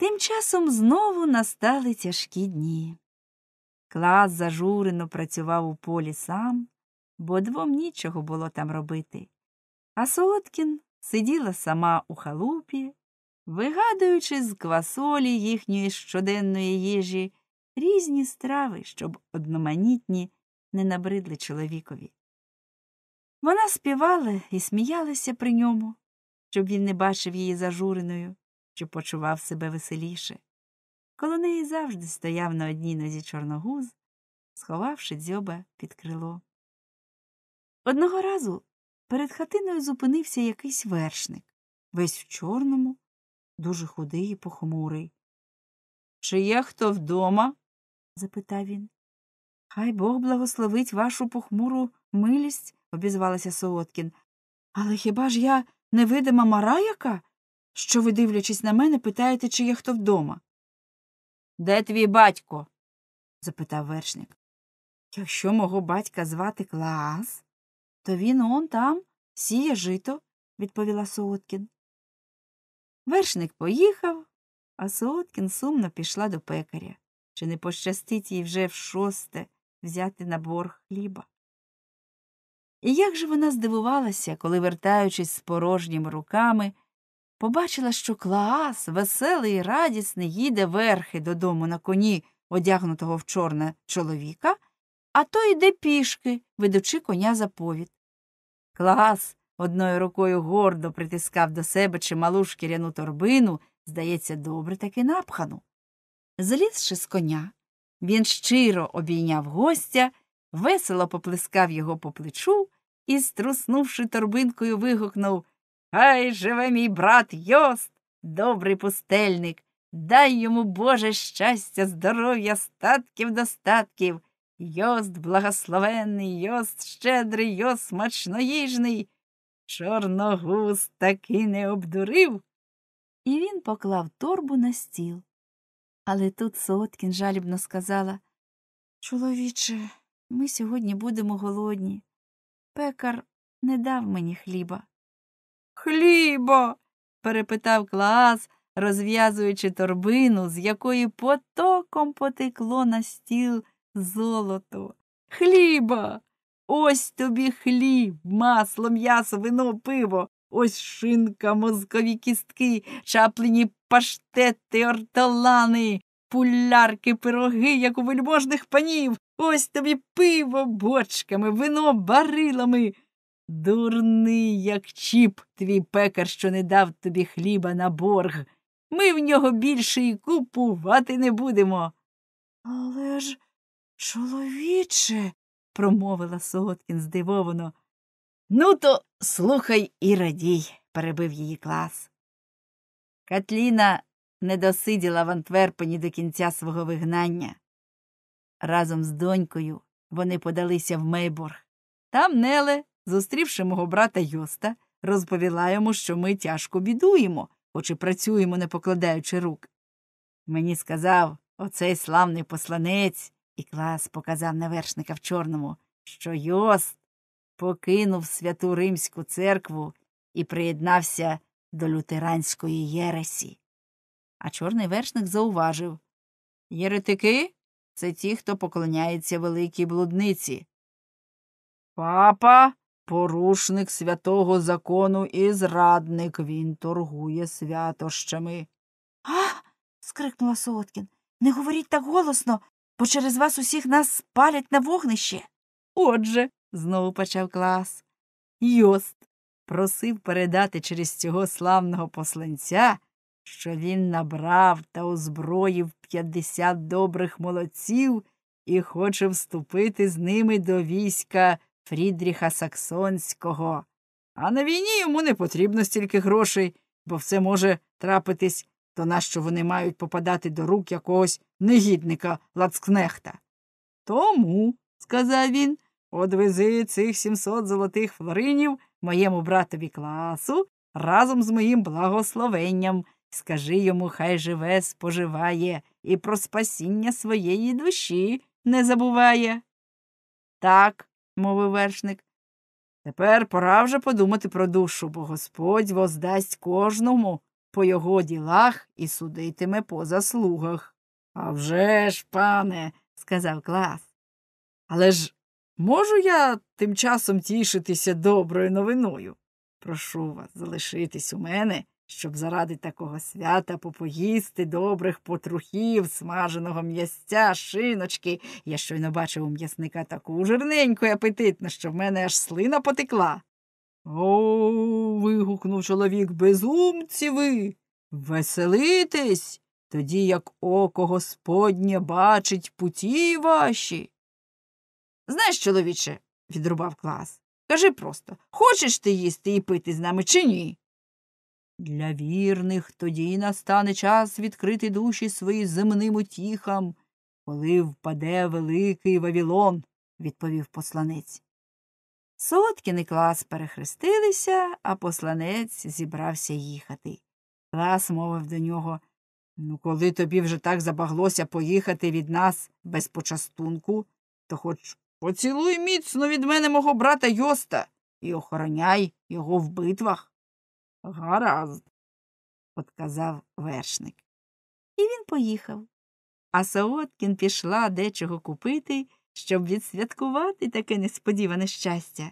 Тим часом знову настали тяжкі дні. Клас зажурено працював у полі сам, бо двом нічого було там робити. А Солодкін сиділа сама у халупі, вигадуючи з квасолі їхньої щоденної їжі різні страви, щоб одноманітні не набридли чоловікові. Вона співала і сміялася при ньому, щоб він не бачив її зажуреною що почував себе веселіше. Коло неї завжди стояв на одній нозі чорногуз, сховавши дзьоба під крило. Одного разу перед хатиною зупинився якийсь вершник, весь в чорному, дуже худий і похмурий. Чи є хто вдома? запитав він. Хай Бог благословить вашу похмуру милість, обізвалася Сооткін. Але хіба ж я невидима мара яка? що ви, дивлячись на мене, питаєте, чи є хто вдома. Де твій батько? запитав вершник. Якщо мого батька звати клас, то він он там сіє жито, відповіла Солодкін. Вершник поїхав, а Солодкін сумно пішла до пекаря. Чи не пощастить їй вже в шосте взяти на борг хліба? І як же вона здивувалася, коли, вертаючись з порожніми руками, побачила, що клас, веселий і радісний, їде верхи додому на коні, одягнутого в чорне чоловіка, а то йде пішки, ведучи коня за повід. Клас одною рукою гордо притискав до себе чималу шкіряну торбину, здається, добре таки напхану. Злізши з коня, він щиро обійняв гостя, весело поплескав його по плечу і, струснувши торбинкою, вигукнув Хай живе мій брат Йост, добрий пустельник. Дай йому Боже щастя, здоров'я, статків достатків. Йост благословенний, Йост щедрий, Йост смачноїжний. Чорногуз таки не обдурив. І він поклав торбу на стіл. Але тут Солодкін жалібно сказала Чоловіче, ми сьогодні будемо голодні. Пекар не дав мені хліба. Хліба? перепитав клас, розв'язуючи торбину, з якої потоком потекло на стіл золото. Хліба. Ось тобі хліб, масло, м'ясо, вино, пиво. Ось шинка, мозкові кістки, чаплені паштети, ортолани, пулярки, пироги, як у вельможних панів. Ось тобі пиво бочками, вино барилами. Дурний, як чіп, твій пекар, що не дав тобі хліба на борг. Ми в нього більше і купувати не будемо. Але ж, чоловіче, промовила Солодкін здивовано. Ну, то слухай і радій, перебив її клас. Катліна не досиділа в Антверпені до кінця свого вигнання. Разом з донькою вони подалися в Мейбург. Там Неле зустрівши мого брата Йоста, розповіла йому, що ми тяжко бідуємо, хоч і працюємо, не покладаючи рук. Мені сказав оцей славний посланець, і клас показав на вершника в чорному, що Йост покинув святу Римську церкву і приєднався до лютеранської Єресі. А чорний вершник зауважив Єретики це ті, хто поклоняється великій блудниці. Папа порушник святого закону і зрадник він торгує святощами. А. скрикнула Соткін. Не говоріть так голосно, бо через вас усіх нас спалять на вогнище. Отже, знову почав клас. Йост просив передати через цього славного посланця, що він набрав та озброїв п'ятдесят добрих молодців і хоче вступити з ними до війська Фрідріха Саксонського. А на війні йому не потрібно стільки грошей, бо все може трапитись, то нащо вони мають попадати до рук якогось негідника лацкнехта. Тому, сказав він, одвези цих сімсот золотих флоринів моєму братові класу разом з моїм благословенням. Скажи йому, хай живе, споживає і про спасіння своєї душі не забуває. Так, мовив вершник. Тепер пора вже подумати про душу, бо Господь воздасть кожному по його ділах і судитиме по заслугах. «А вже ж, пане, сказав клас. Але ж можу я тим часом тішитися доброю новиною? Прошу вас залишитись у мене щоб заради такого свята попоїсти добрих потрухів, смаженого м'ястя, шиночки. Я щойно бачив у м'ясника таку жирненьку і апетитну, що в мене аж слина потекла. О, вигукнув чоловік, безумці ви. Веселитесь, тоді як око Господнє бачить путі ваші. Знаєш, чоловіче, відрубав клас, кажи просто, хочеш ти їсти і пити з нами чи ні? Для вірних тоді настане час відкрити душі свої земним утіхам, коли впаде великий Вавілон, відповів посланець. Соткін і клас перехрестилися, а посланець зібрався їхати. Клас мовив до нього Ну, коли тобі вже так забаглося поїхати від нас без почастунку, то хоч поцілуй міцно від мене мого брата Йоста і охороняй його в битвах. Гаразд, отказав вершник. І він поїхав. А Сооткін пішла дечого купити, щоб відсвяткувати таке несподіване щастя.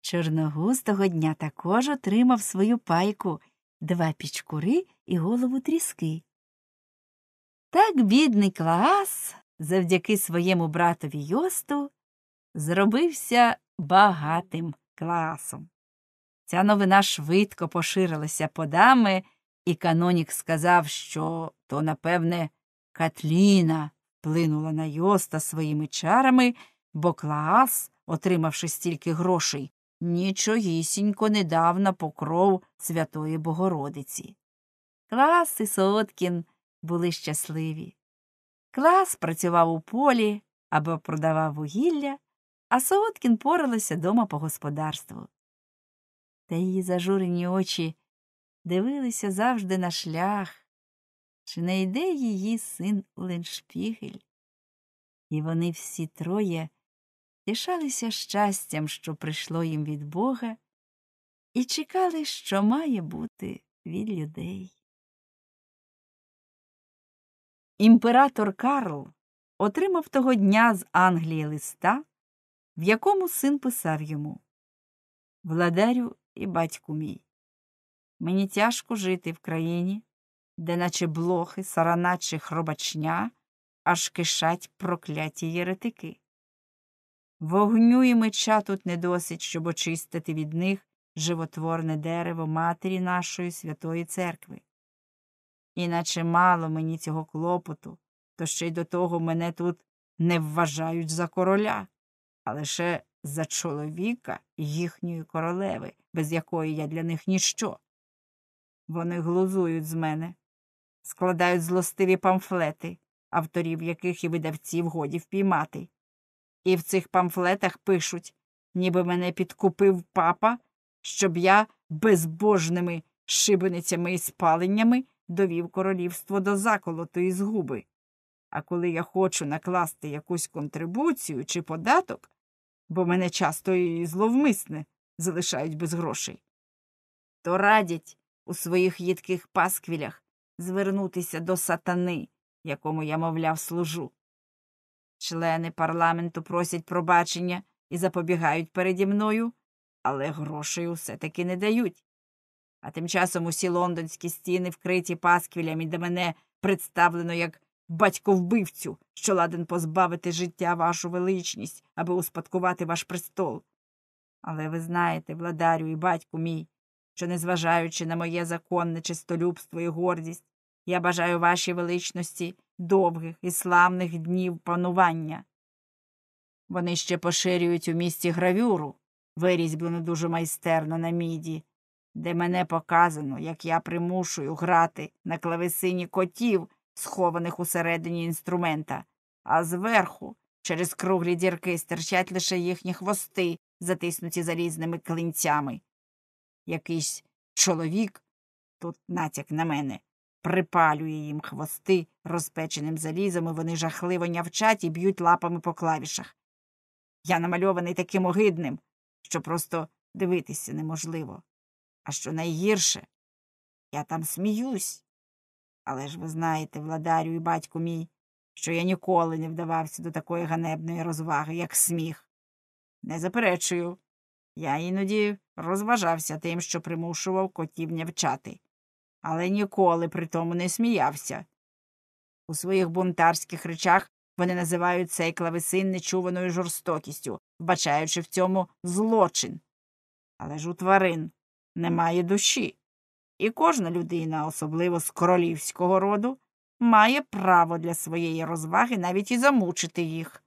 Чорногустого дня також отримав свою пайку, два пічкури і голову тріски. Так бідний клас, завдяки своєму братові Йосту, зробився багатим класом. Ця новина швидко поширилася подами, і Канонік сказав, що то, напевне, Катліна плинула на Йоста своїми чарами, бо клас, отримавши стільки грошей, нічогісінько не дав на покров Святої Богородиці. Клас і Сооткін були щасливі. Клас працював у полі або продавав вугілля, а Сооткін поралася дома по господарству та її зажурені очі дивилися завжди на шлях, чи не йде її син Леншпігель. І вони всі троє тішалися щастям, що прийшло їм від Бога, і чекали, що має бути від людей. Імператор Карл отримав того дня з Англії листа, в якому син писав йому Владарю і батьку мій. Мені тяжко жити в країні, де, наче блохи, сарана чи хробачня, аж кишать прокляті єретики. Вогню і меча тут не досить, щоб очистити від них животворне дерево Матері нашої Святої Церкви. Іначе мало мені цього клопоту, то ще й до того мене тут не вважають за короля, а лише за чоловіка їхньої королеви, без якої я для них ніщо. Вони глузують з мене, складають злостиві памфлети, авторів яких і видавців годі впіймати. І в цих памфлетах пишуть, ніби мене підкупив папа, щоб я безбожними шибеницями і спаленнями довів королівство до заколоту і згуби. А коли я хочу накласти якусь контрибуцію чи податок, бо мене часто і зловмисне залишають без грошей. То радять у своїх їдких пасквілях звернутися до сатани, якому я, мовляв, служу. Члени парламенту просять пробачення і запобігають переді мною, але грошей усе таки не дають. А тим часом усі лондонські стіни, вкриті пасквілями, де мене представлено як батьковбивцю, що ладен позбавити життя вашу величність, аби успадкувати ваш престол. Але ви знаєте, владарю і батьку мій, що, незважаючи на моє законне чистолюбство і гордість, я бажаю вашій величності довгих і славних днів панування. Вони ще поширюють у місті гравюру, вирізьблену дуже майстерно на міді, де мене показано, як я примушую грати на клавесині котів, схованих усередині інструмента, а зверху, через круглі дірки, стирчать лише їхні хвости, затиснуті залізними клинцями. Якийсь чоловік, тут натяк на мене, припалює їм хвости розпеченим залізом, і вони жахливо нявчать і б'ють лапами по клавішах. Я намальований таким огидним, що просто дивитися неможливо. А що найгірше, я там сміюсь. Але ж ви знаєте, владарю і батьку мій, що я ніколи не вдавався до такої ганебної розваги, як сміх. Не заперечую. Я іноді розважався тим, що примушував котів нявчати, але ніколи при тому не сміявся. У своїх бунтарських речах вони називають цей клавесин нечуваною жорстокістю, вбачаючи в цьому злочин. Але ж у тварин немає душі. І кожна людина, особливо з королівського роду, має право для своєї розваги навіть і замучити їх.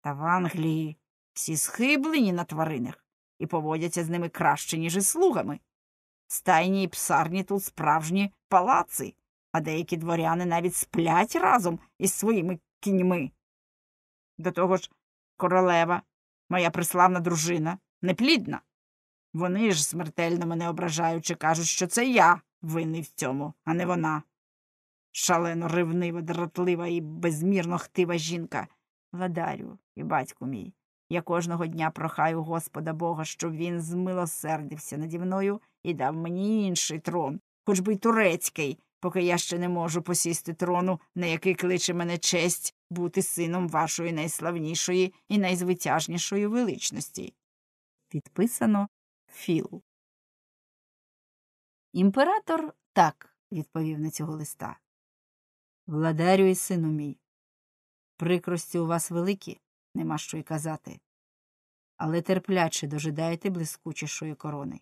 Та в Англії всі схиблені на тваринах і поводяться з ними краще, ніж із слугами. Стайні і псарні тут справжні палаци, а деякі дворяни навіть сплять разом із своїми кіньми. До того ж, королева, моя приславна дружина, неплідна. Вони ж смертельно мене ображаючи, кажуть, що це я винний в цьому, а не вона. Шалено ревнива, дратлива і безмірно хтива жінка. Владарю і батьку мій. Я кожного дня прохаю Господа Бога, щоб він змилосердився наді мною і дав мені інший трон, хоч би й турецький, поки я ще не можу посісти трону, на який кличе мене честь бути сином вашої найславнішої і найзвитяжнішої величності. Підписано Філ. Імператор так відповів на цього листа. Владарю і сину мій. Прикрості у вас великі, нема що й казати. Але терпляче дожидаєте блискучішої корони.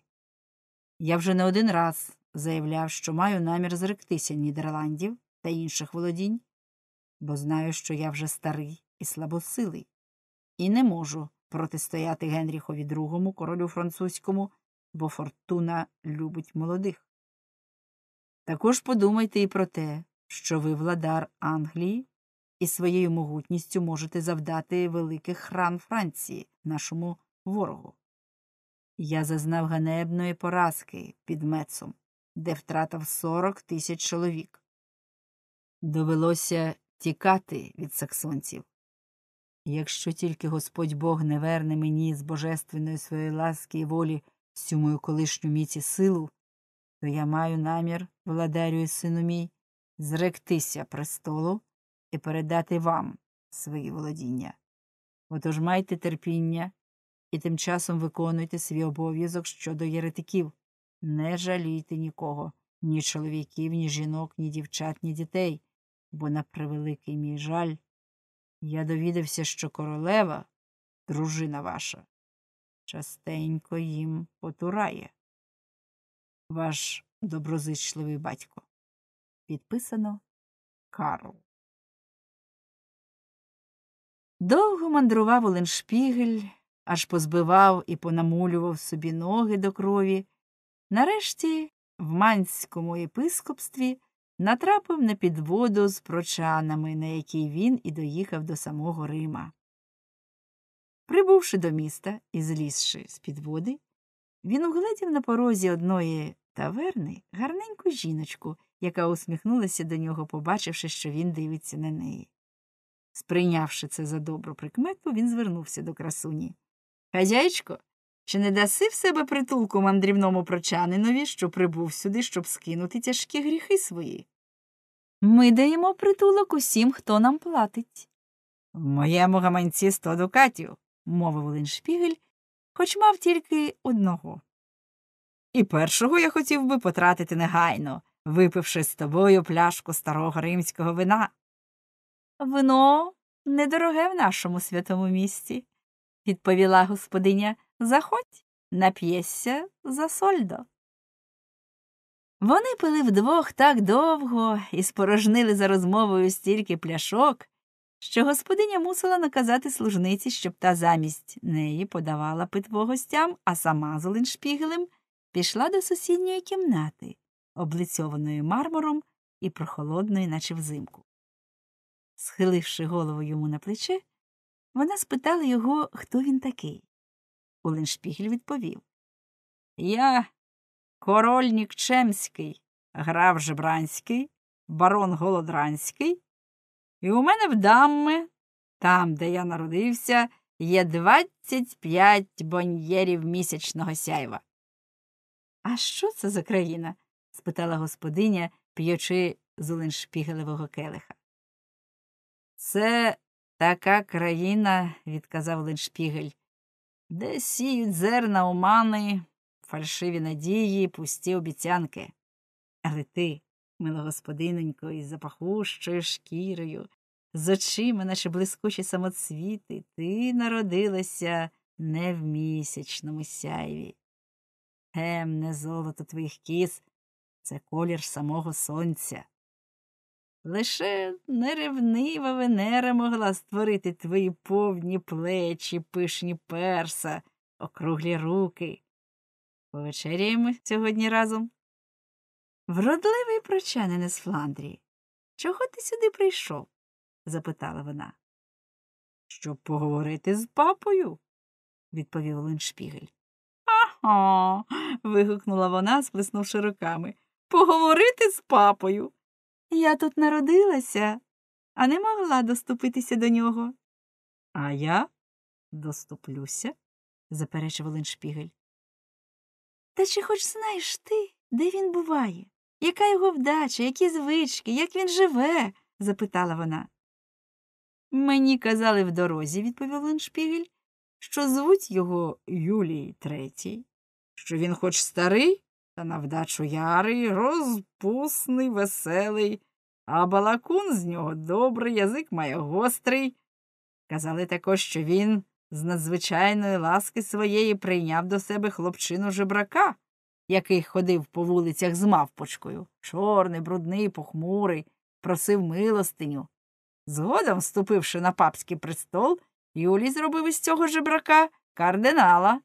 Я вже не один раз заявляв, що маю намір зректися Нідерландів та інших володінь, бо знаю, що я вже старий і слабосилий, і не можу протистояти Генріхові II, королю французькому, бо фортуна любить молодих. Також подумайте і про те, що ви владар Англії і своєю могутністю можете завдати великих ран Франції, нашому ворогу. Я зазнав ганебної поразки під Мецом, де втратив 40 тисяч чоловік. Довелося тікати від саксонців. Якщо тільки Господь Бог не верне мені з божественної своєї ласки і волі всю мою колишню міці силу, то я маю намір, владарю і сину мій, зректися престолу і передати вам свої володіння. Отож майте терпіння і тим часом виконуйте свій обов'язок щодо єретиків. Не жалійте нікого, ні чоловіків, ні жінок, ні дівчат, ні дітей, бо на превеликий мій жаль. Я довідався, що королева, дружина ваша, частенько їм потурає. Ваш доброзичливий батько. Підписано Карл. Довго мандрував Оленшпігель, аж позбивав і понамулював собі ноги до крові. Нарешті в манському єпископстві натрапив на підводу з прочанами, на якій він і доїхав до самого Рима. Прибувши до міста і злізши з підводи, він угледів на порозі одної таверни гарненьку жіночку, яка усміхнулася до нього, побачивши, що він дивиться на неї. Сприйнявши це за добру прикмету, він звернувся до красуні. Хазяйчко, чи не даси в себе притулку мандрівному прочанинові, що прибув сюди, щоб скинути тяжкі гріхи свої? Ми даємо притулок усім, хто нам платить. В моєму гаманці сто дукатів, мовив Линшпігель, хоч мав тільки одного. І першого я хотів би потратити негайно, випивши з тобою пляшку старого римського вина. Вино недороге в нашому святому місті, відповіла господиня. Заходь, нап'єсся за сольдо. Вони пили вдвох так довго і спорожнили за розмовою стільки пляшок, що господиня мусила наказати служниці, щоб та замість неї подавала питво гостям, а сама з Оленшпігелем пішла до сусідньої кімнати, облицьованої мармуром і прохолодної, наче взимку. Схиливши голову йому на плече, вона спитала його, хто він такий. Оленшпігель відповів Я король Нікчемський, граф Жебранський, барон Голодранський. І у мене в Дамми, там, де я народився, є п'ять боньєрів місячного сяйва. А що це за країна? спитала господиня, п'ючи зеленшпігелевого келиха. Це така країна, відказав Леншпігель, де сіють зерна умани, фальшиві надії, пусті обіцянки. Але ти, мила господинонько, із запахущою шкірою, з очима, наче блискучі самоцвіти, ти народилася не в місячному сяйві. Темне золото твоїх кіз це колір самого сонця. Лише неревнива венера могла створити твої повні плечі, пишні перса, округлі руки. Повечеряємо сьогодні разом. Вродливий прочанин із Фландрії. Чого ти сюди прийшов? запитала вона. Щоб поговорити з папою, відповів Линшпігель. Ага. вигукнула вона, сплеснувши руками. Поговорити з папою. Я тут народилася, а не могла доступитися до нього. А я доступлюся, заперечив Линшпігель. Та чи хоч знаєш ти, де він буває? Яка його вдача, які звички, як він живе? запитала вона. Мені казали в дорозі, відповів Леншпігель, що звуть його Юлій Третій, що він хоч старий, та на вдачу ярий, розпусний, веселий, а балакун з нього добрий, язик має гострий. Казали також, що він з надзвичайної ласки своєї прийняв до себе хлопчину жебрака, який ходив по вулицях з мавпочкою, чорний, брудний, похмурий, просив милостиню. Згодом, вступивши на папський престол, Юлій зробив із цього жебрака кардинала.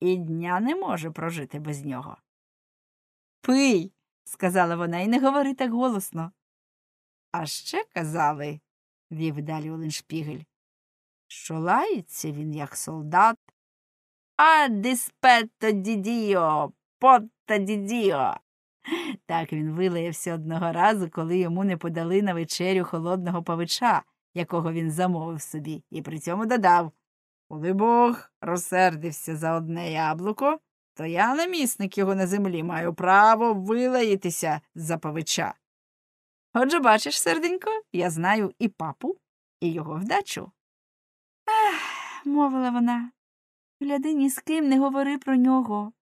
І дня не може прожити без нього. Пий, сказала вона, і не говори так голосно. А ще казали, вів далі Оленшпігель, що лається він, як солдат. А диспетто дідіо, потта дідіо. Так він вилаявся одного разу, коли йому не подали на вечерю холодного павича, якого він замовив собі, і при цьому додав Коли Бог розсердився за одне яблуко, то я, намісник його на землі, маю право вилаїтися за павича. Отже, бачиш, серденько, я знаю і папу, і його вдачу. Ех, мовила вона, гляди, ні з ким не говори про нього.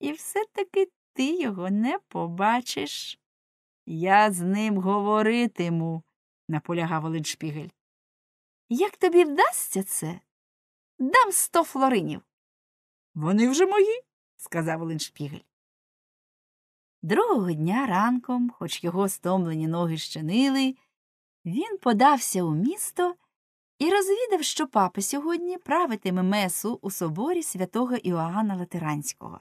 І все таки ти його не побачиш. Я з ним говоритиму, наполягав Оленшпігель. Як тобі вдасться це, дам сто флоринів. Вони вже мої, сказав Оленшпігель. Другого дня ранком, хоч його стомлені ноги щинили, він подався у місто і розвідав, що папа сьогодні правитиме месу у соборі святого Іоанна Латеранського.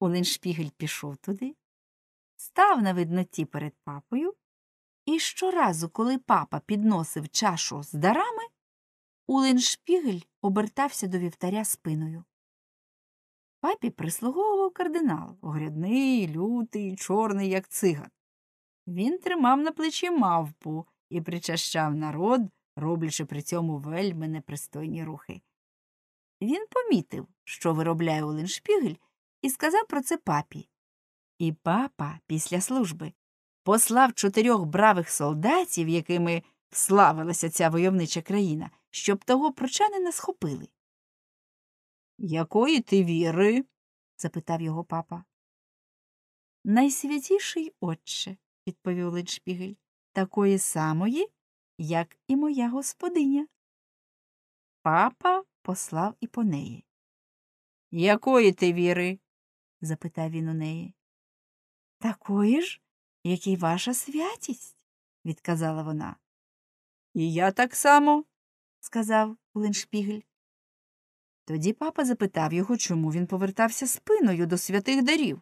Оленшпігель пішов туди, став на видноті перед папою, і щоразу, коли папа підносив чашу з дарами, Улиншпігель обертався до вівтаря спиною. Папі прислуговував кардинал огрядний, лютий, чорний, як циган. Він тримав на плечі мавпу і причащав народ роблячи при цьому вельми непристойні рухи. Він помітив, що виробляє Оленшпігель, і сказав про це папі. І папа, після служби, послав чотирьох бравих солдатів, якими славилася ця войовнича країна, щоб того прочанина схопили. Якої ти віри? запитав його папа. Найсвятіший отче, відповів Линшпігель, такої самої, як і моя господиня. Папа послав і по неї. Якої ти віри? запитав він у неї. Такої ж, як і ваша святість, відказала вона. І я так само, сказав Леншпігель. Тоді папа запитав його, чому він повертався спиною до святих дарів.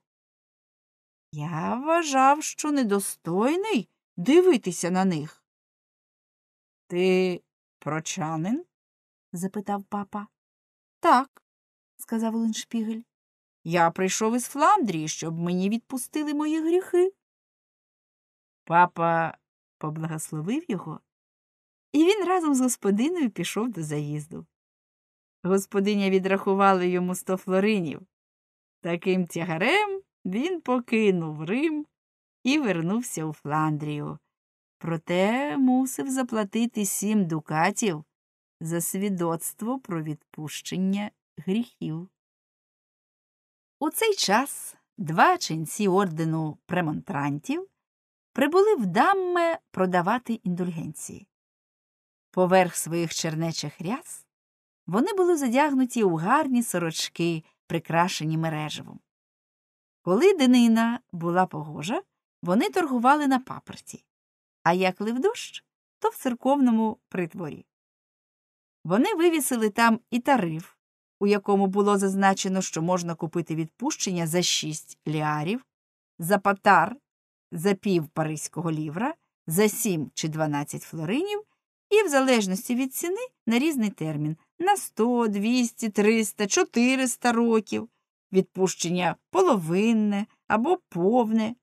Я вважав, що недостойний дивитися на них. Ти прочанин? запитав папа. Так, сказав Леншпігель. Я прийшов із Фландрії, щоб мені відпустили мої гріхи. Папа поблагословив його, і він разом з господиною пішов до заїзду. Господиня відрахувала йому сто флоринів. Таким тягарем він покинув Рим і вернувся у Фландрію проте мусив заплатити сім дукатів за свідоцтво про відпущення гріхів. У цей час два ченці ордену премонтрантів прибули в Дамме продавати індульгенції. Поверх своїх чернечих ряс вони були задягнуті у гарні сорочки, прикрашені мереживом. Коли динина була погожа, вони торгували на паперті а як лив дощ, то в церковному притворі. Вони вивісили там і тариф, у якому було зазначено, що можна купити відпущення за 6 ліарів, за патар, за пів паризького лівра, за 7 чи 12 флоринів, і, в залежності від ціни, на різний термін на 100, 200, 300, 400 років, відпущення половинне або повне.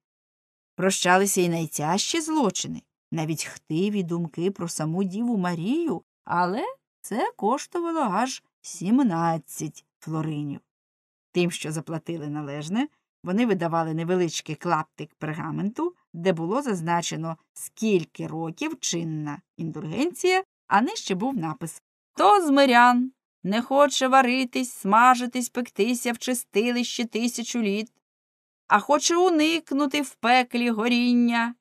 Прощалися і найтяжчі злочини навіть хтиві думки про саму Діву Марію, але це коштувало аж 17 флоринів. Тим, що заплатили належне, вони видавали невеличкий клаптик пергаменту, де було зазначено, скільки років чинна індульгенція, а нижче був напис То з мирян не хоче варитись, смажитись, пектися в чистилищі тисячу літ, а хоче уникнути в пеклі горіння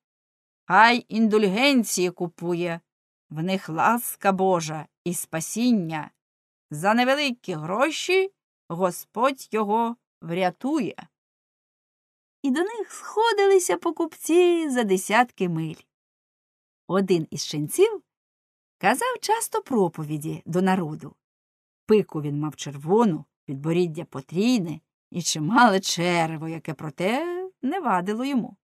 Хай індульгенції купує. В них ласка Божа і спасіння. За невеликі гроші Господь його врятує. І до них сходилися покупці за десятки миль. Один із ченців казав часто проповіді до народу. Пику він мав червону, підборіддя потрійне і чимале черево, яке проте не вадило йому.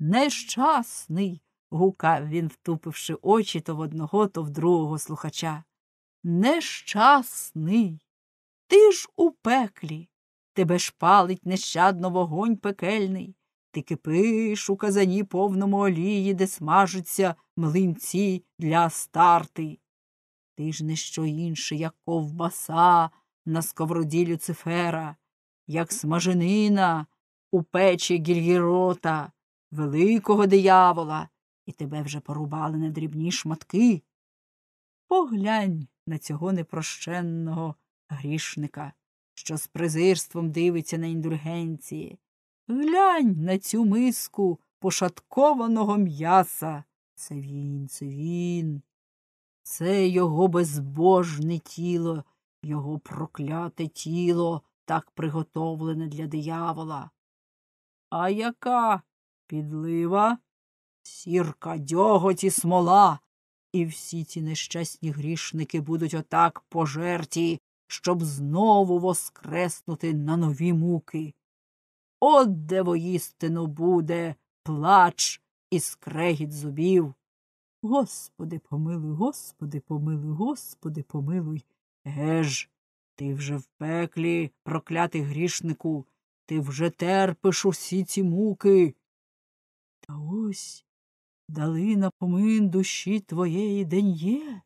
Нещасний. гукав він, втупивши очі то в одного, то в другого слухача. Нещасний. Ти ж у пеклі. Тебе ж палить нещадно вогонь пекельний. Ти кипиш у казані повному олії, де смажуться млинці для старти. Ти ж не що інше, як ковбаса на сковороді Люцифера, як смаженина у печі гільгірота, великого диявола, і тебе вже порубали на дрібні шматки. Поглянь на цього непрощенного грішника, що з презирством дивиться на індульгенції. Глянь на цю миску пошаткованого м'яса. Це він, це він. Це його безбожне тіло, його прокляте тіло, так приготовлене для диявола. А яка підлива, сірка, дьоготь і смола, і всі ці нещасні грішники будуть отак пожерті, щоб знову воскреснути на нові муки. От де воїстину буде плач і скрегіт зубів. Господи, помилуй, Господи, помилуй, Господи, помилуй. Геж, ти вже в пеклі, проклятий грішнику, ти вже терпиш усі ці муки, а ось далина помин душі твоєї день є,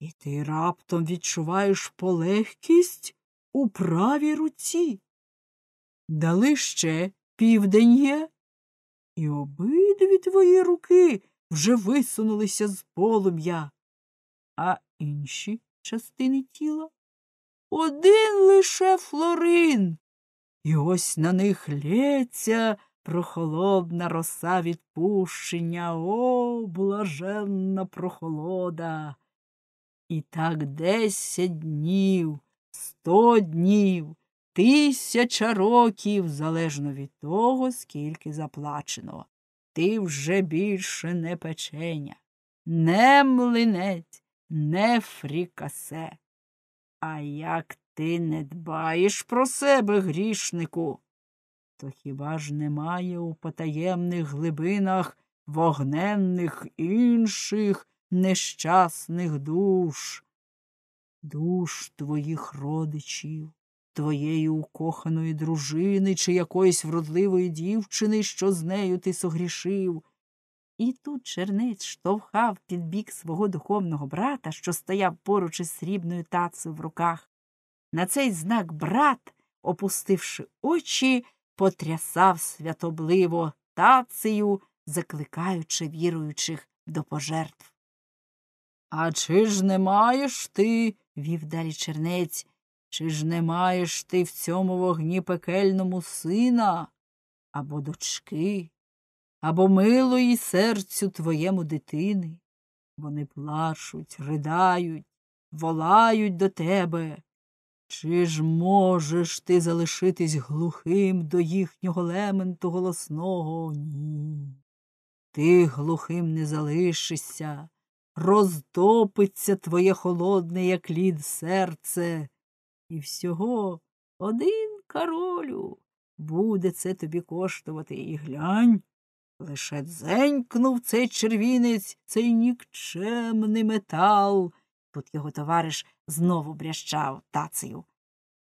і ти раптом відчуваєш полегкість у правій руці. Дали ще південь є, і обидві твої руки вже висунулися з полум'я, а інші частини тіла один лише флорин, і ось на них лється Прохолодна роса відпущення, о, блаженна прохолода. І так десять днів, сто днів, тисяча років, залежно від того, скільки заплачено. Ти вже більше не печеня, не млинець, не фрікасе. А як ти не дбаєш про себе, грішнику? то хіба ж немає у потаємних глибинах вогненних інших нещасних душ, душ твоїх родичів, твоєї укоханої дружини чи якоїсь вродливої дівчини, що з нею ти согрішив. І тут чернець штовхав під бік свого духовного брата, що стояв поруч із срібною тацею в руках. На цей знак брат, опустивши очі, потрясав святобливо тацею, закликаючи віруючих до пожертв. А чи ж не маєш ти, вів далі чернець, чи ж не маєш ти в цьому вогні пекельному сина або дочки, або милої серцю твоєму дитини? Вони плачуть, ридають, волають до тебе. Чи ж можеш ти залишитись глухим до їхнього лементу голосного? Ні. Ти глухим не залишишся, роздопиться твоє холодне, як лід серце, і всього один королю буде це тобі коштувати і глянь. Лише дзенькнув цей червінець, цей нікчемний метал. Тут його товариш знову брящав тацею.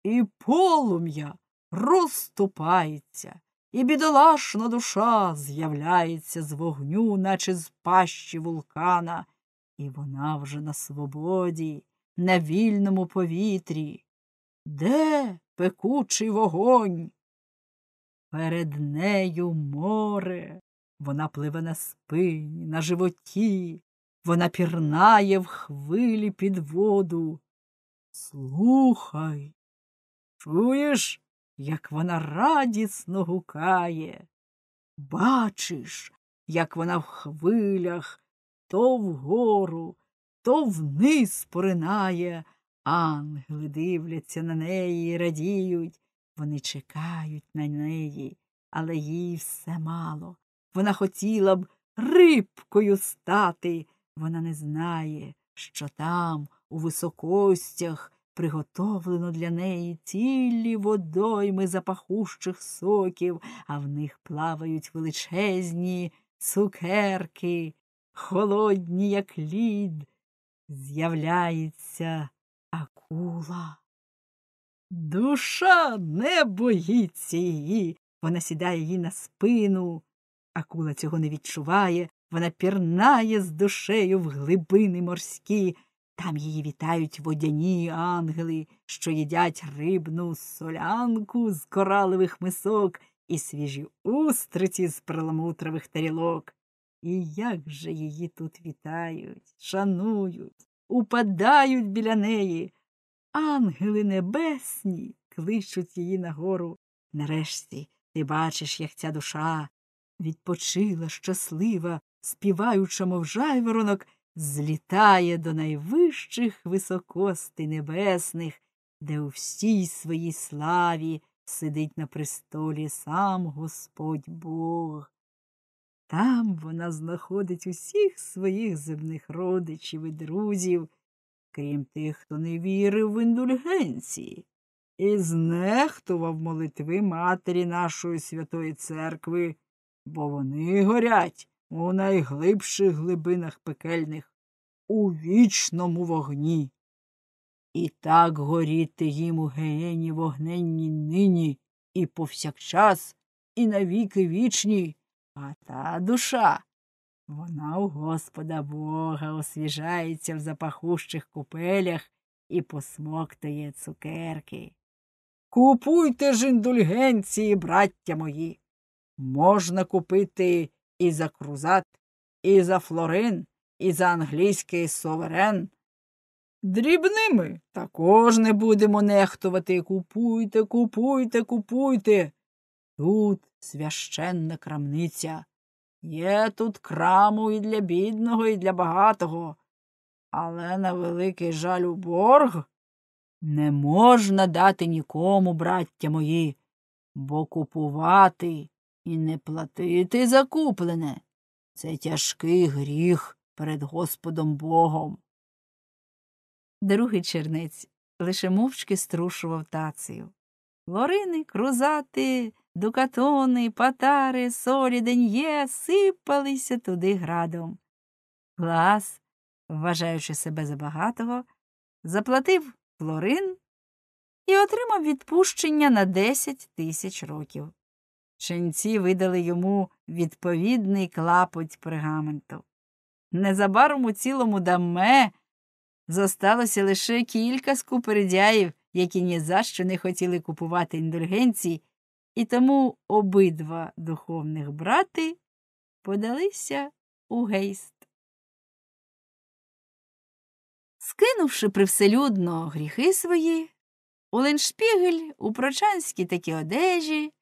І полум'я розступається, і бідолашна душа з'являється з вогню, наче з пащі вулкана, і вона вже на свободі, на вільному повітрі. Де пекучий вогонь? Перед нею море. Вона пливе на спині, на животі, вона пірнає в хвилі під воду. Слухай, чуєш, як вона радісно гукає. Бачиш, як вона в хвилях то вгору, то вниз поринає. Ангели дивляться на неї, і радіють. Вони чекають на неї, але їй все мало. Вона хотіла б рибкою стати. Вона не знає, що там, у високостях, приготовлено для неї цілі водойми запахущих соків, а в них плавають величезні цукерки, холодні, як лід. З'являється акула. Душа не боїться її. Вона сідає їй на спину. Акула цього не відчуває, вона пірнає з душею в глибини морські, там її вітають водяні ангели, що їдять рибну солянку з коралевих мисок і свіжі устриці з перламутрових тарілок. І як же її тут вітають, шанують, упадають біля неї. Ангели небесні кличуть її нагору. Нарешті ти бачиш, як ця душа відпочила щаслива співаюча, мов жайворонок, злітає до найвищих високостей небесних, де у всій своїй славі сидить на престолі сам Господь Бог. Там вона знаходить усіх своїх земних родичів і друзів, крім тих, хто не вірив в індульгенції, і знехтував молитви Матері нашої Святої Церкви, бо вони горять у найглибших глибинах пекельних, у вічному вогні. І так горіти їм у геєні вогненні нині і повсякчас, і навіки вічні, а та душа. Вона у Господа Бога освіжається в запахущих купелях і посмоктає цукерки. Купуйте ж індульгенції, браття мої. Можна купити і за крузат, і за флорин, і за англійський суверен. Дрібними також не будемо нехтувати. Купуйте, купуйте, купуйте. Тут священна крамниця. Є тут краму і для бідного, і для багатого. Але на великий жаль у борг не можна дати нікому, браття мої, бо купувати і не платити за куплене. Це тяжкий гріх перед Господом Богом. Другий чернець лише мовчки струшував тацію. Лорини, крузати, дукатони, патари, солі, деньє сипалися туди градом. Глас, вважаючи себе за багатого, заплатив флорин і отримав відпущення на десять тисяч років. Ченці видали йому відповідний клапоть пергаменту. Незабаром у цілому даме зосталося лише кілька скупередяїв, які ні за що не хотіли купувати індульгенції, і тому обидва духовних брати подалися у гейст. Скинувши привселюдно гріхи свої, Оленшпігель у прочанській такі одежі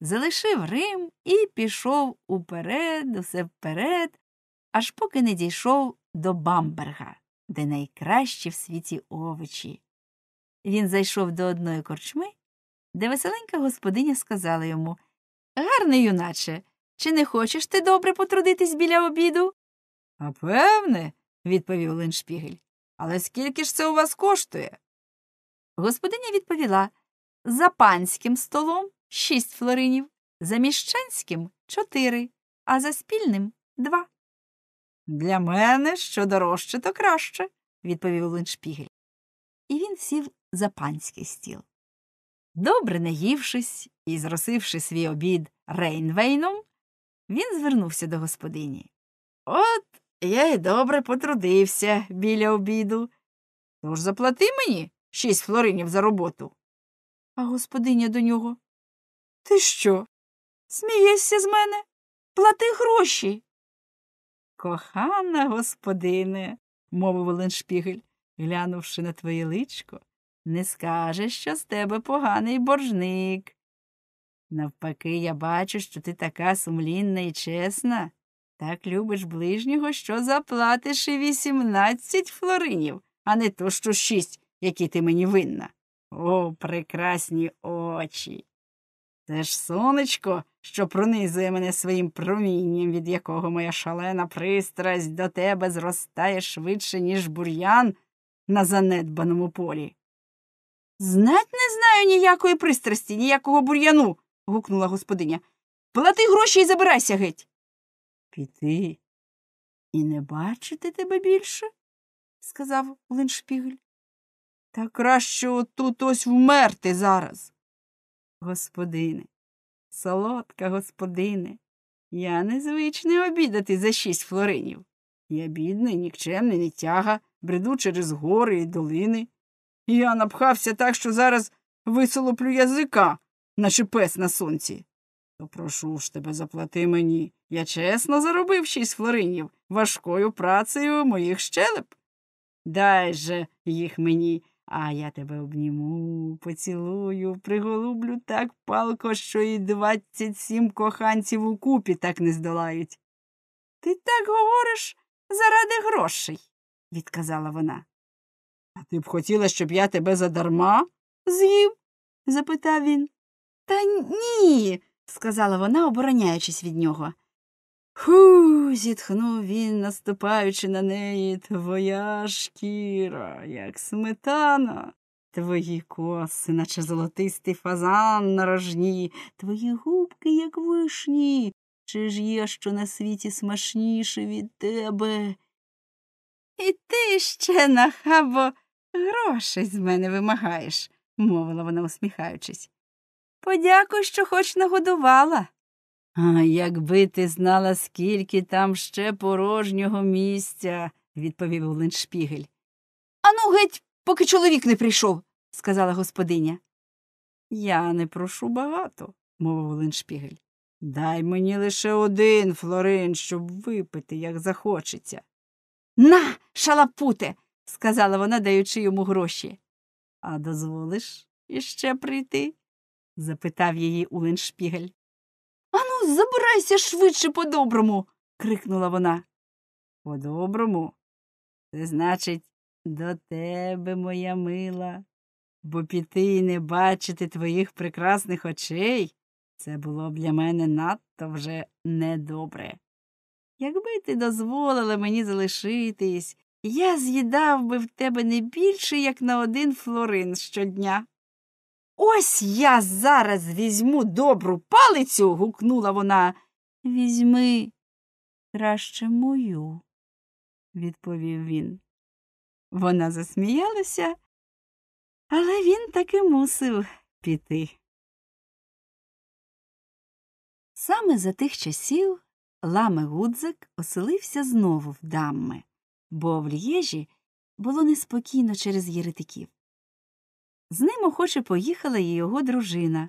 залишив Рим і пішов уперед, усе вперед, аж поки не дійшов до Бамберга, де найкращі в світі овочі. Він зайшов до одної корчми, де веселенька господиня сказала йому Гарний, юначе, чи не хочеш ти добре потрудитись біля обіду? А певне, відповів Леншпігель. Але скільки ж це у вас коштує? Господиня відповіла за панським столом Шість флоринів, за міщанським чотири, а за спільним два. Для мене що дорожче, то краще, відповів Линшпігель. І він сів за панський стіл. Добре наївшись і зросивши свій обід Рейнвейном, він звернувся до господині. От я й добре потрудився біля обіду. Тож заплати мені шість флоринів за роботу. А господиня до нього ти що? Смієшся з мене? Плати гроші. Кохана господине, мовив Леншпігель, глянувши на твоє личко, не скажеш, що з тебе поганий боржник. Навпаки, я бачу, що ти така сумлінна і чесна, так любиш ближнього, що заплатиш і вісімнадцять флоринів, а не то, що шість, які ти мені винна. О, прекрасні очі. Це ж сонечко, що пронизує мене своїм промінням, від якого моя шалена пристрасть до тебе зростає швидше, ніж бур'ян на занедбаному полі. Знать не знаю ніякої пристрасті, ніякого бур'яну. гукнула господиня. Плати гроші і забирайся геть. Піти і не бачити тебе більше, сказав Леншпігель. Та краще отут ось вмерти зараз господине, солодка господине, я незвичний обідати за шість флоринів. Я бідний, нікчемний, не тяга, бреду через гори і долини. Я напхався так, що зараз висолоплю язика, наче пес на сонці. То прошу ж тебе, заплати мені. Я чесно заробив шість флоринів важкою працею моїх щелеп. Дай же їх мені, а я тебе обніму, поцілую, приголублю так палко, що і двадцять сім коханців у купі так не здолають. Ти так говориш заради грошей, відказала вона. А ти б хотіла, щоб я тебе задарма з'їв? запитав він. Та ні, сказала вона, обороняючись від нього. Ху, зітхнув він, наступаючи на неї, твоя шкіра, як сметана. Твої коси, наче золотистий фазан на рожні, твої губки, як вишні. Чи ж є що на світі смачніше від тебе? І ти ще нахабо грошей з мене вимагаєш, мовила вона, усміхаючись. Подякуй, що хоч нагодувала. А якби ти знала, скільки там ще порожнього місця, відповів Оленшпігель. Ану, геть, поки чоловік не прийшов, сказала господиня. Я не прошу багато, мовив Оленшпігель. Дай мені лише один флорин, щоб випити, як захочеться. На, шалапуте, сказала вона, даючи йому гроші. А дозволиш іще прийти? запитав її Уленшпігель забирайся швидше по-доброму. крикнула вона. По-доброму? Це значить, до тебе, моя мила, бо піти і не бачити твоїх прекрасних очей це було б для мене надто вже недобре. Якби ти дозволила мені залишитись, я з'їдав би в тебе не більше, як на один флорин щодня. Ось я зараз візьму добру палицю. гукнула вона. Візьми краще мою, відповів він. Вона засміялася, але він таки мусив піти. Саме за тих часів ламе Гудзик оселився знову в дамми, бо в л'єжі було неспокійно через єретиків. З ним охоче поїхала і його дружина.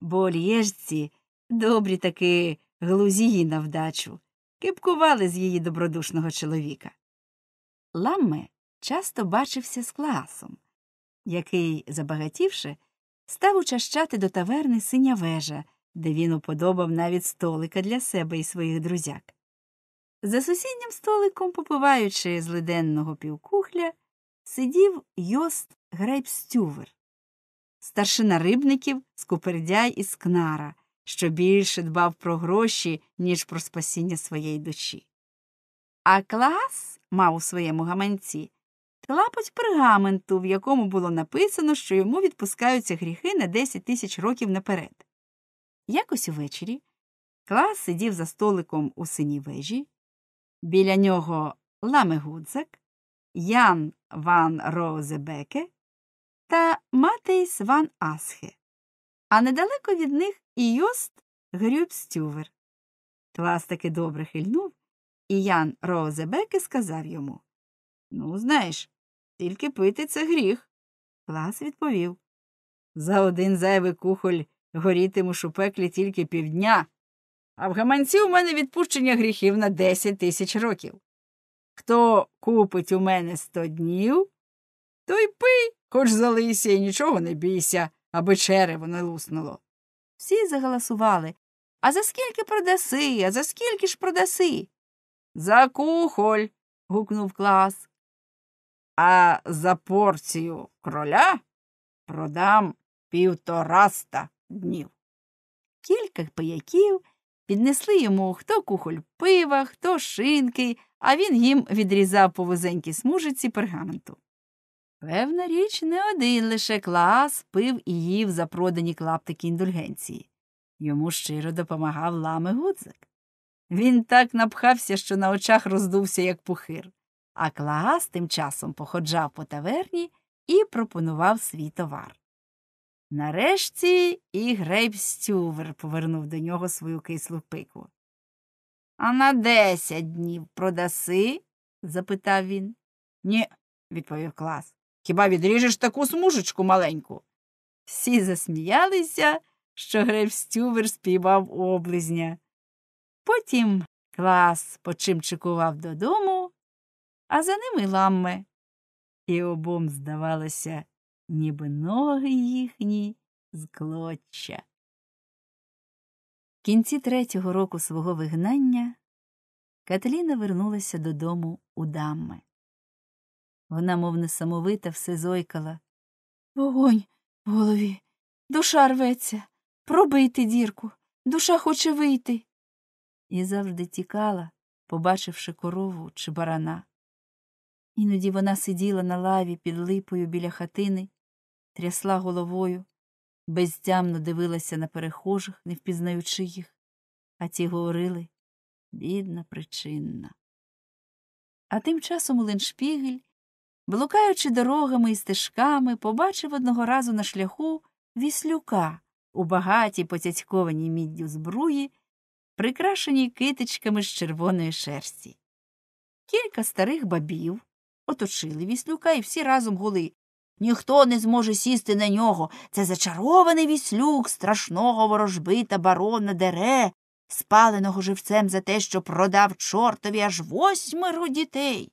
Бо лєжці добрі таки глузії на вдачу, кипкували з її добродушного чоловіка. Ламме часто бачився з класом, який, забагатівши, став учащати до таверни синя вежа, де він уподобав навіть столика для себе і своїх друзяк. За сусіднім столиком, попиваючи злиденного півкухля, сидів Йост Грейп Стювер, старшина рибників Скупердяй із Кнара, що більше дбав про гроші, ніж про спасіння своєї душі. А клас мав у своєму гаманці клапоть пергаменту, в якому було написано, що йому відпускаються гріхи на 10 тисяч років наперед. Якось увечері клас сидів за столиком у синій вежі, біля нього Ламе Гудзак, Ян Ван Розебеке та Матейс Ван Асхе, а недалеко від них і Йост Грюб Стювер. Твас таки добре хильнув, і Ян Розебеке сказав йому Ну, знаєш, тільки пити це гріх. Клас відповів За один зайвий кухоль горітимуш у пеклі тільки півдня, а в гаманці у мене відпущення гріхів на десять тисяч років. Хто купить у мене сто днів, той пий. Хоч залися і нічого не бійся, аби черево не луснуло. Всі заголосували А за скільки продаси, а за скільки ж продаси? За кухоль. гукнув клас. А за порцію кроля продам півтораста днів. Кілька пияків піднесли йому хто кухоль пива, хто шинки, а він їм відрізав по вузенькій смужиці пергаменту. Певна річ, не один лише клас пив і їв за продані клаптики індульгенції. Йому щиро допомагав лами гудзик. Він так напхався, що на очах роздувся, як пухир, а клас тим часом походжав по таверні і пропонував свій товар. Нарешті і Грейп Стювер повернув до нього свою кислу пику. А на десять днів продаси? запитав він. Ні, відповів клас. Хіба відріжеш таку смужечку маленьку? Всі засміялися, що Грельф Стювер спіймав облизня. Потім клас почимчикував додому, а за ними ламме. І обом здавалося, ніби ноги їхні з клоччя. В кінці третього року свого вигнання Катерина вернулася додому у дамми. Вона, мов несамовита, все зойкала. Вогонь в голові. Душа рветься. Пробийте дірку. Душа хоче вийти. І завжди тікала, побачивши корову чи барана. Іноді вона сиділа на лаві під липою біля хатини, трясла головою, бездямно дивилася на перехожих, не впізнаючи їх, а ті говорили бідна причинна. А тим часом Леншпігель блукаючи дорогами і стежками, побачив одного разу на шляху віслюка у багатій поцяцькованій міддю збруї, прикрашеній китичками з червоної шерсті. Кілька старих бабів оточили віслюка і всі разом гули. Ніхто не зможе сісти на нього. Це зачарований віслюк страшного ворожбита барона дере, спаленого живцем за те, що продав чортові аж восьмеро дітей.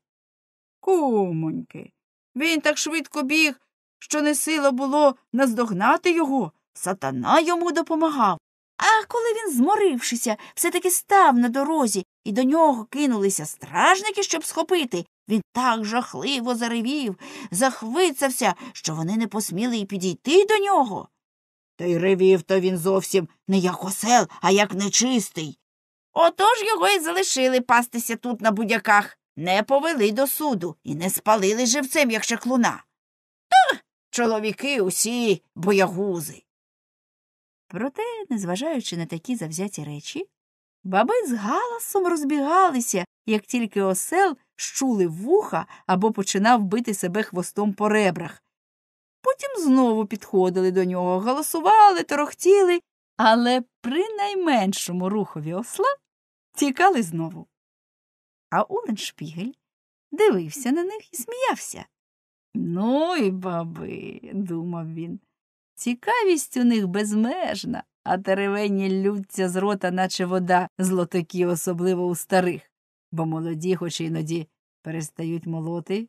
Кумоньки. Він так швидко біг, що не сила було наздогнати його, сатана йому допомагав. А коли він, зморившися, все таки став на дорозі, і до нього кинулися стражники, щоб схопити, він так жахливо заревів, захвицався, що вони не посміли й підійти до нього. Та й ревів то він зовсім не як осел, а як нечистий. Отож його й залишили пастися тут на будяках не повели до суду і не спалили живцем, як шеклуна. Та чоловіки усі боягузи. Проте, незважаючи на такі завзяті речі, баби з галасом розбігалися, як тільки осел щули вуха або починав бити себе хвостом по ребрах. Потім знову підходили до нього, голосували, торохтіли, але при найменшому рухові осла тікали знову а Шпігель дивився на них і сміявся. Ну і баби, думав він. Цікавість у них безмежна, а теревені лються з рота, наче вода з лотиків, особливо у старих, бо молоді, хоч іноді перестають молоти,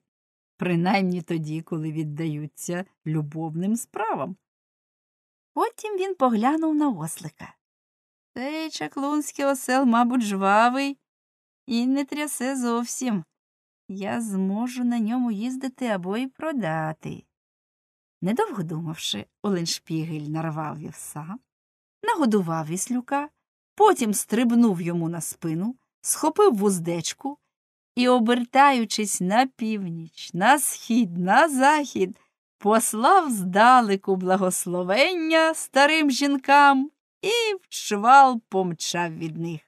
принаймні тоді, коли віддаються любовним справам. Потім він поглянув на ослика. Цей чаклунський осел, мабуть, жвавий, і не трясе зовсім. Я зможу на ньому їздити або й продати. Недовго думавши, Оленшпігель нарвав вівса, нагодував віслюка, потім стрибнув йому на спину, схопив вуздечку і, обертаючись на північ, на схід, на захід, послав здалеку благословення старим жінкам і в чвал помчав від них.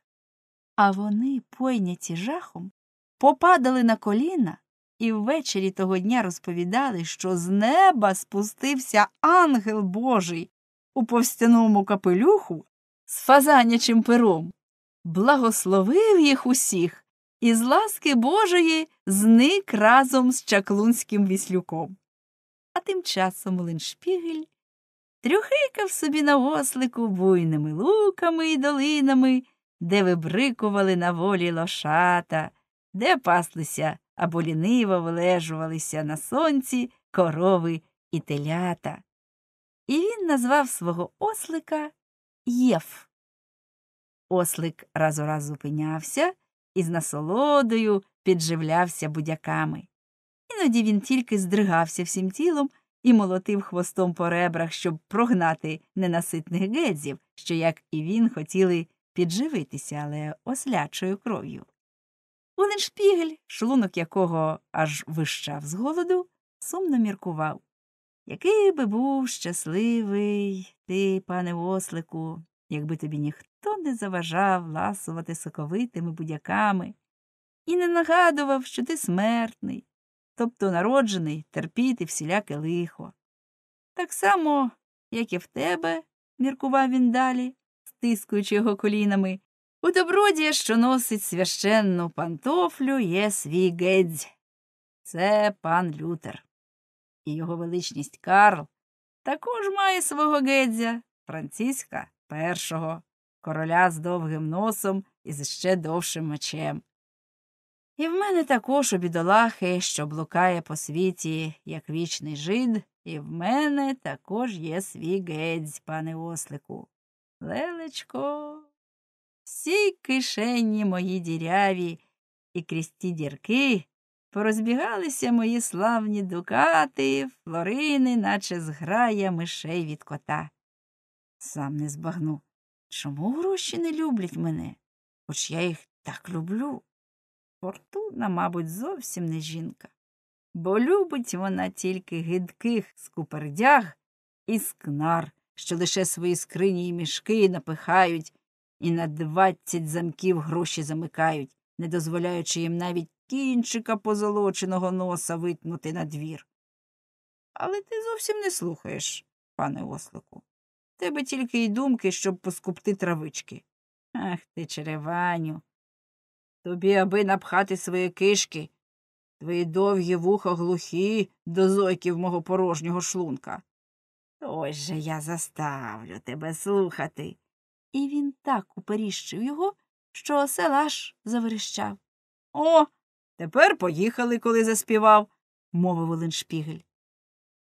А вони, пойняті жахом, попадали на коліна і ввечері того дня розповідали, що з неба спустився ангел Божий у повстяному капелюху з фазанячим пером, благословив їх усіх і з ласки Божої зник разом з чаклунським віслюком. А тим часом Леншпігель трюхикав собі на вослику буйними луками й долинами де вибрикували на волі лошата, де паслися або ліниво влежувалися на сонці корови і телята. І він назвав свого ослика Єф. Ослик раз у раз зупинявся і з насолодою підживлявся будяками. Іноді він тільки здригався всім тілом і молотив хвостом по ребрах, щоб прогнати ненаситних гедзів, що, як і він, хотіли підживитися, але ослячою кров'ю. Уненшпігель, шлунок якого аж вищав з голоду, сумно міркував. Який би був щасливий ти, пане ослику, якби тобі ніхто не заважав ласувати соковитими будяками і не нагадував, що ти смертний, тобто народжений терпіти всіляке лихо. Так само, як і в тебе, міркував він далі, стискуючи його колінами. У добродія, що носить священну пантофлю, є свій гедзь. Це пан Лютер. І його величність Карл також має свого гедзя, Франциска І, короля з довгим носом і з ще довшим мечем. І в мене також у бідолахи, що блукає по світі, як вічний жид, і в мене також є свій гедзь, пане ослику. Лелечко, всій кишені мої діряві і крізь ті дірки порозбігалися мої славні дукати, флорини, наче зграя мишей від кота. Сам не збагну, чому гроші не люблять мене, хоч я їх так люблю. Фортуна, мабуть, зовсім не жінка, бо любить вона тільки гидких скупердяг і скнар що лише свої скрині і мішки напихають, і на двадцять замків гроші замикають, не дозволяючи їм навіть кінчика позолоченого носа витнути на двір. Але ти зовсім не слухаєш, пане ослику. Тебе тільки й думки, щоб поскупти травички. Ах ти, череваню. Тобі, аби напхати свої кишки, твої довгі вуха глухі до зойків мого порожнього шлунка. Ось же я заставлю тебе слухати. І він так уперіщив його, що осел аж заверещав. О, тепер поїхали, коли заспівав, мовив Оленшпігель.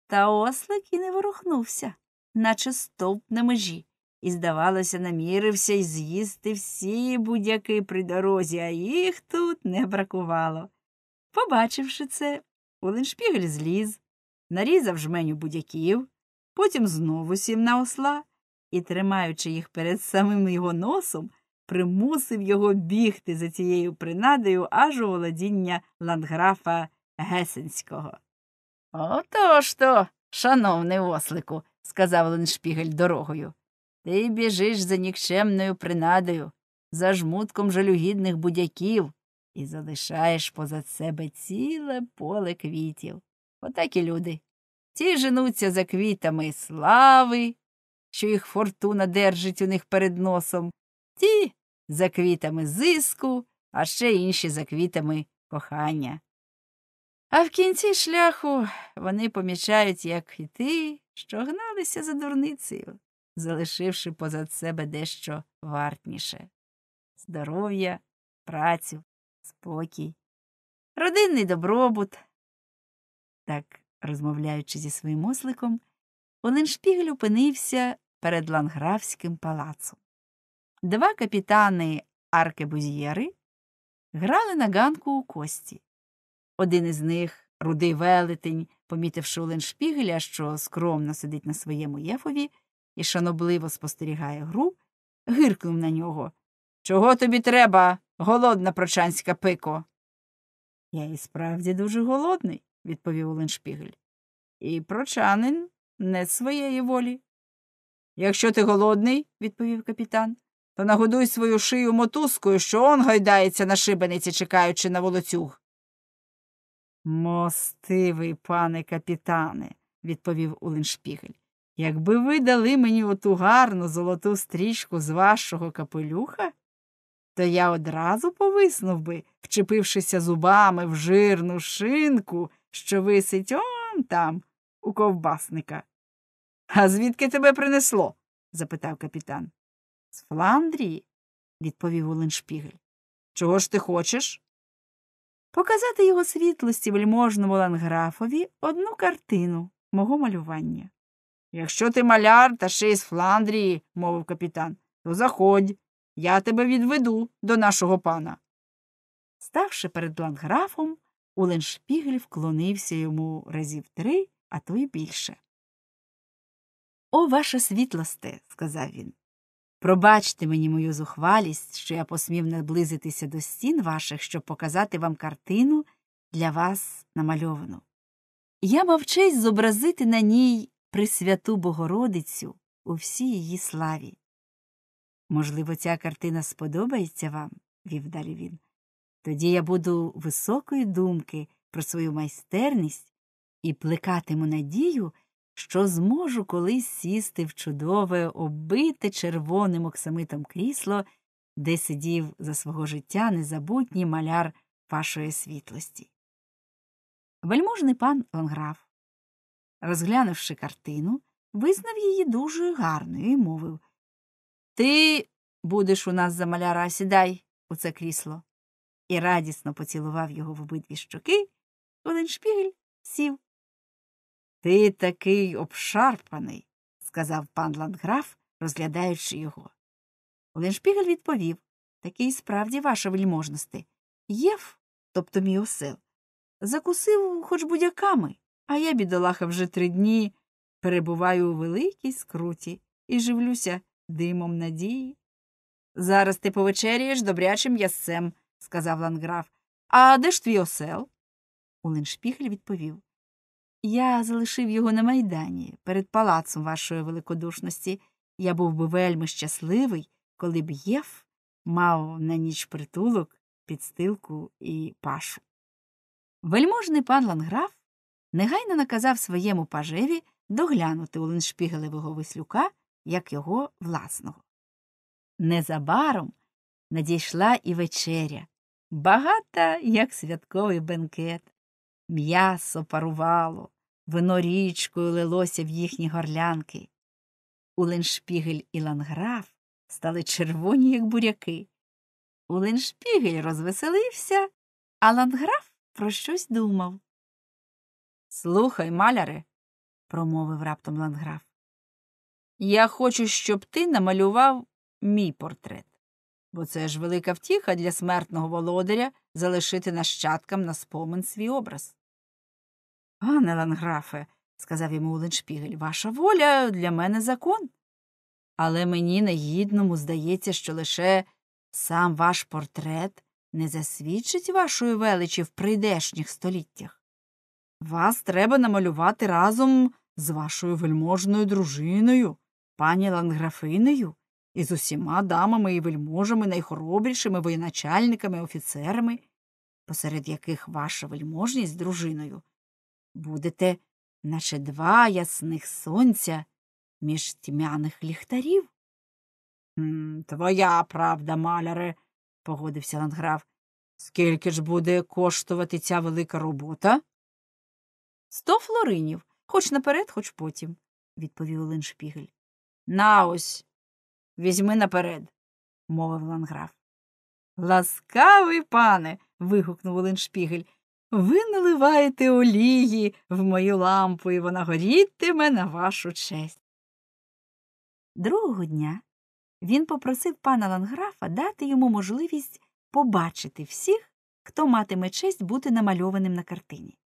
Та ослик і не ворухнувся, наче стовп на межі, і, здавалося, намірився й з'їсти всі будь-які при дорозі, а їх тут не бракувало. Побачивши це, Оленшпігель зліз, нарізав жменю будяків потім знову сів на осла і, тримаючи їх перед самим його носом, примусив його бігти за цією принадою аж у володіння ландграфа Гесенського. Отож то, шановний ослику, сказав Леншпігель дорогою, ти біжиш за нікчемною принадою, за жмутком жалюгідних будяків і залишаєш поза себе ціле поле квітів. Отакі люди Ті женуться за квітами слави, що їх фортуна держить у них перед носом, ті за квітами зиску, а ще інші за квітами кохання. А в кінці шляху вони помічають, як і ти, що гналися за дурницею, залишивши позад себе дещо вартніше здоров'я, працю, спокій, родинний добробут. Так Розмовляючи зі своїм осликом, Оленшпігель опинився перед ланграфським палацом. Два капітани Аркебузьєри грали на ганку у кості. Один із них, рудий велетень, помітивши Оленшпігеля, що скромно сидить на своєму єфові і шанобливо спостерігає гру, гиркнув на нього Чого тобі треба, голодна прочанська пико? Я і справді дуже голодний відповів Оленшпігель. І прочанин не своєї волі. Якщо ти голодний, відповів капітан, то нагодуй свою шию мотузкою, що он гойдається на шибениці, чекаючи на волоцюг. Мостивий, пане капітане, відповів Улиншпігель, якби ви дали мені оту гарну золоту стрічку з вашого капелюха, то я одразу повиснув би, вчепившися зубами в жирну шинку що висить он там, у ковбасника. А звідки тебе принесло? запитав капітан. З Фландрії, відповів Оленшпігель. Чого ж ти хочеш? Показати його світлості вельможному ланграфові одну картину мого малювання. Якщо ти маляр та ще із Фландрії, мовив капітан, то заходь, я тебе відведу до нашого пана. Ставши перед ланграфом, Уленшпігель вклонився йому разів три, а то й більше. О, ваша світлосте, сказав він. Пробачте мені мою зухвалість, що я посмів наблизитися до стін ваших, щоб показати вам картину для вас намальовану. Я мав честь зобразити на ній Пресвяту Богородицю у всій її славі. Можливо, ця картина сподобається вам, вів далі він. Тоді я буду високої думки про свою майстерність і плекатиму надію, що зможу колись сісти в чудове, оббите червоним оксамитом крісло, де сидів за свого життя незабутній маляр вашої світлості. Вельможний пан Ланграф, розглянувши картину, визнав її дуже гарною і мовив Ти будеш у нас за маляра, сідай у це крісло і радісно поцілував його в обидві щоки, Оленшпігель сів. Ти такий обшарпаний, сказав пан ландграф, розглядаючи його. Оленшпігель відповів такий справді, ваша вельможності. Єв, тобто мій осел, закусив хоч будяками, а я, бідолаха, вже три дні перебуваю у великій скруті і живлюся димом надії. Зараз ти повечеряєш добрячим ясцем, сказав ланграф. А де ж твій осел? Оленшпіхель відповів. Я залишив його на майдані перед палацом вашої великодушності. Я був би вельми щасливий, коли б Єф мав на ніч притулок, підстилку і пашу. Вельможний пан ланграф негайно наказав своєму пажеві доглянути Оленшпігелевого вислюка як його власного. Незабаром надійшла і вечеря, багата, як святковий бенкет. М'ясо парувало, вино річкою лилося в їхні горлянки. Уленшпігель і ланграф стали червоні, як буряки. Уленшпігель розвеселився, а ланграф про щось думав. Слухай, маляре, промовив раптом ланграф. Я хочу, щоб ти намалював мій портрет бо це ж велика втіха для смертного володаря залишити нащадкам на спомин свій образ. Пане ланграфе, сказав йому Уленшпігель, ваша воля для мене закон. Але мені негідному здається, що лише сам ваш портрет не засвідчить вашої величі в прийдешніх століттях. Вас треба намалювати разом з вашою вельможною дружиною, пані ланграфинею і з усіма дамами і вельможами, найхоробрішими воєначальниками, офіцерами, посеред яких ваша вельможність з дружиною будете, наче два ясних сонця між тьмяних ліхтарів. Твоя правда, маляре, погодився Ланграф. Скільки ж буде коштувати ця велика робота? Сто флоринів, хоч наперед, хоч потім, відповів Оленшпігель. На ось візьми наперед, мовив ланграф. Ласкавий пане. вигукнув Оленшпігель. Ви наливаєте олії в мою лампу, і вона горітиме на вашу честь. Другого дня він попросив пана ланграфа дати йому можливість побачити всіх, хто матиме честь бути намальованим на картині.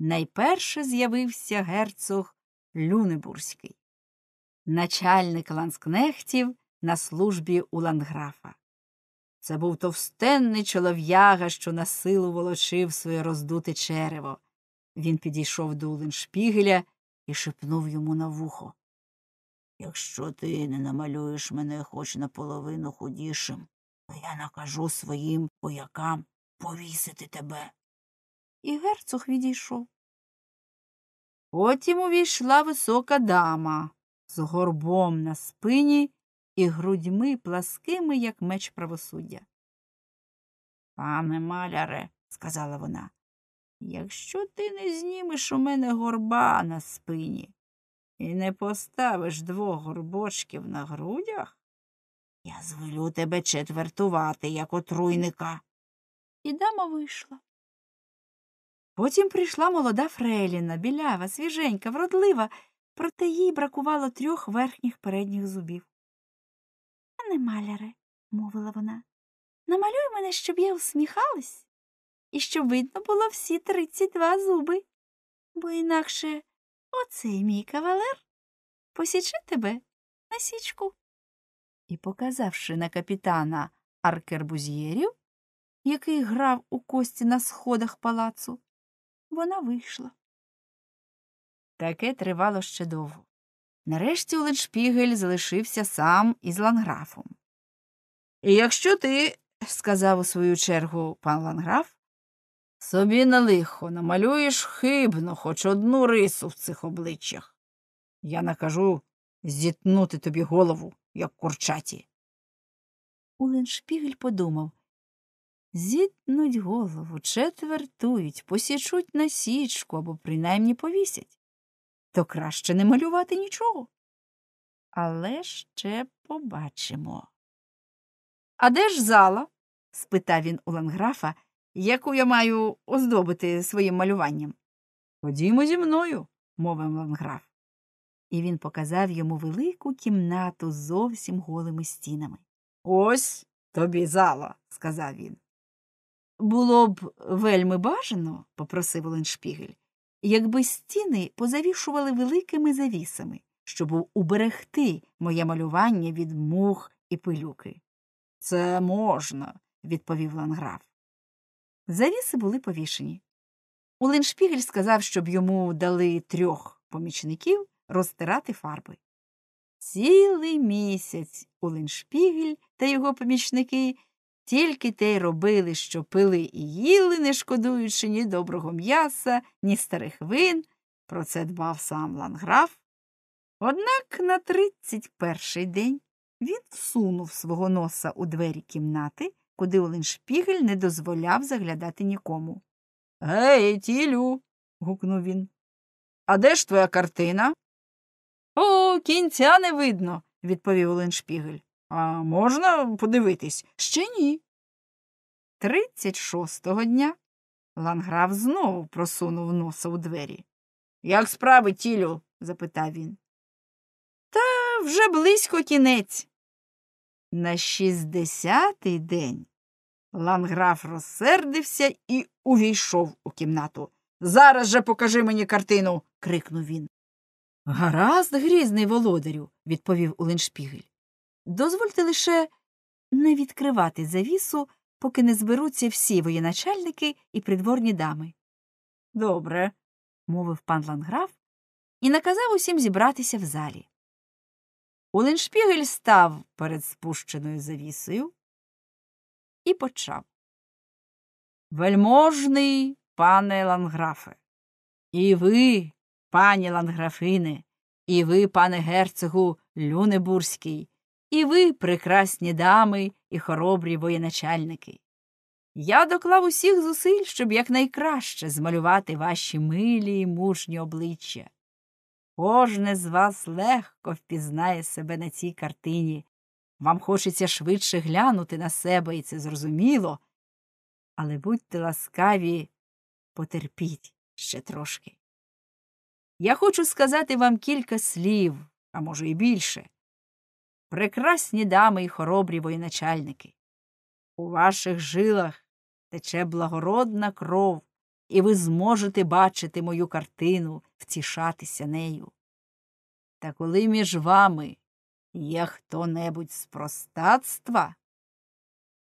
Найперше з'явився герцог Люнебурський начальник ланскнехтів на службі у ланграфа. Це був товстенний чолов'яга, що на силу волочив своє роздуте черево. Він підійшов до Улиншпігеля і шепнув йому на вухо. Якщо ти не намалюєш мене хоч наполовину худішим, то я накажу своїм воякам повісити тебе. І герцог відійшов. Потім увійшла висока дама, з горбом на спині і грудьми пласкими, як меч правосуддя. Пане маляре, сказала вона, якщо ти не знімеш у мене горба на спині і не поставиш двох горбочків на грудях, я звелю тебе четвертувати, як отруйника. І дама вийшла. Потім прийшла молода Фреліна, білява, свіженька, вродлива проте їй бракувало трьох верхніх передніх зубів. Пане маляре, мовила вона, намалюй мене, щоб я усміхалась і щоб видно було всі тридцять два зуби, бо інакше оцей мій кавалер посічи тебе на січку. І, показавши на капітана аркербузьєрів, який грав у кості на сходах палацу, вона вийшла. Таке тривало ще довго. Нарешті Оленшпігель залишився сам із ланграфом. І якщо ти, сказав у свою чергу пан ланграф, собі на лихо намалюєш хибно хоч одну рису в цих обличчях, я накажу зітнути тобі голову, як курчаті. Уленшпігель подумав зітнуть голову, четвертують, посічуть на січку або принаймні повісять то краще не малювати нічого. Але ще побачимо. А де ж зала? спитав він у ланграфа, яку я маю оздобити своїм малюванням. Ходімо зі мною, мовив ланграф. І він показав йому велику кімнату з зовсім голими стінами. Ось тобі зала, сказав він. Було б вельми бажано, попросив Оленшпігель якби стіни позавішували великими завісами, щоб уберегти моє малювання від мух і пилюки. Це можна, відповів ланграф. Завіси були повішені. Улиншпігель сказав, щоб йому дали трьох помічників розтирати фарби. Цілий місяць Улиншпігель та його помічники тільки те й робили, що пили і їли, не шкодуючи ні доброго м'яса, ні старих вин. Про це дбав сам ланграф. Однак на тридцять перший день він всунув свого носа у двері кімнати, куди Оленшпігель не дозволяв заглядати нікому. Гей, тілю. гукнув він. А де ж твоя картина? О, кінця не видно, відповів Оленшпігель. А можна подивитись? Ще ні. 36-го дня Ланграф знову просунув носа у двері. Як справи, тілю? запитав він. Та вже близько кінець. На 60-й день Ланграф розсердився і увійшов у кімнату. Зараз же покажи мені картину. крикнув він. Гаразд, грізний володарю, відповів Уленшпігель. Дозвольте лише не відкривати завісу, поки не зберуться всі воєначальники і придворні дами. Добре, мовив пан ланграф і наказав усім зібратися в залі. Оленшпігель став перед спущеною завісою і почав. Вельможний пане ланграфе, і ви, пані ланграфине, і ви, пане герцогу Люнебурський, і ви, прекрасні дами і хоробрі воєначальники. Я доклав усіх зусиль, щоб якнайкраще змалювати ваші милі і мужні обличчя. Кожне з вас легко впізнає себе на цій картині. Вам хочеться швидше глянути на себе, і це зрозуміло. Але будьте ласкаві, потерпіть ще трошки. Я хочу сказати вам кілька слів, а може, і більше прекрасні дами і хоробрі воєначальники. У ваших жилах тече благородна кров, і ви зможете бачити мою картину, втішатися нею. Та коли між вами є хто небудь з простацтва,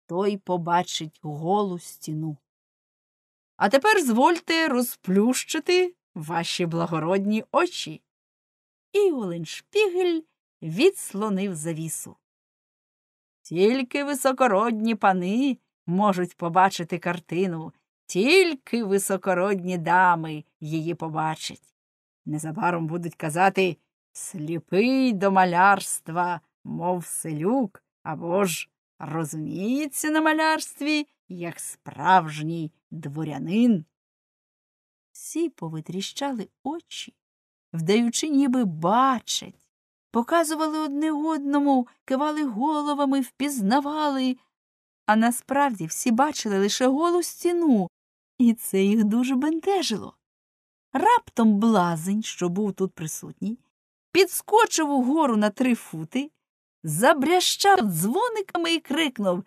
той побачить голу стіну. А тепер звольте розплющити ваші благородні очі. І Оленшпігель відслонив завісу. Тільки високородні пани можуть побачити картину, тільки високородні дами її побачать. Незабаром будуть казати сліпий до малярства, мов селюк, або ж розуміється на малярстві, як справжній дворянин. Всі повитріщали очі, вдаючи, ніби бачать показували одне одному, кивали головами, впізнавали, а насправді всі бачили лише голу стіну, і це їх дуже бентежило. Раптом блазень, що був тут присутній, підскочив угору на три фути, забрящав дзвониками і крикнув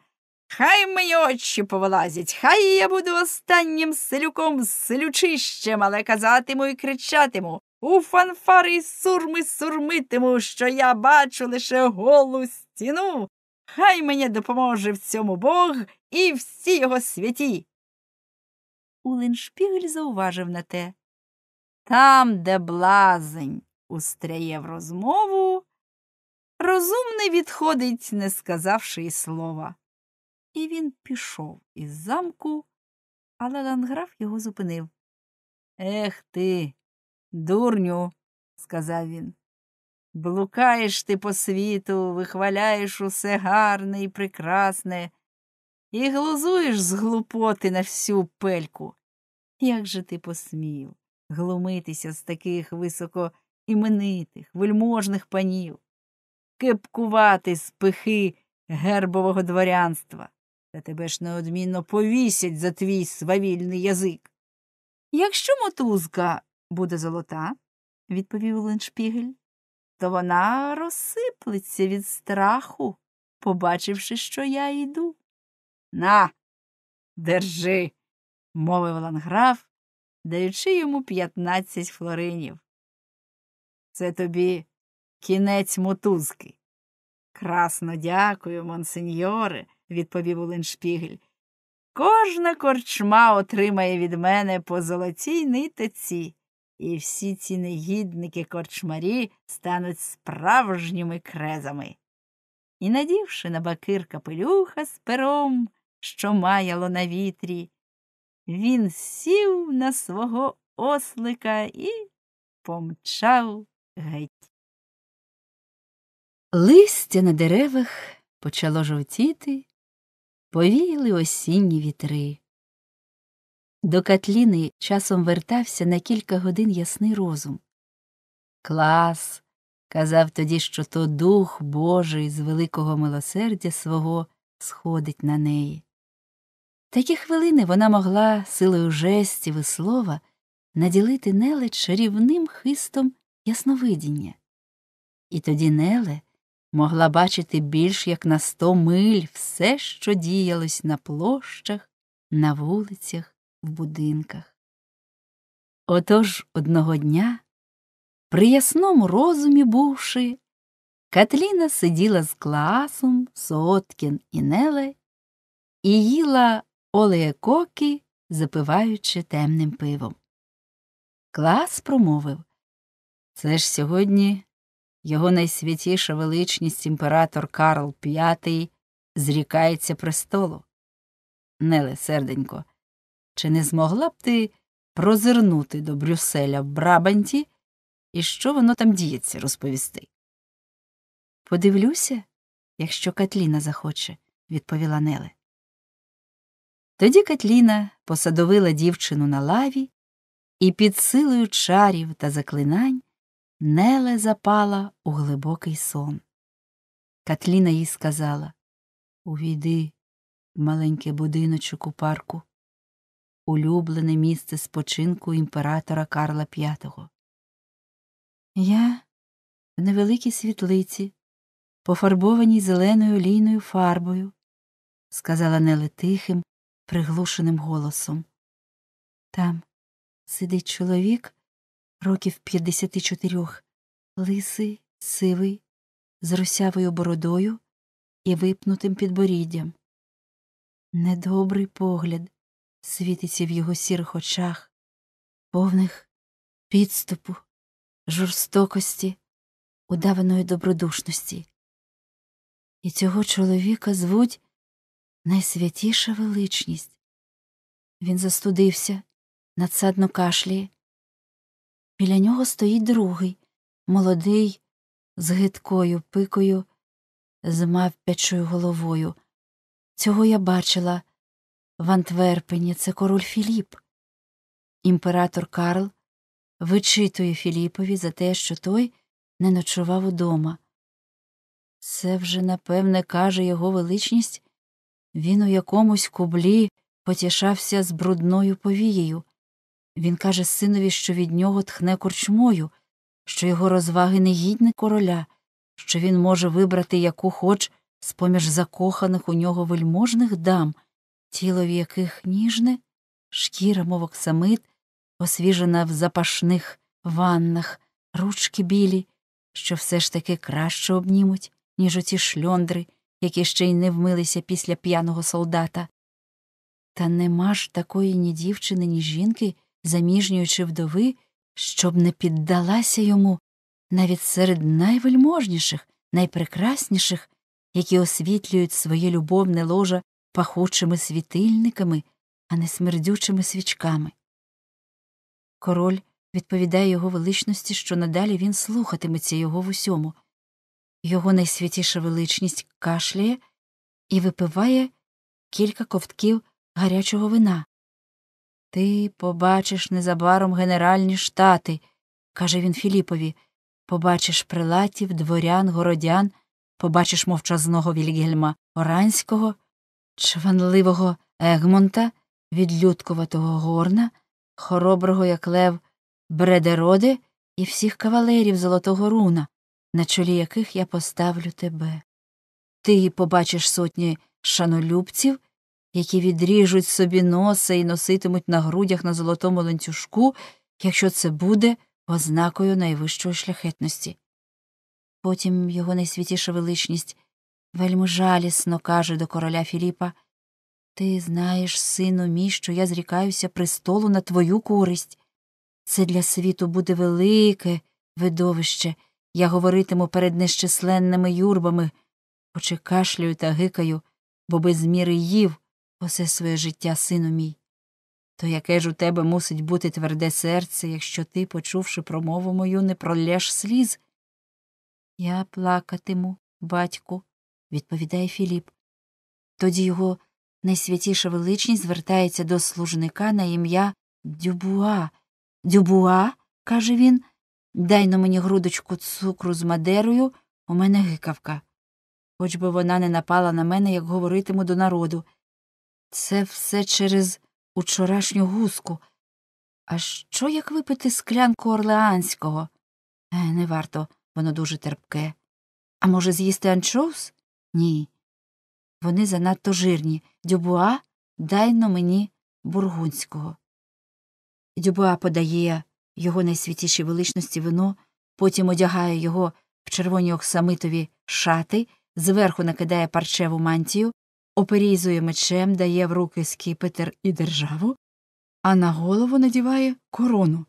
Хай мені очі повилазять, хай я буду останнім селюком з селючищем, але казатиму і кричатиму. У фанфари й сурми сурмитиму, що я бачу лише голу стіну. Хай мені допоможе в цьому Бог і всі його святі. Улиншпігель зауважив на те. Там, де блазень устряє в розмову, розумний відходить, не сказавши й слова. І він пішов із замку, але ланграф його зупинив. Ех ти, Дурню, сказав він. Блукаєш ти по світу, вихваляєш усе гарне і прекрасне, і глузуєш з глупоти на всю пельку. Як же ти посмів глумитися з таких високоіменитих, вельможних панів, кепкувати з пихи гербового дворянства, та тебе ж неодмінно повісять за твій свавільний язик. Якщо мотузка буде золота, відповів Леншпігель, то вона розсиплеться від страху, побачивши, що я йду. На, держи, мовив ланграф, даючи йому п'ятнадцять флоринів. Це тобі кінець мотузки. Красно дякую, монсеньоре, відповів Оленшпігель. Кожна корчма отримає від мене по золотій нитиці і всі ці негідники корчмарі стануть справжніми крезами. І, надівши на бакир капелюха з пером, що маяло на вітрі, він сів на свого ослика і помчав геть. Листя на деревах почало жовтіти, повіяли осінні вітри. До Катліни часом вертався на кілька годин ясний розум. Клас. Казав тоді, що то Дух Божий з великого милосердя свого сходить на неї. Такі хвилини вона могла силою жестів і слова наділити Неле чарівним хистом ясновидіння. І тоді Неле могла бачити більш як на сто миль все, що діялось на площах, на вулицях в будинках. Отож одного дня, при ясному розумі бувши, Катліна сиділа з класом Соткін і Неле і їла олеєкоки, запиваючи темним пивом. Клас промовив Це ж сьогодні його найсвятіша величність імператор Карл V зрікається престолу. Неле, серденько, чи не змогла б ти прозирнути до Брюсселя в Брабанті і що воно там діється, розповісти? Подивлюся, якщо Катліна захоче, відповіла Неле. Тоді Катліна посадовила дівчину на лаві, і під силою чарів та заклинань Неле запала у глибокий сон. Катліна їй сказала Увійди, в маленький будиночок у парку улюблене місце спочинку імператора Карла V. Я в невеликій світлиці, пофарбованій зеленою лійною фарбою, сказала Неле тихим, приглушеним голосом. Там сидить чоловік років 54, лисий, сивий, з русявою бородою і випнутим підборіддям. Недобрий погляд світиться в його сірих очах, повних підступу, жорстокості, удаваної добродушності. І цього чоловіка звуть найсвятіша величність. Він застудився, надсадно кашляє. Біля нього стоїть другий, молодий, з гидкою пикою, з мавпячою головою. Цього я бачила в Антверпені це король Філіп. Імператор Карл вичитує Філіпові за те, що той не ночував удома. Це вже, напевне, каже його величність, він у якомусь кублі потішався з брудною повією. Він каже синові, що від нього тхне корчмою, що його розваги не гідні короля, що він може вибрати яку хоч з поміж закоханих у нього вельможних дам тіло в яких ніжне, шкіра, мов оксамит, освіжена в запашних ваннах, ручки білі, що все ж таки краще обнімуть, ніж оці шльондри, які ще й не вмилися після п'яного солдата. Та нема ж такої ні дівчини, ні жінки, заміжньої чи вдови, щоб не піддалася йому навіть серед найвельможніших, найпрекрасніших, які освітлюють своє любовне ложа пахучими світильниками, а не смердючими свічками. Король відповідає його величності, що надалі він слухатиметься його в усьому. Його найсвятіша величність кашляє і випиває кілька ковтків гарячого вина. Ти побачиш незабаром Генеральні штати, каже він Філіпові, побачиш прилатів, дворян, городян, побачиш мовчазного Вільгельма Оранського, чванливого Егмонта, відлюдкуватого горна, хороброго, як лев, бредероди і всіх кавалерів Золотого Руна, на чолі яких я поставлю тебе. Ти побачиш сотні шанолюбців, які відріжуть собі носа і носитимуть на грудях на золотому ланцюжку, якщо це буде ознакою найвищої шляхетності. Потім його найсвітіша величність вельми жалісно каже до короля Філіпа Ти знаєш, сину мій, що я зрікаюся престолу на твою користь. Це для світу буде велике видовище, я говоритиму перед нещисленними юрбами, хоче кашлюю та гикаю, бо без міри їв усе своє життя, сину мій. То яке ж у тебе мусить бути тверде серце, якщо ти, почувши промову мою, не пролєш сліз? Я плакатиму, батьку, відповідає Філіп. Тоді його найсвятіша величність звертається до служника на ім'я Дюбуа. Дюбуа, каже він, дай на мені грудочку цукру з мадерою, у мене гикавка. Хоч би вона не напала на мене, як говоритиму до народу. Це все через учорашню гуску. А що як випити склянку орлеанського? Е, не варто, воно дуже терпке. А може, з'їсти анчоус? Ні. Вони занадто жирні. Дюбуа, дайно мені бургунського. Дюбуа подає його найсвітішій величності вино, потім одягає його в червоні оксамитові шати, зверху накидає парчеву мантію, оперізує мечем, дає в руки скіпетр і державу, а на голову надіває корону.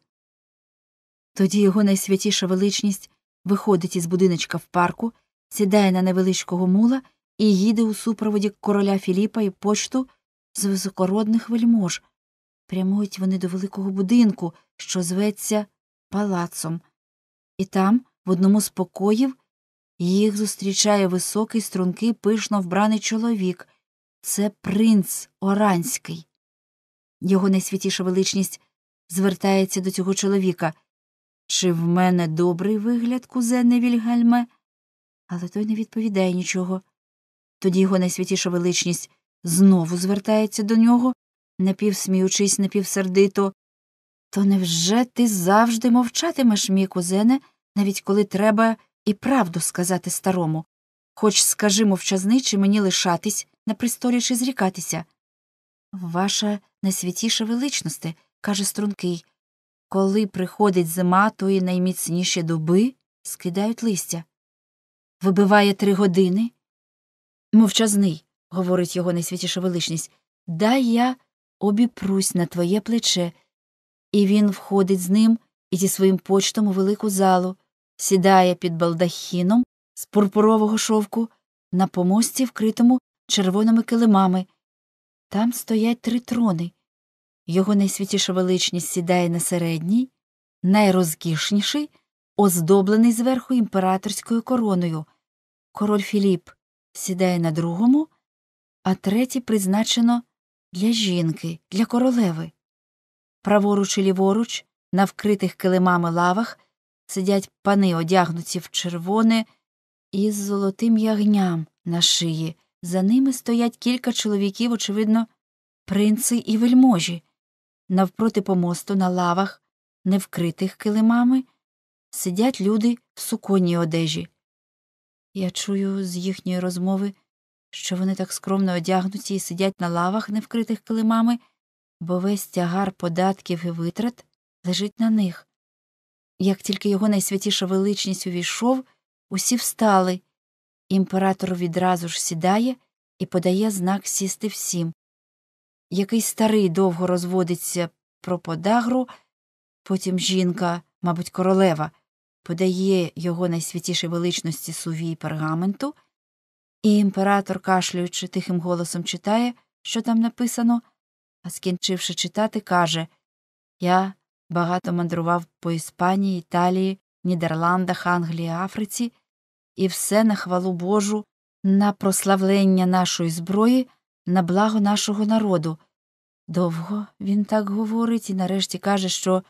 Тоді його найсвятіша величність виходить із будиночка в парку сідає на невеличкого мула і їде у супроводі короля Філіпа і почту з високородних вельмож. Прямують вони до великого будинку, що зветься палацом, і там, в одному з покоїв, їх зустрічає високий стрункий пишно вбраний чоловік. Це принц Оранський. Його найсвітіша величність звертається до цього чоловіка. Чи в мене добрий вигляд, кузене Вільгельме? але той не відповідає нічого. Тоді його найсвятіша величність знову звертається до нього, напівсміючись, напівсердито. То невже ти завжди мовчатимеш, мій кузене, навіть коли треба і правду сказати старому? Хоч скажи мовчазничі, мені лишатись на престолі чи зрікатися. Ваша найсвятіша величність, каже стрункий, коли приходить зима, то і найміцніші дуби скидають листя вибиває три години? Мовчазний, говорить його найсвятіша величність, дай я обіпрусь на твоє плече. І він входить з ним і зі своїм почтом у велику залу, сідає під балдахіном з пурпурового шовку на помості, вкритому червоними килимами. Там стоять три трони. Його найсвітіша величність сідає на середній, найрозкішніший оздоблений зверху імператорською короною. Король Філіп сідає на другому, а третій призначено для жінки, для королеви. Праворуч і ліворуч, на вкритих килимами лавах, сидять пани, одягнуті в червоне із золотим ягням на шиї. За ними стоять кілька чоловіків, очевидно, принци і вельможі. Навпроти помосту на лавах, не вкритих килимами, сидять люди в суконній одежі. Я чую з їхньої розмови, що вони так скромно одягнуті і сидять на лавах, не вкритих килимами, бо весь тягар податків і витрат лежить на них. Як тільки його найсвятіша величність увійшов, усі встали. Імператор відразу ж сідає і подає знак сісти всім. Якийсь старий довго розводиться про подагру, потім жінка, мабуть, королева подає його найсвятішій величності сувій пергаменту, і імператор, кашлюючи тихим голосом, читає, що там написано, а скінчивши читати, каже Я багато мандрував по Іспанії, Італії, Нідерландах, Англії, Африці, і все на хвалу Божу, на прославлення нашої зброї, на благо нашого народу. Довго він так говорить і нарешті каже, що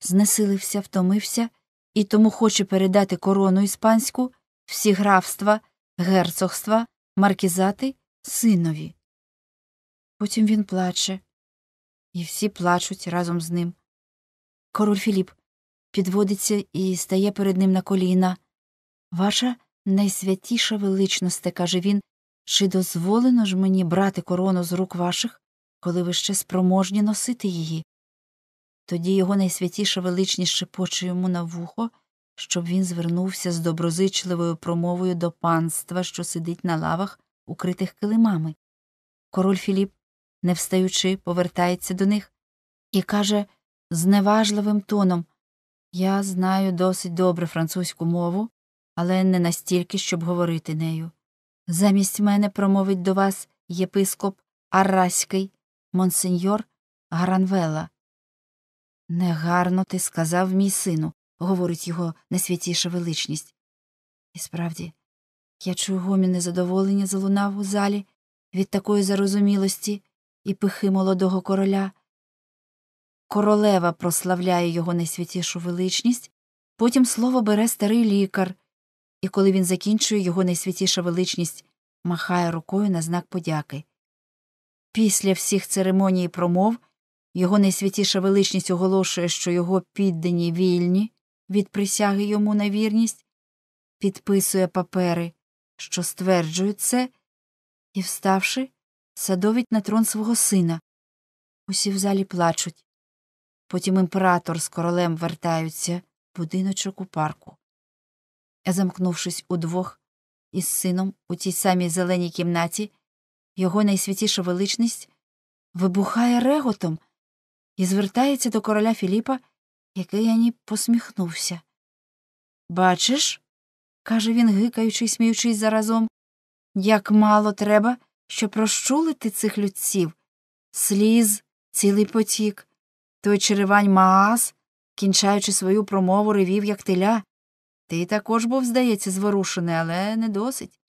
знесилився, втомився і тому хоче передати корону іспанську, всі графства, герцогства, маркізати синові. Потім він плаче, і всі плачуть разом з ним. Король Філіп підводиться і стає перед ним на коліна. Ваша найсвятіша величносте, каже він, чи дозволено ж мені брати корону з рук ваших, коли ви ще спроможні носити її? Тоді його найсвятіша величність шепоче йому на вухо, щоб він звернувся з доброзичливою промовою до панства, що сидить на лавах, укритих килимами. Король Філіп, не встаючи, повертається до них і каже зневажливим тоном Я знаю досить добре французьку мову, але не настільки, щоб говорити нею. Замість мене промовить до вас єпископ Араський, монсеньор Гранвела. Негарно ти сказав мій сину, говорить його найсвятіша величність. І справді, я чую гомі незадоволення залунав у залі від такої зарозумілості і пихи молодого короля. Королева прославляє його найсвятішу величність, потім слово бере старий лікар, і коли він закінчує, його найсвятіша величність махає рукою на знак подяки. Після всіх церемоній промов. Його найсвятіша величність оголошує, що його піддані вільні від присяги йому на вірність, підписує папери, що стверджують це, і, вставши, садовить на трон свого сина. Усі в залі плачуть. Потім імператор з королем вертаються в будиночок у парку. Замкнувшись удвох із сином у тій самій зеленій кімнаті, його найсвятіша величність вибухає реготом і звертається до короля Філіпа, який ані посміхнувся. Бачиш, каже він, гикаючи й сміючись заразом, як мало треба, щоб розчулити цих людців, сліз, цілий потік. Той черевань Маас, кінчаючи свою промову, ревів, як теля. Ти також був, здається, зворушений, але не досить.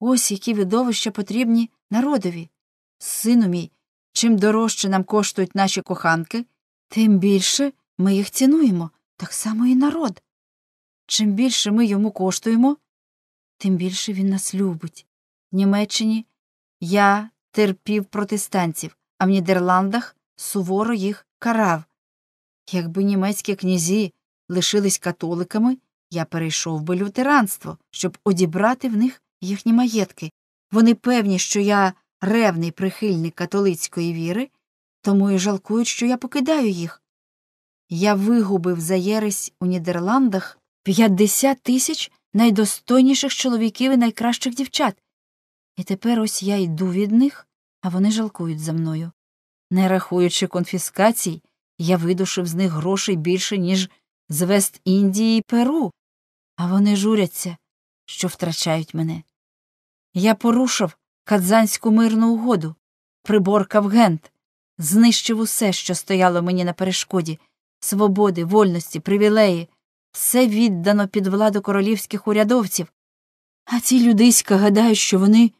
Ось які видовища потрібні народові. Сину мій, Чим дорожче нам коштують наші коханки, тим більше ми їх цінуємо, так само і народ. Чим більше ми йому коштуємо, тим більше він нас любить. В Німеччині я терпів протестантів, а в Нідерландах суворо їх карав. Якби німецькі князі лишились католиками, я перейшов би лютеранство, щоб одібрати в них їхні маєтки. Вони певні, що я ревний прихильник католицької віри, тому і жалкують, що я покидаю їх. Я вигубив за Єресь у Нідерландах 50 тисяч найдостойніших чоловіків і найкращих дівчат. І тепер ось я йду від них, а вони жалкують за мною. Не рахуючи конфіскацій, я видушив з них грошей більше, ніж з Вест Індії і Перу, а вони журяться, що втрачають мене. Я порушив Кадзанську мирну угоду, приборкав гент, знищив усе, що стояло мені на перешкоді свободи, вольності, привілеї, все віддано під владу королівських урядовців. А ці людиська гадають, що вони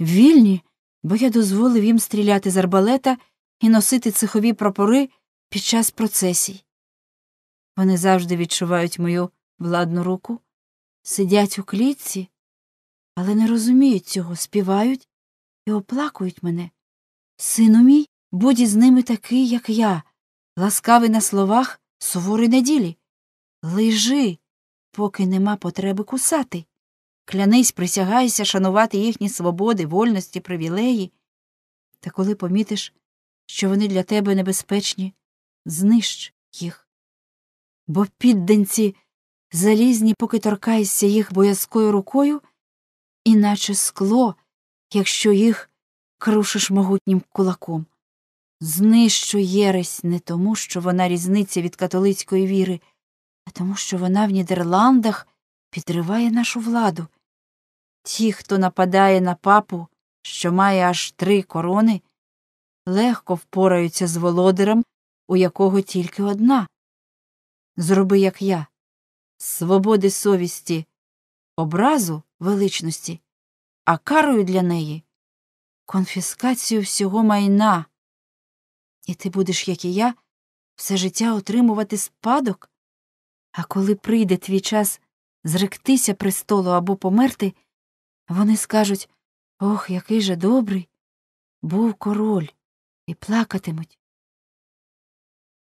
вільні, бо я дозволив їм стріляти з арбалета і носити цехові прапори під час процесій. Вони завжди відчувають мою владну руку, сидять у клітці, але не розуміють цього, співають і оплакують мене. Сину мій, будь із ними такий, як я, ласкавий на словах, суворий на ділі. Лежи, поки нема потреби кусати. Клянись, присягайся шанувати їхні свободи, вольності, привілеї. Та коли помітиш, що вони для тебе небезпечні, знищ їх. Бо підданці залізні, поки торкаєшся їх боязкою рукою, іначе скло якщо їх крушиш могутнім кулаком. Знищу єресь не тому, що вона різниця від католицької віри, а тому, що вона в Нідерландах підриває нашу владу. Ті, хто нападає на папу, що має аж три корони, легко впораються з володарем, у якого тільки одна. Зроби, як я, свободи совісті, образу величності, а карою для неї конфіскацію всього майна. І ти будеш, як і я, все життя отримувати спадок. А коли прийде твій час зректися престолу або померти, вони скажуть Ох, який же добрий. Був король, і плакатимуть.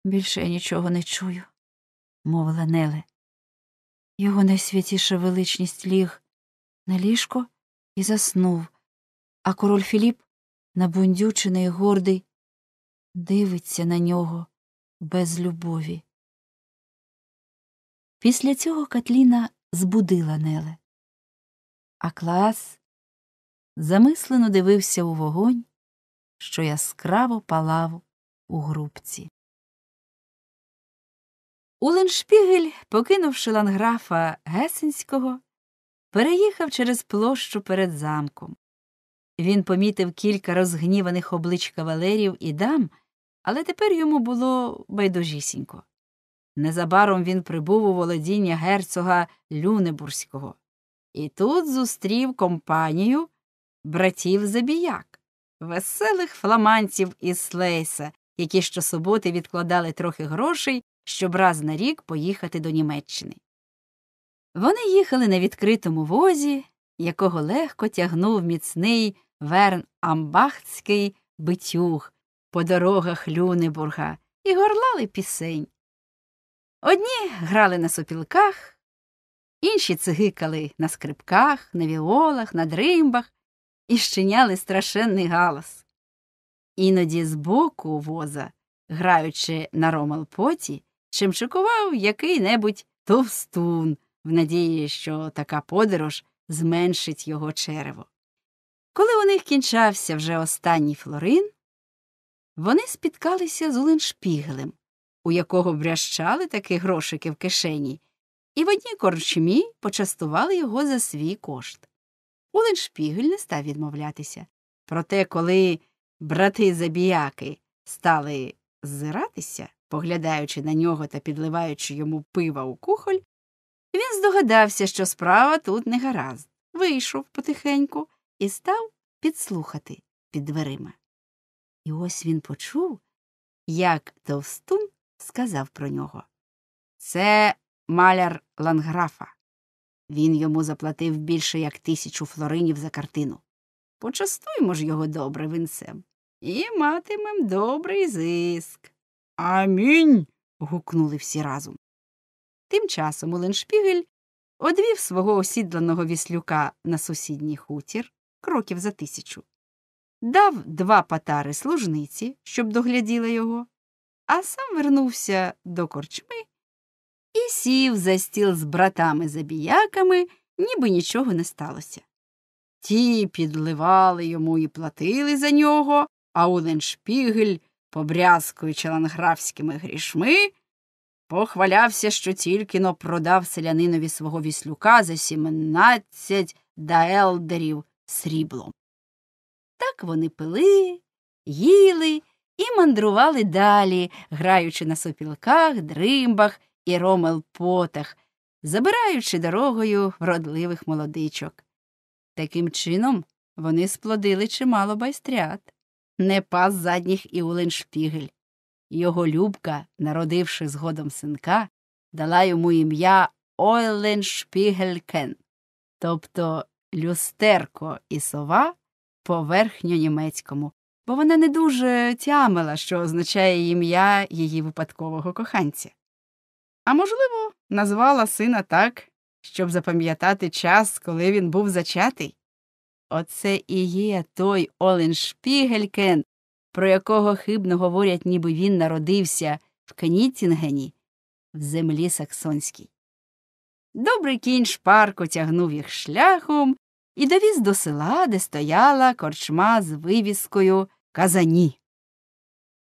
Більше я нічого не чую, мовила Неле. Його найсвятіша величність ліг на ліжко і заснув, а король Філіп, набундючений і гордий, дивиться на нього без любові. Після цього Катліна збудила Неле, а клас замислено дивився у вогонь, що яскраво палав у грубці. Уленшпігель, покинувши ланграфа Гесенського, переїхав через площу перед замком. Він помітив кілька розгніваних облич кавалерів і дам, але тепер йому було байдужісінько. Незабаром він прибув у володіння герцога Люнебурського і тут зустрів компанію братів забіяк, веселих фламанців із Слейса, які щосуботи відкладали трохи грошей, щоб раз на рік поїхати до Німеччини. Вони їхали на відкритому возі, якого легко тягнув міцний верн амбахтський битюг по дорогах Люнебурга і горлали пісень. Одні грали на сопілках, інші цигикали на скрипках, на віолах, на дримбах і щиняли страшенний галас. Іноді з боку воза, граючи на ромалпоті, чимчикував який небудь товстун в надії, що така подорож зменшить його черево. Коли у них кінчався вже останній флорин, вони спіткалися з Уленшпігелем, у якого брящали такі грошики в кишені, і в одній корчмі почастували його за свій кошт. Уленшпігель не став відмовлятися. Проте, коли брати забіяки стали ззиратися, поглядаючи на нього та підливаючи йому пива у кухоль, він здогадався, що справа тут не гаразд. Вийшов потихеньку і став підслухати під дверима. І ось він почув, як товстун сказав про нього. Це маляр ланграфа. Він йому заплатив більше як тисячу флоринів за картину. Почастуймо ж його добре винцем і матимем добрий зиск. Амінь. гукнули всі разом. Тим часом Оленшпігель одвів свого осідланого віслюка на сусідній хутір кроків за тисячу, дав два патари служниці, щоб догляділа його, а сам вернувся до корчми і сів за стіл з братами-забіяками, ніби нічого не сталося. Ті підливали йому і платили за нього, а Оленшпігель, побрязкуючи ланграфськими грішми, Похвалявся, що тільки но продав селянинові свого віслюка за сімнадцять даелдерів сріблом. Так вони пили, їли і мандрували далі, граючи на сопілках, дримбах і ромелпотах, забираючи дорогою вродливих молодичок. Таким чином вони сплодили чимало байстрят, не пас задніх і улен шпігель. Його любка, народивши згодом синка, дала йому ім'я Ойленшпігелькен, тобто люстерко і сова по верхньонімецькому, бо вона не дуже тямила, що означає ім'я її випадкового коханця. А можливо, назвала сина так, щоб запам'ятати час, коли він був зачатий. Оце і є той Оленшпігелькен, про якого хибно говорять, ніби він народився в Кніттінгені, в землі Саксонській. Добрий кінь шпарко тягнув їх шляхом і довіз до села, де стояла корчма з вивіскою Казані.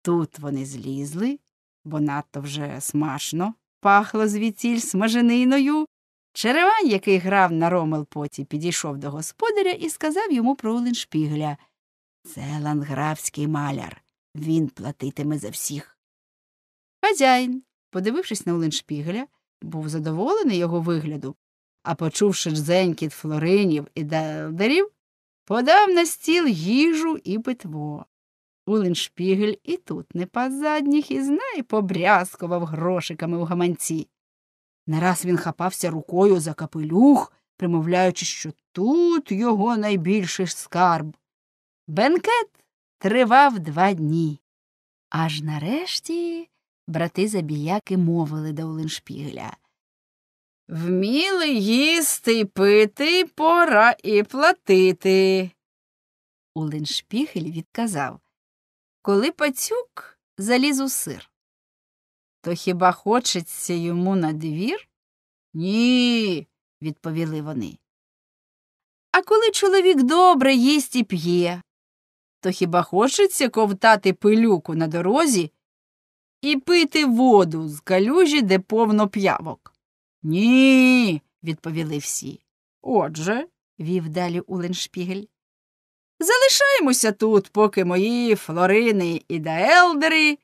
Тут вони злізли, бо надто вже смачно пахло звідсіль смажениною. Черевань, який грав на Ромел поті, підійшов до господаря і сказав йому про Оленшпігля – це ланграфський маляр. Він платитиме за всіх. Хазяїн, подивившись на Оленшпігеля, був задоволений його вигляду, а почувши дзенькіт флоринів і далдерів, подав на стіл їжу і питво. Улиншпігель і тут не пас задніх і знай побрязкував грошиками у гаманці. Нараз він хапався рукою за капелюх, примовляючи, що тут його найбільший скарб. Бенкет тривав два дні. Аж нарешті брати забіяки мовили до Оленшпігля. Вміли їсти й пити, пора і платити. Улиншпігель відказав Коли пацюк заліз у сир, то хіба хочеться йому на двір? Ні, відповіли вони. А коли чоловік добре їсть і п'є, то хіба хочеться ковтати пилюку на дорозі і пити воду з калюжі, де повно п'явок? Ні, відповіли всі. Отже, вів далі Уленшпігель. Залишаємося тут, поки мої флорини і даелдери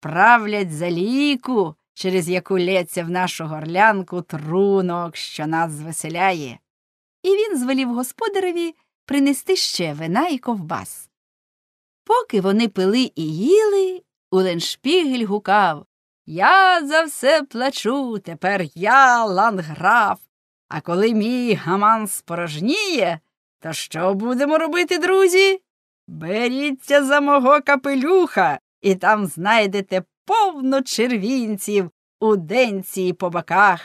правлять заліку, через яку лється в нашу горлянку трунок, що нас звеселяє. І він звелів господареві принести ще вина і ковбас. Поки вони пили і їли, Уленшпігель гукав Я за все плачу, тепер я ланграф. А коли мій гаман спорожніє, то що будемо робити, друзі? Беріться за мого капелюха, і там знайдете повно червінців у денці і по боках.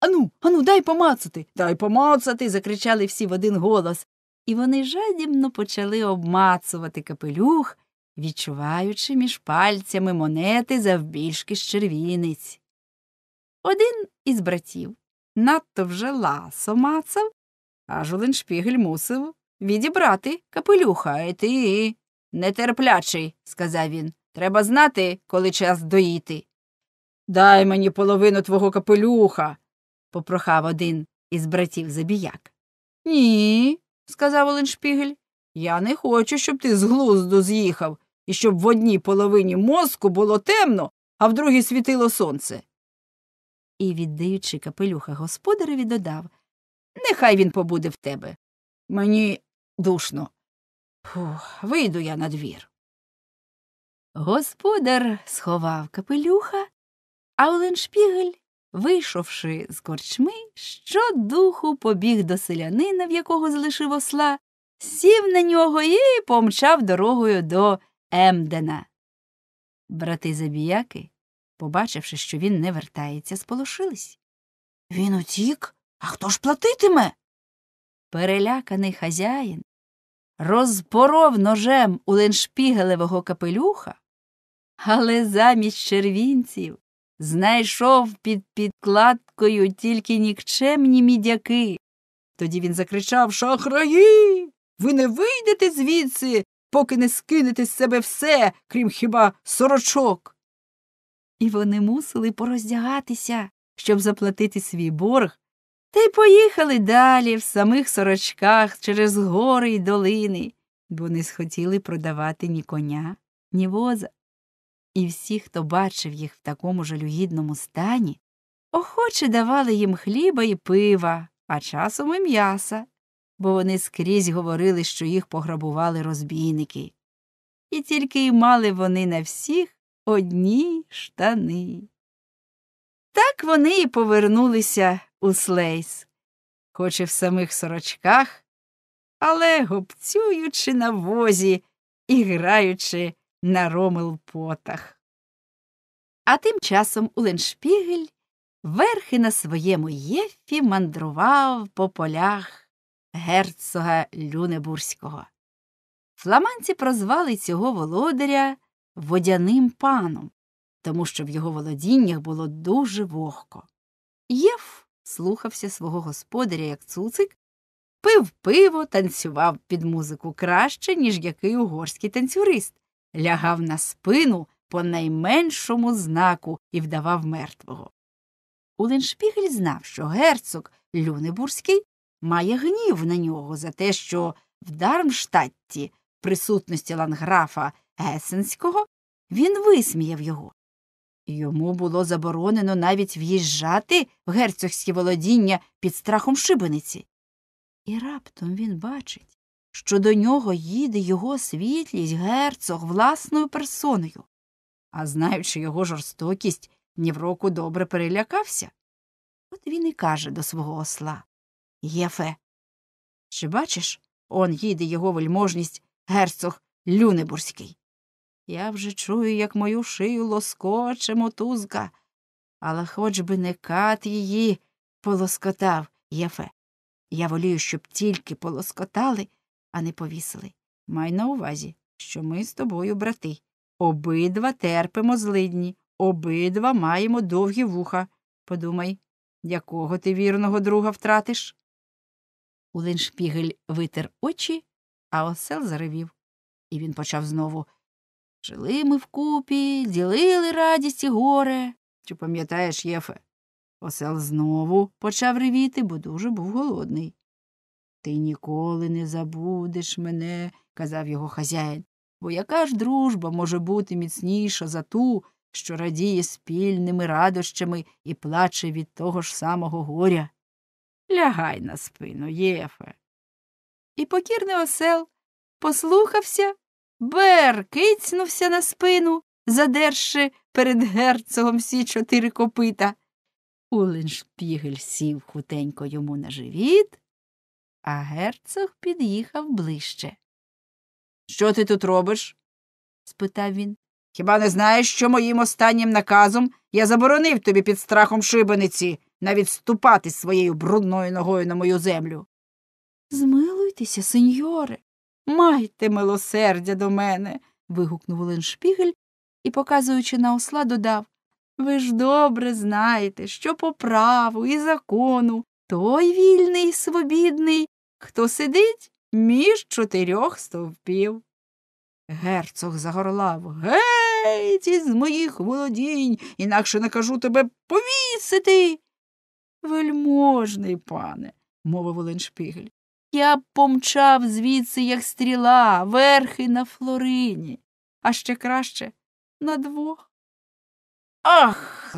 Ану, ану, дай помацати, дай помацати. закричали всі в один голос і вони жадібно почали обмацувати капелюх, відчуваючи між пальцями монети завбільшки з червінець. Один із братів надто вже ласо мацав, аж Оленшпігель мусив відібрати капелюха і ти. Нетерплячий, сказав він. Треба знати, коли час доїти. Дай мені половину твого капелюха, попрохав один із братів забіяк. Ні, сказав Оленшпігель. Я не хочу, щоб ти з глузду з'їхав і щоб в одній половині мозку було темно, а в другій світило сонце. І, віддаючи капелюха господареві, додав Нехай він побуде в тебе. Мені душно. Фух, Вийду я на двір». Господар сховав капелюха, а Оленшпігель Вийшовши з корчми, що духу побіг до селянина, в якого залишив осла, сів на нього і помчав дорогою до Емдена. Брати забіяки, побачивши, що він не вертається, сполошились. Він утік, а хто ж платитиме? Переляканий хазяїн розпоров ножем у леншпігелевого капелюха, але замість червінців знайшов під підкладкою тільки нікчемні мідяки. Тоді він закричав Шахраї. Ви не вийдете звідси, поки не скинете з себе все, крім хіба сорочок. І вони мусили пороздягатися, щоб заплатити свій борг, та й поїхали далі в самих сорочках через гори й долини, бо не схотіли продавати ні коня, ні воза і всі, хто бачив їх в такому жалюгідному стані, охоче давали їм хліба і пива, а часом і м'яса, бо вони скрізь говорили, що їх пограбували розбійники. І тільки й мали вони на всіх одні штани. Так вони і повернулися у Слейс, хоч і в самих сорочках, але гопцюючи на возі і граючи на Ромелпотах. А тим часом Уленшпігель верхи на своєму єфі мандрував по полях герцога Люнебурського. Фламанці прозвали цього володаря водяним паном, тому що в його володіннях було дуже вогко. Єф слухався свого господаря, як цуцик, пив пиво, танцював під музику краще, ніж який угорський танцюрист лягав на спину по найменшому знаку і вдавав мертвого. Уленшпігель знав, що герцог Люнебурський має гнів на нього за те, що в Дармштадті, в присутності ланграфа Есенського, він висміяв його. Йому було заборонено навіть в'їжджати в герцогські володіння під страхом шибениці. І раптом він бачить що до нього їде його світлість герцог власною персоною, а знаючи його жорстокість, Нівроку добре перелякався. От він і каже до свого осла Єфе, чи бачиш, он їде його вельможність герцог Люнебурський. Я вже чую, як мою шию лоскоче мотузка, але хоч би не кат її полоскотав, Єфе. Я волію, щоб тільки полоскотали а не повісили. Май на увазі, що ми з тобою, брати. Обидва терпимо злидні, обидва маємо довгі вуха. Подумай, якого ти вірного друга втратиш. Улиншпігель витер очі, а осел заревів. І він почав знову. Жили ми вкупі, ділили радість і горе. Чи пам'ятаєш, Єфе? Осел знову почав ревіти, бо дуже був голодний. Ти ніколи не забудеш мене, казав його хазяїн, бо яка ж дружба може бути міцніша за ту, що радіє спільними радощами і плаче від того ж самого горя? Лягай на спину, Єфе. І покірний осел послухався, бер, беркицнувся на спину, задерши перед герцогом всі чотири копита. Улен сів хутенько йому на живіт а герцог під'їхав ближче. Що ти тут робиш? спитав він. Хіба не знаєш, що моїм останнім наказом я заборонив тобі під страхом шибениці навіть ступати своєю брудною ногою на мою землю? Змилуйтеся, сеньоре, майте милосердя до мене. вигукнув Леншпігель і, показуючи на осла, додав Ви ж добре знаєте, що по праву і закону той вільний, свобідний хто сидить між чотирьох стовпів. Герцог загорлав Геть із моїх володінь, інакше накажу тебе повісити. Вельможний пане, мовив Оленшпігель, я помчав звідси, як стріла, верхи на Флорині, а ще краще на двох. Ах,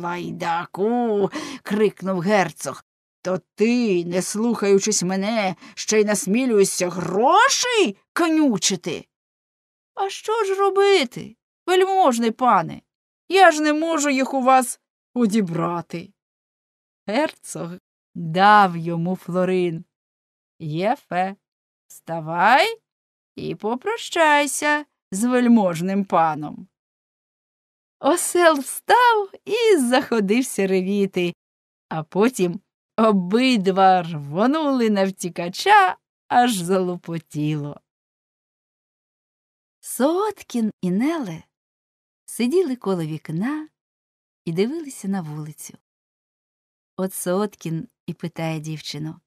лайдаку. крикнув герцог. То ти, не слухаючись мене, ще й насмілюєшся грошей конючити? А що ж робити, вельможний пане? Я ж не можу їх у вас одібрати. Герцог дав йому Флорин. Єфе, вставай і попрощайся з вельможним паном. Осел встав і заходився ревіти, а потім Обидва рвонули на втікача, аж залопотіло. Сооткін і Неле сиділи коло вікна і дивилися на вулицю. От Сооткін і питає дівчину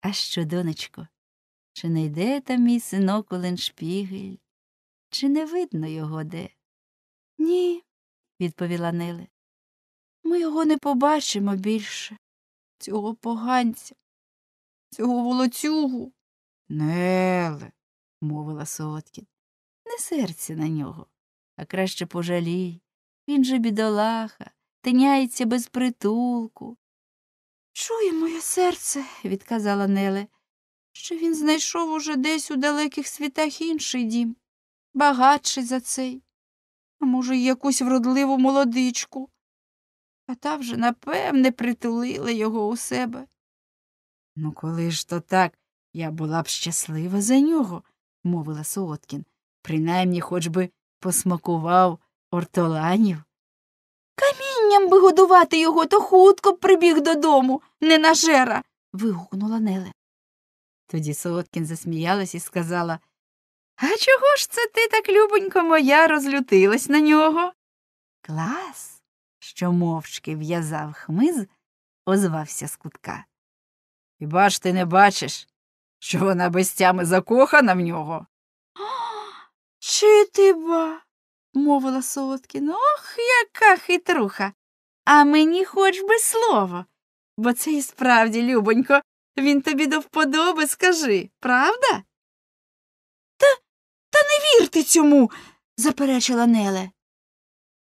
А що, донечко, чи не йде там мій синок Оленшпігель? Чи не видно його де? Ні, відповіла Неле. Ми його не побачимо більше цього поганця, цього волоцюгу. Неле, мовила Соткін, не серце на нього, а краще пожалій. Він же бідолаха, тиняється без притулку. Чує моє серце, відказала Неле, що він знайшов уже десь у далеких світах інший дім, багатший за цей, а може, й якусь вродливу молодичку а та вже, напевне, притулила його у себе. Ну, коли ж то так, я була б щаслива за нього, мовила Солодкін. Принаймні, хоч би посмакував ортоланів. Камінням би годувати його, то хутко прибіг додому, не на жера. вигукнула Неле. Тоді Солодкін засміялась і сказала А чого ж це ти так, любонько моя, розлютилась на нього? Клас що мовчки в'язав хмиз, озвався з кутка. Хіба ж ти не бачиш, що вона без тями закохана в нього? Чи ти ба? мовила Солодкін. Ох, яка хитруха. А мені хоч би слово. Бо це і справді, любонько, він тобі до вподоби скажи, правда? Та та не вірте цьому, заперечила Неле.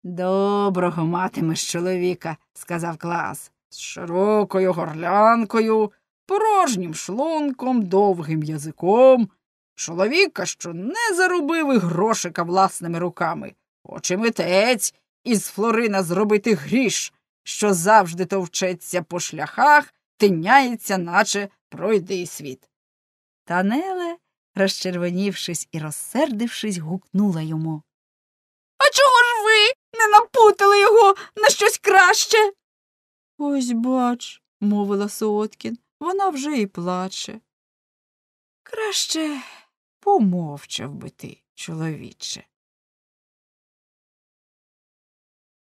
Доброго матимеш чоловіка, сказав клас, з широкою горлянкою, порожнім шлунком, довгим язиком, чоловіка, що не заробив і грошика власними руками, очимитець із Флорина зробити гріш, що завжди товчеться по шляхах, тиняється, наче пройди світ. Танеле, розчервонівшись і розсердившись, гукнула йому. А чого не напутали його на щось краще. Ось бач, мовила Сооткін, вона вже і плаче. Краще помовчав би ти, чоловіче.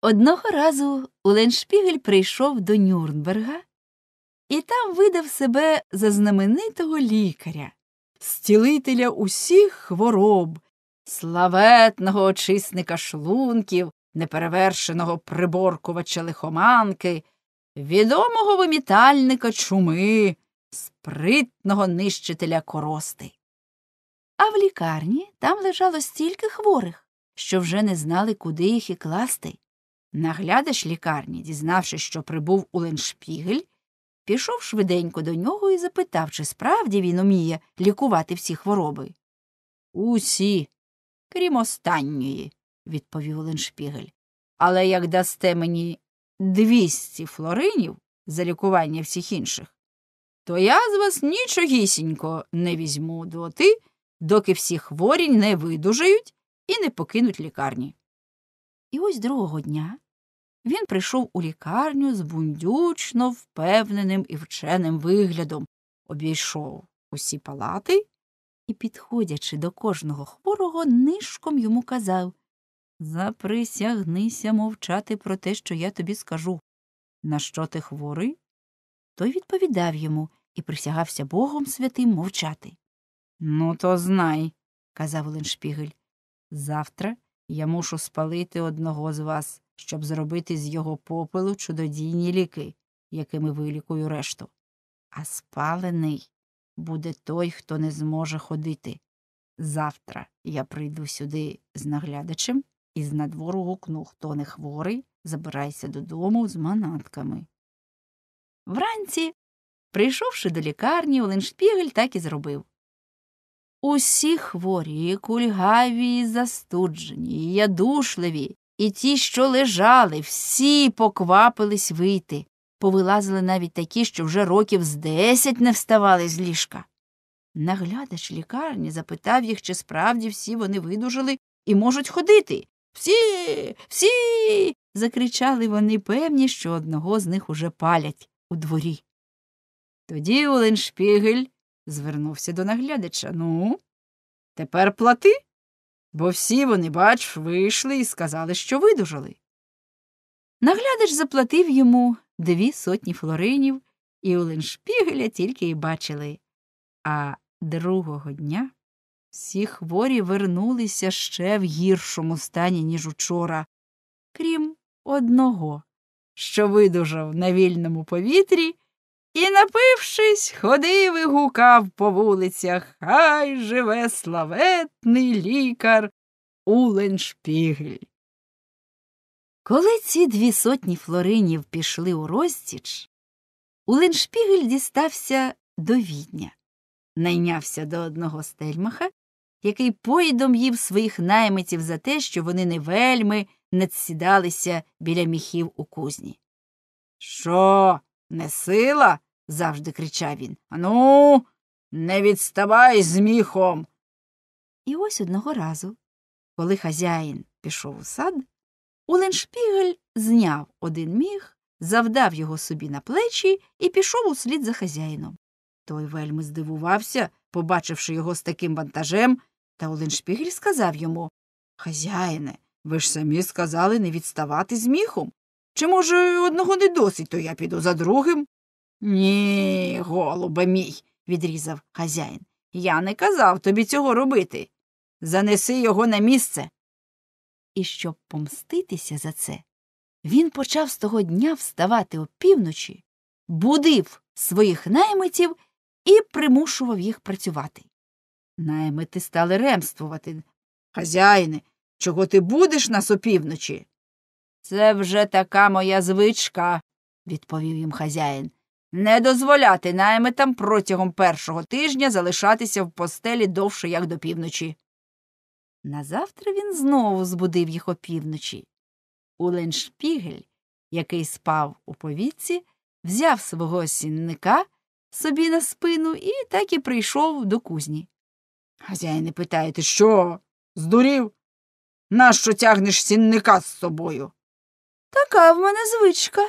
Одного разу Уленшпігель прийшов до Нюрнберга і там видав себе за знаменитого лікаря, стілителя усіх хвороб, славетного очисника шлунків, неперевершеного приборкувача лихоманки, відомого вимітальника чуми, спритного нищителя корости. А в лікарні там лежало стільки хворих, що вже не знали, куди їх і класти. Наглядач лікарні, дізнавшись, що прибув у Леншпігель, пішов швиденько до нього і запитав, чи справді він уміє лікувати всі хвороби. Усі, крім останньої, відповів Леншпігель. Але як дасте мені двісті флоринів за лікування всіх інших, то я з вас нічогісінько не візьму доти, доки всі хворі не видужають і не покинуть лікарні. І ось другого дня він прийшов у лікарню з бундючно впевненим і вченим виглядом, обійшов усі палати і, підходячи до кожного хворого, нишком йому казав Заприсягнися мовчати про те, що я тобі скажу. На що ти хворий? Той відповідав йому і присягався Богом святим мовчати. Ну, то знай, казав Леншпігель, завтра я мушу спалити одного з вас, щоб зробити з його попелу чудодійні ліки, якими вилікую решту. А спалений буде той, хто не зможе ходити. Завтра я прийду сюди з наглядачем і з надвору гукнув хто не хворий, забирайся додому з манатками. Вранці, прийшовши до лікарні, шпігель так і зробив. Усі хворі, кульгаві, і застуджені, і ядушливі, і ті, що лежали, всі поквапились вийти, повилазили навіть такі, що вже років з десять не вставали з ліжка. Наглядач лікарні запитав їх, чи справді всі вони видужали і можуть ходити, всі, всі. закричали вони, певні, що одного з них уже палять у дворі. Тоді Оленшпігель звернувся до наглядача. Ну, тепер плати, бо всі вони, бач, вийшли і сказали, що видужали. Наглядач заплатив йому дві сотні флоринів, і Оленшпігеля тільки й бачили. А другого дня всі хворі вернулися ще в гіршому стані, ніж учора, крім одного, що видужав на вільному повітрі і, напившись, ходив і гукав по вулицях Хай живе славетний лікар Уленшпігель. Коли ці дві сотні флоринів пішли у розтіч, Уленшпігель дістався до відня, найнявся до одного стельмаха який поїдом їв своїх наймитів за те, що вони не вельми надсідалися біля міхів у кузні. Що, не сила? завжди кричав він. Ану, не відставай з міхом. І ось одного разу, коли хазяїн пішов у сад, Уленшпігель зняв один міг, завдав його собі на плечі і пішов услід за хазяїном. Той вельми здивувався, побачивши його з таким вантажем, та Оленшпігель сказав йому Хазяїне, ви ж самі сказали не відставати з міхом. Чи, може, одного не досить, то я піду за другим? Ні, голубе мій, відрізав хазяїн. Я не казав тобі цього робити. Занеси його на місце. І щоб помститися за це, він почав з того дня вставати опівночі, будив своїх наймитів і примушував їх працювати. Наймити стали ремствувати. Хазяїни, чого ти будеш нас опівночі? Це вже така моя звичка, відповів їм хазяїн. Не дозволяти наймитам протягом першого тижня залишатися в постелі довше, як до півночі. Назавтра він знову збудив їх опівночі. Уленшпігель, який спав у повіці, взяв свого сінника собі на спину і так і прийшов до кузні. Хазяїн питаєте що? Здурів? Нащо тягнеш сінника з собою? Така в мене звичка,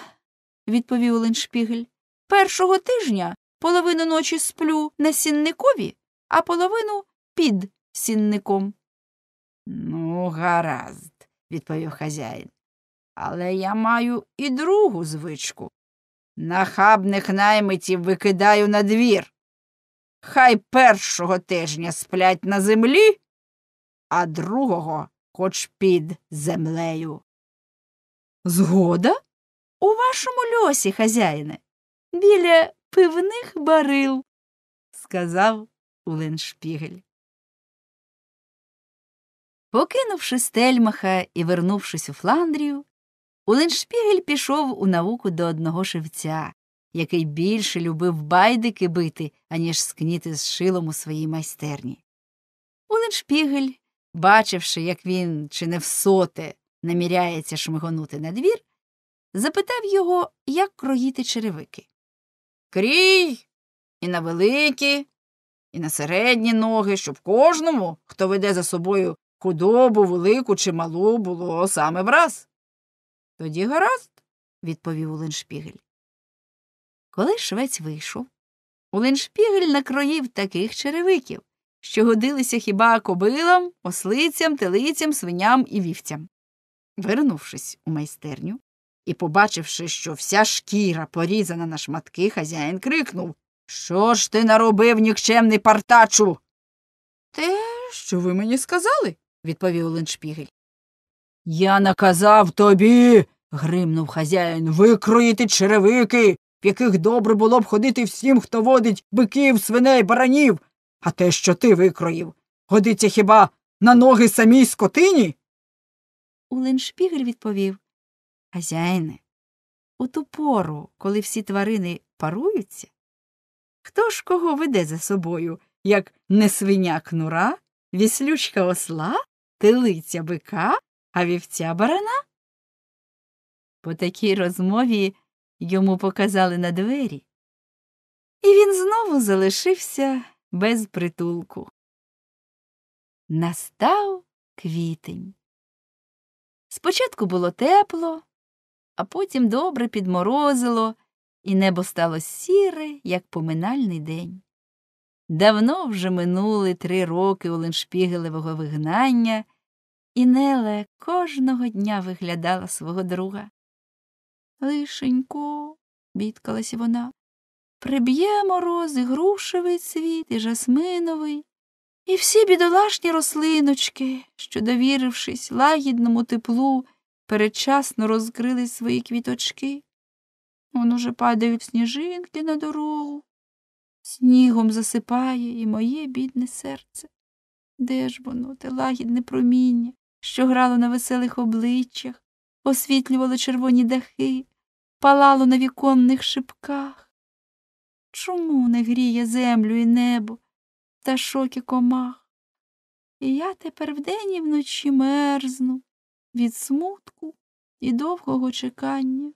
відповів Леншпігель. Першого тижня половину ночі сплю на сінникові, а половину під сінником. Ну, гаразд, відповів хазяїн. Але я маю і другу звичку. Нахабних наймитів викидаю на двір. Хай першого тижня сплять на землі, а другого хоч під землею. Згода? У вашому льосі, хазяїне, біля пивних барил, сказав Уленшпігель. Покинувши стельмаха і вернувшись у Фландрію, Уленшпігель пішов у науку до одного шевця який більше любив байдики бити, аніж скніти з шилом у своїй майстерні. Уленшпігель, бачивши, як він чи не всоте наміряється шмигонути на двір, запитав його, як кроїти черевики. Крій і на великі, і на середні ноги, щоб кожному, хто веде за собою худобу велику чи малу, було саме враз. Тоді гаразд, відповів Уленшпігель. Коли швець вийшов, Уленшпігель накроїв таких черевиків, що годилися хіба кобилам, ослицям, телицям, свиням і вівцям. Вернувшись у майстерню і побачивши, що вся шкіра порізана на шматки, хазяїн крикнув Що ж ти наробив, нікчемний партачу? Те, що ви мені сказали, відповів Улиншпігель. Я наказав тобі. гримнув хазяїн, викроїти черевики в яких добре було б ходити всім, хто водить биків, свиней, баранів, а те, що ти викроїв, годиться хіба на ноги самій скотині? Уленшпігель відповів Хазяйне. у ту пору, коли всі тварини паруються, хто ж кого веде за собою, як не свиня кнура, віслючка осла, телиця бика, а вівця барана? По такій розмові йому показали на двері, і він знову залишився без притулку. Настав квітень. Спочатку було тепло, а потім добре підморозило, і небо стало сіре, як поминальний день. Давно вже минули три роки Оленшпігелевого вигнання, і Неле кожного дня виглядала свого друга. Лишенько, бідкалася вона, приб'є мороз і грушевий цвіт, і жасминовий, і всі бідолашні рослиночки, що, довірившись лагідному теплу, передчасно розкрили свої квіточки. Воно вже падають сніжинки на дорогу, снігом засипає і моє бідне серце. Де ж воно, те лагідне проміння, що грало на веселих обличчях, освітлювало червоні дахи, палало на віконних шипках. Чому не гріє землю і небо пташок і комах? І я тепер вдень і вночі мерзну від смутку і довгого чекання.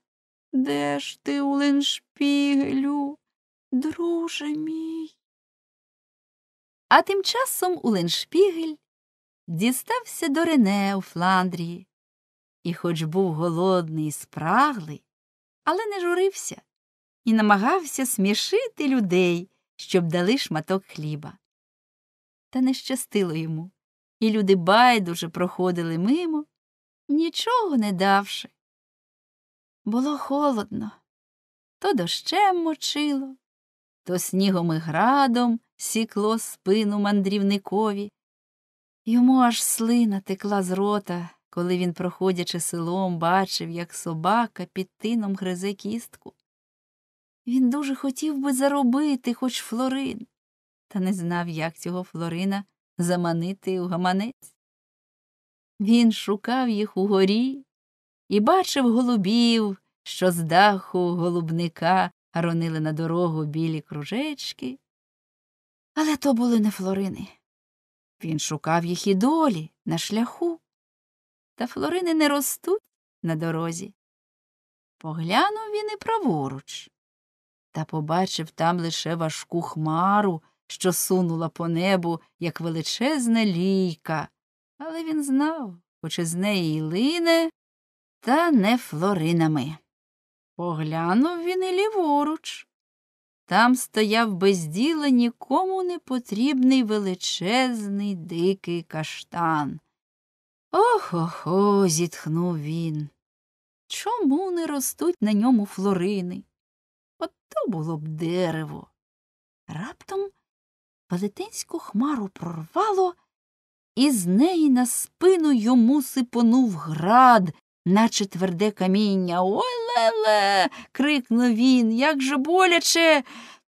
Де ж ти, Уленшпігелю, друже мій? А тим часом Уленшпігель дістався до Рене у Фландрії і, хоч був голодний і спраглий, але не журився і намагався смішити людей, щоб дали шматок хліба. Та не щастило йому, і люди байдуже проходили мимо, нічого не давши. Було холодно то дощем мочило, то снігом і градом сікло спину мандрівникові. Йому аж слина текла з рота коли він, проходячи селом, бачив, як собака під тином гризе кістку. Він дуже хотів би заробити хоч Флорин, та не знав, як цього Флорина заманити у гаманець. Він шукав їх угорі і бачив голубів, що з даху голубника ронили на дорогу білі кружечки. Але то були не Флорини. Він шукав їх і долі на шляху та флорини не ростуть на дорозі. Поглянув він і праворуч, та побачив там лише важку хмару, що сунула по небу, як величезна лійка. Але він знав, хоч із неї й лине, та не флоринами. Поглянув він і ліворуч. Там стояв без діла нікому не потрібний величезний дикий каштан. Охо, ох, зітхнув він. Чому не ростуть на ньому флорини? От то було б дерево. Раптом велетенську хмару прорвало, і з неї на спину йому сипонув град, наче тверде каміння. Ой леле. крикнув він. Як же боляче.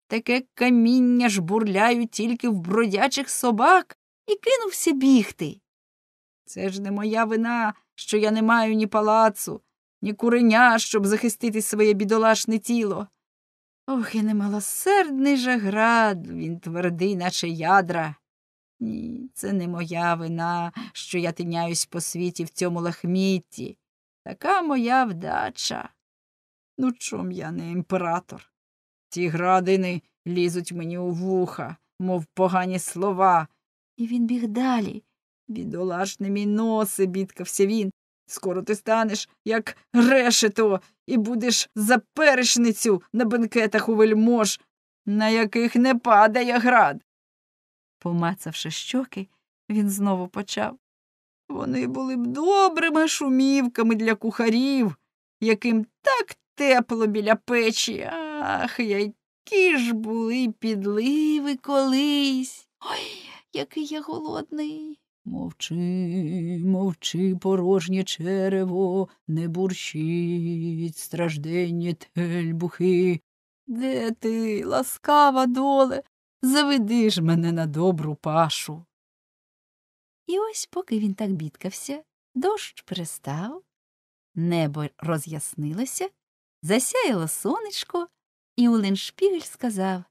Таке каміння ж бурляють тільки в бродячих собак, і кинувся бігти. Це ж не моя вина, що я не маю ні палацу, ні куреня, щоб захистити своє бідолашне тіло. Ох, і немалосердний же град, він твердий, наче ядра. Ні, це не моя вина, що я тиняюсь по світі в цьому лахмітті. Така моя вдача. Ну, чом я не імператор? Ті градини лізуть мені у вуха, мов погані слова. І він біг далі, Бідолашний мій носи, бідкався він. Скоро ти станеш, як решето, і будеш за перешницю на бенкетах у вельмож, на яких не падає град. Помацавши щоки, він знову почав. Вони були б добрими шумівками для кухарів, яким так тепло біля печі. Ах, які ж були підливи колись. Ой, який я голодний. Мовчи, мовчи, порожнє черево, не бурщіть, стражденні тельбухи. Де ти, ласкава доле, заведи ж мене на добру пашу. І ось, поки він так бідкався, дощ перестав, небо роз'яснилося, засяяло сонечко, і Уленшпігель сказав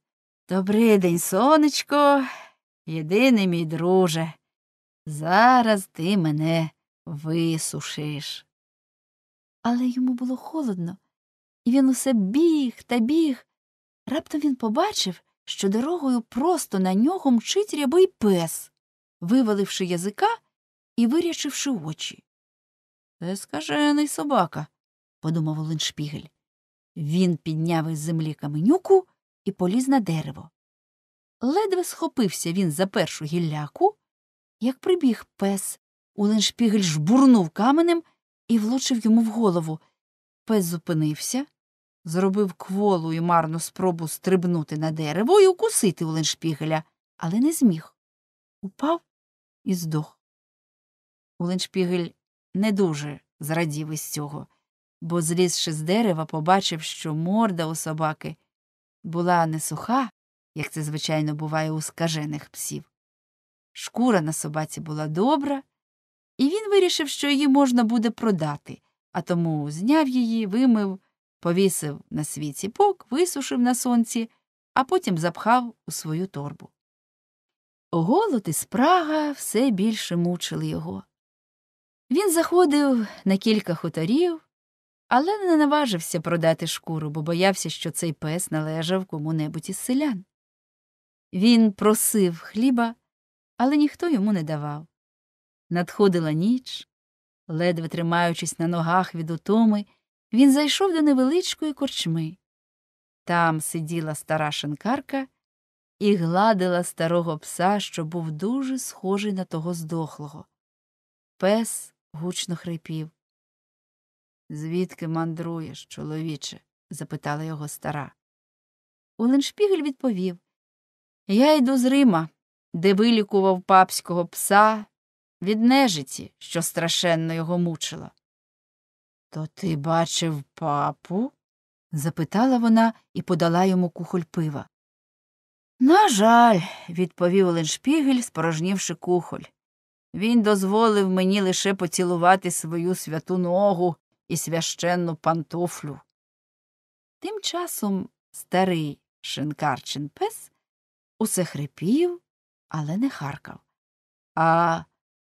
Добрий день, сонечко, єдиний мій друже. Зараз ти мене висушиш. Але йому було холодно, і він усе біг та біг. Раптом він побачив, що дорогою просто на нього мчить рябий пес, виваливши язика і вирячивши очі. Це скажений собака, подумав Оленшпігель. Він підняв із землі каменюку і поліз на дерево. Ледве схопився він за першу гілляку, як прибіг пес. Улиншпігель жбурнув каменем і влучив йому в голову. Пес зупинився, зробив кволу і марну спробу стрибнути на дерево і укусити Улиншпігеля, але не зміг. Упав і здох. Улиншпігель не дуже зрадів із цього, бо, злізши з дерева, побачив, що морда у собаки була не суха, як це звичайно буває у скажених псів, Шкура на собаці була добра, і він вирішив, що її можна буде продати, а тому зняв її, вимив, повісив на свій ціпок, висушив на сонці, а потім запхав у свою торбу. Голод і спрага все більше мучили його. Він заходив на кілька хуторів, але не наважився продати шкуру, бо боявся, що цей пес належав кому небудь із селян. Він просив хліба але ніхто йому не давав. Надходила ніч, ледве тримаючись на ногах від утоми, він зайшов до невеличкої корчми. Там сиділа стара шинкарка і гладила старого пса, що був дуже схожий на того здохлого. Пес гучно хрипів. Звідки мандруєш, чоловіче? запитала його стара. Уленшпігель відповів Я йду з Рима де вилікував папського пса від нежиті, що страшенно його мучила. То ти бачив папу? запитала вона і подала йому кухоль пива. На жаль, відповів Леншпігель, спорожнівши кухоль. Він дозволив мені лише поцілувати свою святу ногу і священну пантофлю. Тим часом старий шинкарчин пес усе хрипів але не харкав. А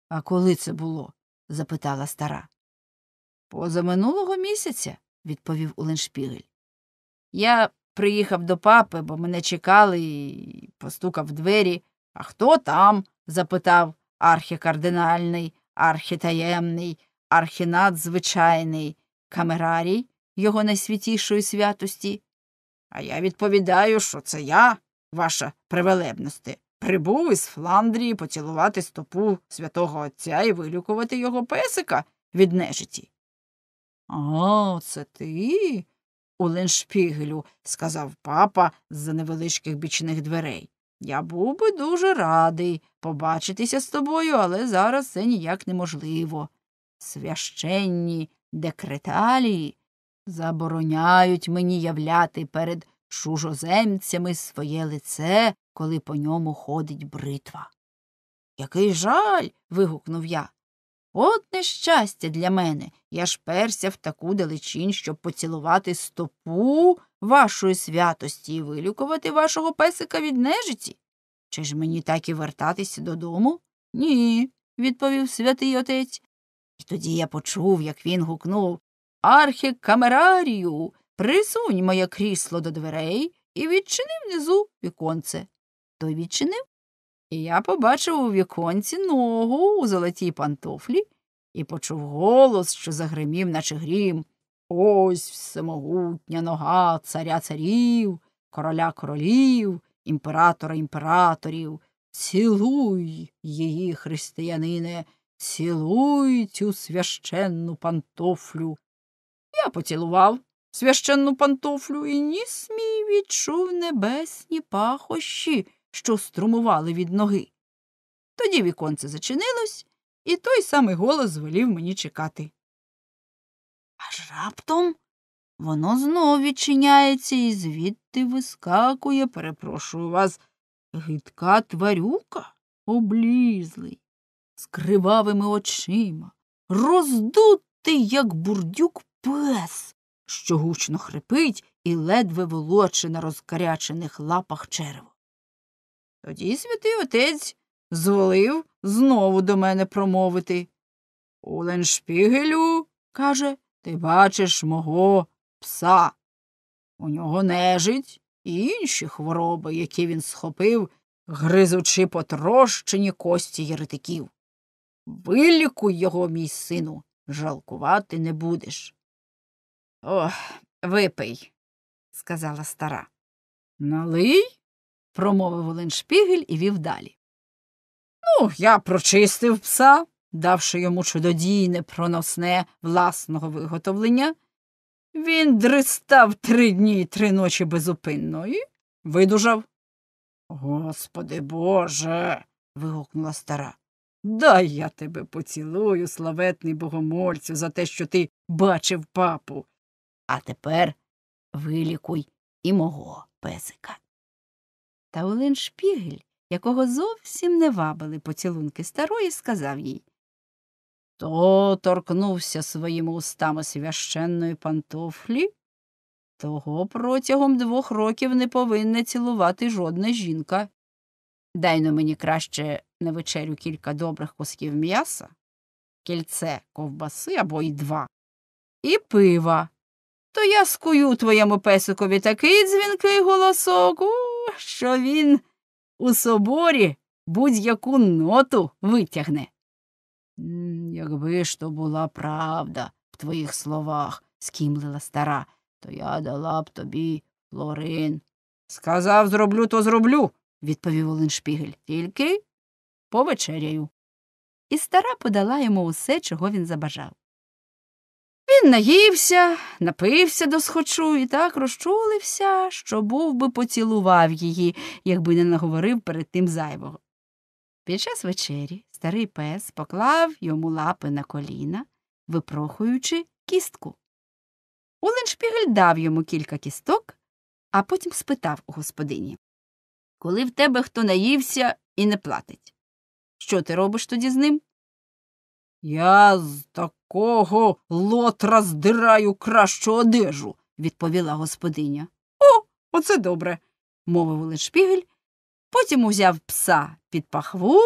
а коли це було? запитала стара. Позаминулого місяця, відповів Уленшпігель. Я приїхав до папи, бо мене чекали і постукав в двері. А хто там? запитав архікардинальний, архітаємний, архінадзвичайний камерарій його найсвітішої святості. А я відповідаю, що це я, ваша привелебності. Прибув із Фландрії поцілувати стопу святого Отця і вилікувати його песика від нежиті. А, це ти, у Леншпігелю, сказав папа з за невеличких бічних дверей. Я був би дуже радий побачитися з тобою, але зараз це ніяк неможливо. Священні декреталії забороняють мені являти перед чужоземцями своє лице коли по ньому ходить бритва. Який жаль. вигукнув я. От нещастя для мене. Я ж перся в таку далечінь, щоб поцілувати стопу вашої святості і вилюкувати вашого песика від нежиці. Чи ж мені так і вертатися додому? Ні, відповів святий отець. І тоді я почув, як він гукнув Архікамерарію, присунь моє крісло до дверей і відчини внизу віконце. Той відчинив, і я побачив у віконці ногу у золотій пантофлі і почув голос, що загримів, наче грім. Ось всемогутня нога царя царів, короля королів, імператора імператорів. Цілуй її, християнине, цілуй цю священну пантофлю. Я поцілував священну пантофлю і ніс мій відчув небесні пахощі що струмували від ноги. Тоді віконце зачинилось, і той самий голос звелів мені чекати. Аж раптом воно знов відчиняється і звідти вискакує, перепрошую вас, гидка тварюка облізлий, з кривавими очима, роздутий, як бурдюк, пес, що гучно хрипить і ледве волоче на розкарячених лапах черево. Тоді святий отець зволив знову до мене промовити. У Леншпігелю, каже, ти бачиш мого пса. У нього нежить і інші хвороби, які він схопив, гризучи потрощені кості єретиків. Вилікуй його, мій сину, жалкувати не будеш. Ох, випий, сказала стара. Налий промовив Оленшпігель і вів далі. Ну, я прочистив пса, давши йому чудодійне проносне власного виготовлення. Він дристав три дні і три ночі безупинно і видужав. Господи Боже. вигукнула стара. Дай я тебе поцілую, славетний богомольцю, за те, що ти бачив папу. А тепер вилікуй і мого песика. Та Олен Шпігель, якого зовсім не вабили поцілунки старої, сказав їй То торкнувся своїми устами священної пантофлі, того протягом двох років не повинна цілувати жодна жінка. Дай но мені краще на вечерю кілька добрих кусків м'яса, кільце ковбаси або й два, і пива. То я скую твоєму песикові такий дзвінкий голосок що він у соборі будь-яку ноту витягне. Якби ж то була правда в твоїх словах, скімлила стара, то я дала б тобі флорин. Сказав, зроблю, то зроблю, відповів Оленшпігель. Тільки повечеряю. І стара подала йому усе, чого він забажав. Він наївся, напився досхочу і так розчулився, що був би поцілував її, якби не наговорив перед тим зайвого. Під час вечері старий пес поклав йому лапи на коліна, випрохуючи кістку. Оленшпігель дав йому кілька кісток, а потім спитав у господині Коли в тебе хто наївся і не платить, що ти робиш тоді з ним? Я з такого лотра здираю кращу одежу, відповіла господиня. О, оце добре, мовив Лешпігель. Потім узяв пса під пахву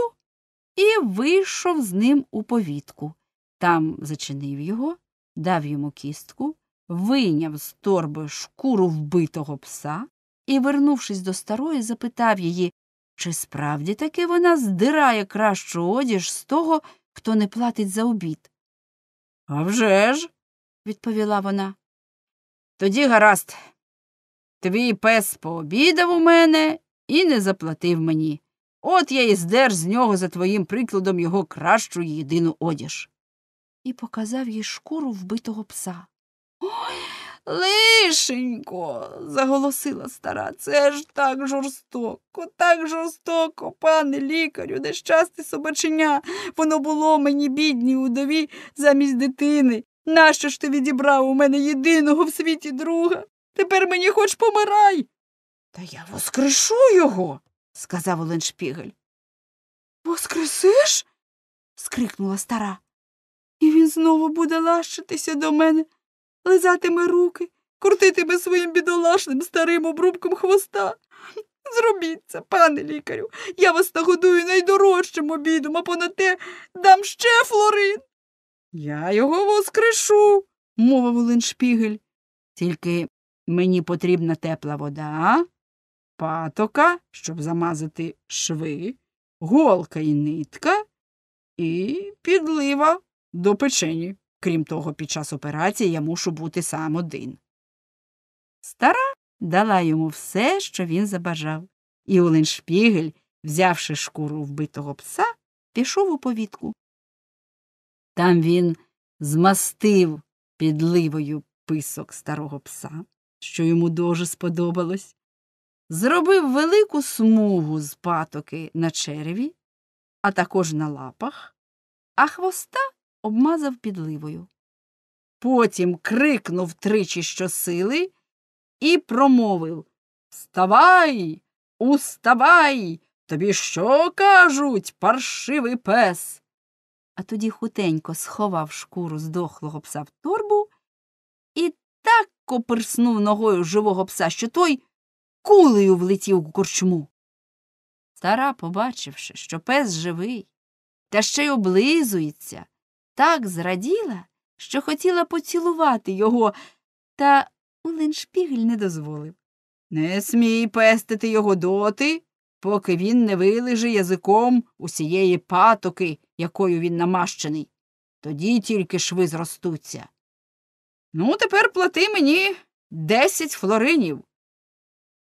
і вийшов з ним у повітку. Там зачинив його, дав йому кістку, вийняв з торби шкуру вбитого пса і, вернувшись до старої, запитав її, чи справді таки вона здирає кращу одіж з того, хто не платить за обід. «А вже ж!» – відповіла вона. Тоді гаразд. Твій пес пообідав у мене і не заплатив мені. От я і здерж з нього за твоїм прикладом його кращу єдину одіж. І показав їй шкуру вбитого пса. Ой! Лишенько, заголосила стара, це ж так жорстоко, так жорстоко, пане лікарю, нещасне собаченя. Воно було мені бідній удові замість дитини. Нащо ж ти відібрав у мене єдиного в світі друга? Тепер мені хоч помирай. Та я воскрешу його, сказав Оленшпігель. Воскресиш? скрикнула стара. І він знову буде лащитися до мене лизатиме руки, крутитиме своїм бідолашним старим обрубком хвоста. Зробіть це, пане лікарю, я вас нагодую найдорожчим обідом, а понад те дам ще флорин. Я його воскрешу, мовив Оленшпігель. Тільки мені потрібна тепла вода, патока, щоб замазати шви, голка і нитка, і підлива до печені. Крім того, під час операції я мушу бути сам один. Стара дала йому все, що він забажав, і Оленшпігель, взявши шкуру вбитого пса, пішов у повітку. Там він змастив підливою писок старого пса, що йому дуже сподобалось, зробив велику смугу з патоки на череві, а також на лапах, а хвоста обмазав підливою. Потім крикнув тричі щосили і промовив Вставай, уставай! Тобі що кажуть, паршивий пес? А тоді хутенько сховав шкуру здохлого пса в торбу і так копирснув ногою живого пса, що той кулею влетів у корчму. Стара, побачивши, що пес живий, та ще й облизується, так зраділа, що хотіла поцілувати його, та Улиншпігель не дозволив. Не смій пестити його доти, поки він не вилиже язиком усієї патоки, якою він намащений. Тоді тільки шви зростуться. Ну, тепер плати мені десять флоринів.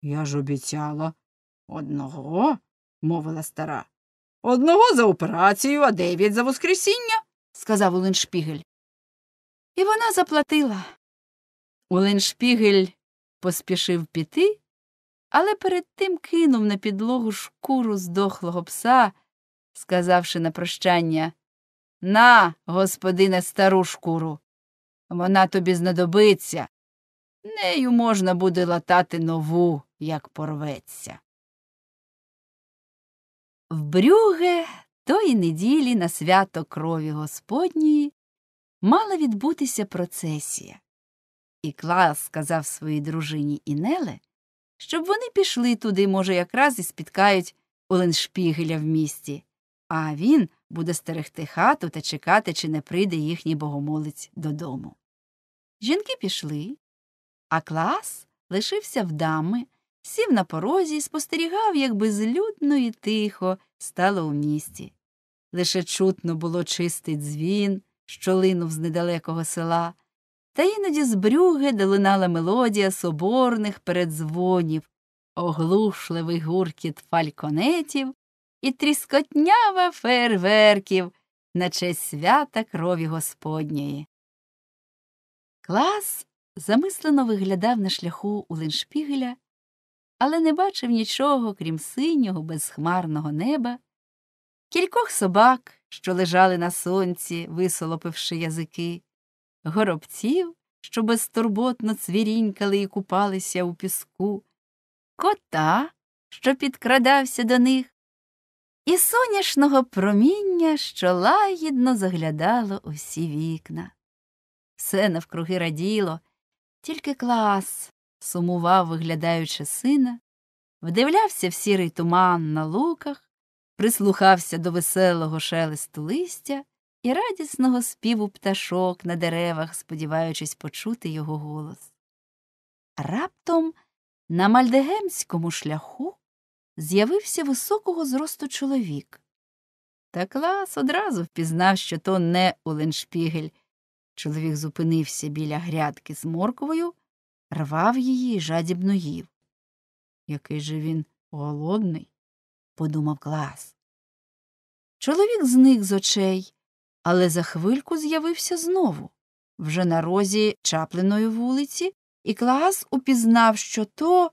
Я ж обіцяла одного, мовила стара. Одного за операцію, а дев'ять за воскресіння сказав Уленшпігель. І вона заплатила. Оленшпігель поспішив піти, але перед тим кинув на підлогу шкуру здохлого пса, сказавши на прощання На, господине, стару шкуру, вона тобі знадобиться. Нею можна буде латати нову, як порветься. В брюге Тої неділі на свято крові Господньої мала відбутися процесія. І Клас сказав своїй дружині Інеле, щоб вони пішли туди, може, якраз і спіткають Оленшпігеля в місті, а він буде стерегти хату та чекати, чи не прийде їхній богомолець додому. Жінки пішли, а клас лишився в дами сів на порозі і спостерігав, як безлюдно і тихо стало у місті. Лише чутно було чистий дзвін, що линув з недалекого села, та іноді з брюги долинала мелодія соборних передзвонів, оглушливий гуркіт фальконетів і тріскотнява фейерверків на честь свята крові Господньої. Клас замислено виглядав на шляху у Леншпігеля але не бачив нічого, крім синього, безхмарного неба, кількох собак, що лежали на сонці, висолопивши язики, горобців, що безтурботно цвірінькали і купалися у піску, кота, що підкрадався до них, і сонячного проміння, що лагідно заглядало усі вікна. Все навкруги раділо, тільки клас сумував, виглядаючи сина, вдивлявся в сірий туман на луках, прислухався до веселого шелесту листя і радісного співу пташок на деревах, сподіваючись почути його голос. Раптом на мальдегемському шляху з'явився високого зросту чоловік. Та клас одразу впізнав, що то не Оленшпігель. Чоловік зупинився біля грядки з морковою рвав її і жадібно їв. Який же він голодний, подумав клас. Чоловік зник з очей, але за хвильку з'явився знову, вже на розі чаплиної вулиці, і клас упізнав, що то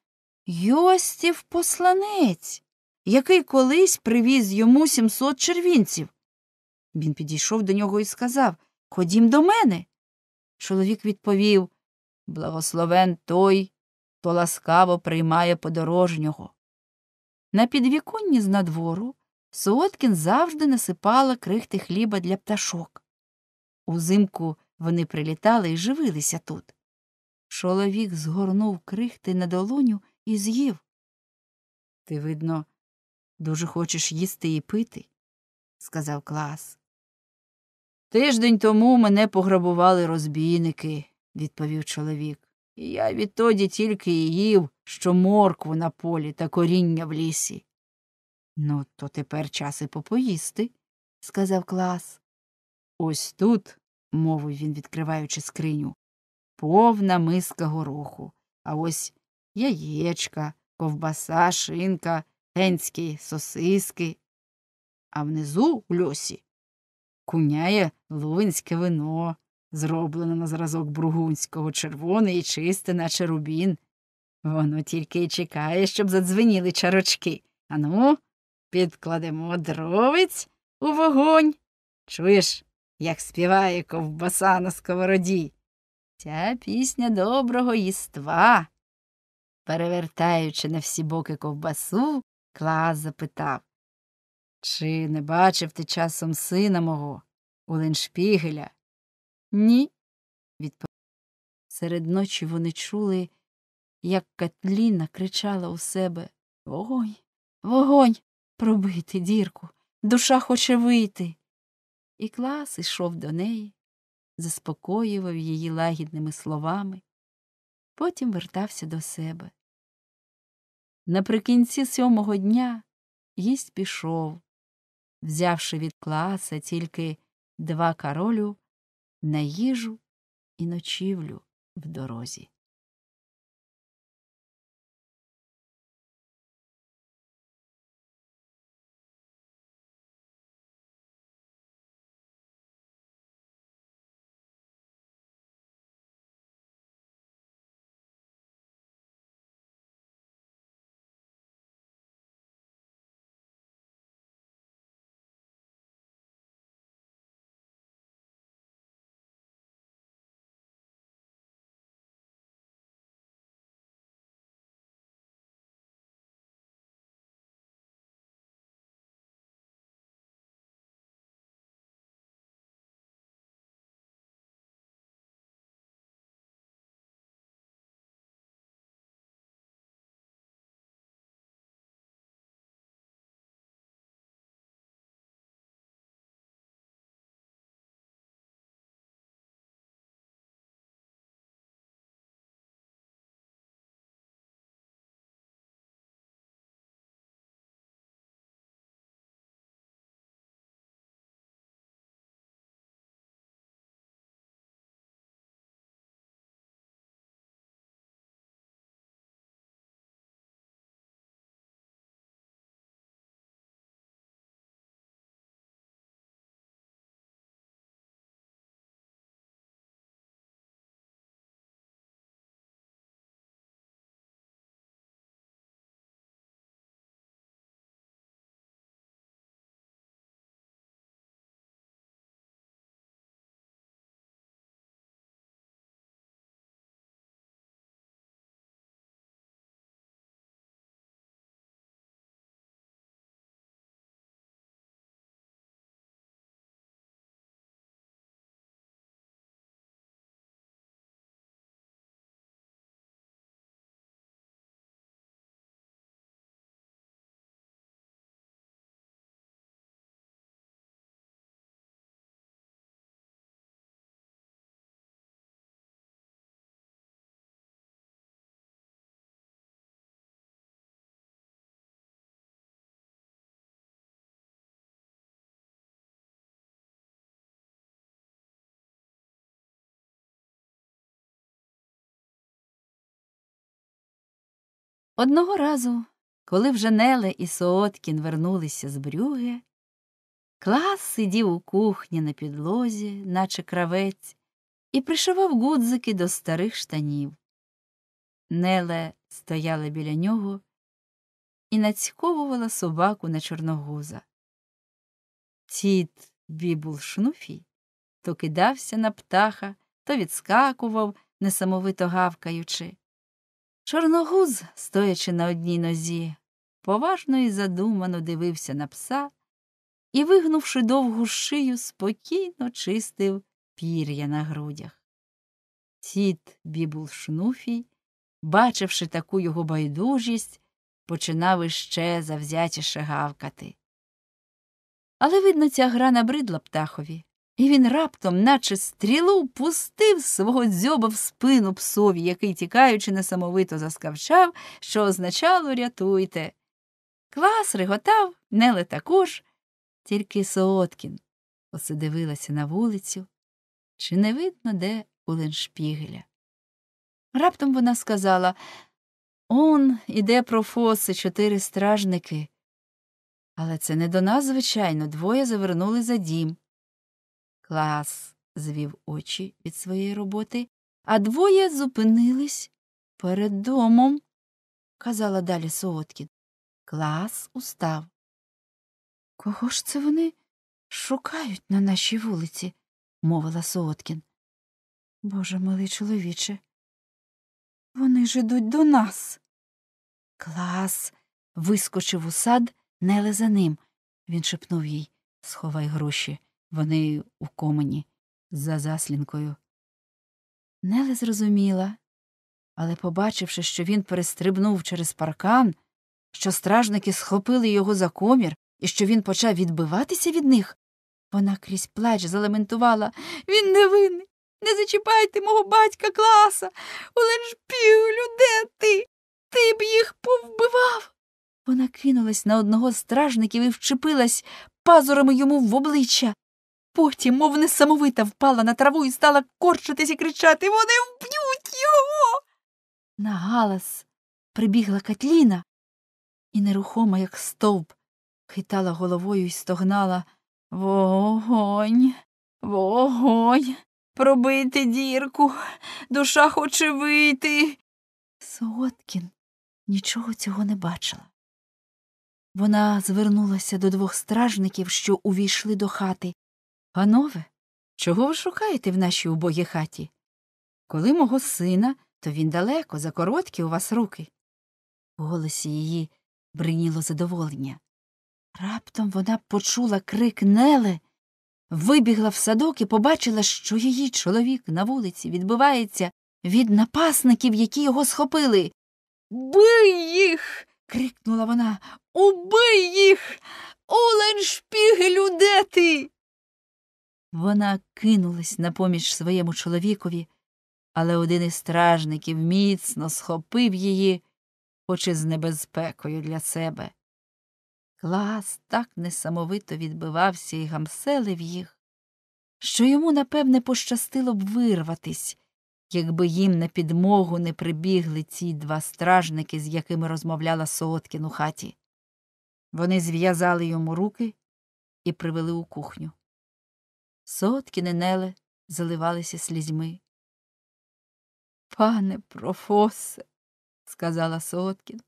Йостів посланець, який колись привіз йому сімсот червінців. Він підійшов до нього і сказав Ходім до мене. Чоловік відповів Благословен той, хто ласкаво приймає подорожнього. На підвіконні з надвору Солодкін завжди насипала крихти хліба для пташок. Узимку вони прилітали і живилися тут. Чоловік згорнув крихти на долоню і з'їв. Ти, видно, дуже хочеш їсти і пити, сказав клас. Тиждень тому мене пограбували розбійники, відповів чоловік. Я відтоді тільки і їв, що моркву на полі та коріння в лісі. Ну, то тепер час і попоїсти, сказав клас. Ось тут, мовив він, відкриваючи скриню, повна миска гороху, а ось яєчка, ковбаса, шинка, генські сосиски. А внизу у льосі куняє лувинське вино зроблене на зразок Бругунського, червоне і чисте, наче рубін. Воно тільки й чекає, щоб задзвеніли чарочки. Ану, підкладемо дровець у вогонь. Чуєш, як співає ковбаса на сковороді? Ця пісня доброго їства. Перевертаючи на всі боки ковбасу, Клас запитав Чи не бачив ти часом сина мого, Улиншпігеля? Ні, відповіла. Серед ночі вони чули, як Катліна кричала у себе Вогонь, вогонь, пробити, дірку, душа хоче вийти. І клас ішов до неї, заспокоював її лагідними словами, потім вертався до себе. Наприкінці сьомого дня гість пішов, взявши від класа тільки два королю на їжу і ночівлю в дорозі. Одного разу, коли вже Неле і Сооткін вернулися з брюги, клас сидів у кухні на підлозі, наче кравець, і пришивав гудзики до старих штанів. Неле стояла біля нього і нацьковувала собаку на чорногуза. Тіт бібул шнуфій, то кидався на птаха, то відскакував, несамовито гавкаючи. Чорногуз, стоячи на одній нозі, поважно і задумано дивився на пса і, вигнувши довгу шию, спокійно чистив пір'я на грудях. Тіт бібул шнуфій, бачивши таку його байдужість, починав іще завзятіше гавкати. Але, видно, ця гра набридла птахові. І він раптом, наче стрілу, пустив свого дзьоба в спину псові, який, тікаючи, несамовито заскавчав, що означало рятуйте. Клас реготав, неле також, тільки Сооткін оце дивилася на вулицю, чи не видно, де Уленшпігеля. Раптом вона сказала Он іде профоси, чотири стражники. Але це не до нас, звичайно, двоє завернули за дім. Клас звів очі від своєї роботи, а двоє зупинились перед домом, казала далі сооткін. Клас устав. Кого ж це вони шукають на нашій вулиці? мовила сооткін. Боже милий чоловіче, вони ж ідуть до нас. Клас вискочив у сад, неле за ним. Він шепнув їй Сховай гроші. Вони у комені за заслінкою. Неле зрозуміла, але, побачивши, що він перестрибнув через паркан, що стражники схопили його за комір і що він почав відбиватися від них, вона крізь плач залементувала Він не винний. Не зачіпайте мого батька класа. Оленшпілю, де ти? Ти б їх повбивав. Вона кинулась на одного з стражників і вчепилась пазурами йому в обличчя потім, мов несамовита, впала на траву і стала корчитись і кричати Вони вб'ють його. На галас прибігла Катліна і нерухома, як стовп, хитала головою і стогнала Вогонь, вогонь, пробити дірку, душа хоче вийти. Соткін нічого цього не бачила. Вона звернулася до двох стражників, що увійшли до хати, Панове, чого ви шукаєте в нашій убогій хаті? Коли мого сина, то він далеко, за короткі у вас руки. У голосі її бриніло задоволення. Раптом вона почула крик Неле, вибігла в садок і побачила, що її чоловік на вулиці відбивається від напасників, які його схопили. Бий їх. крикнула вона. Убий їх. Оленшпіг людети. Вона кинулась на поміч своєму чоловікові, але один із стражників міцно схопив її, хоч і з небезпекою для себе. Клас так несамовито відбивався і гамселив їх, що йому, напевне, пощастило б вирватись, якби їм на підмогу не прибігли ці два стражники, з якими розмовляла Сооткін у хаті. Вони зв'язали йому руки і привели у кухню. Сотки Неле заливалися слізьми. Пане профосе, сказала Соткін,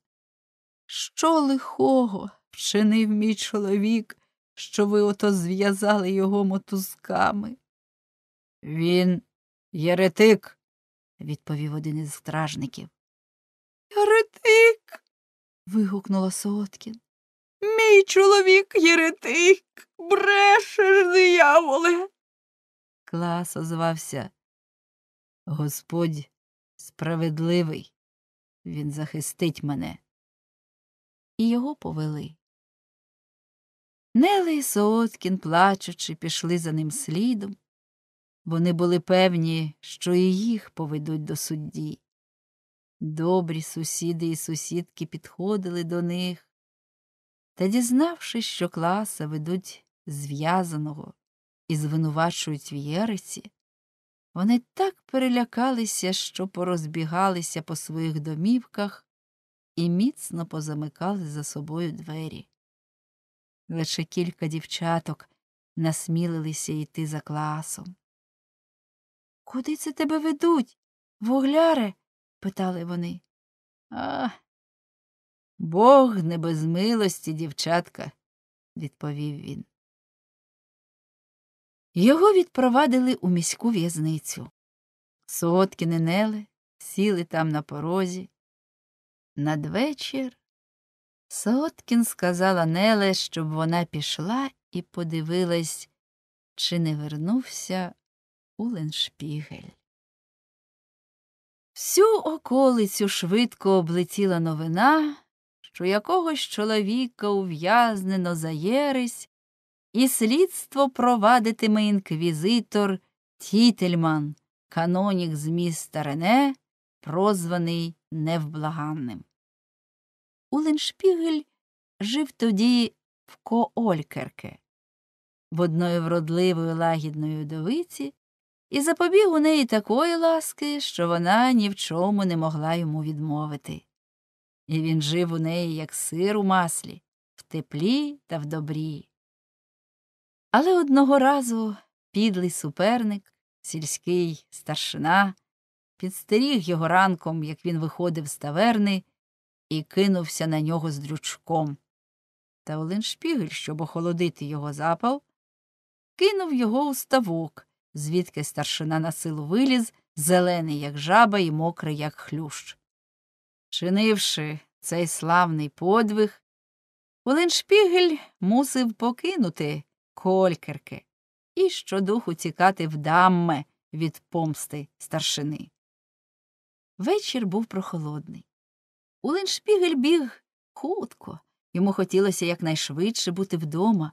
що лихого вчинив мій чоловік, що ви ото зв'язали його мотузками? Він єретик, відповів один із стражників. Єретик. вигукнула Соткін. Мій чоловік єретик, брешеш, дияволе. Клас озвався. Господь справедливий, він захистить мене. І його повели. Неле і Сооткін, плачучи, пішли за ним слідом. Вони були певні, що і їх поведуть до судді. Добрі сусіди і сусідки підходили до них, та, дізнавшись, що класа ведуть зв'язаного і звинувачують в Єриці, вони так перелякалися, що порозбігалися по своїх домівках і міцно позамикали за собою двері. Лише кілька дівчаток насмілилися йти за класом. Куди це тебе ведуть, вугляре? питали вони. А, Бог не без милості, дівчатка, відповів він. Його відпровадили у міську в'язницю. Сотки ненели сіли там на порозі. Надвечір Соткін сказала Неле, щоб вона пішла і подивилась, чи не вернувся Уленшпігель. Всю околицю швидко облетіла новина, що якогось чоловіка ув'язнено за єресь, і слідство провадитиме інквізитор Тітельман, канонік з міста Рене, прозваний невблаганним. Уленшпігель жив тоді в Коолькерке, в одної вродливої лагідної довиці, і запобіг у неї такої ласки, що вона ні в чому не могла йому відмовити і він жив у неї, як сир у маслі, в теплі та в добрі. Але одного разу підлий суперник, сільський старшина, підстеріг його ранком, як він виходив з таверни, і кинувся на нього з дрючком. Та шпігель, щоб охолодити його запал, кинув його у ставок, звідки старшина на силу виліз, зелений, як жаба, і мокрий, як хлющ. Чинивши цей славний подвиг, Оленшпігель мусив покинути колькерки і щодуху тікати в дамме від помсти старшини. Вечір був прохолодний. Оленшпігель біг хутко. Йому хотілося якнайшвидше бути вдома.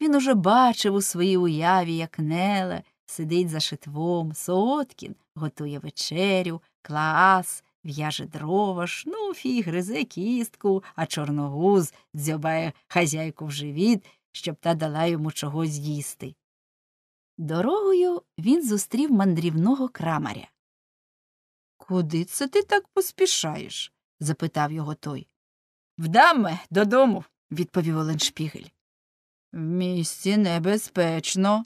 Він уже бачив у своїй уяві, як Неле сидить за шитвом, Соткін готує вечерю, клас. В'яже дрова, шнуфій, гризе кістку, а чорногуз дзьобає хазяйку в живіт, щоб та дала йому чогось їсти. Дорогою він зустрів мандрівного крамаря. Куди це ти так поспішаєш? запитав його той. Вдаме додому, відповів Оленшпігель. В місті небезпечно.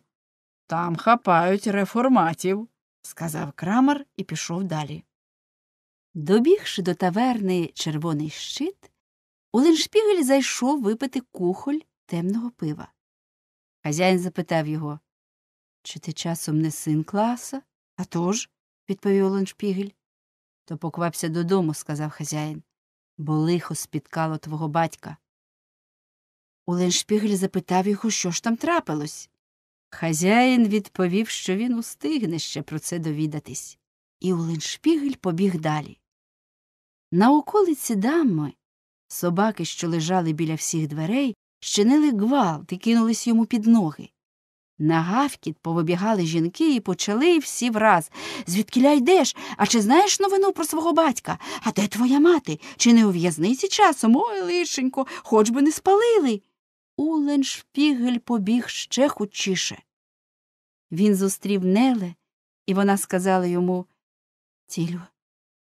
Там хапають реформатів, сказав крамар і пішов далі. Добігши до таверни червоний щит, Уленшпігель зайшов випити кухоль темного пива. Хазяїн запитав його Чи ти часом не син класа? «А тож», – відповів Оленшпігель. То поквапся додому, сказав хазяїн, бо лихо спіткало твого батька. Уленшпігель запитав його, що ж там трапилось. Хазяїн відповів, що він устигне ще про це довідатись. І Оленшпігель побіг далі. На околиці дами собаки, що лежали біля всіх дверей, щинили гвалт і кинулись йому під ноги. На гавкіт повибігали жінки і почали всі враз. Звідкіля йдеш? А чи знаєш новину про свого батька? А де твоя мати? Чи не у в'язниці часом? Ой, лишенько, хоч би не спалили. Уленшпігель побіг ще хучіше. Він зустрів Неле, і вона сказала йому Тілю,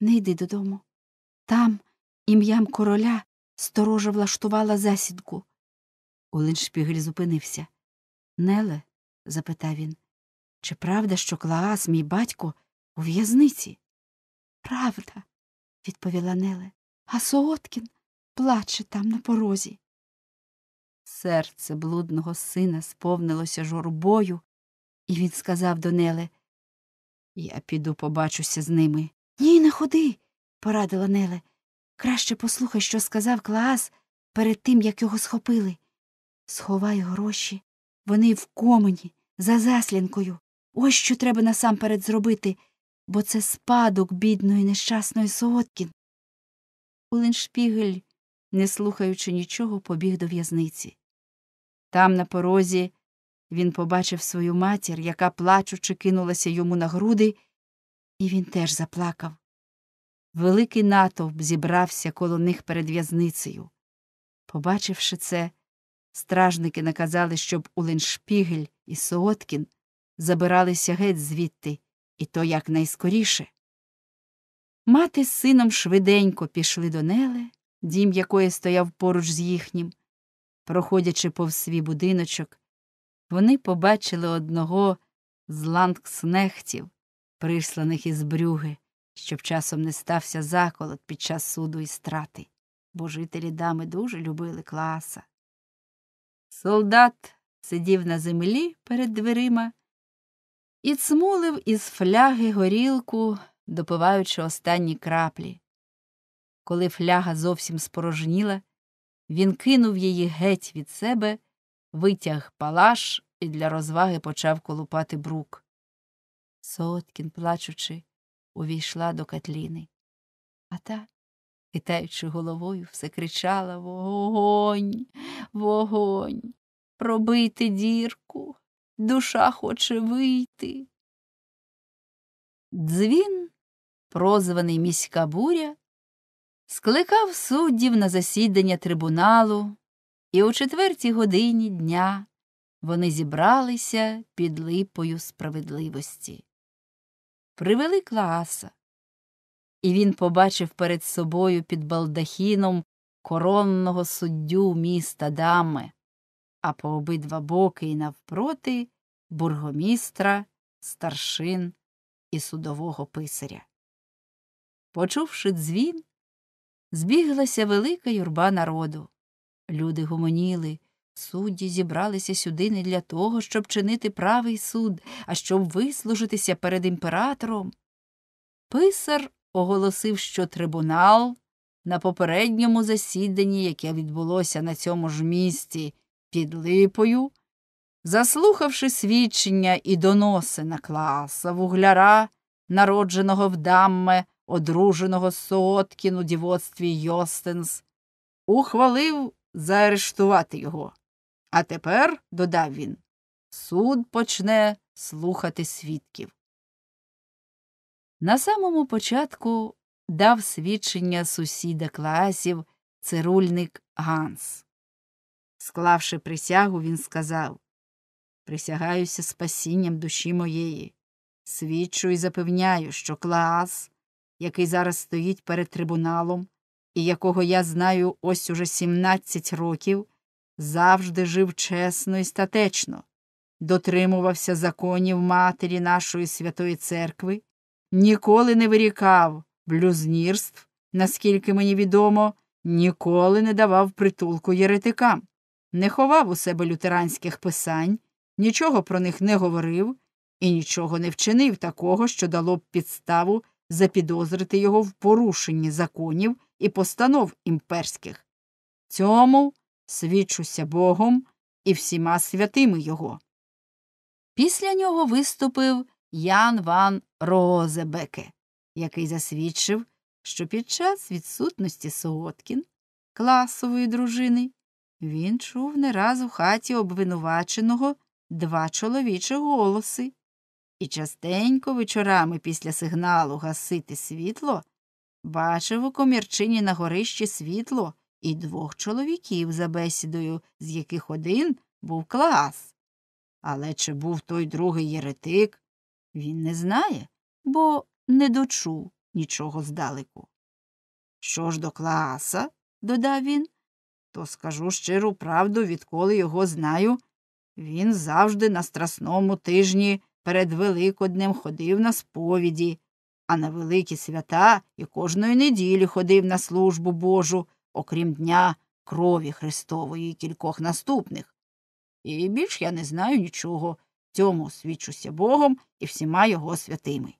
не йди додому. Там, ім'ям короля, сторожа влаштувала засідку. Олен Шпігель зупинився. Неле? запитав він, чи правда, що Клаас, мій батько, у в'язниці? Правда, відповіла Неле, а Сооткін плаче там на порозі. Серце блудного сина сповнилося журбою, і він сказав до Неле Я піду побачуся з ними. Ні, не ходи порадила Неле. Краще послухай, що сказав клас перед тим, як його схопили. Сховай гроші. Вони в комені, за заслінкою. Ось що треба насамперед зробити, бо це спадок бідної, нещасної Солодкін. Улиншпігель, не слухаючи нічого, побіг до в'язниці. Там, на порозі, він побачив свою матір, яка, плачучи, кинулася йому на груди, і він теж заплакав. Великий натовп зібрався коло них перед в'язницею. Побачивши це, стражники наказали, щоб Улиншпігель і Сооткін забиралися геть звідти, і то якнайскоріше. Мати з сином швиденько пішли до Неле, дім якої стояв поруч з їхнім. Проходячи повз свій будиночок, вони побачили одного з лангснехтів, присланих із брюги щоб часом не стався заколот під час суду і страти, бо жителі дами дуже любили класа. Солдат сидів на землі перед дверима і цмулив із фляги горілку, допиваючи останні краплі. Коли фляга зовсім спорожніла, він кинув її геть від себе, витяг палаш і для розваги почав колупати брук. Соткін, плачучи, увійшла до Катліни. А та, китаючи головою, все кричала Вогонь, вогонь, пробити дірку, душа хоче вийти. Дзвін, прозваний міська буря, скликав суддів на засідання трибуналу, і о четвертій годині дня вони зібралися під липою справедливості привели клааса. І він побачив перед собою під балдахіном коронного суддю міста дами, а по обидва боки і навпроти бургомістра, старшин і судового писаря. Почувши дзвін, збіглася велика юрба народу. Люди гомоніли, Судді зібралися сюди не для того, щоб чинити правий суд, а щоб вислужитися перед імператором. Писар оголосив, що трибунал на попередньому засіданні, яке відбулося на цьому ж місці під Липою, заслухавши свідчення і доноси на класа вугляра, народженого в Дамме, одруженого Соткін у дівоцтві Йостенс, ухвалив заарештувати його. А тепер, додав він, суд почне слухати свідків. На самому початку дав свідчення сусіда класів цирульник Ганс. Склавши присягу, він сказав Присягаюся спасінням душі моєї. Свідчу і запевняю, що клас, який зараз стоїть перед трибуналом і якого я знаю ось уже 17 років, завжди жив чесно і статечно, дотримувався законів Матері нашої Святої Церкви, ніколи не вирікав блюзнірств, наскільки мені відомо, ніколи не давав притулку єретикам, не ховав у себе лютеранських писань, нічого про них не говорив і нічого не вчинив такого, що дало б підставу запідозрити його в порушенні законів і постанов імперських. Цьому свідчуся Богом і всіма святими його. Після нього виступив Ян Ван Розебеке, який засвідчив, що під час відсутності Солодкін, класової дружини, він чув не раз у хаті обвинуваченого два чоловічі голоси, і частенько вечорами після сигналу гасити світло бачив у комірчині на горищі світло і двох чоловіків за бесідою, з яких один був клас. Але чи був той другий єретик, він не знає, бо не дочув нічого здалеку. Що ж до класа, додав він, то скажу щиру правду, відколи його знаю, він завжди на страсному тижні перед Великоднем ходив на сповіді, а на великі свята і кожної неділі ходив на службу Божу, окрім дня крові Христової і кількох наступних. І більш я не знаю нічого. Цьому свідчуся Богом і всіма його святими.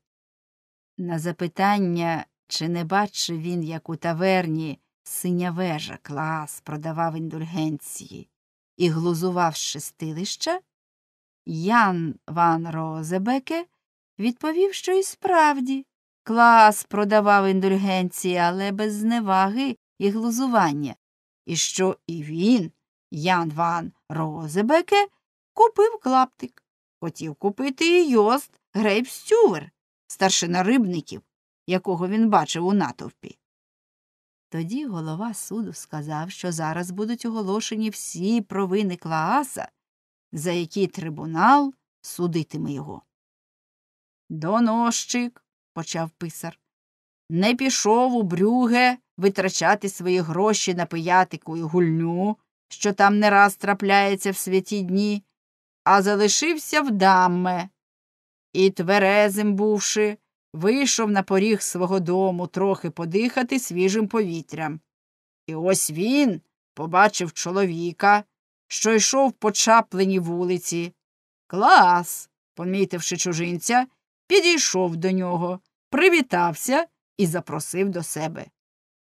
На запитання, чи не бачив він, як у таверні синя вежа клас продавав індульгенції і глузував з шестилища, Ян Ван Розебеке відповів, що і справді клас продавав індульгенції, але без зневаги і глузування, і що і він, Ян Ван Розебеке, купив клаптик. Хотів купити і Йост Грейп Стювер, старшина рибників, якого він бачив у натовпі. Тоді голова суду сказав, що зараз будуть оголошені всі провини Клааса, за які трибунал судитиме його. Донощик, почав писар, не пішов у брюге витрачати свої гроші на пиятику і гульню, що там не раз трапляється в святі дні, а залишився в дамме. І, тверезим бувши, вийшов на поріг свого дому трохи подихати свіжим повітрям. І ось він побачив чоловіка, що йшов по чаплені вулиці. Клас, помітивши чужинця, підійшов до нього, привітався і запросив до себе.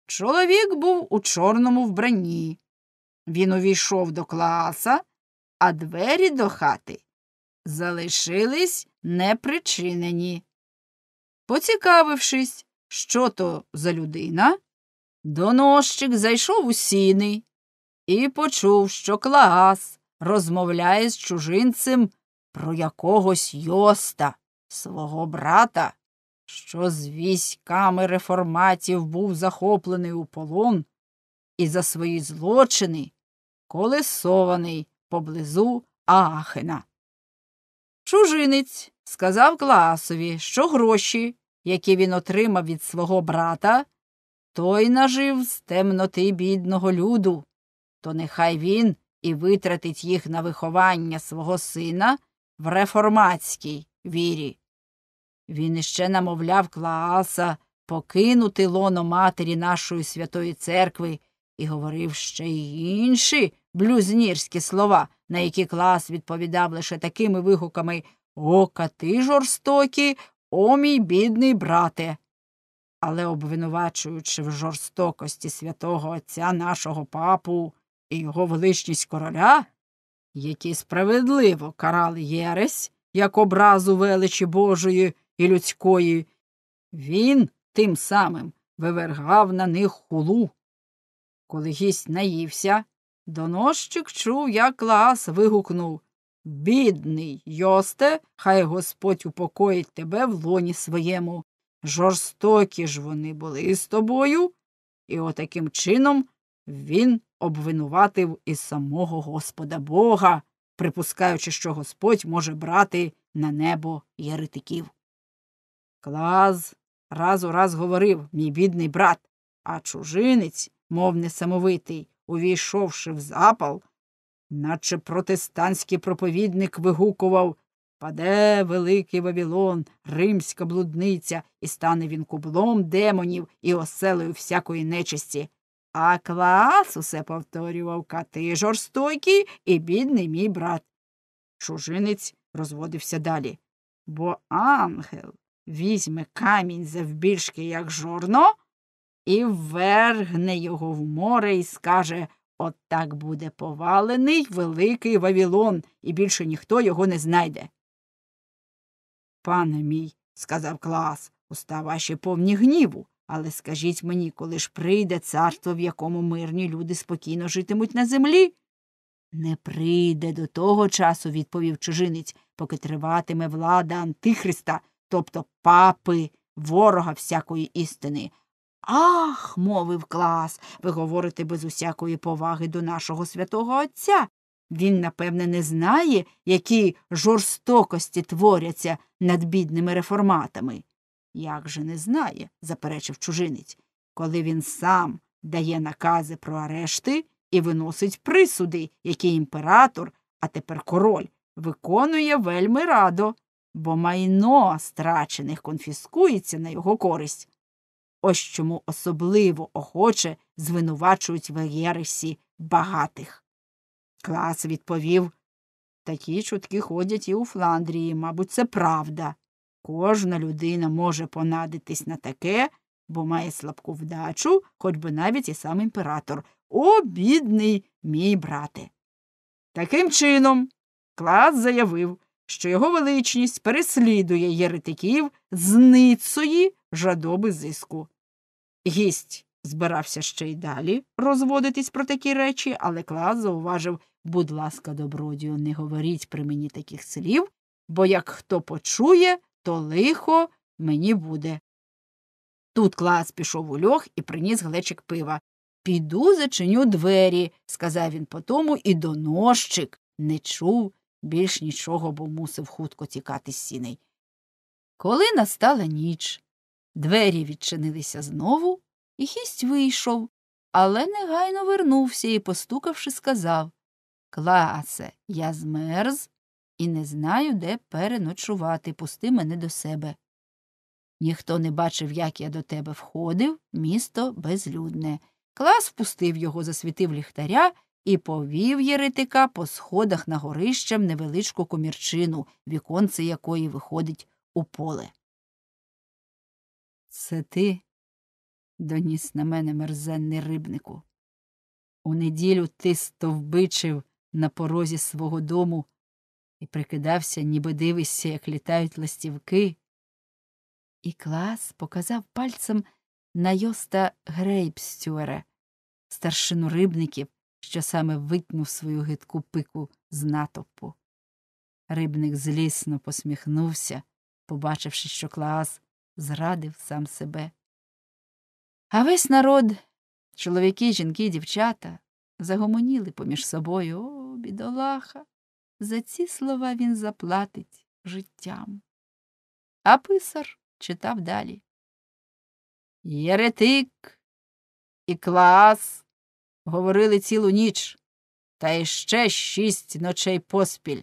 Чоловік був у чорному вбранні. Він увійшов до класа, а двері до хати залишились непричинені. Поцікавившись, що то за людина, доносчик зайшов у сіни і почув, що клас розмовляє з чужинцем про якогось йоста, свого брата що з військами реформатів був захоплений у полон і за свої злочини колесований поблизу Аахена. Чужинець сказав класові, що гроші, які він отримав від свого брата, той нажив з темноти бідного люду, то нехай він і витратить їх на виховання свого сина в реформатській вірі. Він іще намовляв Клааса покинути лоно матері нашої святої церкви і говорив ще й інші блюзнірські слова, на які Клаас відповідав лише такими вигуками О, кати жорстокі, о мій бідний брате. Але обвинувачуючи в жорстокості святого Отця нашого папу і його величність короля, які справедливо карали Єресь як образу величі Божої і людської. Він тим самим вивергав на них хулу. Коли гість наївся, доносчик чув, як лас вигукнув Бідний Йосте, хай Господь упокоїть тебе в лоні своєму. Жорстокі ж вони були з тобою, і отаким чином він обвинуватив і самого Господа Бога, припускаючи, що Господь може брати на небо єретиків. Клаз раз у раз говорив мій бідний брат, а чужинець, мов несамовитий, увійшовши в запал, наче протестантський проповідник вигукував Паде великий Вавилон, римська блудниця, і стане він кублом демонів і оселею всякої нечисті. А клас усе повторював кати жорстокий і бідний мій брат. Чужинець розводився далі. Бо ангел візьме камінь завбільшки, як жорно, і ввергне його в море і скаже от так буде повалений великий Вавілон, і більше ніхто його не знайде. Пане мій, сказав клас, уста ваші повні гніву. Але скажіть мені, коли ж прийде царство, в якому мирні люди спокійно житимуть на землі? Не прийде до того часу, відповів чужинець, поки триватиме влада Антихриста, тобто папи, ворога всякої істини. Ах, мовив клас, ви говорите без усякої поваги до нашого святого Отця. Він, напевне, не знає, які жорстокості творяться над бідними реформатами. Як же не знає, заперечив чужинець, коли він сам дає накази про арешти і виносить присуди, які імператор, а тепер король, виконує вельми радо бо майно страчених конфіскується на його користь. Ось чому особливо охоче звинувачують в Єресі багатих. Клас відповів такі чутки ходять і у Фландрії, мабуть, це правда. Кожна людина може понадитись на таке, бо має слабку вдачу, хоч би навіть і сам імператор. О, бідний мій брате. Таким чином, клас заявив, що його величність переслідує єретиків з ницої жадоби зиску. Гість збирався ще й далі розводитись про такі речі, але клас зауважив будь ласка, добродію, не говоріть при мені таких слів, бо як хто почує, то лихо мені буде. Тут клас пішов у льох і приніс глечик пива. Піду зачиню двері, сказав він потому, і доносчик не чув більш нічого, бо мусив хутко тікати з сіней. Коли настала ніч, двері відчинилися знову, і хість вийшов, але негайно вернувся і, постукавши, сказав Класе, я змерз і не знаю, де переночувати. Пусти мене до себе. Ніхто не бачив, як я до тебе входив, місто безлюдне. Клас впустив його, засвітив ліхтаря і повів Єретика по сходах на горищем невеличку комірчину, віконце якої виходить у поле. Це ти доніс на мене мерзенний рибнику. У неділю ти стовбичив на порозі свого дому і прикидався, ніби дивишся, як літають ластівки. І клас показав пальцем на Йоста Грейпстюера, старшину рибників, що саме витнув свою гидку пику з натовпу. Рибник злісно посміхнувся, побачивши, що клас зрадив сам себе. А весь народ, чоловіки, жінки, дівчата, загомоніли поміж собою о, бідолаха. За ці слова він заплатить життям. А писар читав далі. Єретик і клас говорили цілу ніч, та іще шість ночей поспіль,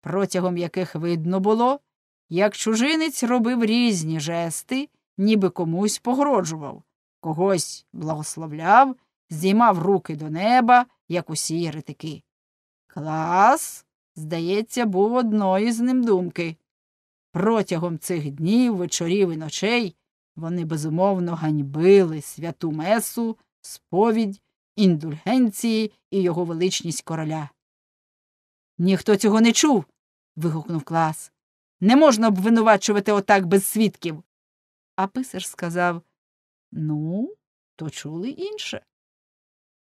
протягом яких видно було, як чужинець робив різні жести, ніби комусь погроджував, когось благословляв, здіймав руки до неба, як усі єретики. Клас, здається, був одної з ним думки. Протягом цих днів, вечорів і ночей вони безумовно ганьбили святу месу, сповідь індульгенції і його величність короля. Ніхто цього не чув. вигукнув клас. Не можна обвинувачувати отак без свідків. А писар сказав Ну, то чули інше.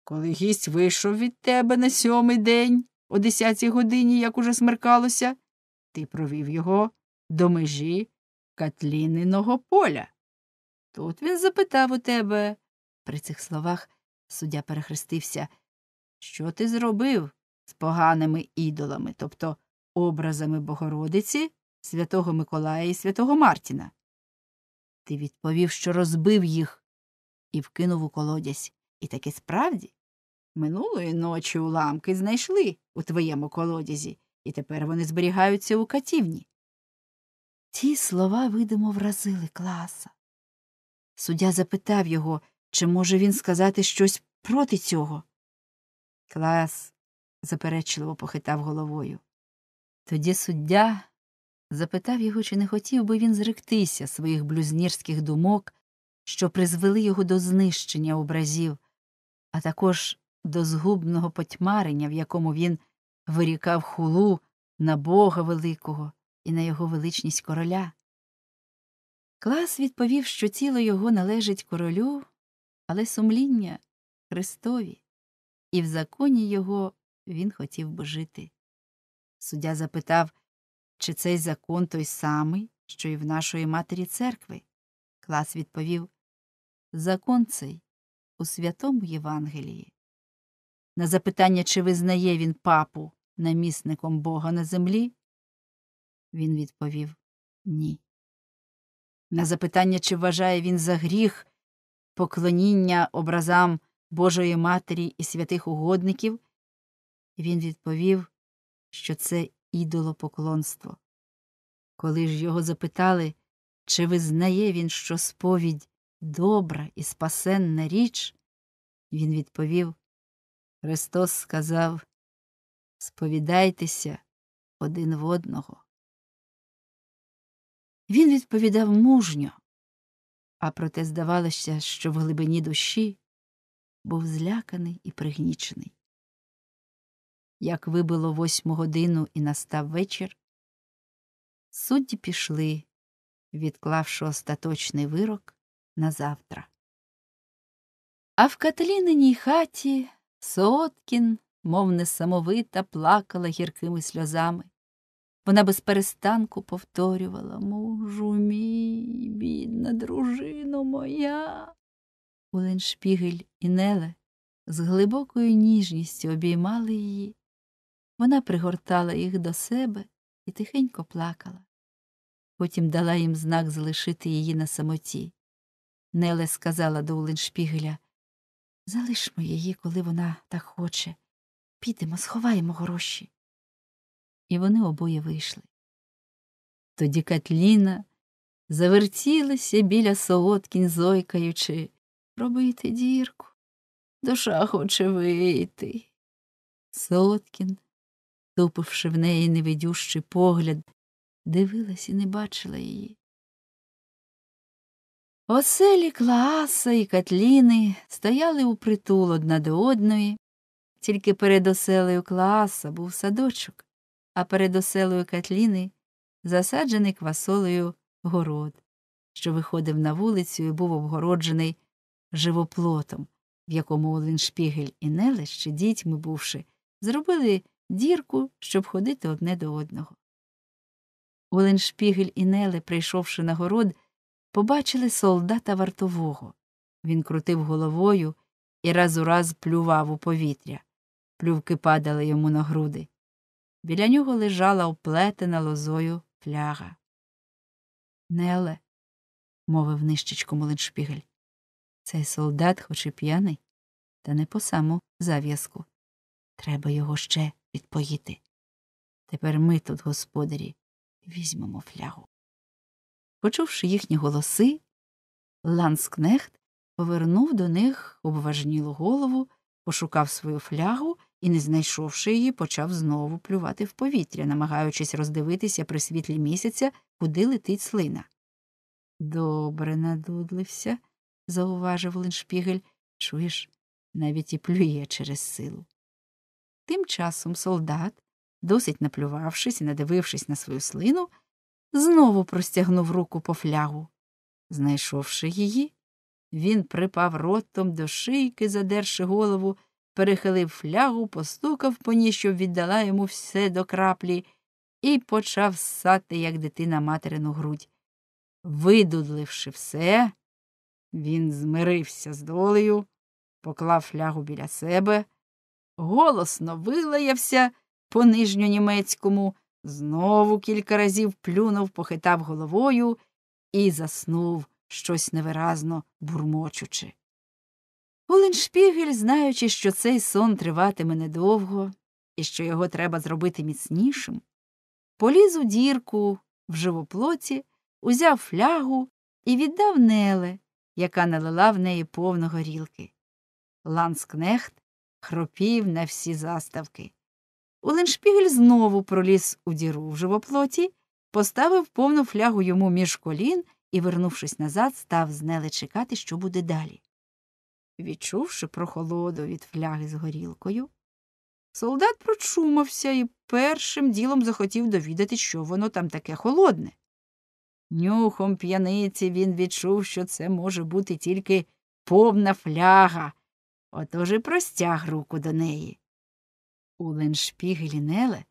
Коли гість вийшов від тебе на сьомий день, о десятій годині, як уже смеркалося, ти провів його до межі Катліниного поля. Тут він запитав у тебе. При цих словах Суддя перехрестився. Що ти зробив з поганими ідолами, тобто образами Богородиці, святого Миколая і святого Мартіна? Ти відповів, що розбив їх, і вкинув у колодязь. І таки справді, минулої ночі уламки знайшли у твоєму колодязі, і тепер вони зберігаються у катівні. Ті слова видимо вразили класа. Суддя запитав його, чи може він сказати щось проти цього? Клас заперечливо похитав головою. Тоді суддя запитав його, чи не хотів би він зректися своїх блюзнірських думок, що призвели його до знищення образів, а також до згубного потьмарення, в якому він вирікав хулу на Бога Великого і на його величність короля. Клас відповів, що тіло його належить королю але сумління Христові, і в законі його він хотів би жити. Суддя запитав, чи цей закон той самий, що і в нашої матері церкви. Клас відповів Закон цей у святому Євангелії. На запитання, чи визнає він папу намісником Бога на землі, він відповів Ні. На запитання, чи вважає він за гріх поклоніння образам Божої Матері і святих угодників, він відповів, що це ідолопоклонство. Коли ж його запитали, чи визнає він, що сповідь добра і спасенна річ, він відповів Христос сказав Сповідайтеся один в одного. Він відповідав мужньо, а проте здавалося, що в глибині душі був зляканий і пригнічений. Як вибило восьму годину і настав вечір, судді пішли, відклавши остаточний вирок на завтра. А в кателіниній хаті Сооткін, мов несамовита, плакала гіркими сльозами. Вона без перестанку повторювала мужу мій, бідна дружино моя. Уленшпігель і Неле з глибокою ніжністю обіймали її. Вона пригортала їх до себе і тихенько плакала. Потім дала їм знак залишити її на самоті. Неле сказала до Уленшпігеля Залишмо її, коли вона так хоче. Підемо, сховаємо гроші і вони обоє вийшли. Тоді Катліна завертілася біля солодкінь, зойкаючи Робити дірку, душа хоче вийти. Солодкін, тупивши в неї невидющий погляд, дивилась і не бачила її. Оселі Клааса і Катліни стояли у притул одна до одної, тільки перед оселею Клааса був садочок, а перед оселою Катліни засаджений квасолею город, що виходив на вулицю і був обгороджений живоплотом, в якому Оленшпігель і Неле, ще дітьми бувши, зробили дірку, щоб ходити одне до одного. Оленшпігель і Неле, прийшовши на город, побачили солдата вартового. Він крутив головою і раз у раз плював у повітря. Плювки падали йому на груди. Біля нього лежала оплетена лозою фляга. Неле, мовив нищечку Молиншпігель, цей солдат, хоч і п'яний, та не по саму зав'язку. Треба його ще відпоїти. Тепер ми тут, господарі, візьмемо флягу. Почувши їхні голоси, ланскнехт повернув до них обважнілу голову, пошукав свою флягу і, не знайшовши її, почав знову плювати в повітря, намагаючись роздивитися при світлі місяця, куди летить слина. Добре надудлився, зауважив Леншпігель. Чуєш, навіть і плює через силу. Тим часом солдат, досить наплювавшись і надивившись на свою слину, знову простягнув руку по флягу. Знайшовши її, він припав ротом до шийки, задерши голову, перехилив флягу, постукав по ній, щоб віддала йому все до краплі, і почав ссати, як дитина материну грудь. Видудливши все, він змирився з долею, поклав флягу біля себе, голосно вилаявся по нижньонімецькому, знову кілька разів плюнув, похитав головою і заснув щось невиразно бурмочучи. Оленшпігель, знаючи, що цей сон триватиме недовго і що його треба зробити міцнішим, поліз у дірку в живоплоті, узяв флягу і віддав Неле, яка налила в неї повно горілки. Ланскнехт хропів на всі заставки. Оленшпігель знову проліз у діру в живоплоті, поставив повну флягу йому між колін і, вернувшись назад, став з Неле чекати, що буде далі. Відчувши прохолоду від фляги з горілкою, солдат прочумався і першим ділом захотів довідати, що воно там таке холодне. Нюхом п'яниці він відчув, що це може бути тільки повна фляга, отож і простяг руку до неї. У Леншпіг і Лінеле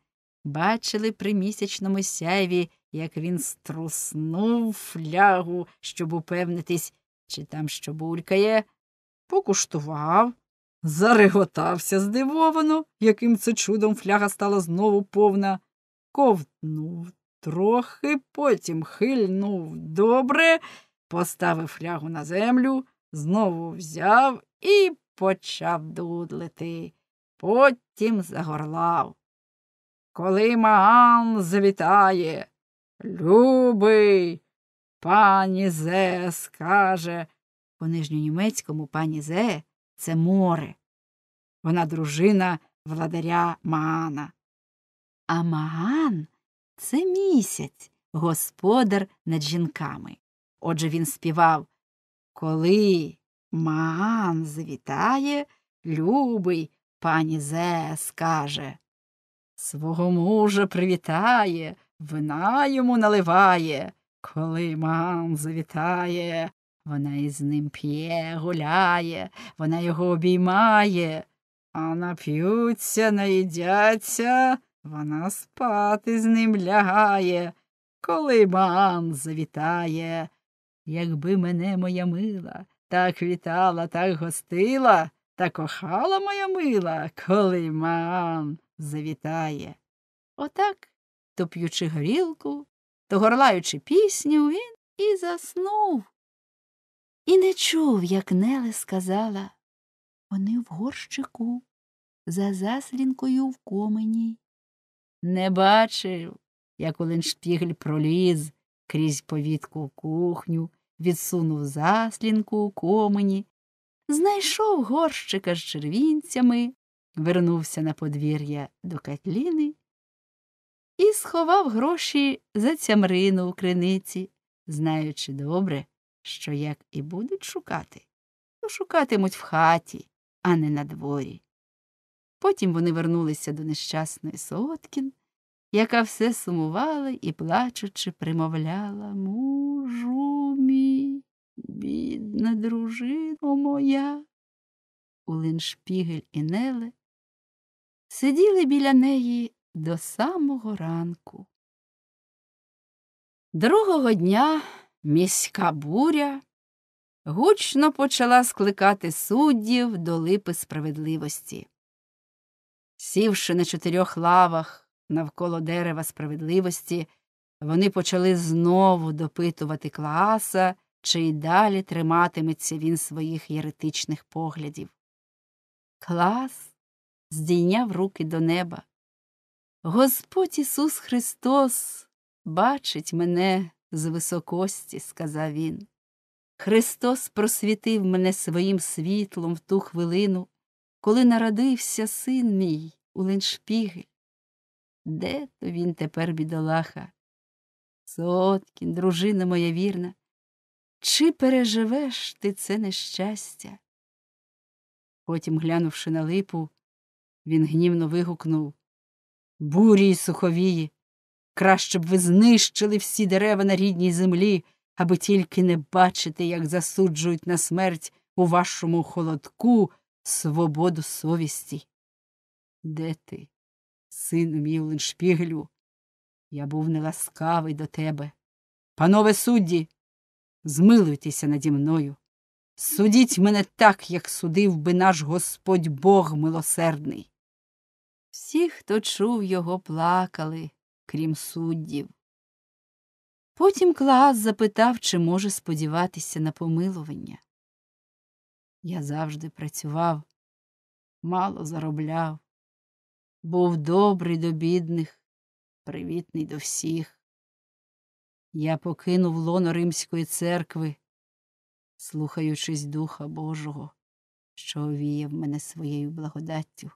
бачили при місячному сяйві, як він струснув флягу, щоб упевнитись, чи там що булькає покуштував, зареготався здивовано, яким це чудом фляга стала знову повна, ковтнув трохи, потім хильнув добре, поставив флягу на землю, знову взяв і почав дудлити. Потім загорлав. Коли Маан завітає, любий, пані Зе скаже, по нижньонімецькому пані Зе це море. Вона дружина владаря Маана. А Маан це місяць, господар над жінками. Отже він співав Коли Маан завітає, любий пані Зе скаже. Свого мужа привітає, вина йому наливає, коли Маан завітає, вона із ним п'є, гуляє, вона його обіймає, а нап'ються, наїдяться, вона спати з ним лягає, коли ман завітає. Якби мене моя мила так вітала, так гостила, та кохала моя мила, коли ман завітає. Отак, то п'ючи горілку, то горлаючи пісню, він і заснув і не чув, як Неле сказала вони в горщику, за заслінкою в комені. Не бачив, як Оленшпігель проліз крізь повітку кухню, відсунув заслінку у комені, знайшов горщика з червінцями, вернувся на подвір'я до Катліни і сховав гроші за цямрину у криниці, знаючи добре, що як і будуть шукати, то шукатимуть в хаті, а не на дворі. Потім вони вернулися до нещасної Соткін, яка все сумувала і, плачучи, примовляла мужу мій, бідна дружино моя. Улиншпігель і Неле сиділи біля неї до самого ранку. Другого дня Міська буря гучно почала скликати суддів до липи справедливості. Сівши на чотирьох лавах навколо дерева справедливості, вони почали знову допитувати Клааса, чи й далі триматиметься він своїх єретичних поглядів. Клас здійняв руки до неба. Господь Ісус Христос бачить мене з високості, сказав він. Христос просвітив мене своїм світлом в ту хвилину, коли народився син мій у Леншпігель. Де то він тепер, бідолаха? Соткін, дружина моя вірна, чи переживеш ти це нещастя? Потім, глянувши на липу, він гнівно вигукнув Бурі й суховії, Краще б ви знищили всі дерева на рідній землі, аби тільки не бачити, як засуджують на смерть у вашому холодку свободу совісті. Де ти, сину мій Я був неласкавий до тебе. Панове судді, змилуйтеся наді мною. Судіть мене так, як судив би наш Господь Бог милосердний. Всі, хто чув його, плакали крім суддів. Потім клас запитав, чи може сподіватися на помилування. Я завжди працював, мало заробляв, був добрий до бідних, привітний до всіх. Я покинув лоно Римської церкви, слухаючись Духа Божого, що овіяв мене своєю благодаттю.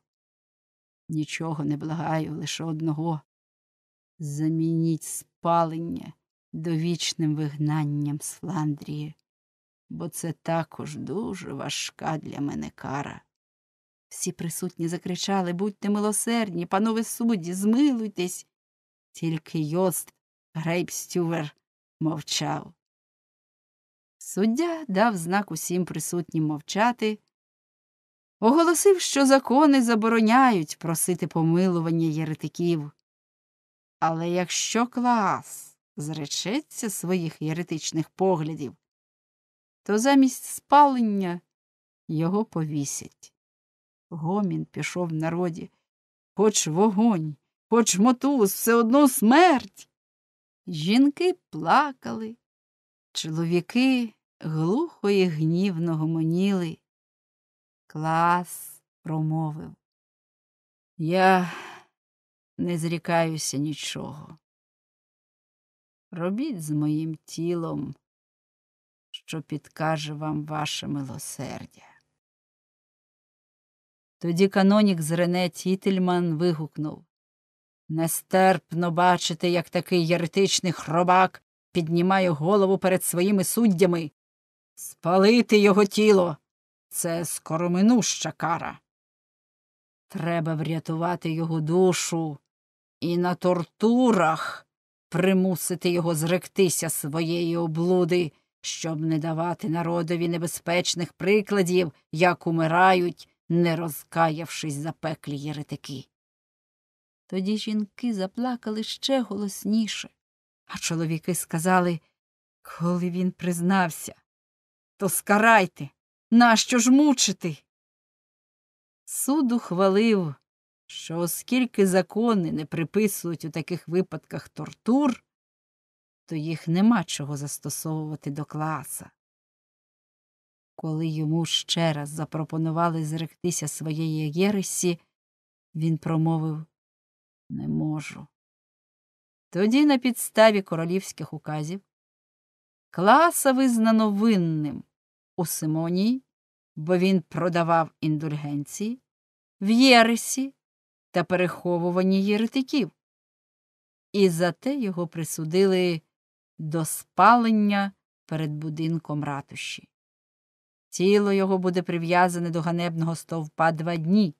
Нічого не благаю, лише одного, Замініть спалення довічним вигнанням Сландрії, бо це також дуже важка для мене кара. Всі присутні закричали Будьте милосердні, панове судді, змилуйтесь. Тільки Йост Грейп мовчав. Суддя дав знак усім присутнім мовчати, оголосив, що закони забороняють просити помилування єретиків. Але якщо клас зречеться своїх єретичних поглядів, то замість спалення його повісять. Гомін пішов в народі. Хоч вогонь, хоч мотуз, все одно смерть. Жінки плакали, чоловіки глухо і гнівно гомоніли. Клас промовив. Я не зрікаюся нічого. Робіть з моїм тілом, що підкаже вам ваше милосердя. Тоді канонік з Рене Тітельман вигукнув Нестерпно бачити, як такий єретичний хробак піднімає голову перед своїми суддями. Спалити його тіло це скороминуща кара. Треба врятувати його душу і на тортурах примусити його зректися своєї облуди, щоб не давати народові небезпечних прикладів, як умирають, не розкаявшись запеклі єретики. Тоді жінки заплакали ще голосніше, а чоловіки сказали коли він признався, то скарайте, нащо ж мучити? Суд ухвалив що оскільки закони не приписують у таких випадках тортур, то їх нема чого застосовувати до класа. Коли йому ще раз запропонували зректися своєї Єресі, він промовив не можу. Тоді на підставі королівських указів класа визнано винним у Симонії, бо він продавав індульгенції, в Єресі, та переховуванні єретиків. І зате його присудили до спалення перед будинком ратуші. Тіло його буде прив'язане до ганебного стовпа два дні,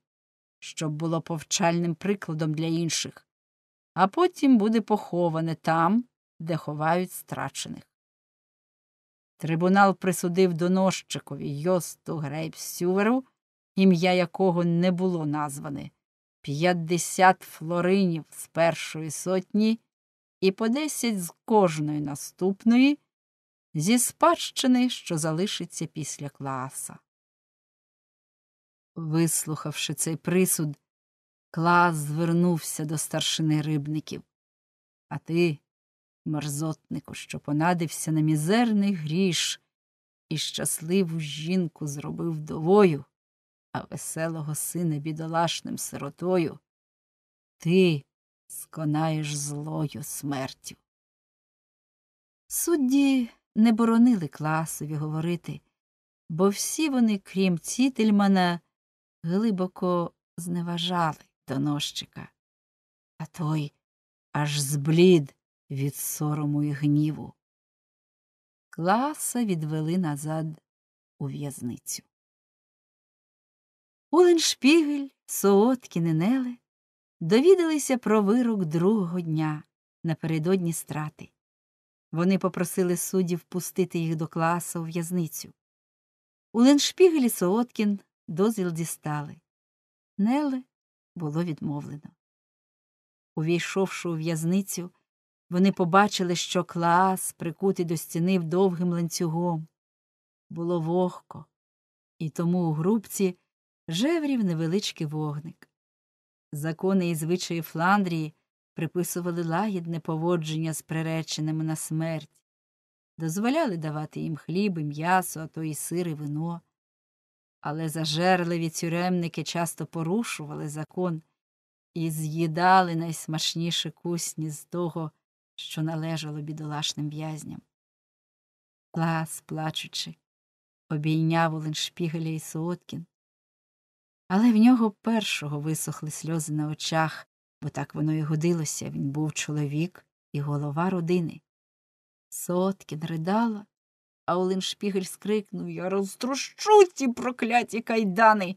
щоб було повчальним прикладом для інших, а потім буде поховане там, де ховають страчених. Трибунал присудив доносчикові Йосту Грейпсюверу, ім'я якого не було назване, П'ятдесят флоринів з першої сотні і по десять з кожної наступної, зі спадщини, що залишиться після класа. Вислухавши цей присуд, клас звернувся до старшини рибників. А ти, мерзотнику, що понадився на мізерний гріш і щасливу жінку зробив довою, а веселого сина бідолашним сиротою, ти сконаєш злою смертю. Судді не боронили класові говорити, бо всі вони, крім Цітельмана, глибоко зневажали доносчика, а той аж зблід від сорому і гніву. Класа відвели назад у в'язницю. Оленшпігель, Сооткін і Неле довідалися про вирок другого дня напередодні страти. Вони попросили суддів пустити їх до класа у в'язницю. Уленшпігель і Сооткін дозвіл дістали. Неле було відмовлено. Увійшовши у в'язницю, вони побачили, що клас, прикутий до стіни довгим ланцюгом. Було вогко, і тому у грубці жеврів невеличкий вогник. Закони і звичаї Фландрії приписували лагідне поводження з приреченими на смерть, дозволяли давати їм хліб і м'ясо, а то й сир і вино. Але зажерливі тюремники часто порушували закон і з'їдали найсмачніші кусні з того, що належало бідолашним в'язням. Клас, плачучи, обійняв Оленшпігеля і Соткін, але в нього першого висохли сльози на очах, бо так воно й годилося він був чоловік і голова родини. Соткін ридала, а Олин Шпігель скрикнув Я розтрущу ці прокляті кайдани.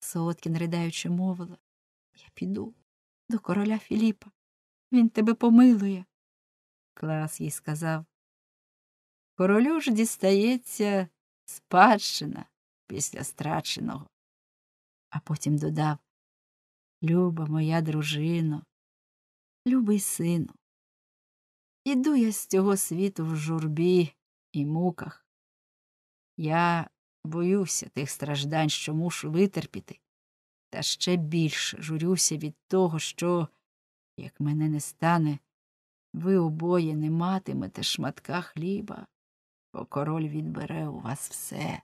Соткін, ридаючи, мовила Я піду до короля Філіпа. Він тебе помилує. Клас їй сказав. Королю ж дістається спадщина після страченого а потім додав Люба моя дружино, любий сину, іду я з цього світу в журбі і муках. Я боюся тих страждань, що мушу витерпіти, та ще більше журюся від того, що, як мене не стане, ви обоє не матимете шматка хліба, бо король відбере у вас все.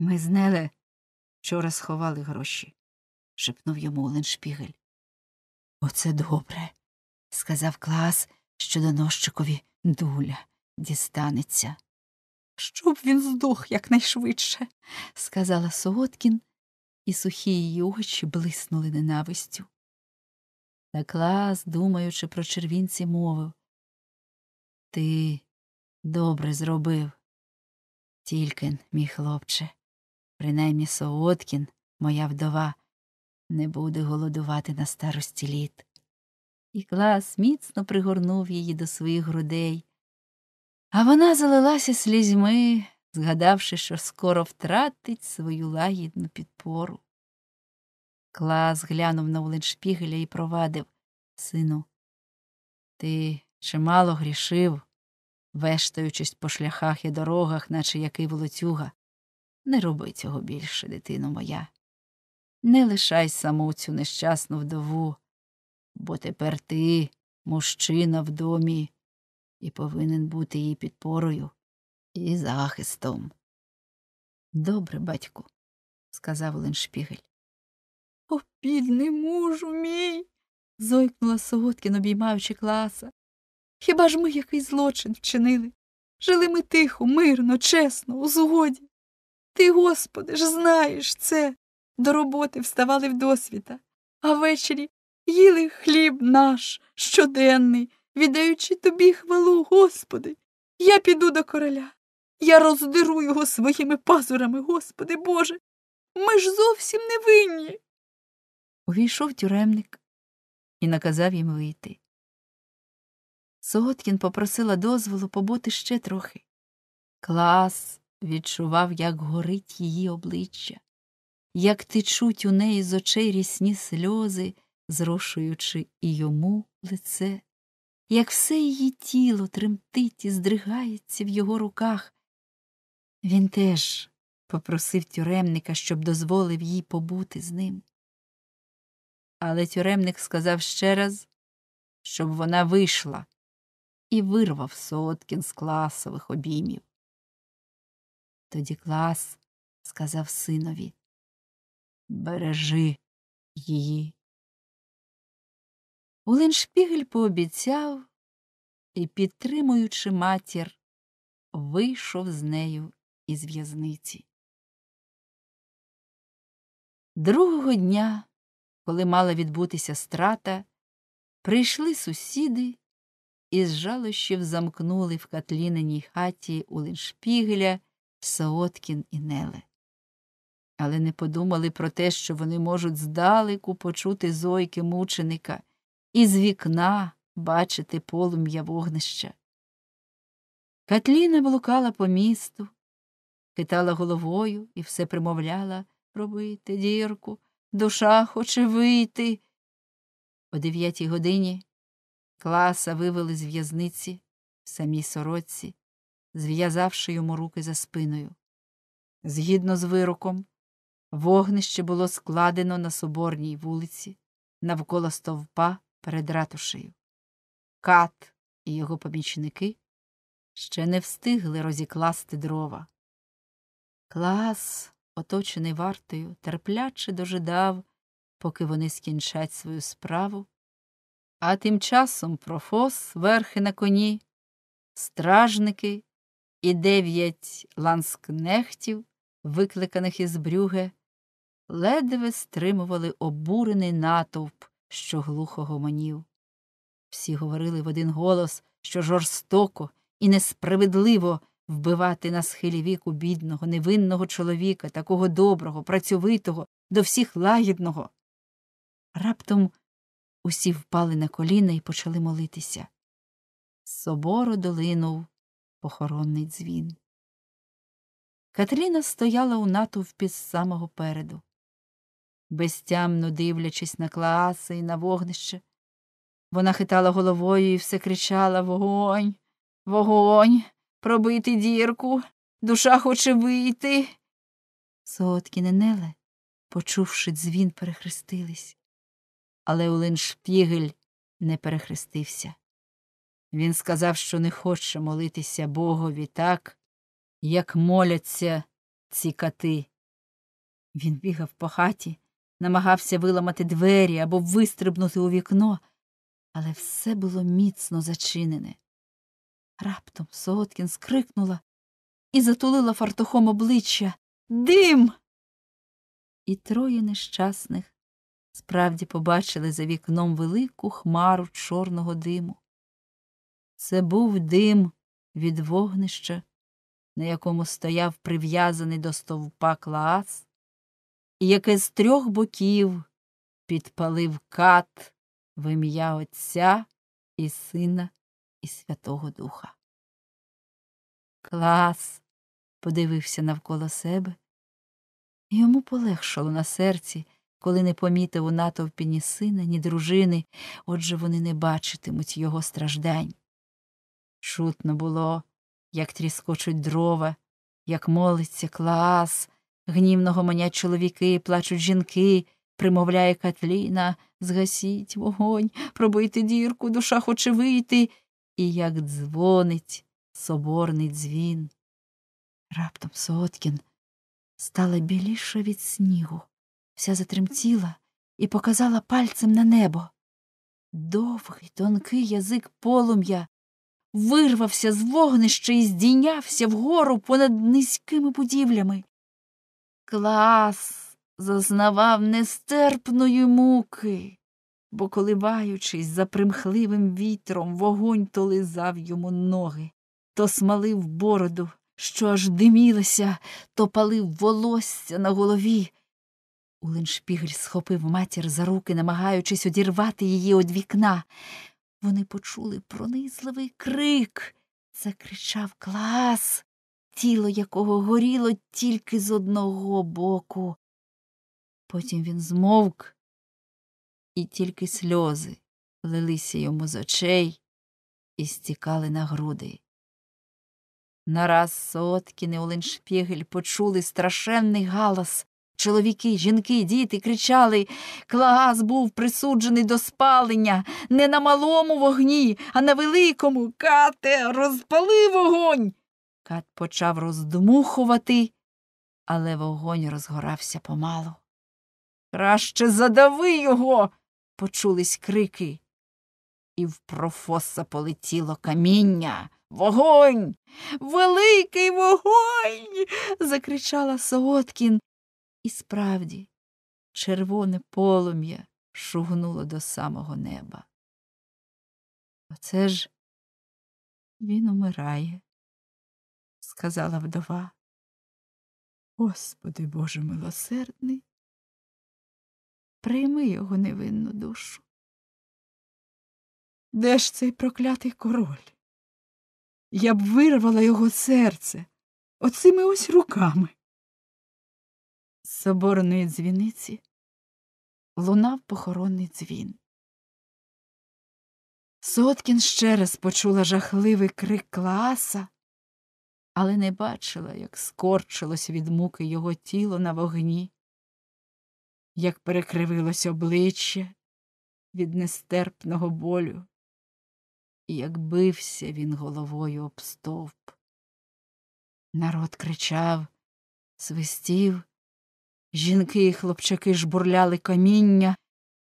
Ми з Неле вчора сховали гроші, шепнув йому Оленшпігель. Оце добре, сказав клас, що доносчикові дуля дістанеться. Щоб він здох якнайшвидше, сказала Солодкін, і сухі її очі блиснули ненавистю. Та клас, думаючи про червінці, мовив Ти добре зробив. Тільки, мій хлопче, Принаймні Сооткін, моя вдова, не буде голодувати на старості літ. І клас міцно пригорнув її до своїх грудей, а вона залилася слізьми, згадавши, що скоро втратить свою лагідну підпору. Клас глянув на Оленшпігеля і провадив Сину, ти чимало грішив, вештаючись по шляхах і дорогах, наче який волоцюга. Не роби цього більше, дитино моя. Не лишай саму цю нещасну вдову, бо тепер ти, мужчина в домі, і повинен бути її підпорою і захистом. Добре, батьку, сказав Леншпігель. О, бідний мужу мій. зойкнула Солодкін, обіймаючи класа. Хіба ж ми який злочин вчинили? Жили ми тихо, мирно, чесно, у згоді. Ти, Господи, ж знаєш це. До роботи вставали вдосвіта, а ввечері їли хліб наш щоденний, віддаючи тобі хвалу, Господи. Я піду до короля. Я роздеру його своїми пазурами, Господи Боже. Ми ж зовсім не винні. Увійшов тюремник і наказав їм вийти. Соткін попросила дозволу побути ще трохи. Клас відчував, як горить її обличчя, як течуть у неї з очей рісні сльози, зрошуючи і йому лице, як все її тіло тремтить і здригається в його руках. Він теж попросив тюремника, щоб дозволив їй побути з ним. Але тюремник сказав ще раз, щоб вона вийшла і вирвав Соткін з класових обіймів. Тоді клас сказав синові Бережи її. Уленшпігель пообіцяв і, підтримуючи матір, вийшов з нею із в'язниці. Другого дня, коли мала відбутися страта, прийшли сусіди і з жалощів замкнули в катліниній хаті уленшпігеля. Сооткін і Неле. Але не подумали про те, що вони можуть здалеку почути зойки мученика і з вікна бачити полум'я вогнища. Катліна блукала по місту, хитала головою і все примовляла пробити дірку, душа хоче вийти. О дев'ятій годині класа вивели з в'язниці в самій сороці зв'язавши йому руки за спиною. Згідно з вироком, вогнище було складено на соборній вулиці навколо стовпа перед ратушею. Кат і його помічники ще не встигли розікласти дрова. Клас, оточений вартою, терпляче дожидав, поки вони скінчать свою справу. А тим часом профос верхи на коні, стражники і дев'ять ланскнехтів, викликаних із брюге, ледве стримували обурений натовп, що глухо гомонів. Всі говорили в один голос, що жорстоко і несправедливо вбивати на схилі віку бідного, невинного чоловіка, такого доброго, працьовитого, до всіх лагідного. Раптом усі впали на коліна і почали молитися. Собору долинув охоронний дзвін. Катріна стояла у натовпі з самого переду. Безтямно дивлячись на класи і на вогнище, вона хитала головою і все кричала Вогонь, вогонь, пробити дірку, душа хоче вийти. Сотки Ненеле, почувши дзвін, перехрестились, але Улин Шпігель не перехрестився. Він сказав, що не хоче молитися Богові так, як моляться ці кати. Він бігав по хаті, намагався виламати двері або вистрибнути у вікно, але все було міцно зачинене. Раптом Соткін скрикнула і затулила фартухом обличчя Дим. І троє нещасних справді побачили за вікном велику хмару чорного диму. Це був дим від вогнища, на якому стояв прив'язаний до стовпа клас, і яке з трьох боків підпалив кат в ім'я Отця і Сина і Святого Духа. Клас подивився навколо себе, йому полегшало на серці, коли не помітив у натовпі ні сина, ні дружини, отже вони не бачитимуть його страждань. Чутно було, як тріскочуть дрова, як молиться клас, гнівно гомонять чоловіки, плачуть жінки, примовляє Катліна, згасіть вогонь, пробийте дірку, душа хоче вийти, і як дзвонить соборний дзвін. Раптом Соткін стала біліша від снігу, вся затремтіла і показала пальцем на небо. Довгий тонкий язик полум'я вирвався з вогнища і здійнявся вгору понад низькими будівлями. Клас зазнавав нестерпної муки, бо, коливаючись за примхливим вітром, вогонь то лизав йому ноги, то смалив бороду, що аж димілася, то палив волосся на голові. Улиншпігель схопив матір за руки, намагаючись одірвати її від вікна. Вони почули пронизливий крик. Закричав клас, тіло якого горіло тільки з одного боку. Потім він змовк, і тільки сльози лилися йому з очей і стікали на груди. Нараз сотки Оленшпігель почули страшенний галас, Чоловіки, жінки, діти кричали Клагас був присуджений до спалення не на малому вогні, а на великому. Кате, розпали вогонь. Кат почав роздмухувати, але вогонь розгорався помалу. Краще задави його. почулись крики. І в профоса полетіло каміння. Вогонь. Великий вогонь. закричала Солодкін і справді, червоне полум'я шугнуло до самого неба. Оце ж він умирає, сказала вдова. Господи Боже милосердний, прийми його невинну душу. Де ж цей проклятий король? Я б вирвала його серце оцими ось руками соборної дзвіниці лунав похоронний дзвін. Соткін ще раз почула жахливий крик класа, але не бачила, як скорчилось від муки його тіло на вогні, як перекривилось обличчя від нестерпного болю, і як бився він головою об стовп. Народ кричав, свистів, Жінки і хлопчаки жбурляли каміння,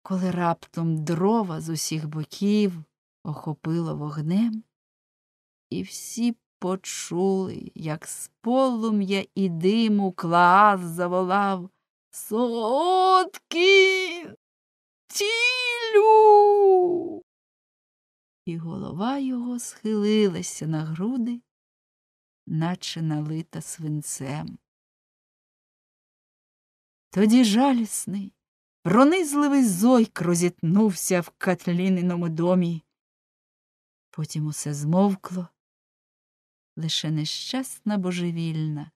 коли раптом дрова з усіх боків охопило вогнем, і всі почули, як з полум'я і диму клас заволав Сотки! Тілю! І голова його схилилася на груди, наче налита свинцем. Тоді жалісний, пронизливий зойк розітнувся в Катліниному домі. Потім усе змовкло, лише нещасна божевільна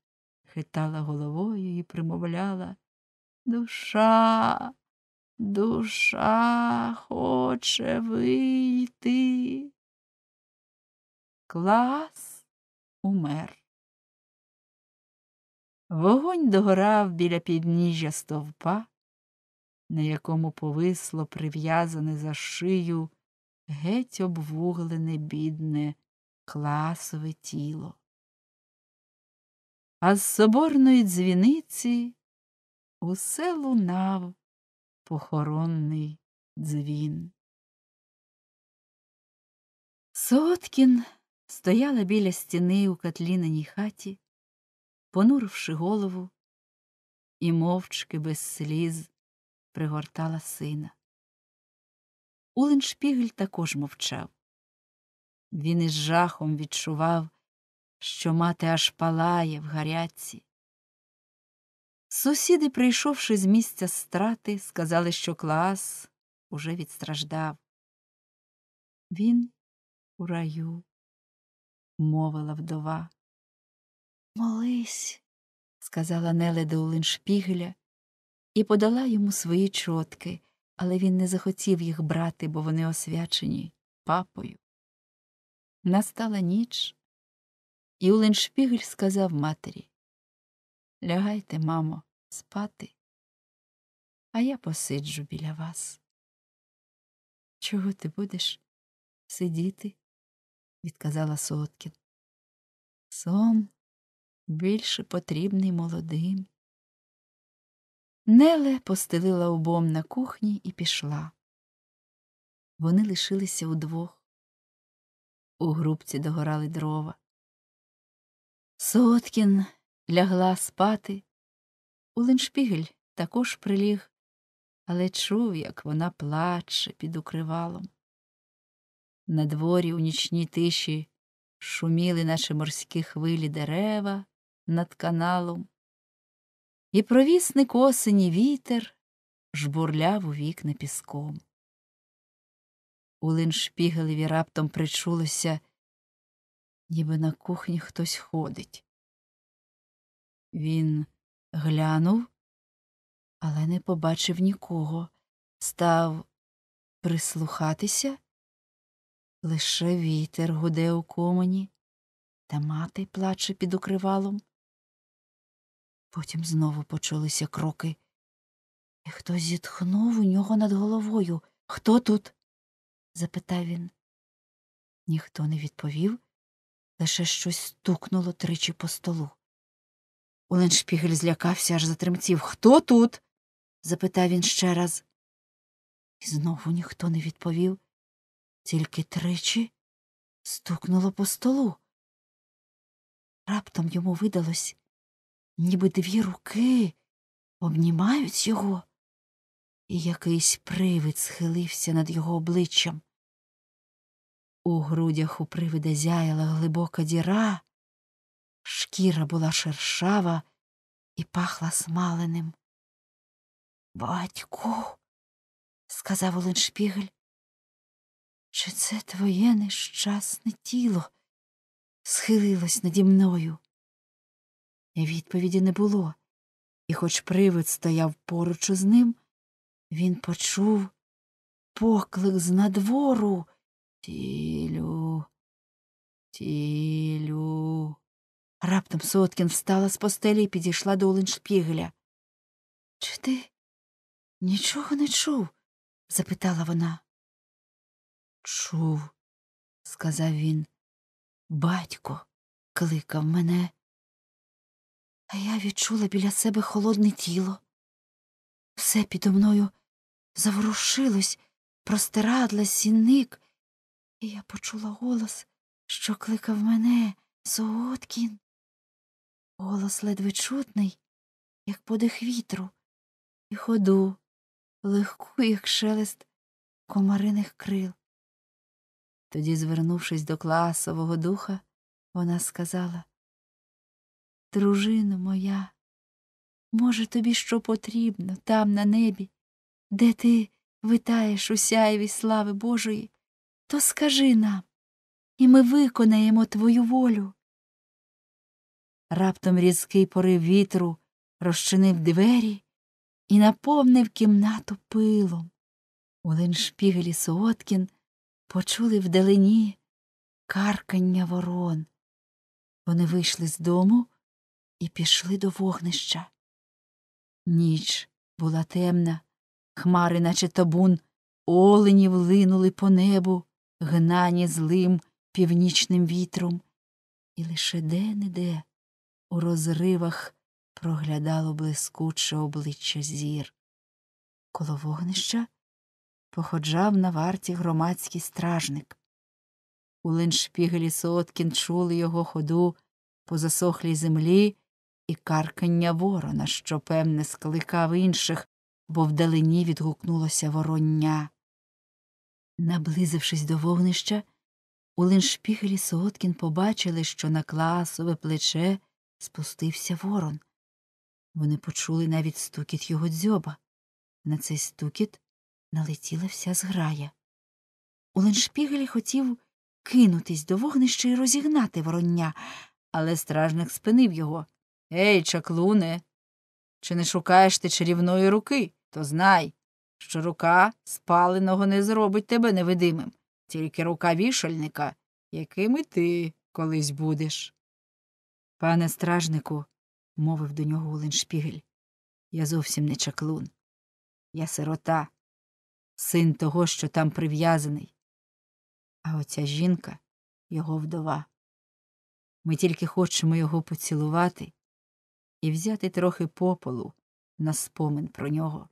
хитала головою і примовляла Душа, душа хоче вийти. Клас умер. Вогонь догорав біля підніжжя стовпа, на якому повисло прив'язане за шию геть обвуглене, бідне, класове тіло. А з соборної дзвіниці усе лунав похоронний дзвін. Соткін стояла біля стіни у катлінаній хаті понуривши голову, і мовчки без сліз пригортала сина. Улиншпігель також мовчав. Він із жахом відчував, що мати аж палає в гарячці. Сусіди, прийшовши з місця страти, сказали, що клас уже відстраждав. Він у раю, мовила вдова. Молись, сказала Неле до Улиншпігеля і подала йому свої чотки, але він не захотів їх брати, бо вони освячені папою. Настала ніч, і Улиншпігель сказав матері Лягайте, мамо, спати, а я посиджу біля вас. Чого ти будеш сидіти? відказала Соткін. Сон більше потрібний молодим. Неле постелила обом на кухні і пішла. Вони лишилися удвох. У грубці догорали дрова. Соткін лягла спати. у леншпігель також приліг, але чув, як вона плаче під укривалом. На дворі у нічній тиші шуміли, наче морські хвилі дерева, над каналом, і провісник осені вітер жбурляв у вікна піском. У линшпігелеві раптом причулося, ніби на кухні хтось ходить. Він глянув, але не побачив нікого, став прислухатися. Лише вітер гуде у комені, та мати плаче під укривалом. Потім знову почулися кроки. І хтось зітхнув у нього над головою. Хто тут? запитав він. Ніхто не відповів, лише щось стукнуло тричі по столу. Уленшпігель злякався, аж затремтів. Хто тут? запитав він ще раз. І знову ніхто не відповів, тільки тричі стукнуло по столу. Раптом йому видалось, ніби дві руки обнімають його, і якийсь привид схилився над його обличчям. У грудях у привида зяяла глибока діра, шкіра була шершава і пахла смаленим. Батьку, сказав Оленшпігель, чи це твоє нещасне тіло схилилось наді мною? Відповіді не було, і, хоч привид стояв поруч із ним, він почув поклик з надвору Тілю, тілю. Раптом Соткін встала з постелі і підійшла до Оленшпігеля. Чи ти нічого не чув? запитала вона. Чув, сказав він. Батько кликав мене а я відчула біля себе холодне тіло. Все підо мною заворушилось, простирадла сінник, і я почула голос, що кликав мене Сооткін. Голос ледве чутний, як подих вітру, і ходу, легку, як шелест комариних крил. Тоді, звернувшись до класового духа, вона сказала дружино моя, може, тобі що потрібно там, на небі, де ти витаєш у сяєві слави Божої, то скажи нам, і ми виконаємо твою волю. Раптом різкий порив вітру розчинив двері і наповнив кімнату пилом. У Леншпігелі Суоткін почули вдалині каркання ворон. Вони вийшли з дому і пішли до вогнища. Ніч була темна, хмари, наче табун, оленів линули по небу, гнані злим північним вітром, і лише де неде у розривах проглядало блискуче обличчя зір. Коло вогнища походжав на варті громадський стражник. У линшпігелі Соткін чули його ходу по засохлій землі і каркання ворона, що, певне, скликав інших, бо вдалині відгукнулося вороння. Наблизившись до вогнища, у Леншпігелі Солодкін побачили, що на класове плече спустився ворон. Вони почули навіть стукіт його дзьоба. На цей стукіт налетіла вся зграя. Уланшпігель хотів кинутись до вогнища і розігнати вороння, але стражник спинив його. Ей, чаклуне, чи не шукаєш ти чарівної руки, то знай, що рука спаленого не зробить тебе невидимим, тільки рука вішальника, яким і ти колись будеш. Пане стражнику, мовив до нього Оленшпігель, я зовсім не чаклун. Я сирота, син того, що там прив'язаний. А оця жінка його вдова. Ми тільки хочемо його поцілувати і взяти трохи попелу на спомин про нього.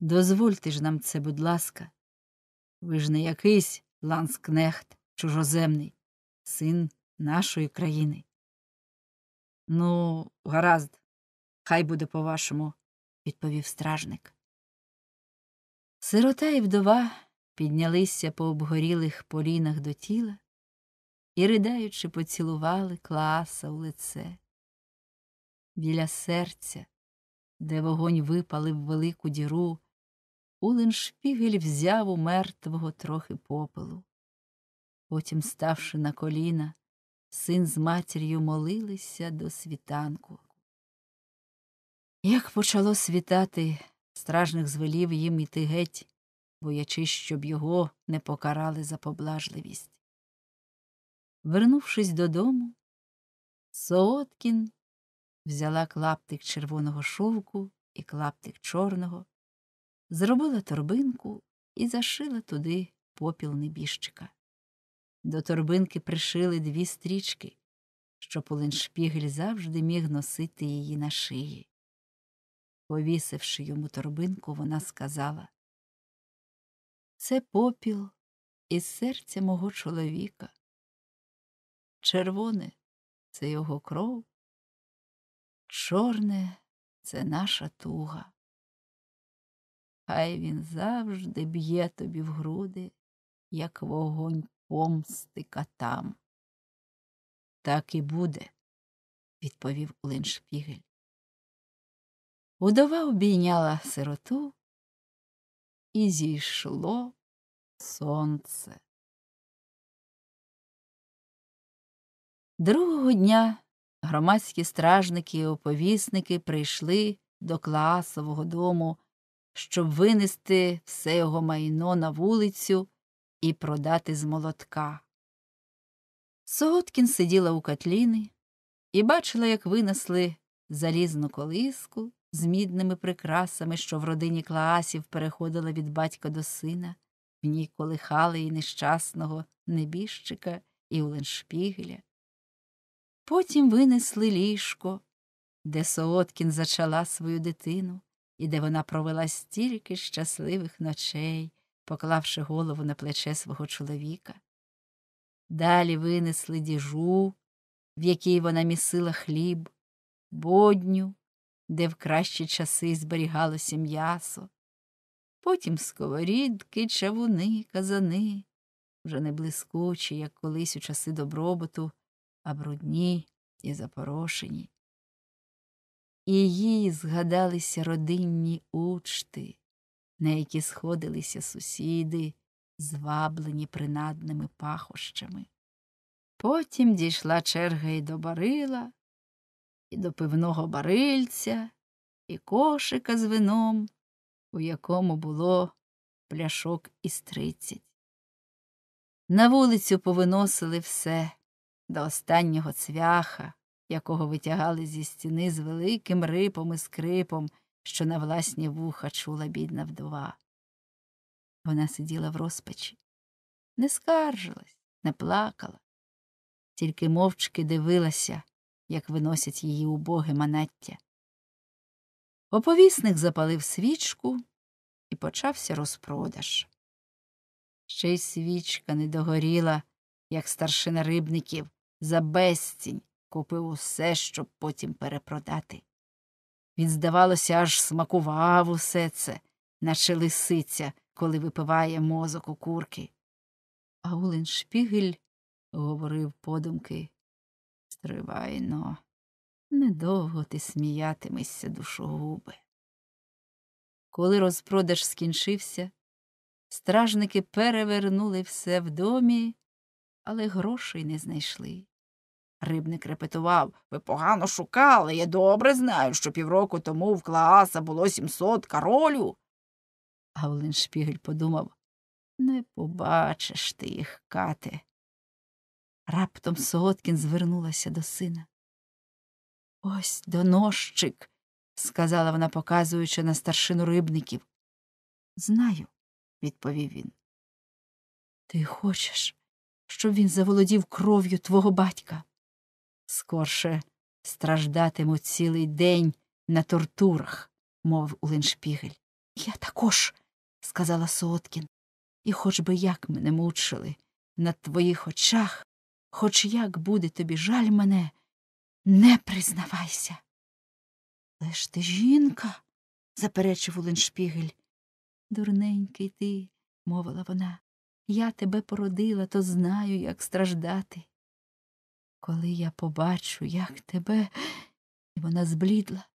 Дозвольте ж нам це, будь ласка, ви ж не якийсь ланскнехт чужоземний, син нашої країни. Ну, гаразд, хай буде по вашому, відповів стражник. Сирота і вдова піднялися по обгорілих полінах до тіла і, ридаючи, поцілували клааса в лице біля серця, де вогонь випалив велику діру, Улин Улиншпігель взяв у мертвого трохи попелу. Потім, ставши на коліна, син з матір'ю молилися до світанку. Як почало світати, стражних звелів їм іти геть, боячись, щоб його не покарали за поблажливість. Вернувшись додому, Сооткін взяла клаптик червоного шовку і клаптик чорного, зробила торбинку і зашила туди попіл небіжчика. До торбинки пришили дві стрічки, що полиншпігель завжди міг носити її на шиї. Повісивши йому торбинку, вона сказала Це попіл із серця мого чоловіка. Червоне це його кров, Чорне це наша туга. Хай він завжди б'є тобі в груди, як вогонь помсти катам. Так і буде, відповів Леншпігель. Удова обійняла сироту, і зійшло сонце. Другого дня Громадські стражники і оповісники прийшли до класового дому, щоб винести все його майно на вулицю і продати з молотка. Соготкін сиділа у Катліни і бачила, як винесли залізну колиску з мідними прикрасами, що в родині Клаасів переходила від батька до сина, в ній колихали і нещасного небіжчика, і Уленшпігеля. Потім винесли ліжко, де Сооткін зачала свою дитину і де вона провела стільки щасливих ночей, поклавши голову на плече свого чоловіка. Далі винесли діжу, в якій вона місила хліб, бодню, де в кращі часи зберігалося м'ясо, потім сковорідки, чавуни, казани, вже не блискучі, як колись у часи добробуту а брудні і запорошені. І їй згадалися родинні учти, на які сходилися сусіди, зваблені принадними пахощами. Потім дійшла черга й до барила, і до пивного барильця, і кошика з вином, у якому було пляшок із тридцять. На вулицю повиносили все до останнього цвяха, якого витягали зі стіни з великим рипом і скрипом, що на власні вуха чула бідна вдова. Вона сиділа в розпачі, не скаржилась, не плакала, тільки мовчки дивилася, як виносять її убоге манаття. Оповісник запалив свічку і почався розпродаж. Ще й свічка не догоріла, як старшина рибників, за безцінь купив усе, щоб потім перепродати. Він, здавалося, аж смакував усе це, наче лисиця, коли випиває мозок у курки. А Шпігель говорив подумки Стривайно, недовго ти сміятимешся, душогубе. Коли розпродаж скінчився, стражники перевернули все в домі але грошей не знайшли. Рибник репетував Ви погано шукали. Я добре знаю, що півроку тому в Клааса було сімсот королю. каролю. шпігель подумав не побачиш ти їх, Кате. Раптом Соткін звернулася до сина. Ось доносчик, сказала вона, показуючи на старшину рибників. Знаю, відповів він. Ти хочеш, щоб він заволодів кров'ю твого батька. Скорше страждатиму цілий день на тортурах, мов Уленшпігель. Я також, сказала Соткін, і хоч би як мене мучили на твоїх очах, хоч як буде тобі жаль мене, не признавайся. Лиш ти жінка, заперечив Уленшпігель. Дурненький ти, мовила вона, я тебе породила, то знаю, як страждати. Коли я побачу, як тебе, і вона зблідла,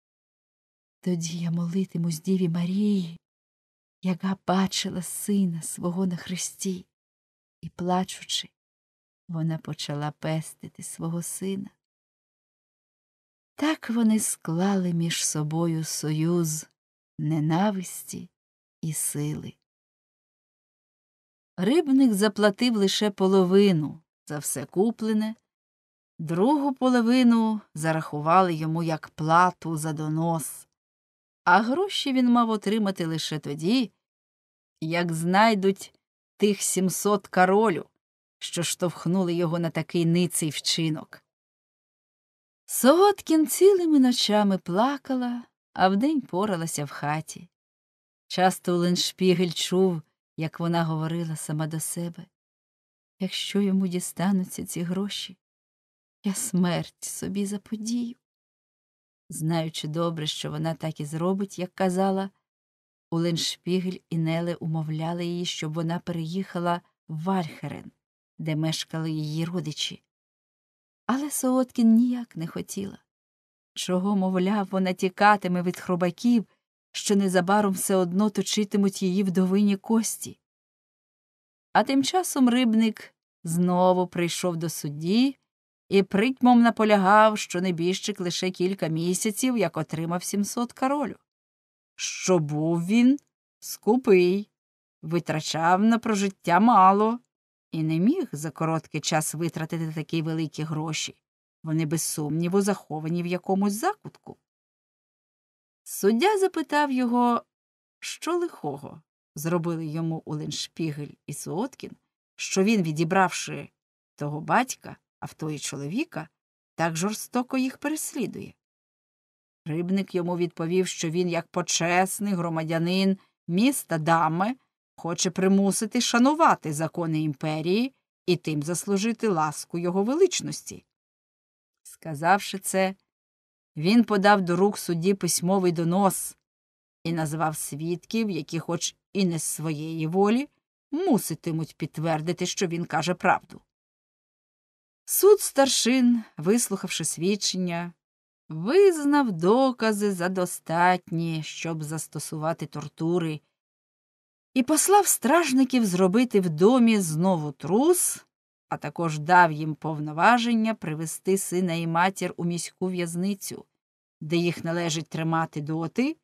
тоді я молитимусь Діві Марії, яка бачила сина свого на хресті, і, плачучи, вона почала пестити свого сина. Так вони склали між собою союз ненависті і сили. Рибник заплатив лише половину за все куплене, другу половину зарахували йому як плату за донос, а гроші він мав отримати лише тоді, як знайдуть тих сімсот королю, що штовхнули його на такий ниций вчинок. Солодкін цілими ночами плакала, а вдень поралася в хаті. Часто Леншпігель чув, як вона говорила сама до себе, якщо йому дістануться ці гроші, я смерть собі заподію. Знаючи добре, що вона так і зробить, як казала, Уленшпігель і Неле умовляли її, щоб вона переїхала в Вальхерен, де мешкали її родичі. Але Сооткін ніяк не хотіла. Чого, мовляв, вона тікатиме від хробаків що незабаром все одно точитимуть її вдовині кості. А тим часом рибник знову прийшов до судді і притьмом наполягав, що небіжчик лише кілька місяців як отримав сімсот королю. Що був він скупий, витрачав на прожиття мало і не міг за короткий час витратити такі великі гроші. Вони без сумніву заховані в якомусь закутку. Суддя запитав його, що лихого зробили йому Уленшпігель і Суоткін, що він, відібравши того батька, а в той чоловіка, так жорстоко їх переслідує. Рибник йому відповів, що він, як почесний громадянин міста дами, хоче примусити шанувати закони імперії і тим заслужити ласку його величності. Сказавши це, він подав до рук судді письмовий донос і назвав свідків, які, хоч і не з своєї волі, муситимуть підтвердити, що він каже правду. Суд старшин, вислухавши свідчення, визнав докази за достатні, щоб застосувати тортури, і послав стражників зробити в домі знову трус а також дав їм повноваження привести сина і матір у міську в'язницю, де їх належить тримати доти,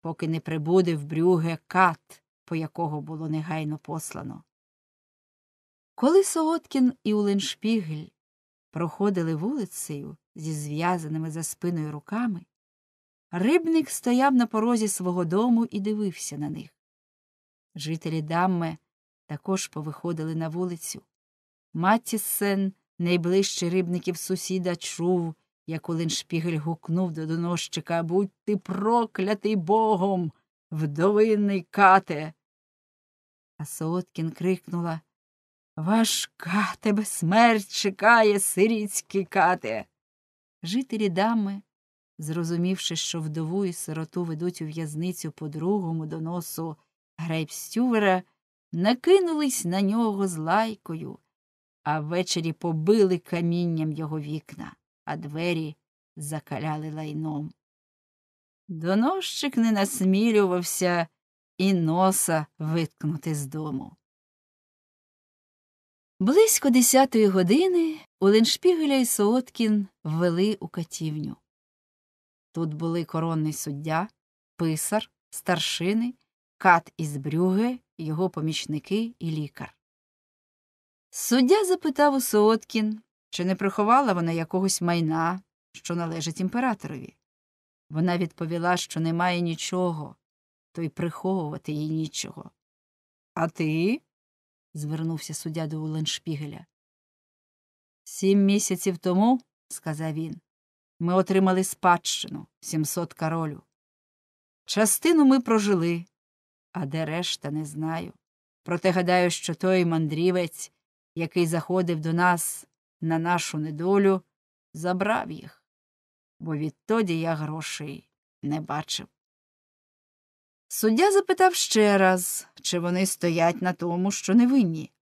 поки не прибуде в брюге кат, по якого було негайно послано. Коли Сооткін і Уленшпігель проходили вулицею зі зв'язаними за спиною руками, рибник стояв на порозі свого дому і дивився на них. Жителі дамме також повиходили на вулицю. Матіссен, найближчий рибників сусіда, чув, як Оленшпігель гукнув до доносчика Будь ти проклятий богом, вдовинний кате. А Сооткін крикнула Важка тебе смерть чекає, сиріцький кате. Жителі дами, зрозумівши, що вдову і сироту ведуть у в'язницю по другому доносу Грейпстювера, накинулись на нього з лайкою а ввечері побили камінням його вікна, а двері закаляли лайном. Доносчик не насмілювався і носа виткнути з дому. Близько десятої години Оленшпігеля і Сооткін ввели у катівню. Тут були коронний суддя, писар, старшини, кат із брюги, його помічники і лікар. Суддя запитав у Соткін, чи не приховала вона якогось майна, що належить імператорові. Вона відповіла, що немає нічого, то й приховувати їй нічого. А ти? звернувся суддя до Уленшпігеля. Сім місяців тому, сказав він, ми отримали спадщину сімсот королю. Частину ми прожили, а де решта не знаю. Проте гадаю, що той мандрівець який заходив до нас на нашу недолю, забрав їх, бо відтоді я грошей не бачив. Суддя запитав ще раз, чи вони стоять на тому, що не винні.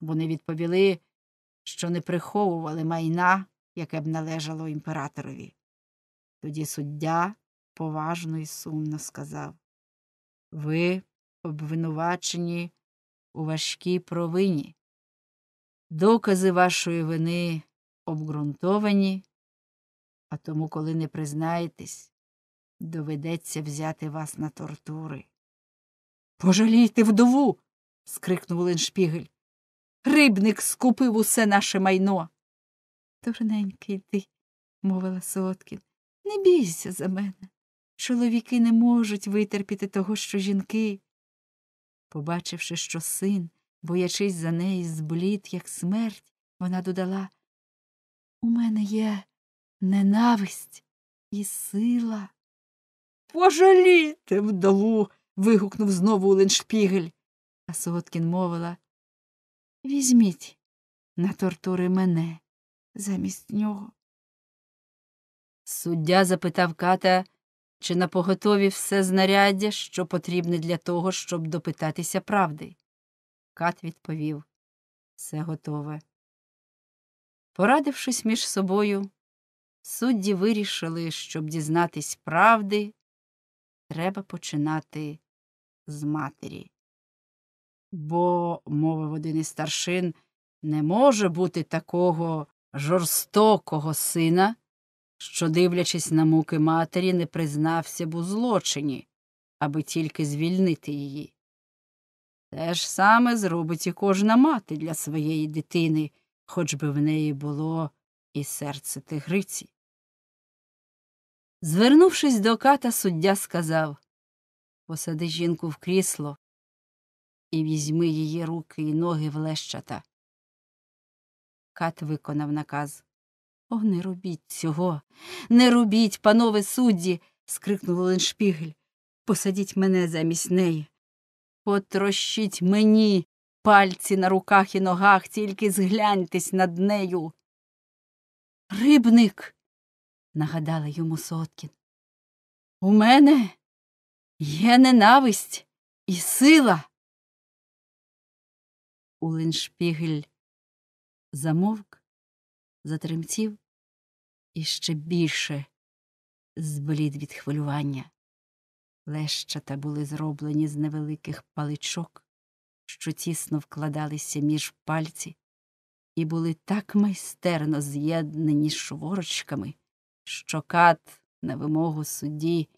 Вони відповіли, що не приховували майна, яке б належало імператорові. Тоді суддя поважно і сумно сказав Ви обвинувачені у важкій провині, Докази вашої вини обґрунтовані, а тому, коли не признаєтесь, доведеться взяти вас на тортури. Пожалійте вдову. скрикнув Леншпігель. Рибник скупив усе наше майно. Дурненький ти, мовила Соткін, не бійся за мене. Чоловіки не можуть витерпіти того, що жінки. Побачивши, що син Боячись за неї зблід, як смерть, вона додала У мене є ненависть і сила. Пожалійте вдову. вигукнув знову Леншпігель. А Соткін мовила Візьміть на тортури мене замість нього. Суддя запитав ката, чи на поготові все знаряддя, що потрібне для того, щоб допитатися правди. Кат відповів все готове. Порадившись між собою, судді вирішили, щоб дізнатись правди, треба починати з матері. Бо, мовив один із старшин, не може бути такого жорстокого сина, що, дивлячись на муки матері, не признався б у злочині, аби тільки звільнити її. Те ж саме зробить і кожна мати для своєї дитини, хоч би в неї було і серце тигриці. Звернувшись до ката, суддя сказав Посади жінку в крісло і візьми її руки і ноги в лещата. Кат виконав наказ. О, не робіть цього, не робіть, панове судді. скрикнув Леншпігель. Посадіть мене замість неї. Потрощіть мені пальці на руках і ногах, тільки згляньтесь над нею. Рибник, нагадала йому Соткін. У мене є ненависть і сила. Улиншпігель замовк, затремтів і ще більше зблід від хвилювання. Лещата були зроблені з невеликих паличок, що тісно вкладалися між пальці, і були так майстерно з'єднані шворочками, що кат на вимогу судді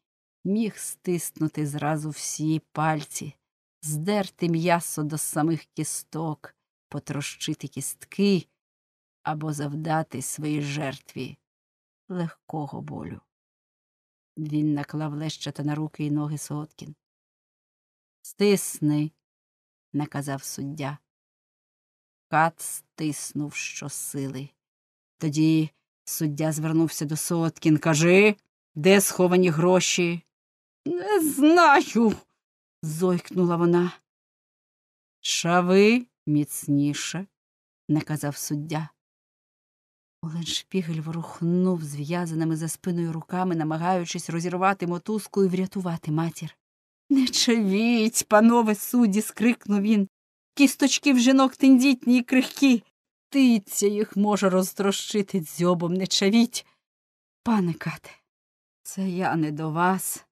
міг стиснути зразу всі пальці, здерти м'ясо до самих кісток, потрощити кістки або завдати своїй жертві легкого болю. Він наклав лещата на руки і ноги Соткін. Стисни, наказав суддя. Кат стиснув щосили. Тоді суддя звернувся до Соткін. Кажи, де сховані гроші? Не знаю, зойкнула вона. Шави міцніше, наказав суддя. Шпігель ворухнув зв'язаними за спиною руками, намагаючись розірвати мотузку і врятувати матір. Не чавіть, панове судді, скрикнув він. Кісточки в жінок тендітні і крихкі. Тиця їх може розтрощити дзьобом, не чавіть. Пане кате, це я не до вас,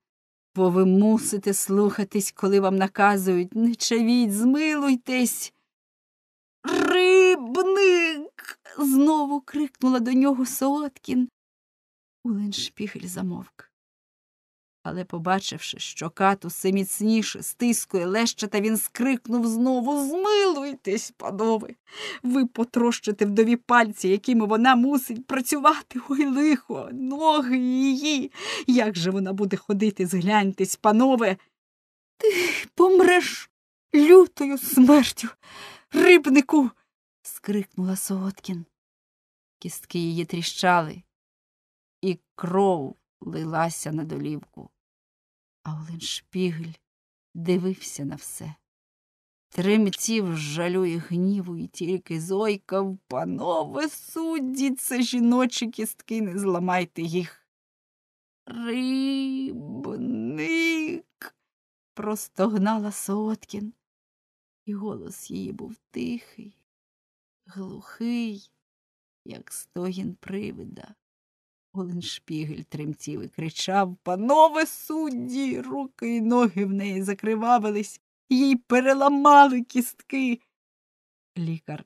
бо ви мусите слухатись, коли вам наказують. Не чавіть, змилуйтесь. Рибник. знову крикнула до нього Солодкін. Уленшпігель замовк. Але, побачивши, що кату все міцніше стискує лещата, він скрикнув знову Змилуйтесь, панове. Ви потрощите вдові пальці, якими вона мусить працювати, ой лихо, ноги її. Як же вона буде ходити, згляньтесь, панове? Ти помреш лютою смертю рибнику. скрикнула Сооткін. Кістки її тріщали, і кров лилася на долівку. А Олен Шпігель дивився на все. Тремтів жалю і гніву і тільки зойкав, панове судді, це жіночі кістки, не зламайте їх. Рибник. простогнала Соткін і голос її був тихий, глухий, як стогін привида. Оленшпігель тремтів і кричав Панове судді, руки й ноги в неї закривавились, їй переламали кістки. Лікар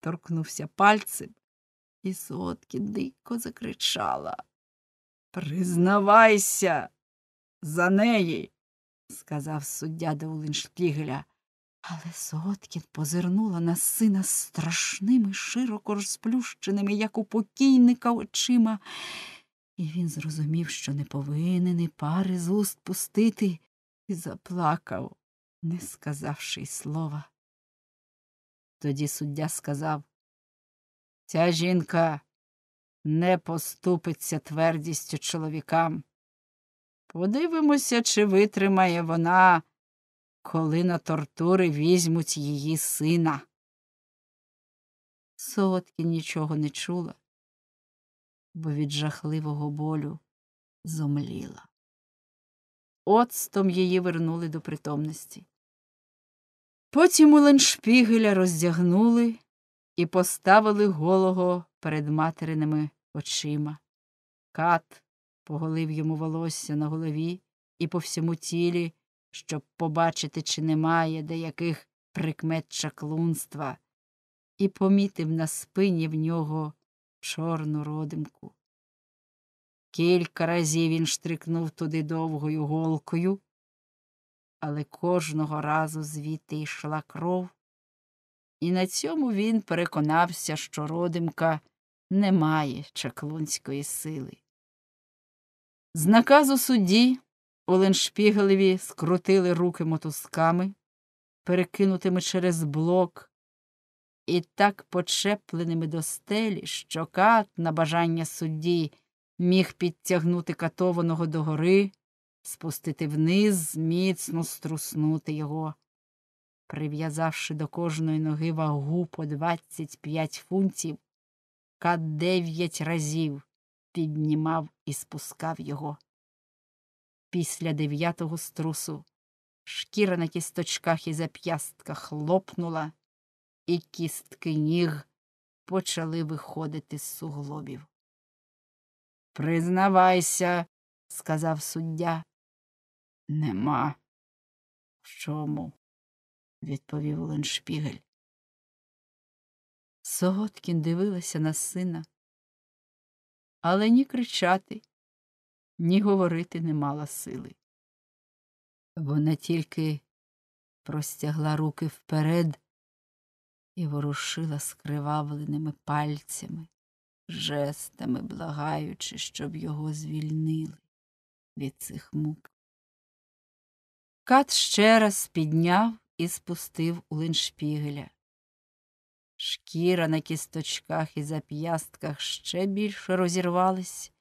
торкнувся пальцем, і сотки дико закричала. Признавайся за неї, сказав суддя до Оленшпігеля. Але Соткін позирнула на сина страшними, широко розплющеними, як у покійника очима, і він зрозумів, що не повинен і пари з уст пустити, і заплакав, не сказавши й слова. Тоді суддя сказав Ця жінка не поступиться твердістю чоловікам. Подивимося, чи витримає вона коли на тортури візьмуть її сина. Солодкін нічого не чула, бо від жахливого болю зомліла. Оцтом її вернули до притомності. Потім у Леншпігеля роздягнули і поставили голого перед материними очима. Кат поголив йому волосся на голові і по всьому тілі щоб побачити, чи немає деяких прикмет чаклунства, і помітив на спині в нього чорну родимку. Кілька разів він штрикнув туди довгою голкою, але кожного разу звідти йшла кров, і на цьому він переконався, що родимка не має чаклунської сили. З наказу судді Оленшпігелеві скрутили руки мотузками, перекинутими через блок, і так почепленими до стелі, що кат на бажання судді міг підтягнути катованого до гори, спустити вниз, міцно струснути його. Прив'язавши до кожної ноги вагу по двадцять п'ять фунтів, кат дев'ять разів піднімав і спускав його після дев'ятого струсу. Шкіра на кісточках і зап'ястках хлопнула, і кістки ніг почали виходити з суглобів. Признавайся, сказав суддя. Нема. В чому? відповів Леншпігель. Соготкін дивилася на сина, але ні кричати, ні говорити не мала сили. Вона тільки простягла руки вперед і ворушила скривавленими пальцями, жестами, благаючи, щоб його звільнили від цих мук. Кат ще раз підняв і спустив у линшпігеля. Шкіра на кісточках і зап'ястках ще більше розірвалась,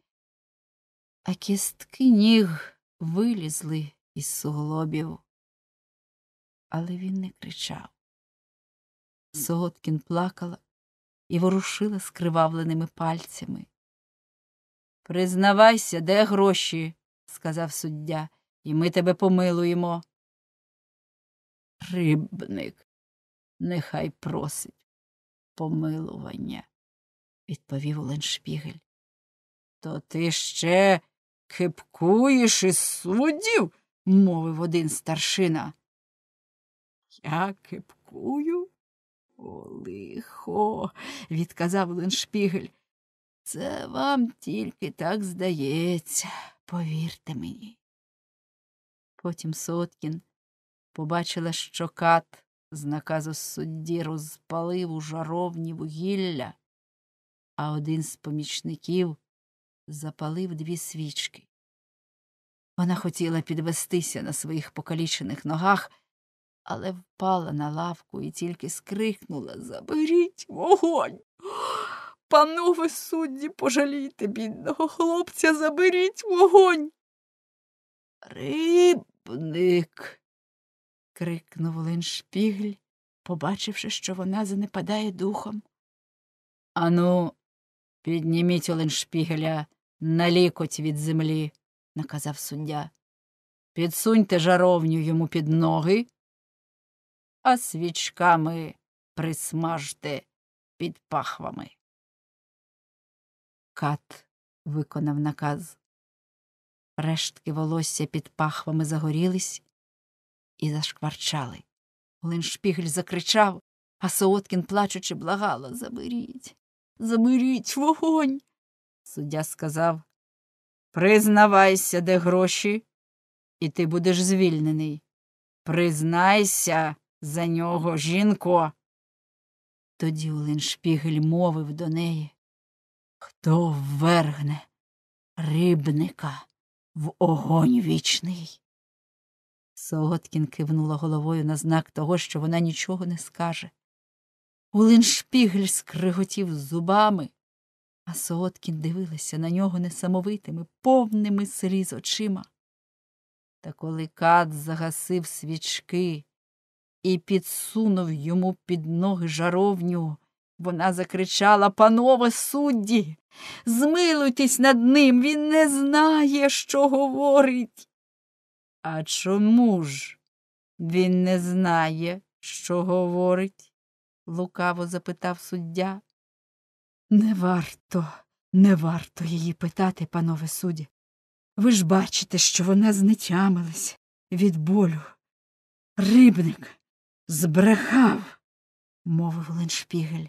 а кістки ніг вилізли із суглобів. Але він не кричав. Соткін плакала і ворушила скривавленими пальцями. Признавайся, де гроші, сказав суддя, і ми тебе помилуємо. Рибник, нехай просить помилування, відповів Оленшпігель. То ти ще Кипкуєш із суддів? мовив один старшина. Я кипкую? О, лихо, відказав Леншпігель. Це вам тільки так здається, повірте мені. Потім Соткін побачила, що кат з наказу судді розпалив у жаровні вугілля, а один з помічників запалив дві свічки. Вона хотіла підвестися на своїх покалічених ногах, але впала на лавку і тільки скрикнула Заберіть вогонь. Панове судді, пожалійте, бідного хлопця, заберіть вогонь. Рибник. крикнув Леншпігль, побачивши, що вона занепадає духом. Ану, Підніміть Оленшпігеля на лікоть від землі, наказав суддя. Підсуньте жаровню йому під ноги, а свічками присмажте під пахвами. Кат виконав наказ. Рештки волосся під пахвами загорілись і зашкварчали. Оленшпігель закричав, а Сооткін, плачучи, благала Заберіть, Заберіть вогонь. Суддя сказав Признавайся, де гроші, і ти будеш звільнений. Признайся за нього, жінко. Тоді улин шпігель мовив до неї Хто ввергне рибника в огонь вічний? Солодкін кивнула головою на знак того, що вона нічого не скаже. Улиншпігель скриготів зубами, а Сооткін дивилася на нього несамовитими, повними сліз очима. Та коли кат загасив свічки і підсунув йому під ноги жаровню, вона закричала Панове судді, змилуйтесь над ним, він не знає, що говорить. А чому ж він не знає, що говорить? лукаво запитав суддя. Не варто, не варто її питати, панове судді. Ви ж бачите, що вона знетямилась від болю. Рибник збрехав, мовив Леншпігель.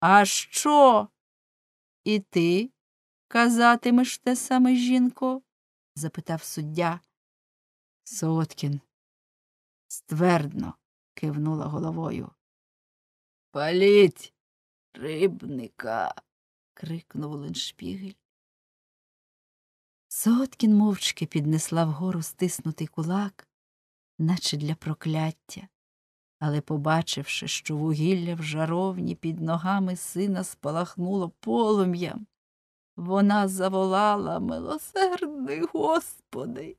А що? І ти казатимеш те саме жінко? запитав суддя. Соткін ствердно кивнула головою. Паліть рибника. крикнув Леншпігель. Соткін мовчки піднесла вгору стиснутий кулак, наче для прокляття, але, побачивши, що вугілля в жаровні під ногами сина спалахнуло полум'ям, вона заволала милосердний господи.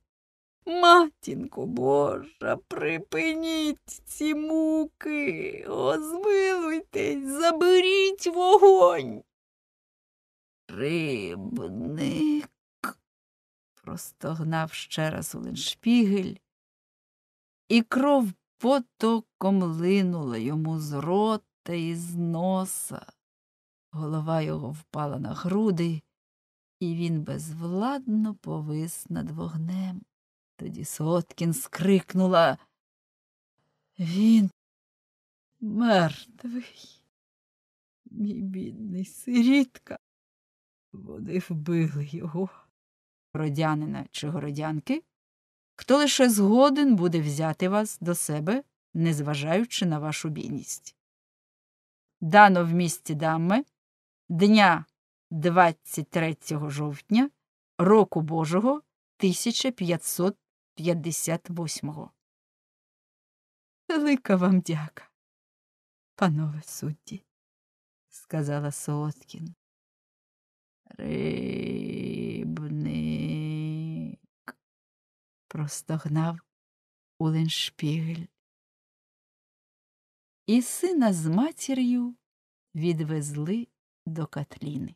Матінко Божа, припиніть ці муки, озмилуйтесь, заберіть вогонь. Рибник, простогнав ще раз один шпігель, і кров потоком линула йому з рота і з носа. Голова його впала на груди, і він безвладно повис над вогнем. Тоді Соткін скрикнула. Він мертвий, мій бідний сирітка. Вони вбили його. Городянина чи городянки, хто лише згоден буде взяти вас до себе, незважаючи на вашу бідність. Дано в місті Дамме дня 23 жовтня року Божого 1500 58-го. Велика вам дяка, панове судді, сказала Соткін. Рибник, простогнав Уленшпігель. І сина з матір'ю відвезли до Катліни.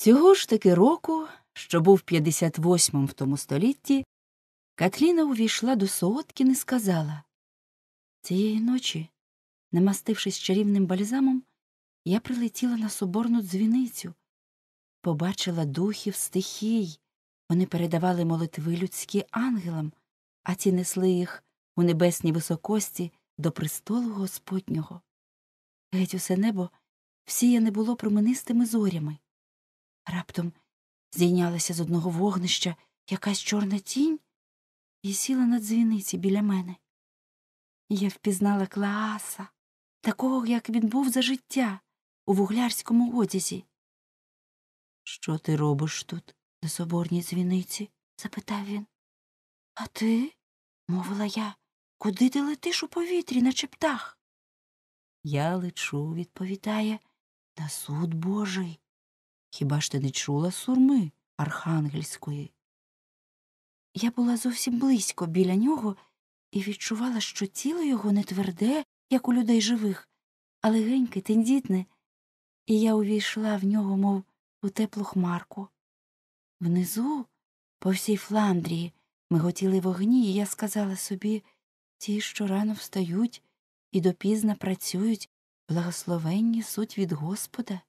Цього ж таки року, що був 58-м в тому столітті, Катліна увійшла до Сооткін і сказала Цієї ночі, намастившись чарівним бальзамом, я прилетіла на соборну дзвіницю, побачила духів стихій, вони передавали молитви людські ангелам, а ті несли їх у небесній високості до престолу Господнього. Геть усе небо всіяне було променистими зорями. Раптом зійнялася з одного вогнища якась чорна тінь і сіла на дзвіниці біля мене. Я впізнала Клааса, такого, як він був за життя у вуглярському одязі. Що ти робиш тут, на соборній дзвіниці? запитав він. А ти? мовила я, куди ти летиш у повітрі, наче птах? Я лечу, відповідає, на суд божий. Хіба ж ти не чула сурми архангельської? Я була зовсім близько біля нього і відчувала, що тіло його не тверде, як у людей живих, а легеньке, тендітне, і я увійшла в нього, мов у теплу хмарку. Внизу, по всій Фландрії, ми готіли вогні, і я сказала собі ті, що рано встають і допізна працюють, благословенні суть від Господа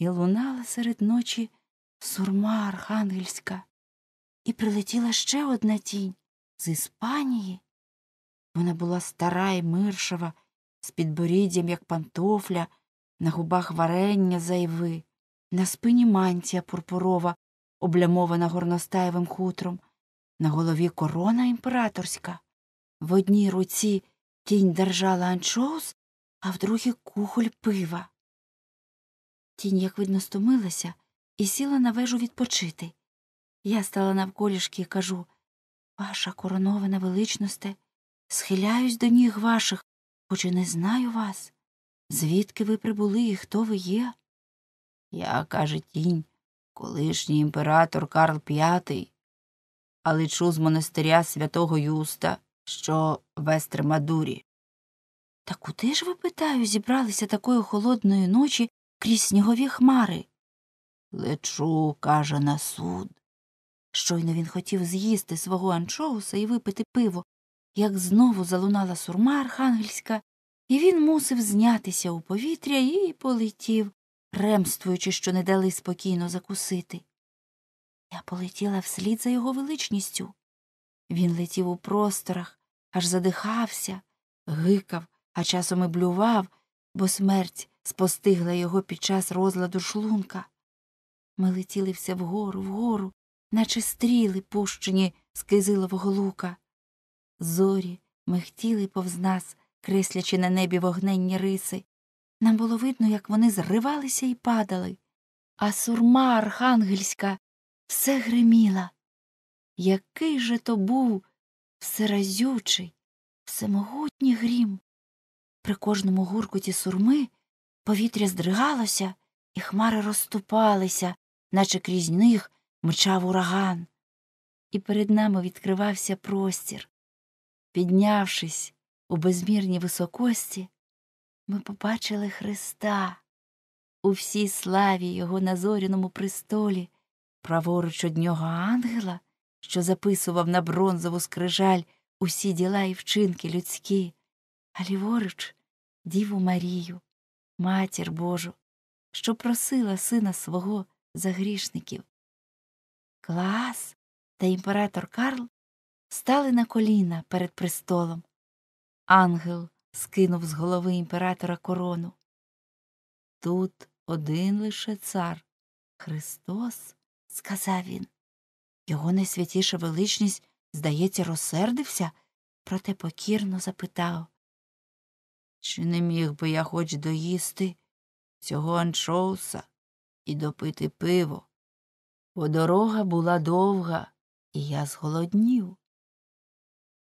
і лунала серед ночі сурма архангельська, і прилетіла ще одна тінь з Іспанії. Вона була стара й миршава, з підборіддям, як пантофля, на губах варення зайви, на спині мантія пурпурова, облямована горностаєвим хутром, на голові корона імператорська. В одній руці тінь держала анчоус, а в другій кухоль пива. Тінь, як видно, стомилася і сіла на вежу відпочити. Я стала навколішки і кажу Ваша коронована величносте, схиляюсь до ніг ваших, хоч і не знаю вас. Звідки ви прибули і хто ви є? Я, каже тінь, колишній імператор Карл V, а лечу з монастиря святого Юста, що в Естермадурі. Та куди ж ви, питаю, зібралися такої холодної ночі крізь снігові хмари. Лечу, каже, на суд. Щойно він хотів з'їсти свого анчоуса і випити пиво, як знову залунала сурма архангельська, і він мусив знятися у повітря і полетів, ремствуючи, що не дали спокійно закусити. Я полетіла вслід за його величністю. Він летів у просторах, аж задихався, гикав, а часом і блював, бо смерть спостигла його під час розладу шлунка. Ми летіли все вгору, вгору, наче стріли, пущені з кизилового лука. Зорі михтіли повз нас, креслячи на небі вогненні риси. Нам було видно, як вони зривалися і падали, а сурма архангельська все гриміла. Який же то був всеразючий, всемогутній грім. При кожному гуркоті сурми Повітря здригалося, і хмари розступалися, наче крізь них мчав ураган. І перед нами відкривався простір. Піднявшись у безмірні високості, ми побачили Христа у всій славі його на зоряному престолі, праворуч од нього ангела, що записував на бронзову скрижаль усі діла і вчинки людські, а ліворуч Діву Марію матір Божу, що просила сина свого за грішників. Клас та імператор Карл стали на коліна перед престолом. Ангел скинув з голови імператора корону. Тут один лише цар Христос, сказав він. Його найсвятіша величність, здається, розсердився, проте покірно запитав чи не міг би я хоч доїсти цього анчоуса і допити пиво? Бо дорога була довга, і я зголоднів.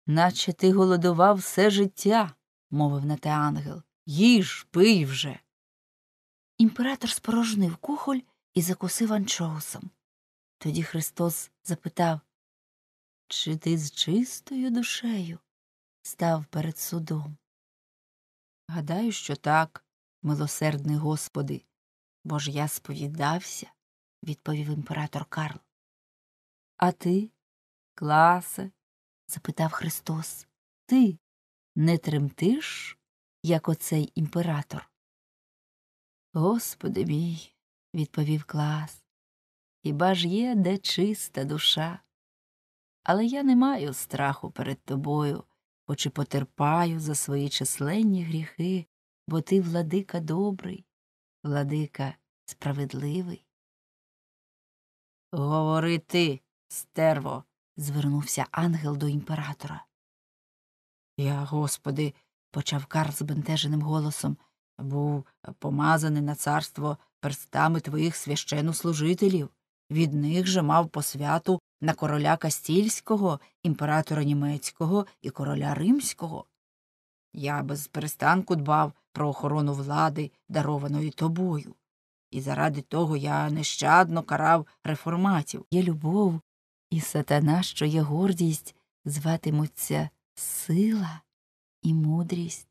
Наче ти голодував все життя, мовив на те ангел. Їж, пий вже. Імператор спорожнив кухоль і закусив анчоусом. Тоді Христос запитав Чи ти з чистою душею став перед судом? Гадаю, що так, милосердний Господи, бо ж я сповідався, відповів імператор Карл. А ти, класе? запитав Христос, ти не тремтиш, як оцей імператор? Господи мій, відповів клас, хіба ж є де чиста душа? Але я не маю страху перед тобою хоч і потерпаю за свої численні гріхи, бо ти, владика, добрий, владика справедливий. Говори ти, стерво, звернувся ангел до імператора. Я, господи, почав Карл збентеженим голосом, був помазаний на царство перстами твоїх священнослужителів. Від них же мав посвяту на короля Кастільського, імператора німецького і короля римського. Я без перестанку дбав про охорону влади, дарованої тобою, і заради того я нещадно карав реформатів. Є любов і сатана, що є гордість, зватимуться сила і мудрість.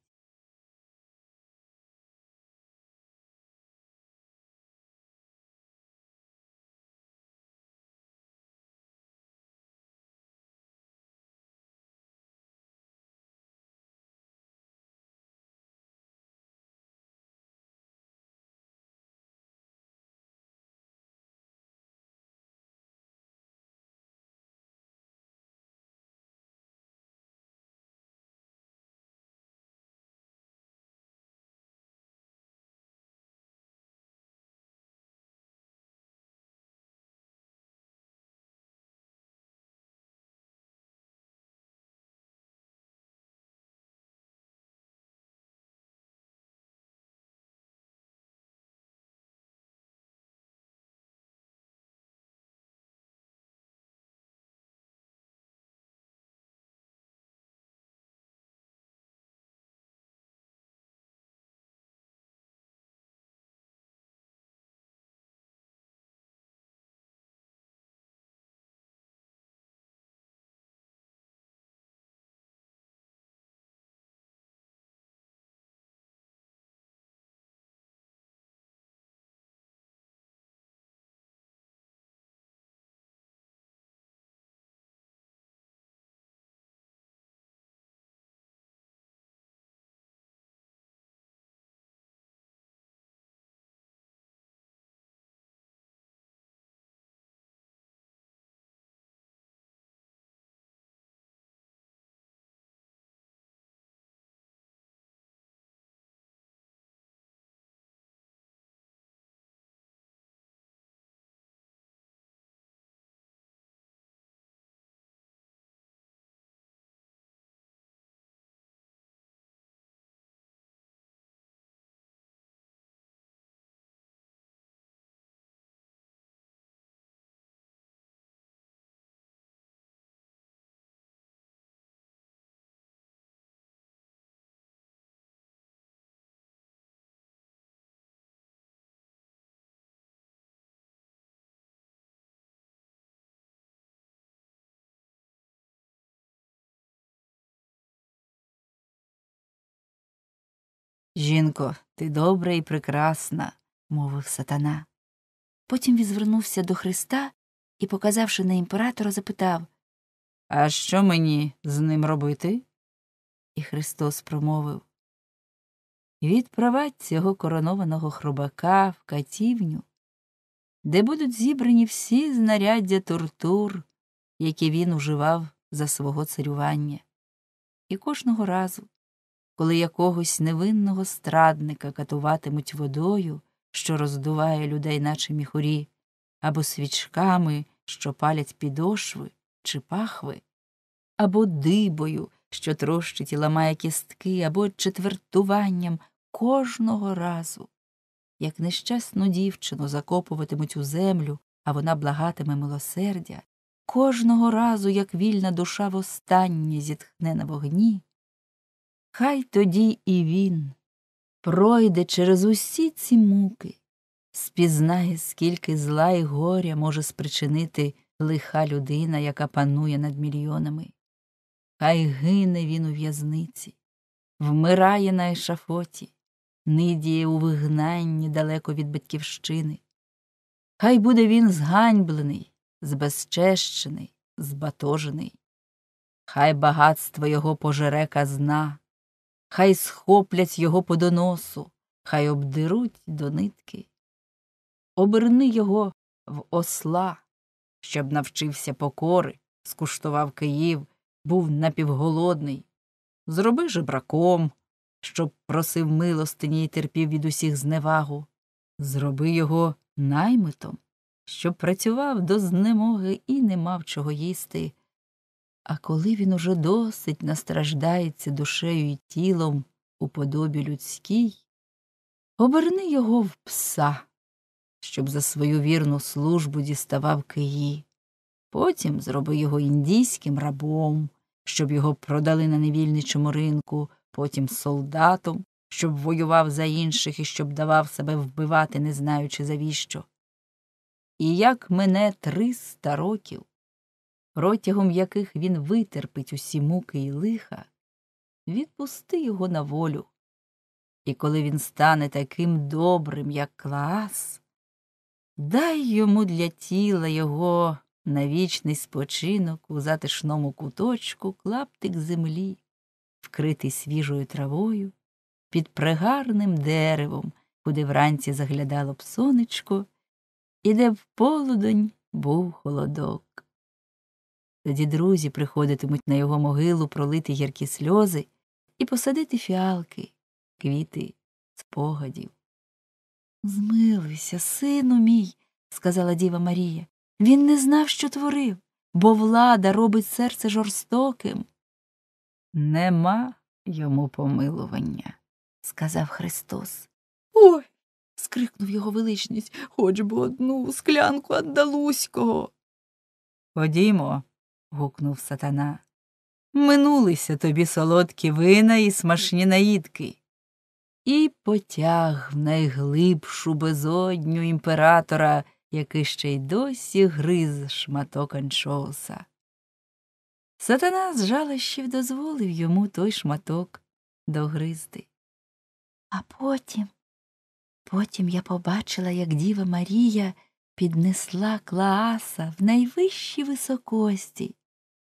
Жінко, ти добра і прекрасна, мовив сатана. Потім він звернувся до Христа і, показавши на імператора, запитав А що мені з ним робити? І Христос промовив Відправать цього коронованого хробака в катівню, де будуть зібрані всі знаряддя тортур, які він уживав за свого царювання, і кожного разу, коли якогось невинного страдника катуватимуть водою, що роздуває людей, наче міхурі, або свічками, що палять підошви чи пахви, або дибою, що трощить і ламає кістки, або четвертуванням кожного разу. Як нещасну дівчину закопуватимуть у землю, а вона благатиме милосердя, кожного разу, як вільна душа востаннє зітхне на вогні, Хай тоді і він пройде через усі ці муки, спізнає, скільки зла і горя може спричинити лиха людина, яка панує над мільйонами. Хай гине він у в'язниці, вмирає на ешафоті, нидіє у вигнанні далеко від батьківщини. Хай буде він зганьблений, збезчещений, збатожений. Хай багатство його пожере казна хай схоплять його по доносу, хай обдеруть до нитки. Оберни його в осла, щоб навчився покори, скуштував Київ, був напівголодний. Зроби жебраком, щоб просив милостині й терпів від усіх зневагу. Зроби його наймитом, щоб працював до знемоги і не мав чого їсти. А коли він уже досить настраждається душею і тілом у подобі людській, оберни його в пса, щоб за свою вірну службу діставав киї, потім зроби його індійським рабом, щоб його продали на невільничому ринку, потім солдатом, щоб воював за інших і щоб давав себе вбивати, не знаючи завіщо. І як мене триста років протягом яких він витерпить усі муки і лиха, відпусти його на волю. І коли він стане таким добрим, як клас, дай йому для тіла його на вічний спочинок у затишному куточку клаптик землі, вкритий свіжою травою, під пригарним деревом, куди вранці заглядало б сонечко, і де в полудень був холодок. Тоді друзі приходитимуть на його могилу пролити гіркі сльози і посадити фіалки, квіти спогадів. Змилуйся, сину мій, сказала Діва Марія. Він не знав, що творив, бо влада робить серце жорстоким. Нема йому помилування, сказав Христос. Ой. скрикнув його величність, хоч би одну склянку Аддалуського. Ходімо гукнув сатана. Минулися тобі солодкі вина і смачні наїдки. І потяг в найглибшу безодню імператора, який ще й досі гриз шматок анчоуса. Сатана з жалощів дозволив йому той шматок догризти. А потім, потім я побачила, як Діва Марія піднесла клааса в найвищі високості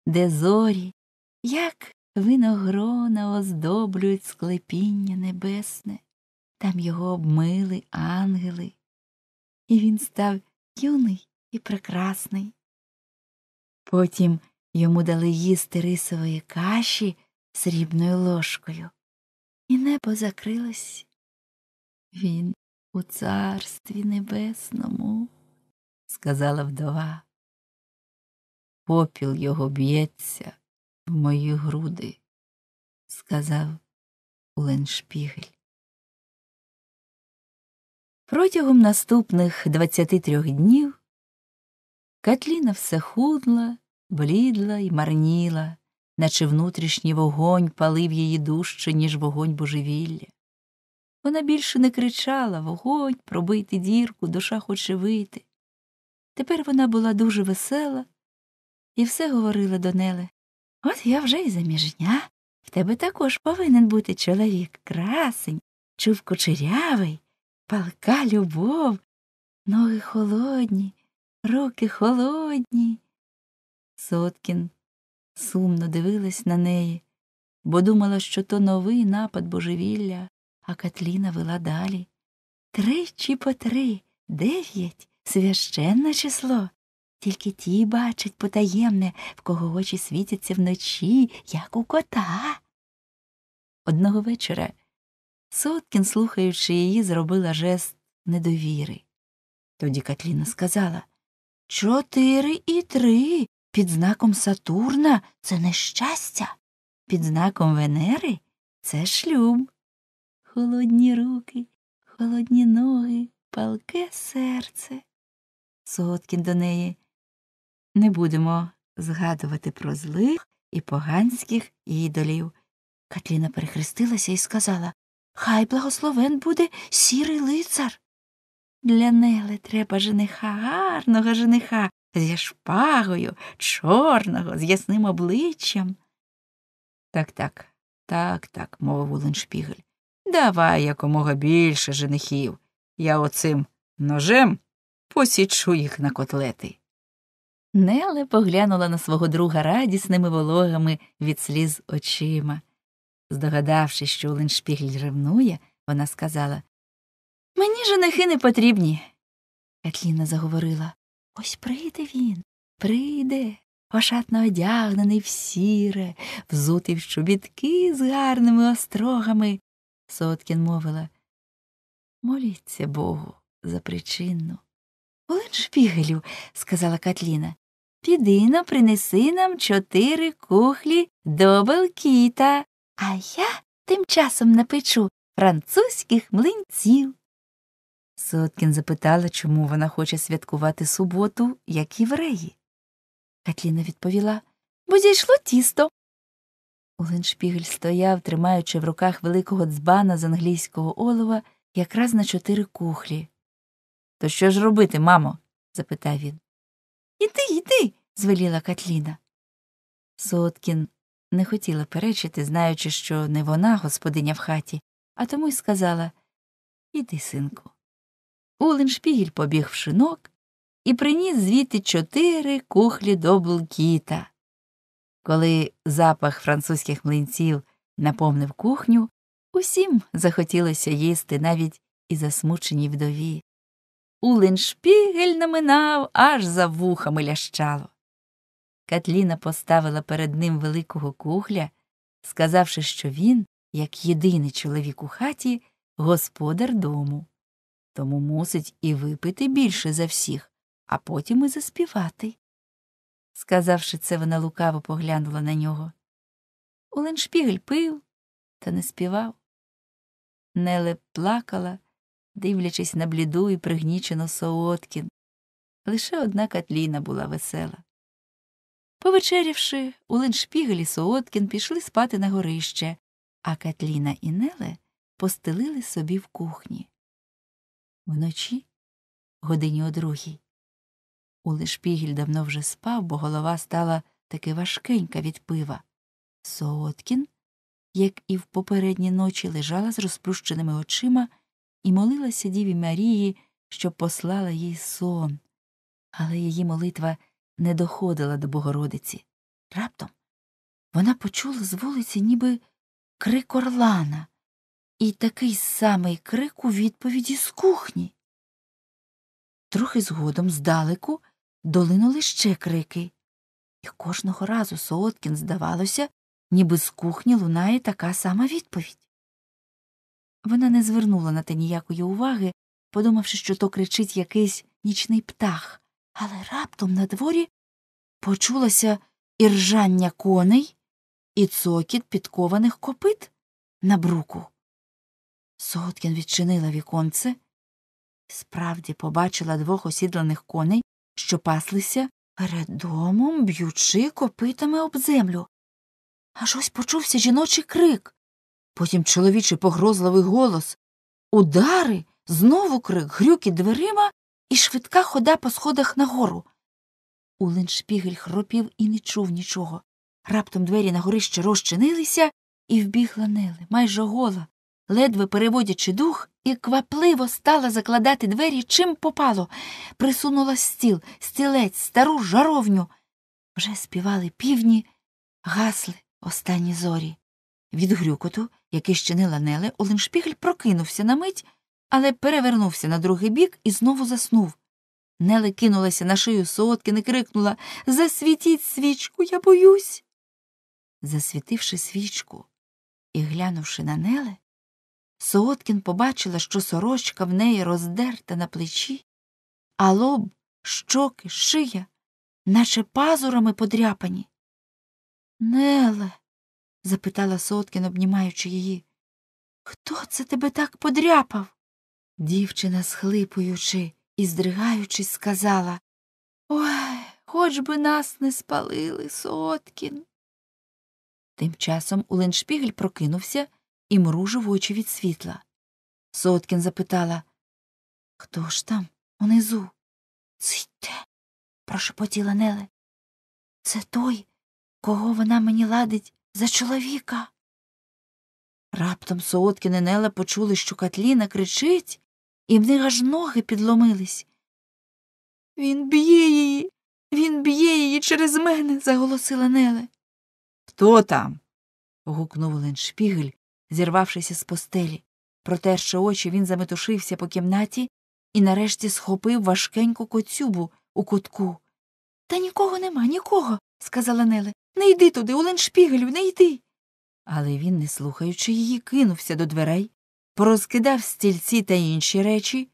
де зорі, як виногрона оздоблюють склепіння небесне, там його обмили ангели, і він став юний і прекрасний. Потім йому дали їсти рисової каші срібною ложкою, і небо закрилось. Він у царстві небесному, сказала вдова попіл його б'ється в мої груди, сказав Уленшпігель. Протягом наступних 23 днів Катліна все худла, блідла і марніла, наче внутрішній вогонь палив її дужче, ніж вогонь божевілля. Вона більше не кричала вогонь, пробити дірку, душа хоче вийти. Тепер вона була дуже весела і все говорила до Неле. От я вже й заміжня. В тебе також повинен бути чоловік красень, чув кучерявий, палка любов, ноги холодні, руки холодні. Соткін сумно дивилась на неї, бо думала, що то новий напад божевілля, а Катліна вела далі. Тричі по три, дев'ять священне число. Тільки ті бачать потаємне, в кого очі світяться вночі, як у кота. Одного вечора Соткін, слухаючи її, зробила жест недовіри. Тоді Катліна сказала Чотири і три. Під знаком Сатурна це нещастя, під знаком Венери це шлюб. Холодні руки, холодні ноги, палке серце. Соткін до неї. Не будемо згадувати про злих і поганських ідолів. Катліна перехрестилася і сказала Хай благословен буде сірий лицар. Для Нели треба жениха гарного жениха зі шпагою, чорного, з ясним обличчям. Так, так, так, так, мовив Улиншпігель. Давай якомога більше женихів. Я оцим ножем посічу їх на котлети. Неле поглянула на свого друга радісними вологами від сліз очима. Здогадавшись, що Оленшпігль ревнує, вона сказала Мені женихи не потрібні. Катліна заговорила Ось прийде він, прийде, ошатно одягнений в сіре, взутий в чобітки з гарними острогами. Соткін мовила Моліться Богу за причину. Оленшпігелю, сказала Катліна, піди но принеси нам чотири кухлі добелкіта, а я тим часом напечу французьких млинців. Соткін запитала, чому вона хоче святкувати суботу, як євреї. Катліна відповіла бо зійшло тісто. Оленшпігель стояв, тримаючи в руках великого дзбана з англійського олова якраз на чотири кухлі. То що ж робити, мамо? запитав він. Іди, йди, звеліла Катліна. Соткін не хотіла перечити, знаючи, що не вона господиня в хаті, а тому й сказала Іди, синку. Улиншпігіль побіг в шинок і приніс звідти чотири кухлі до доблкіта. Коли запах французьких млинців наповнив кухню, усім захотілося їсти навіть і засмученій вдові. У Леншпігель наминав, аж за вухами лящало. Катліна поставила перед ним великого кухля, сказавши, що він, як єдиний чоловік у хаті, господар дому, тому мусить і випити більше за всіх, а потім і заспівати. Сказавши це, вона лукаво поглянула на нього. Улиншпігель пив та не співав. Неле плакала дивлячись на бліду і пригнічену Сооткін. Лише одна Катліна була весела. Повечерявши, Улиншпігель і Сооткін пішли спати на горище, а Катліна і Неле постелили собі в кухні. Вночі, годині о другій. Улиншпігель давно вже спав, бо голова стала таки важкенька від пива. Сооткін, як і в попередні ночі, лежала з розплющеними очима і молилася Діві Марії, щоб послала їй сон, але її молитва не доходила до Богородиці. Раптом вона почула з вулиці ніби крик орлана і такий самий крик у відповіді з кухні. Трохи згодом здалеку долинули ще крики, і кожного разу Сооткін здавалося, ніби з кухні лунає така сама відповідь. Вона не звернула на те ніякої уваги, подумавши, що то кричить якийсь нічний птах, але раптом на дворі почулося і ржання коней, і цокіт підкованих копит на бруку. Соткін відчинила віконце, справді побачила двох осідланих коней, що паслися перед домом, б'ючи копитами об землю. Аж ось почувся жіночий крик потім чоловічий погрозливий голос, удари, знову крик, грюки дверима і швидка хода по сходах нагору. Шпігель хропів і не чув нічого. Раптом двері на горище розчинилися і вбігла Нели, майже гола, ледве переводячи дух, і квапливо стала закладати двері, чим попало, присунула стіл, стілець, стару жаровню. Вже співали півні, гасли останні зорі. Від грюкоту який щинила Неле, Оленшпігель прокинувся на мить, але перевернувся на другий бік і знову заснув. Неле кинулася на шию сотки, не крикнула Засвітіть свічку, я боюсь. Засвітивши свічку і глянувши на Неле, Сооткін побачила, що сорочка в неї роздерта на плечі, а лоб, щоки, шия, наче пазурами подряпані. Неле запитала Соткін, обнімаючи її. Хто це тебе так подряпав? Дівчина, схлипуючи і здригаючись, сказала Ой, хоч би нас не спалили, Соткін. Тим часом Уленшпігель прокинувся і мружив очі від світла. Соткін запитала Хто ж там унизу? Цитьте, прошепотіла Неле. Це той, кого вона мені ладить за чоловіка. Раптом Сооткін і Нела почули, що Катліна кричить, і в них аж ноги підломились. Він б'є її, він б'є її через мене. заголосила Неле. Хто там? гукнув Леншпігель, зірвавшися з постелі. Протерши очі, він заметушився по кімнаті і нарешті схопив важкеньку коцюбу у кутку. Та нікого нема, нікого, сказала Неле. Не йди туди, Оленшпігелю, не йди. Але він, не слухаючи її, кинувся до дверей, порозкидав стільці та інші речі.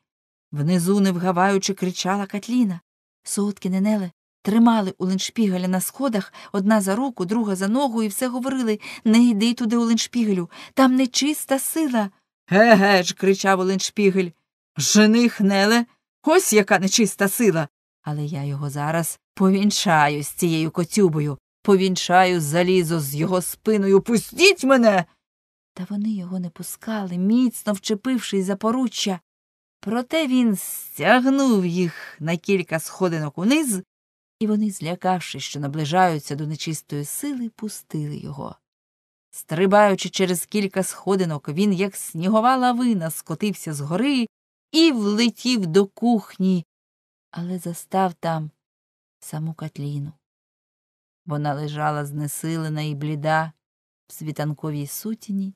Внизу, не вгаваючи, кричала Катліна. Солодкі Ненеле тримали Оленшпігеля на сходах одна за руку, друга за ногу, і все говорили Не йди туди, Оленшпігелю, там нечиста сила. Ге-ге ж. кричав Оленшпігель. Жених Неле. Ось яка нечиста сила. Але я його зараз повінчаю з цією коцюбою повінчаю залізо з його спиною. Пустіть мене. Та вони його не пускали, міцно вчепившись за поруччя. Проте він стягнув їх на кілька сходинок униз, і вони, злякавшись, що наближаються до нечистої сили, пустили його. Стрибаючи через кілька сходинок, він, як снігова лавина, скотився з гори і влетів до кухні, але застав там саму Катліну. Вона лежала знесилена і бліда в світанковій сутіні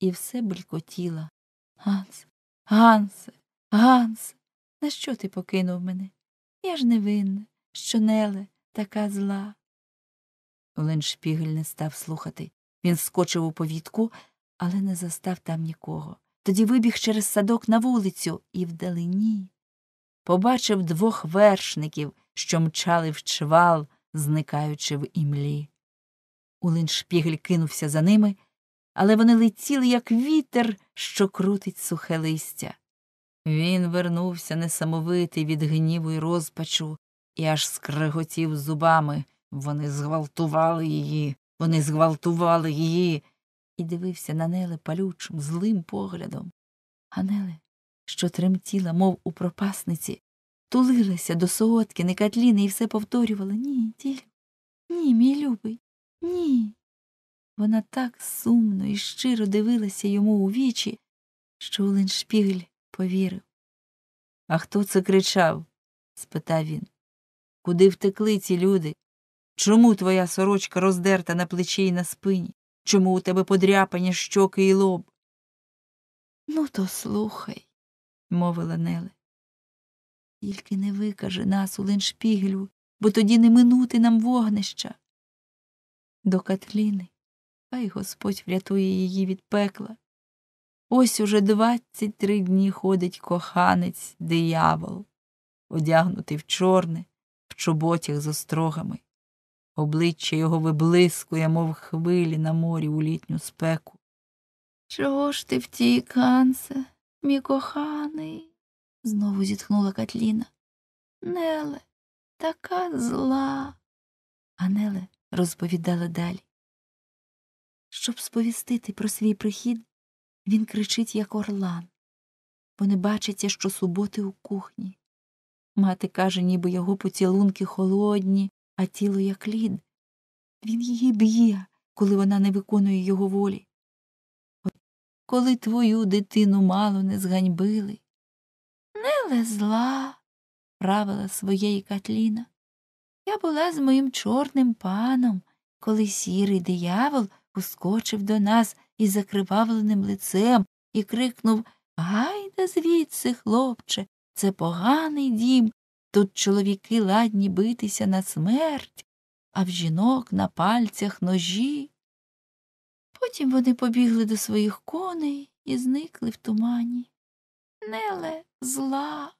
і все белькотіла. Гансе, Гансе, Гансе, на що ти покинув мене? Я ж невинна, винна, що Неле така зла. Оленшпігель не став слухати. Він скочив у повітку, але не застав там нікого. Тоді вибіг через садок на вулицю і вдалині. Побачив двох вершників, що мчали в чвал зникаючи в імлі. Улиншпігель кинувся за ними, але вони летіли, як вітер, що крутить сухе листя. Він вернувся несамовитий від гніву й розпачу, і аж скриготів зубами. Вони зґвалтували її, вони зґвалтували її. І дивився на Неле палючим, злим поглядом. А Неле, що тремтіла, мов у пропасниці, тулилася до Сооткіни, Катліни і все повторювала Ні, ділю, ні, мій любий, ні. Вона так сумно і щиро дивилася йому у вічі, що Олен Шпігель повірив. А хто це кричав? спитав він. Куди втекли ці люди? Чому твоя сорочка роздерта на плечі і на спині? Чому у тебе подряпані щоки і лоб? Ну, то слухай, мовила Неле. Тільки не викаже нас у леншпігелю, бо тоді не минути нам вогнища. До Катліни, хай Господь врятує її від пекла. Ось уже двадцять три дні ходить коханець диявол, одягнутий в чорне, в чоботях з острогами. Обличчя його виблискує, мов хвилі на морі у літню спеку. Чого ж ти втік, Гансе, мій коханий? знову зітхнула Катліна. Неле, така зла. А Неле розповідала далі. Щоб сповістити про свій прихід, він кричить, як орлан. Вони бачаться суботи у кухні. Мати каже, ніби його поцілунки холодні, а тіло як лід. Він її б'є, коли вона не виконує його волі. Коли твою дитину мало не зганьбили, але правила своєї Катліна. Я була з моїм чорним паном, коли сірий диявол ускочив до нас із закривавленим лицем і крикнув Гайда звідси, хлопче, це поганий дім. Тут чоловіки ладні битися на смерть, а в жінок на пальцях ножі. Потім вони побігли до своїх коней і зникли в тумані. Неле зла.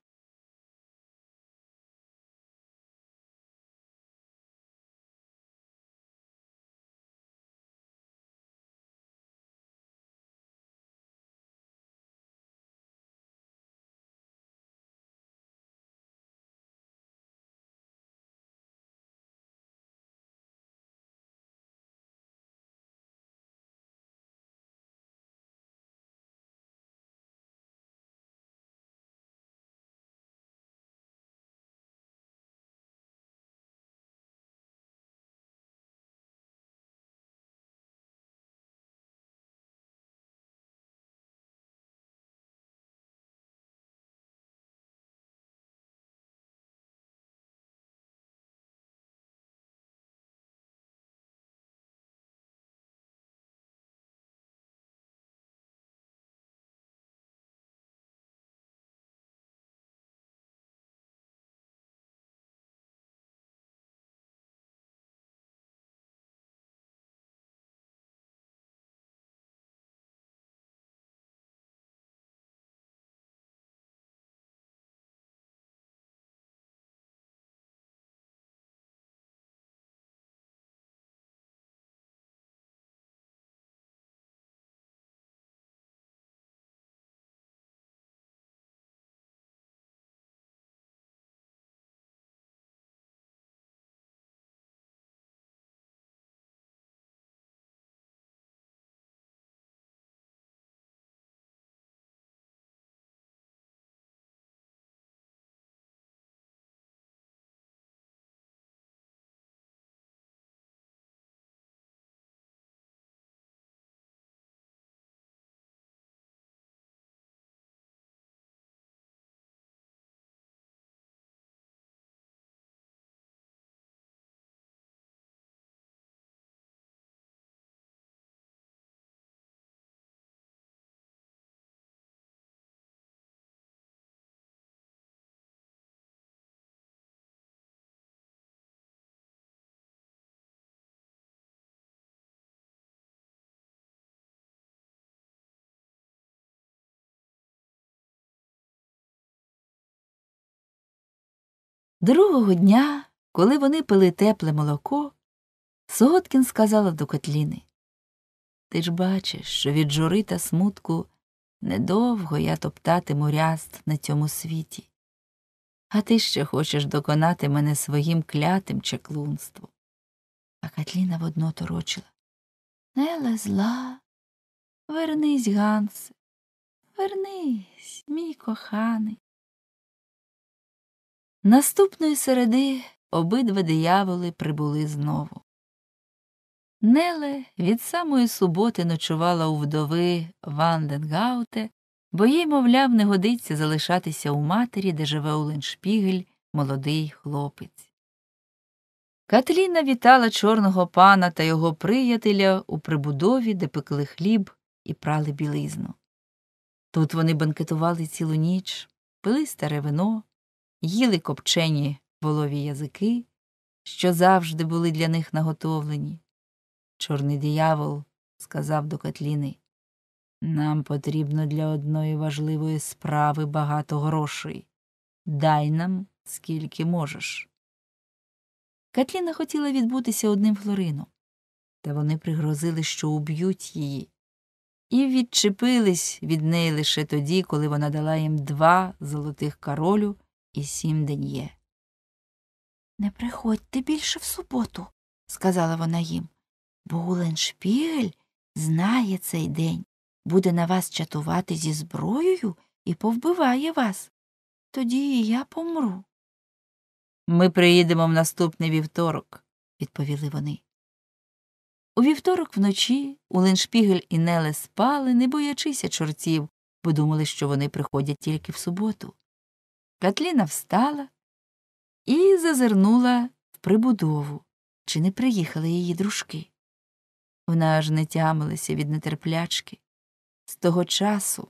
Другого дня, коли вони пили тепле молоко, Соткін сказала до Котліни Ти ж бачиш, що від жури та смутку недовго я топтатиму ряст на цьому світі, а ти ще хочеш доконати мене своїм клятим чаклунством. А Катліна водно торочила Не зла, вернись, Гансе, вернись, мій коханий. Наступної середи обидва дияволи прибули знову. Неле від самої суботи ночувала у вдови Ванденгауте, бо їй, мовляв, не годиться залишатися у матері, де живе Оленшпігель, молодий хлопець. Катліна вітала чорного пана та його приятеля у прибудові, де пекли хліб і прали білизну. Тут вони банкетували цілу ніч, пили старе вино їли копчені волові язики, що завжди були для них наготовлені. Чорний диявол сказав до Катліни, нам потрібно для одної важливої справи багато грошей. Дай нам, скільки можеш. Катліна хотіла відбутися одним флорином, та вони пригрозили, що уб'ють її, і відчепились від неї лише тоді, коли вона дала їм два золотих королю і сім ден'є. Не приходьте більше в суботу, сказала вона їм, бо Уленшпігель знає цей день, буде на вас чатувати зі зброєю і повбиває вас. Тоді і я помру. Ми приїдемо в наступний вівторок, відповіли вони. У вівторок вночі Уленшпігель і Неле спали, не боячися чорців, бо думали, що вони приходять тільки в суботу. Катліна встала і зазирнула в прибудову, чи не приїхали її дружки. Вона аж не тямилася від нетерплячки. З того часу,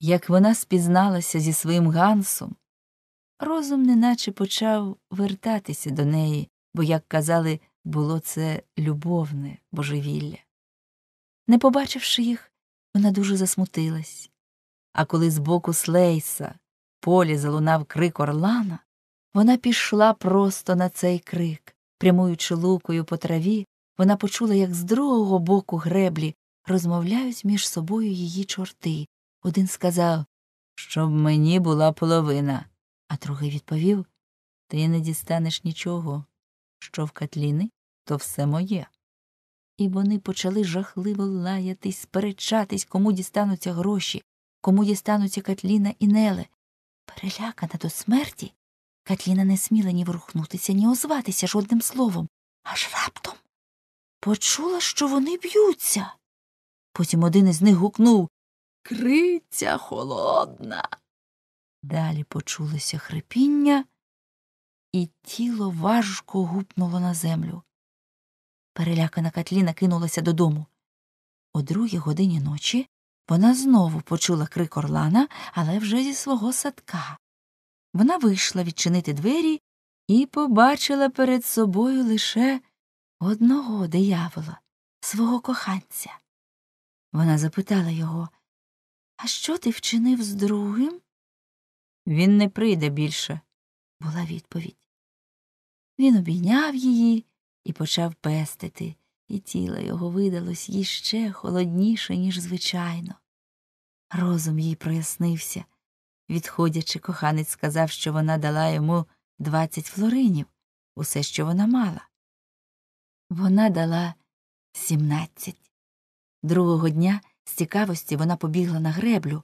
як вона спізналася зі своїм гансом, розум неначе почав вертатися до неї, бо, як казали, було це любовне божевілля. Не побачивши їх, вона дуже засмутилась. А коли з боку Слейса полі залунав крик Орлана, вона пішла просто на цей крик. Прямуючи лукою по траві, вона почула, як з другого боку греблі розмовляють між собою її чорти. Один сказав, щоб мені була половина, а другий відповів Ти не дістанеш нічого. Що в Катліни, то все моє. І вони почали жахливо лаятись, сперечатись, кому дістануться гроші, кому дістануться Катліна і Неле. Перелякана до смерті, Катліна не сміла ні ворухнутися, ні озватися жодним словом, аж раптом почула, що вони б'ються. Потім один із них гукнув Криця холодна. Далі почулося хрипіння, і тіло важко гупнуло на землю. Перелякана Катліна кинулася додому. О другій годині ночі вона знову почула крик орлана, але вже зі свого садка. Вона вийшла відчинити двері і побачила перед собою лише одного диявола, свого коханця. Вона запитала його А що ти вчинив з другим? Він не прийде більше, була відповідь. Він обійняв її і почав пестити, і тіло його видалось їй ще холодніше, ніж звичайно. Розум їй прояснився. Відходячи, коханець сказав, що вона дала йому двадцять флоринів, усе, що вона мала. Вона дала сімнадцять. Другого дня з цікавості вона побігла на греблю,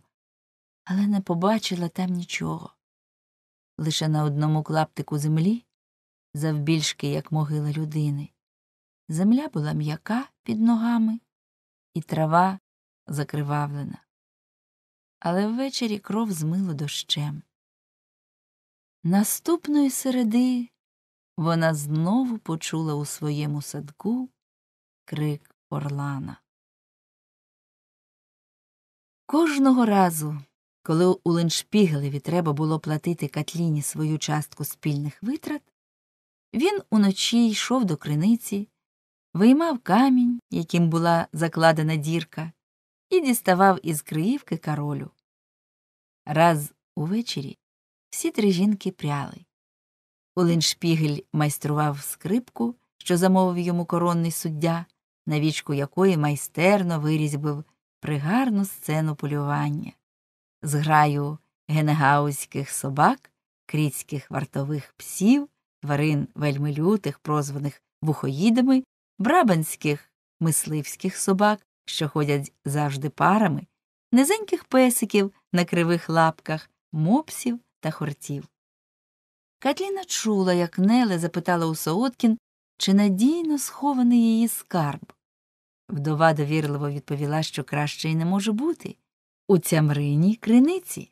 але не побачила там нічого. Лише на одному клаптику землі, завбільшки, як могила людини. Земля була м'яка під ногами, і трава закривавлена але ввечері кров змило дощем. Наступної середи вона знову почула у своєму садку крик орлана. Кожного разу, коли у Леншпігелеві треба було платити Катліні свою частку спільних витрат, він уночі йшов до криниці, виймав камінь, яким була закладена дірка, і діставав із криївки королю. Раз увечері всі три жінки пряли. Улиншпігель майстрував скрипку, що замовив йому коронний суддя, на вічку якої майстерно вирізьбив пригарну сцену полювання, з граю генегаузьких собак, кріцьких вартових псів, тварин вельмилютих, прозваних вухоїдами, брабанських мисливських собак, що ходять завжди парами, низеньких песиків на кривих лапках, мопсів та хортів. Катліна чула, як Неле запитала у Сооткін, чи надійно схований її скарб. Вдова довірливо відповіла, що краще й не може бути у цямрині криниці.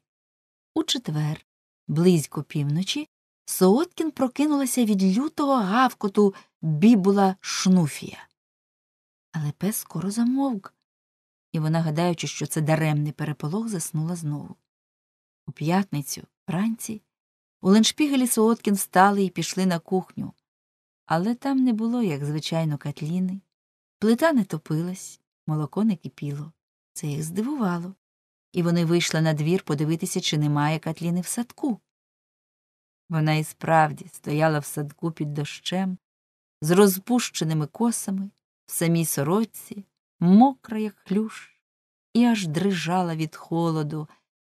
У четвер, близько півночі, Сооткін прокинулася від лютого гавкоту бібула шнуфія. Але пес скоро замовк, і вона, гадаючи, що це даремний переполох, заснула знову. У п'ятницю, вранці, у Леншпігелі Сооткін стали і пішли на кухню, але там не було, як звичайно, катліни. Плита не топилась, молоко не кипіло. Це їх здивувало. І вони вийшли на двір подивитися, чи немає катліни в садку. Вона і справді стояла в садку під дощем, з розпущеними косами, в самій сорочці, мокра, як клюш, і аж дрижала від холоду,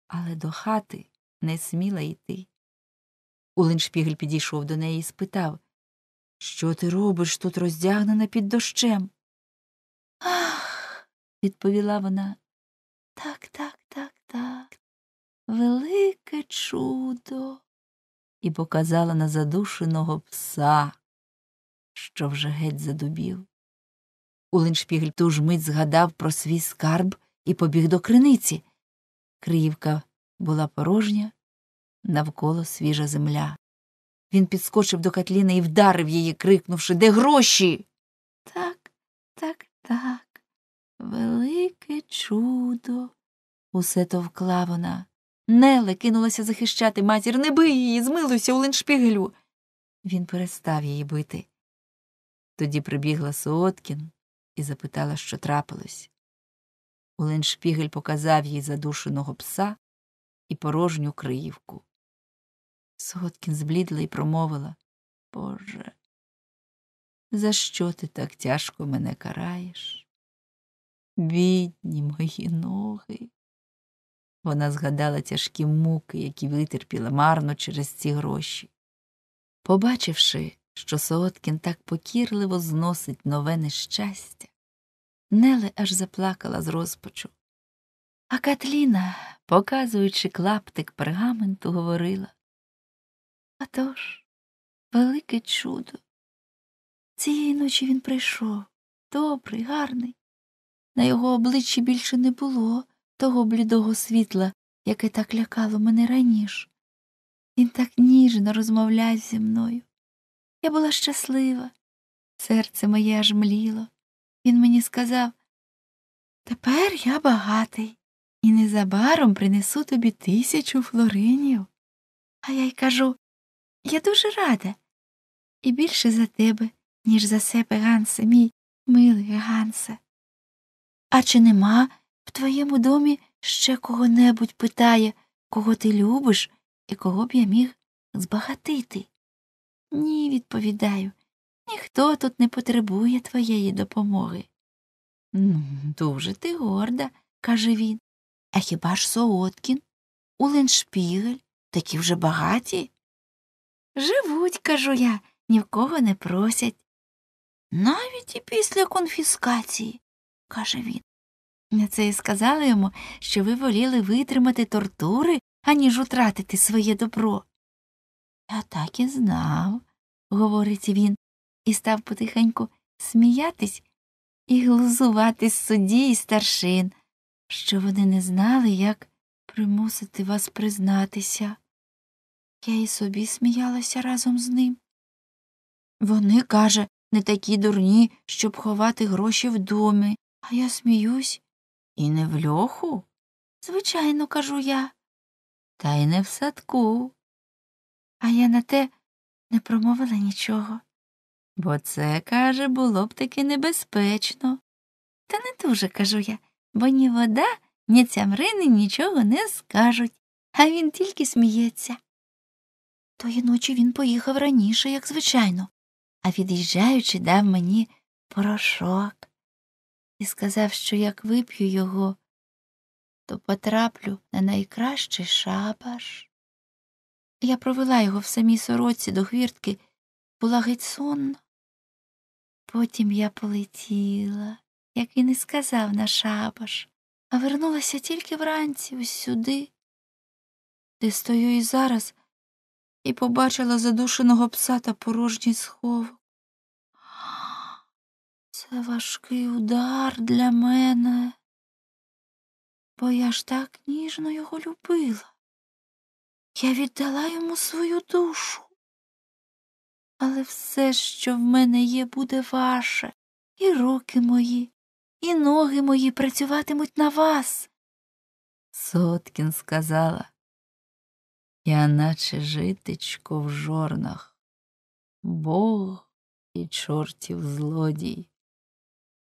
але до хати не сміла йти. Улиншпігель підійшов до неї і спитав Що ти робиш тут роздягнена під дощем? Ах, відповіла вона. Так, так, так, так. Велике чудо. І показала на задушеного пса, що вже геть задубів. Улиншпігель ту ж мить згадав про свій скарб і побіг до криниці. Криївка була порожня, навколо свіжа земля. Він підскочив до Катліни і вдарив її, крикнувши Де гроші? Так, так, так, велике чудо. Усе товкла вона. Неле кинулася захищати матір. Не бий її, змилуйся у леншпігелю. Він перестав її бити. Тоді прибігла Соткін, і запитала, що трапилось. Оленшпігель показав їй задушеного пса і порожню криївку. Соткін зблідла і промовила Боже, за що ти так тяжко мене караєш? Бідні мої ноги. Вона згадала тяжкі муки, які витерпіла марно через ці гроші. Побачивши, що Сооткін так покірливо зносить нове нещастя. Неле аж заплакала з розпачу. А Катліна, показуючи клаптик пергаменту, говорила «А тож, велике чудо. Цієї ночі він прийшов добрий, гарний. На його обличчі більше не було того блідого світла, яке так лякало мене раніше. Він так ніжно розмовляє зі мною. Я була щаслива, серце моє аж мліло. Він мені сказав тепер я багатий і незабаром принесу тобі тисячу флоринів. А я й кажу я дуже рада. І більше за тебе, ніж за себе, Гансе, мій милий Гансе. А чи нема в твоєму домі ще кого-небудь питає, кого ти любиш і кого б я міг збагатити? Ні, відповідаю, ніхто тут не потребує твоєї допомоги. Ну, дуже ти горда, каже він. А хіба ж Сооткін, Уленшпігель, такі вже багаті? Живуть, кажу я, ні в кого не просять. Навіть і після конфіскації, каже він. На це і сказали йому, що ви воліли витримати тортури, аніж утратити своє добро. Я так і знав, говорить він, і став потихеньку сміятись і глузувати з судді і старшин, що вони не знали, як примусити вас признатися. Я і собі сміялася разом з ним. Вони, каже, не такі дурні, щоб ховати гроші в домі, а я сміюсь. І не в льоху? Звичайно, кажу я, та й не в садку а я на те не промовила нічого. Бо це, каже, було б таки небезпечно. Та не дуже кажу я, бо ні вода, ні цямрини нічого не скажуть, а він тільки сміється. Тої ночі він поїхав раніше, як звичайно, а від'їжджаючи, дав мені порошок і сказав, що як вип'ю його, то потраплю на найкращий шабаш. Я провела його в самій сороці до хвіртки, була геть сонно. Потім я полетіла, як він і сказав на шабаш, а вернулася тільки вранці ось сюди, де стою і зараз, і побачила задушеного пса та порожній сховок. Це важкий удар для мене, бо я ж так ніжно його любила. Я віддала йому свою душу. Але все, що в мене є, буде ваше, і руки мої, і ноги мої працюватимуть на вас. Соткін сказала, я наче житечко в жорнах, Бог і чортів злодій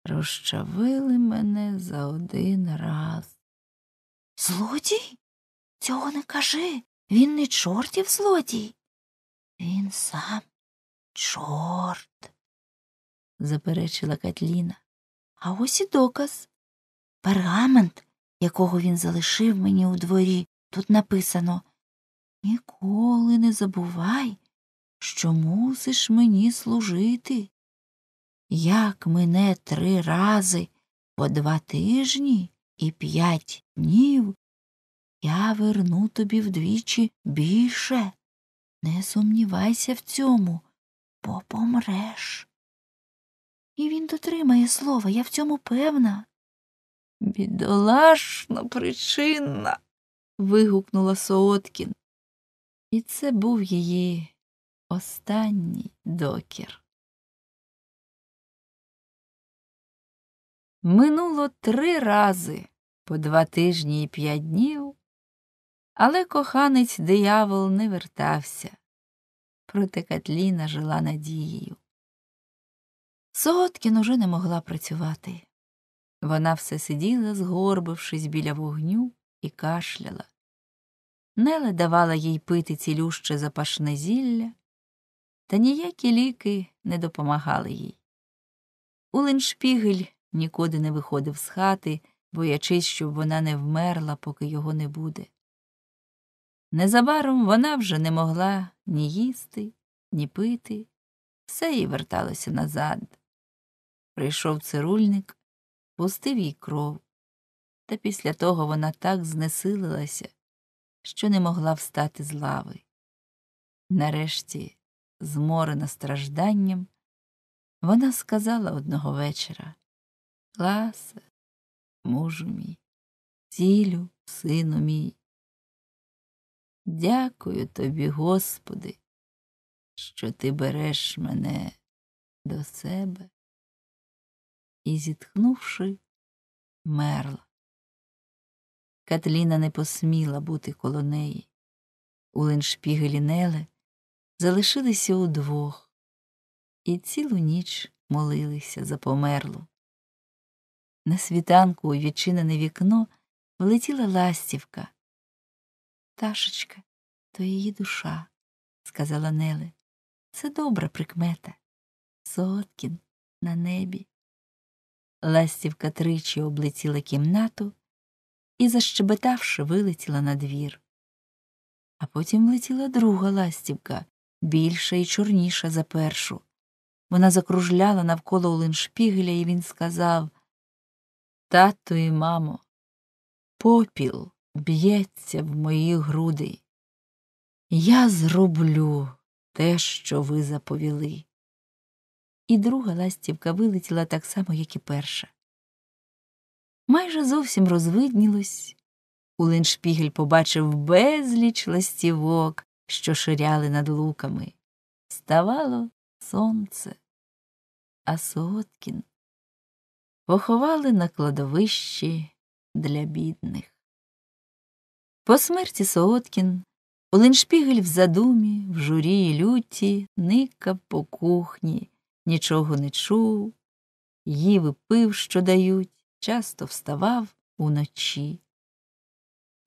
розчавили мене за один раз. Злодій? Цього не кажи. Він не чортів злодій. Він сам чорт, заперечила Катліна. А ось і доказ. Пергамент, якого він залишив мені у дворі, тут написано Ніколи не забувай, що мусиш мені служити. Як мене три рази по два тижні і п'ять днів я верну тобі вдвічі більше. Не сумнівайся в цьому, бо помреш. І він дотримає слова, я в цьому певна. Бідолашна причина. вигукнула Сооткін. І це був її останній докір. Минуло три рази по два тижні і п'ять днів. Але коханець диявол не вертався. Проте Катліна жила надією. Соткін уже не могла працювати. Вона все сиділа, згорбившись біля вогню, і кашляла. Неле давала їй пити цілюще запашне зілля, та ніякі ліки не допомагали їй. Улиншпігель нікуди не виходив з хати, боячись, щоб вона не вмерла, поки його не буде. Незабаром вона вже не могла ні їсти, ні пити, все їй верталося назад. Прийшов цирульник, пустив їй кров, та після того вона так знесилилася, що не могла встати з лави. Нарешті, зморена стражданням, вона сказала одного вечора Ласе, мужу мій, цілю, сину мій. Дякую тобі, Господи, що ти береш мене до себе. І, зітхнувши, мерла. Катліна не посміла бути коло неї. У Леншпіг і Лінеле залишилися удвох і цілу ніч молилися за померлу. На світанку у відчинене вікно влетіла ластівка пташечка то її душа, сказала Неле. Це добра прикмета. Соткін на небі. Ластівка тричі облетіла кімнату і, защебетавши, вилетіла на двір. А потім влетіла друга ластівка, більша і чорніша за першу. Вона закружляла навколо Оленшпігеля, і він сказав Тату і мамо, попіл б'ється в мої груди. Я зроблю те, що ви заповіли. І друга ластівка вилетіла так само, як і перша. Майже зовсім розвиднілось. Улиншпігель побачив безліч ластівок, що ширяли над луками. Ставало сонце, а Соткін поховали на кладовищі для бідних. По смерті Сооткін Леншпігель в задумі, в журі й люті, никав по кухні, нічого не чув, їв і пив, що дають, часто вставав уночі.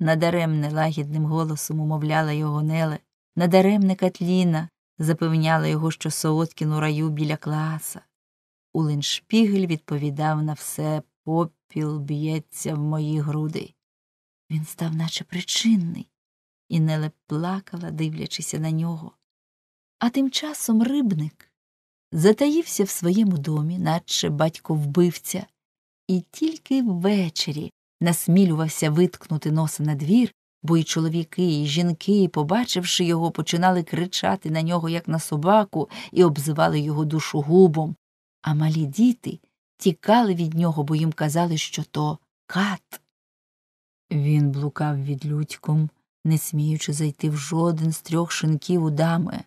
Надаремне лагідним голосом умовляла його неле, надаремне Катліна запевняла його, що Сооткін у раю біля класа. Улиншпігель відповідав на все попіл б'ється в мої груди. Він став наче причинний, і Неле плакала, дивлячися на нього. А тим часом рибник затаївся в своєму домі, наче батько вбивця, і тільки ввечері насмілювався виткнути носа на двір, бо і чоловіки, і жінки, побачивши його, починали кричати на нього, як на собаку, і обзивали його душу губом. А малі діти тікали від нього, бо їм казали, що то кат. Він блукав від людьком, не сміючи зайти в жоден з трьох шинків у дами.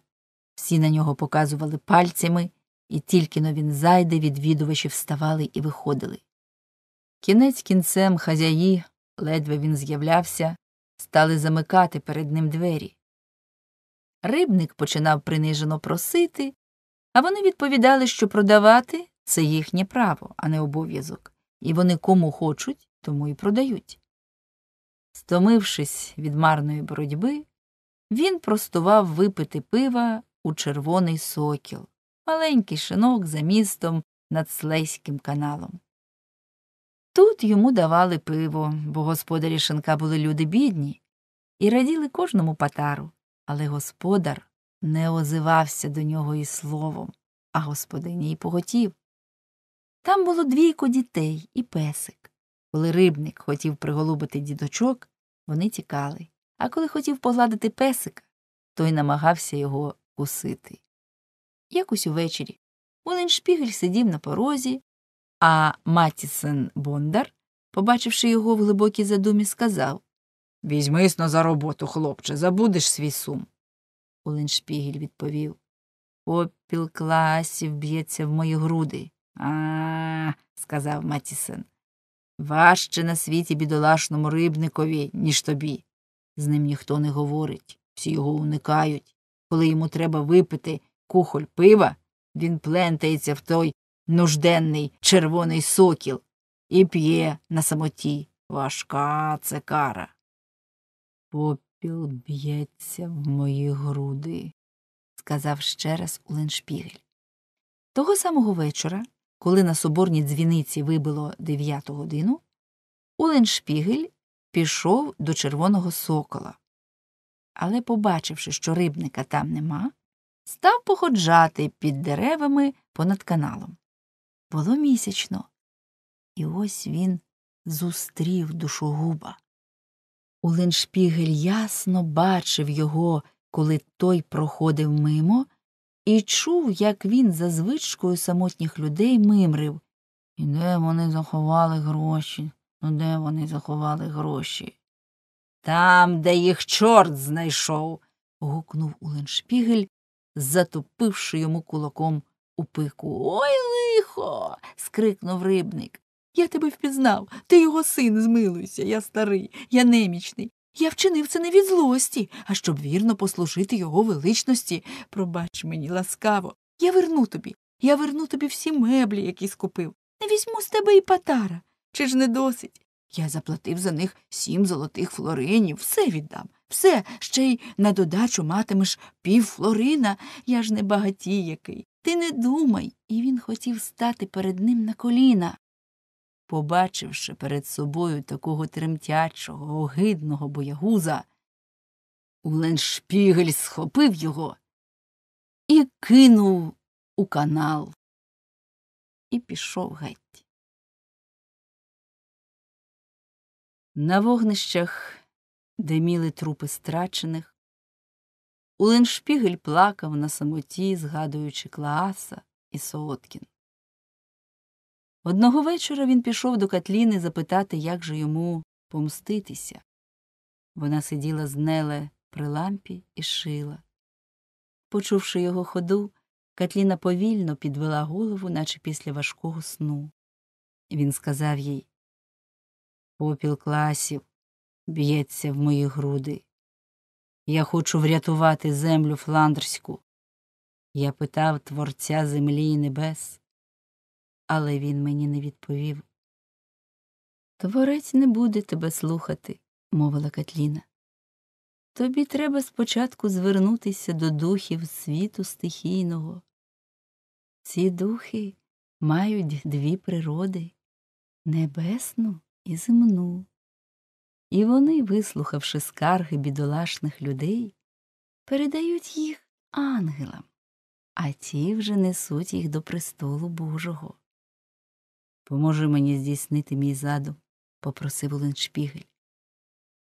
Всі на нього показували пальцями, і тільки но він зайде, відвідувачі вставали і виходили. Кінець кінцем хазяї, ледве він з'являвся, стали замикати перед ним двері. Рибник починав принижено просити, а вони відповідали, що продавати це їхнє право, а не обов'язок, і вони кому хочуть, тому і продають. Стомившись від марної боротьби, він простував випити пива у червоний сокіл, маленький шинок за містом над Слеським каналом. Тут йому давали пиво, бо господарі шинка були люди бідні і раділи кожному патару, але господар не озивався до нього і словом, а господині й поготів. Там було двійко дітей і песик. Коли рибник хотів приголубити діточок вони тікали, а коли хотів погладити песика, той намагався його кусити. Якось увечері Муленшпігель сидів на порозі, а Матісен Бондар, побачивши його в глибокій задумі, сказав Візьмись на за роботу, хлопче, забудеш свій сум. Улиншпігель відповів Опіл класів б'ється в мої груди. А, -а, -а, -а сказав Матісен. Важче на світі бідолашному рибникові, ніж тобі. З ним ніхто не говорить, всі його уникають. Коли йому треба випити кухоль пива, він плентається в той нужденний червоний сокіл і п'є на самоті. Важка це кара. Попіл б'ється в мої груди, сказав ще раз Уленшпігель. Того самого вечора коли на соборній дзвіниці вибило дев'яту годину, Уленшпігель пішов до червоного сокола. Але, побачивши, що рибника там нема, став походжати під деревами понад каналом. Було місячно, і ось він зустрів душогуба. Уленшпігель ясно бачив його, коли той проходив мимо і чув, як він за звичкою самотніх людей мимрив. І де вони заховали гроші? Ну де вони заховали гроші? Там, де їх чорт знайшов. гукнув Уленшпігель, затупивши йому кулаком у пику. Ой лихо. скрикнув рибник. Я тебе впізнав, ти його син змилуйся, я старий, я немічний. Я вчинив це не від злості, а щоб вірно послужити його величності. Пробач мені, ласкаво. Я верну тобі, я верну тобі всі меблі, які скупив. Не візьму з тебе і патара. Чи ж не досить? Я заплатив за них сім золотих флоринів, все віддам, все, ще й на додачу матимеш пів флорина. Я ж не багатій який. Ти не думай. І він хотів стати перед ним на коліна. Побачивши перед собою такого тремтячого, огидного боягуза, Уленшпігель схопив його і кинув у канал і пішов геть. На вогнищах, де міли трупи страчених, Уленшпігель плакав на самоті, згадуючи Клааса і Сооткін. Одного вечора він пішов до Катліни запитати, як же йому помститися. Вона сиділа з Неле при лампі і шила. Почувши його ходу, Катліна повільно підвела голову, наче після важкого сну. Він сказав їй Попіл класів б'ється в мої груди. Я хочу врятувати землю фландрську. Я питав Творця землі і небес але він мені не відповів. Творець не буде тебе слухати, мовила Катліна. Тобі треба спочатку звернутися до духів світу стихійного. Ці духи мають дві природи небесну і земну. І вони, вислухавши скарги бідолашних людей, передають їх ангелам, а ті вже несуть їх до престолу Божого. Поможи мені здійснити мій задум, попросив Оленшпігель.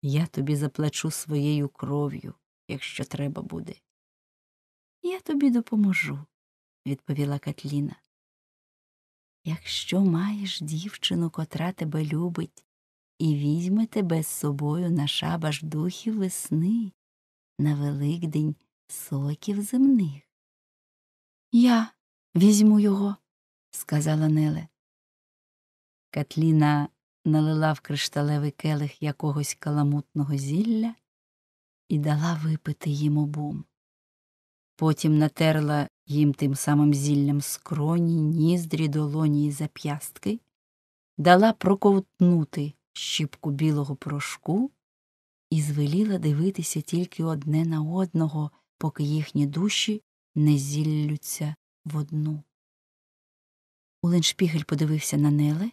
Я тобі заплачу своєю кров'ю, якщо треба буде. Я тобі допоможу, відповіла Катліна. Якщо маєш дівчину, котра тебе любить, і візьме тебе з собою на шабаш духів весни, на Великдень соків земних. Я візьму його, сказала Неле. Катліна налила в кришталевий келих якогось каламутного зілля і дала випити їм обом. Потім натерла їм тим самим зіллям скроні, ніздрі, долоні і зап'ястки, дала проковтнути щіпку білого порошку і звеліла дивитися тільки одне на одного, поки їхні душі не зіллються в одну. Уленшпігель подивився на Неле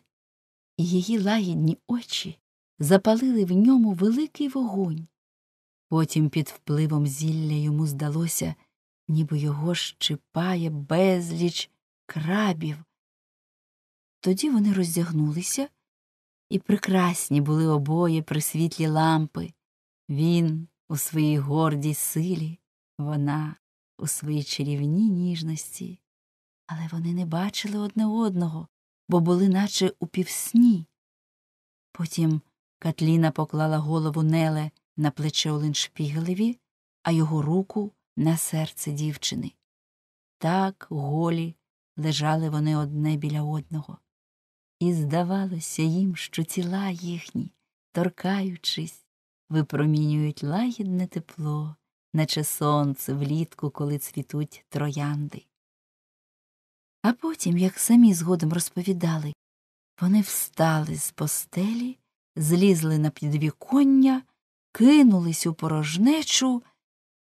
і її лагідні очі запалили в ньому великий вогонь. Потім під впливом зілля йому здалося, ніби його щипає безліч крабів. Тоді вони роздягнулися, і прекрасні були обоє при світлі лампи. Він у своїй гордій силі, вона у своїй чарівній ніжності, але вони не бачили одне одного, бо були наче у півсні. Потім Катліна поклала голову Неле на плече Оліншпігелеві, а його руку на серце дівчини. Так голі лежали вони одне біля одного. І здавалося їм, що тіла їхні, торкаючись, випромінюють лагідне тепло, наче сонце влітку, коли цвітуть троянди. А потім, як самі згодом розповідали, вони встали з постелі, злізли на підвіконня, кинулись у порожнечу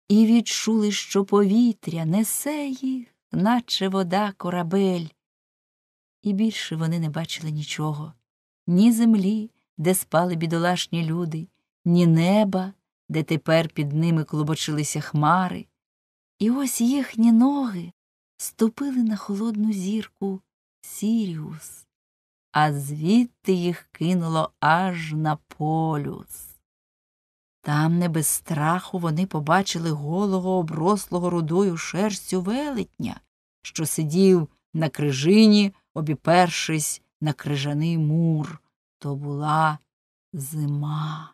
і відчули, що повітря несе їх, наче вода корабель. І більше вони не бачили нічого ні землі, де спали бідолашні люди, ні неба, де тепер під ними клубочилися хмари. І ось їхні ноги ступили на холодну зірку Сіріус, а звідти їх кинуло аж на полюс. Там не без страху вони побачили голого, оброслого рудою шерстю велетня, що сидів на крижині, обіпершись на крижаний мур. То була зима.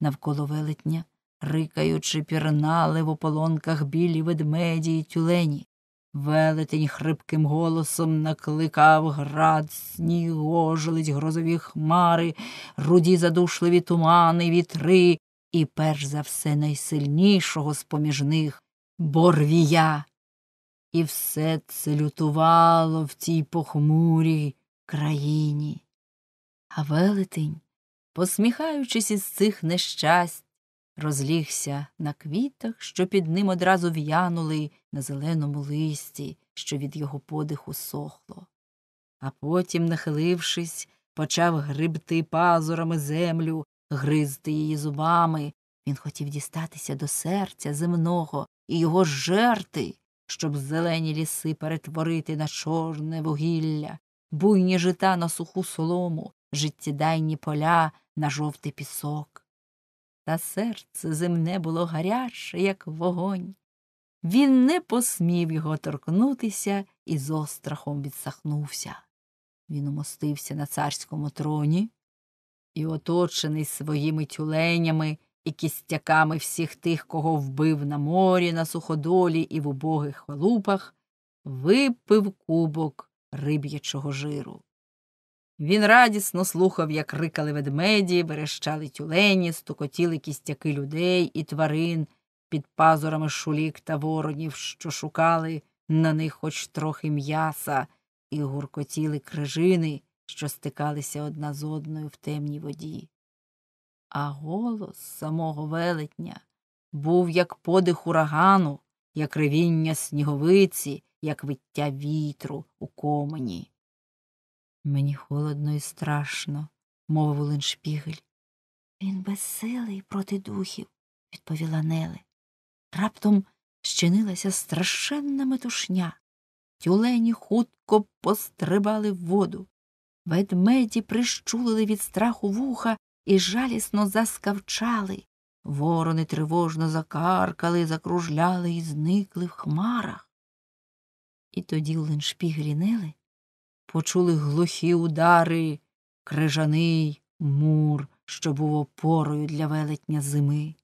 Навколо велетня рикаючи, пірнали в ополонках білі ведмеді й тюлені. Велетень хрипким голосом накликав град, сніг, ожеледь, грозові хмари, руді задушливі тумани, вітри, і перш за все найсильнішого з поміж них борвія. І все це лютувало в тій похмурій країні. А велетень, посміхаючись із цих нещасть, розлігся на квітах, що під ним одразу в'янули на зеленому листі, що від його подиху сохло. А потім, нахилившись, почав грибти пазурами землю, гризти її зубами. Він хотів дістатися до серця земного і його жерти, щоб зелені ліси перетворити на чорне вугілля, буйні жита на суху солому, життєдайні поля на жовтий пісок та серце земне було гаряче, як вогонь. Він не посмів його торкнутися і з острахом відсахнувся. Він умостився на царському троні і, оточений своїми тюленями і кістяками всіх тих, кого вбив на морі, на суходолі і в убогих халупах, випив кубок риб'ячого жиру. Він радісно слухав, як рикали ведмеді, верещали тюлені, стукотіли кістяки людей і тварин під пазурами шулік та воронів, що шукали на них хоч трохи м'яса, і гуркотіли крижини, що стикалися одна з одною в темній воді. А голос самого велетня був як подих урагану, як ревіння сніговиці, як виття вітру у комені. Мені холодно і страшно, мовив леншпігель. Він безсилий проти духів, відповіла Неле. Раптом щинилася страшенна метушня. Тюлені хутко пострибали в воду. Ведмеді прищулили від страху вуха і жалісно заскавчали. Ворони тривожно закаркали, закружляли і зникли в хмарах. І тоді Леншпігрінели почули глухі удари, крижаний мур, що був опорою для велетня зими.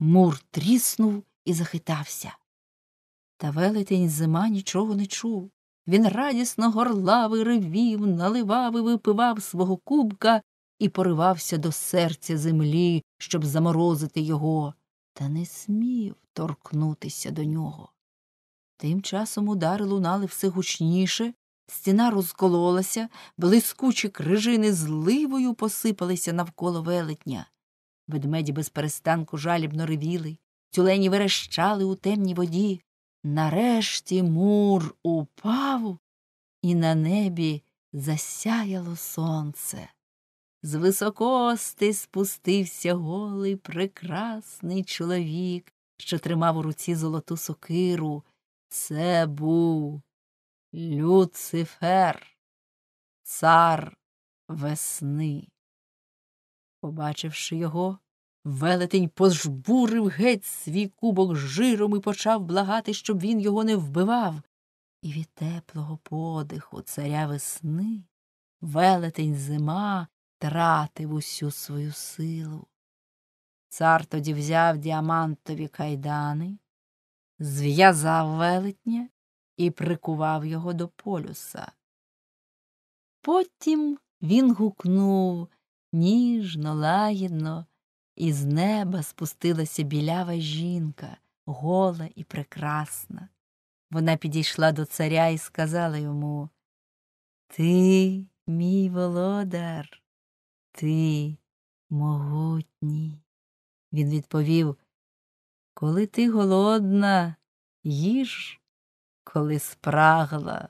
Мур тріснув і захитався. Та велетень зима нічого не чув. Він радісно горлав і ревів, наливав і випивав свого кубка і поривався до серця землі, щоб заморозити його, та не смів торкнутися до нього. Тим часом удари лунали все гучніше, Стіна розкололася, блискучі крижини зливою посипалися навколо велетня. Ведмеді безперестанку жалібно ревіли, тюлені верещали у темній воді. Нарешті мур упав, і на небі засяяло сонце. З високости спустився голий прекрасний чоловік, що тримав у руці золоту сокиру. Це був Люцифер, цар весни. Побачивши його, велетень пожбурив геть свій кубок жиром і почав благати, щоб він його не вбивав. І від теплого подиху царя весни велетень зима тратив усю свою силу. Цар тоді взяв діамантові кайдани, зв'язав велетня і прикував його до полюса. Потім він гукнув ніжно, лагідно, і з неба спустилася білява жінка, гола і прекрасна. Вона підійшла до царя і сказала йому Ти, мій володар, ти могутній. Він відповів, Коли ти голодна, їж, коли спрагла,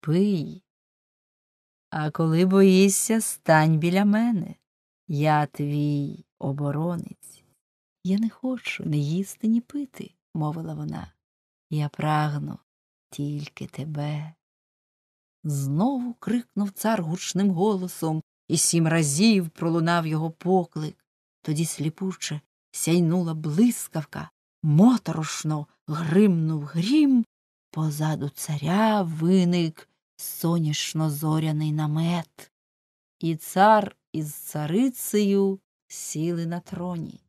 пий. А коли боїшся, стань біля мене. Я твій оборонець. Я не хочу не їсти, ні пити, мовила вона. Я прагну тільки тебе. Знову крикнув цар гучним голосом і сім разів пролунав його поклик. Тоді сліпуче сяйнула блискавка, моторошно гримнув грім, Позаду царя виник соняшно зоряний намет, і цар із царицею сіли на троні.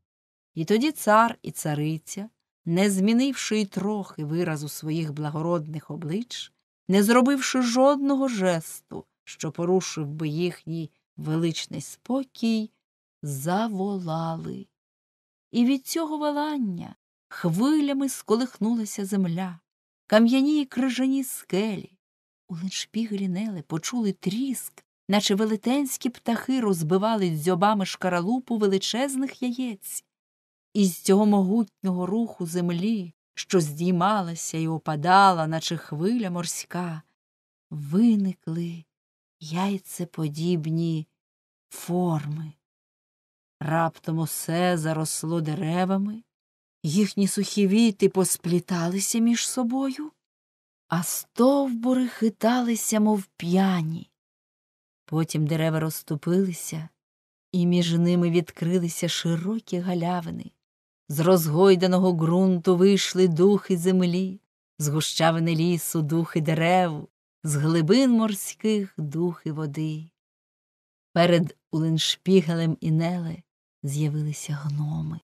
І тоді цар і цариця, не змінивши й трохи виразу своїх благородних облич, не зробивши жодного жесту, що порушив би їхній величний спокій, заволали. І від цього волання хвилями сколихнулася земля кам'яні і крижані скелі. У линшпіглі-нели почули тріск, наче велетенські птахи розбивали дзьобами шкаралупу величезних яєць. І з цього могутнього руху землі, що здіймалася і опадала, наче хвиля морська, виникли яйцеподібні форми. Раптом усе заросло деревами, їхні сухі віти поспліталися між собою, а стовбури хиталися, мов п'яні. Потім дерева розступилися, і між ними відкрилися широкі галявини. З розгойданого ґрунту вийшли духи землі, з гущавини лісу духи дерев, з глибин морських духи води. Перед уленшпігелем і Неле з'явилися гноми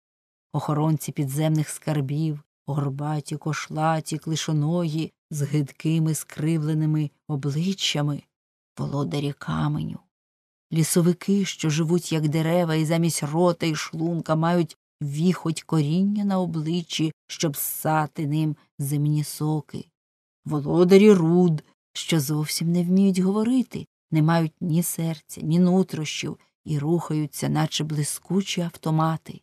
охоронці підземних скарбів, горбаті, кошлаті, клишоногі, з гидкими скривленими обличчями, володарі каменю, лісовики, що живуть, як дерева, і замість рота і шлунка мають віхоть коріння на обличчі, щоб ссати ним земні соки, володарі руд, що зовсім не вміють говорити, не мають ні серця, ні нутрощів і рухаються, наче блискучі автомати.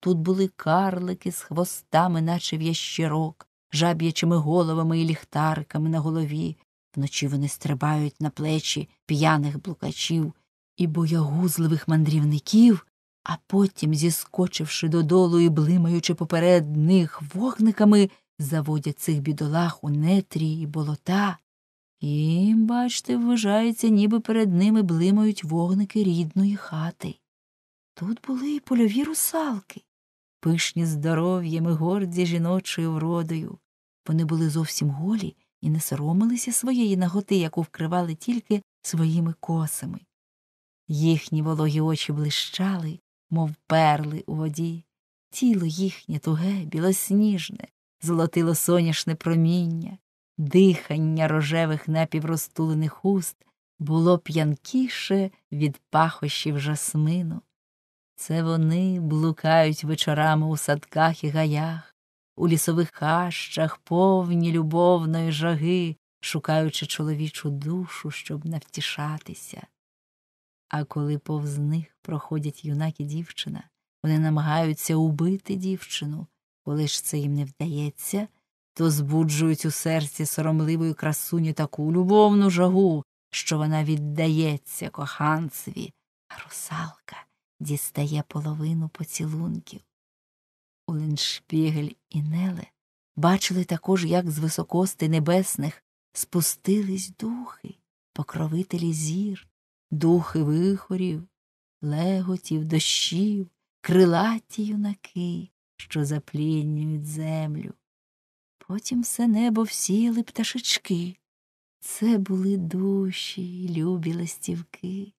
Тут були карлики з хвостами, наче в ящерок, жаб'ячими головами і ліхтариками на голові. Вночі вони стрибають на плечі п'яних блукачів і боягузливих мандрівників, а потім, зіскочивши додолу і блимаючи поперед них вогниками, заводять цих бідолах у нетрі і болота. І, бачте, вважається, ніби перед ними блимають вогники рідної хати. Тут були і польові русалки пишні здоров'ям і горді жіночою вродою. Вони були зовсім голі і не соромилися своєї наготи, яку вкривали тільки своїми косами. Їхні вологі очі блищали, мов перли у воді, тіло їхнє туге, білосніжне, золотило соняшне проміння, дихання рожевих напівростулених уст було п'янкіше від пахощів жасмину. Це вони блукають вечорами у садках і гаях, у лісових хащах, повні любовної жаги, шукаючи чоловічу душу, щоб навтішатися. А коли повз них проходять юнак і дівчина, вони намагаються убити дівчину, коли ж це їм не вдається, то збуджують у серці соромливої красуні таку любовну жагу, що вона віддається коханцеві, а русалка дістає половину поцілунків. Уленшпігель і Неле бачили також, як з високости небесних спустились духи, покровителі зір, духи вихорів, леготів, дощів, крилаті юнаки, що запліннюють землю. Потім все небо всіяли пташечки. Це були душі, любі ластівки.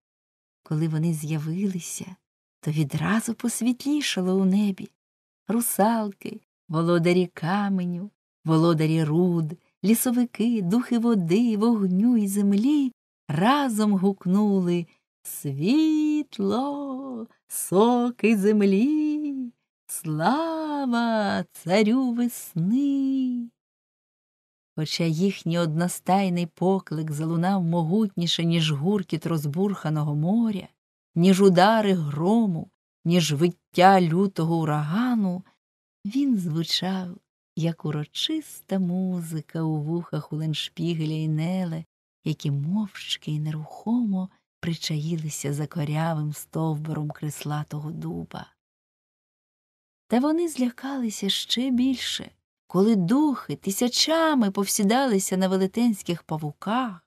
Коли вони з'явилися, то відразу посвітлішало у небі русалки, володарі каменю, володарі руд, лісовики, духи води, вогню і землі разом гукнули Світло, соки землі, слава царю весни. Хоча їхній одностайний поклик залунав могутніше, ніж гуркіт розбурханого моря, ніж удари грому, ніж виття лютого урагану, він звучав, як урочиста музика у вухах у Леншпігеля і Неле, які мовчки й нерухомо причаїлися за корявим стовбуром крислатого дуба. Та вони злякалися ще більше, коли духи тисячами повсідалися на велетенських павуках,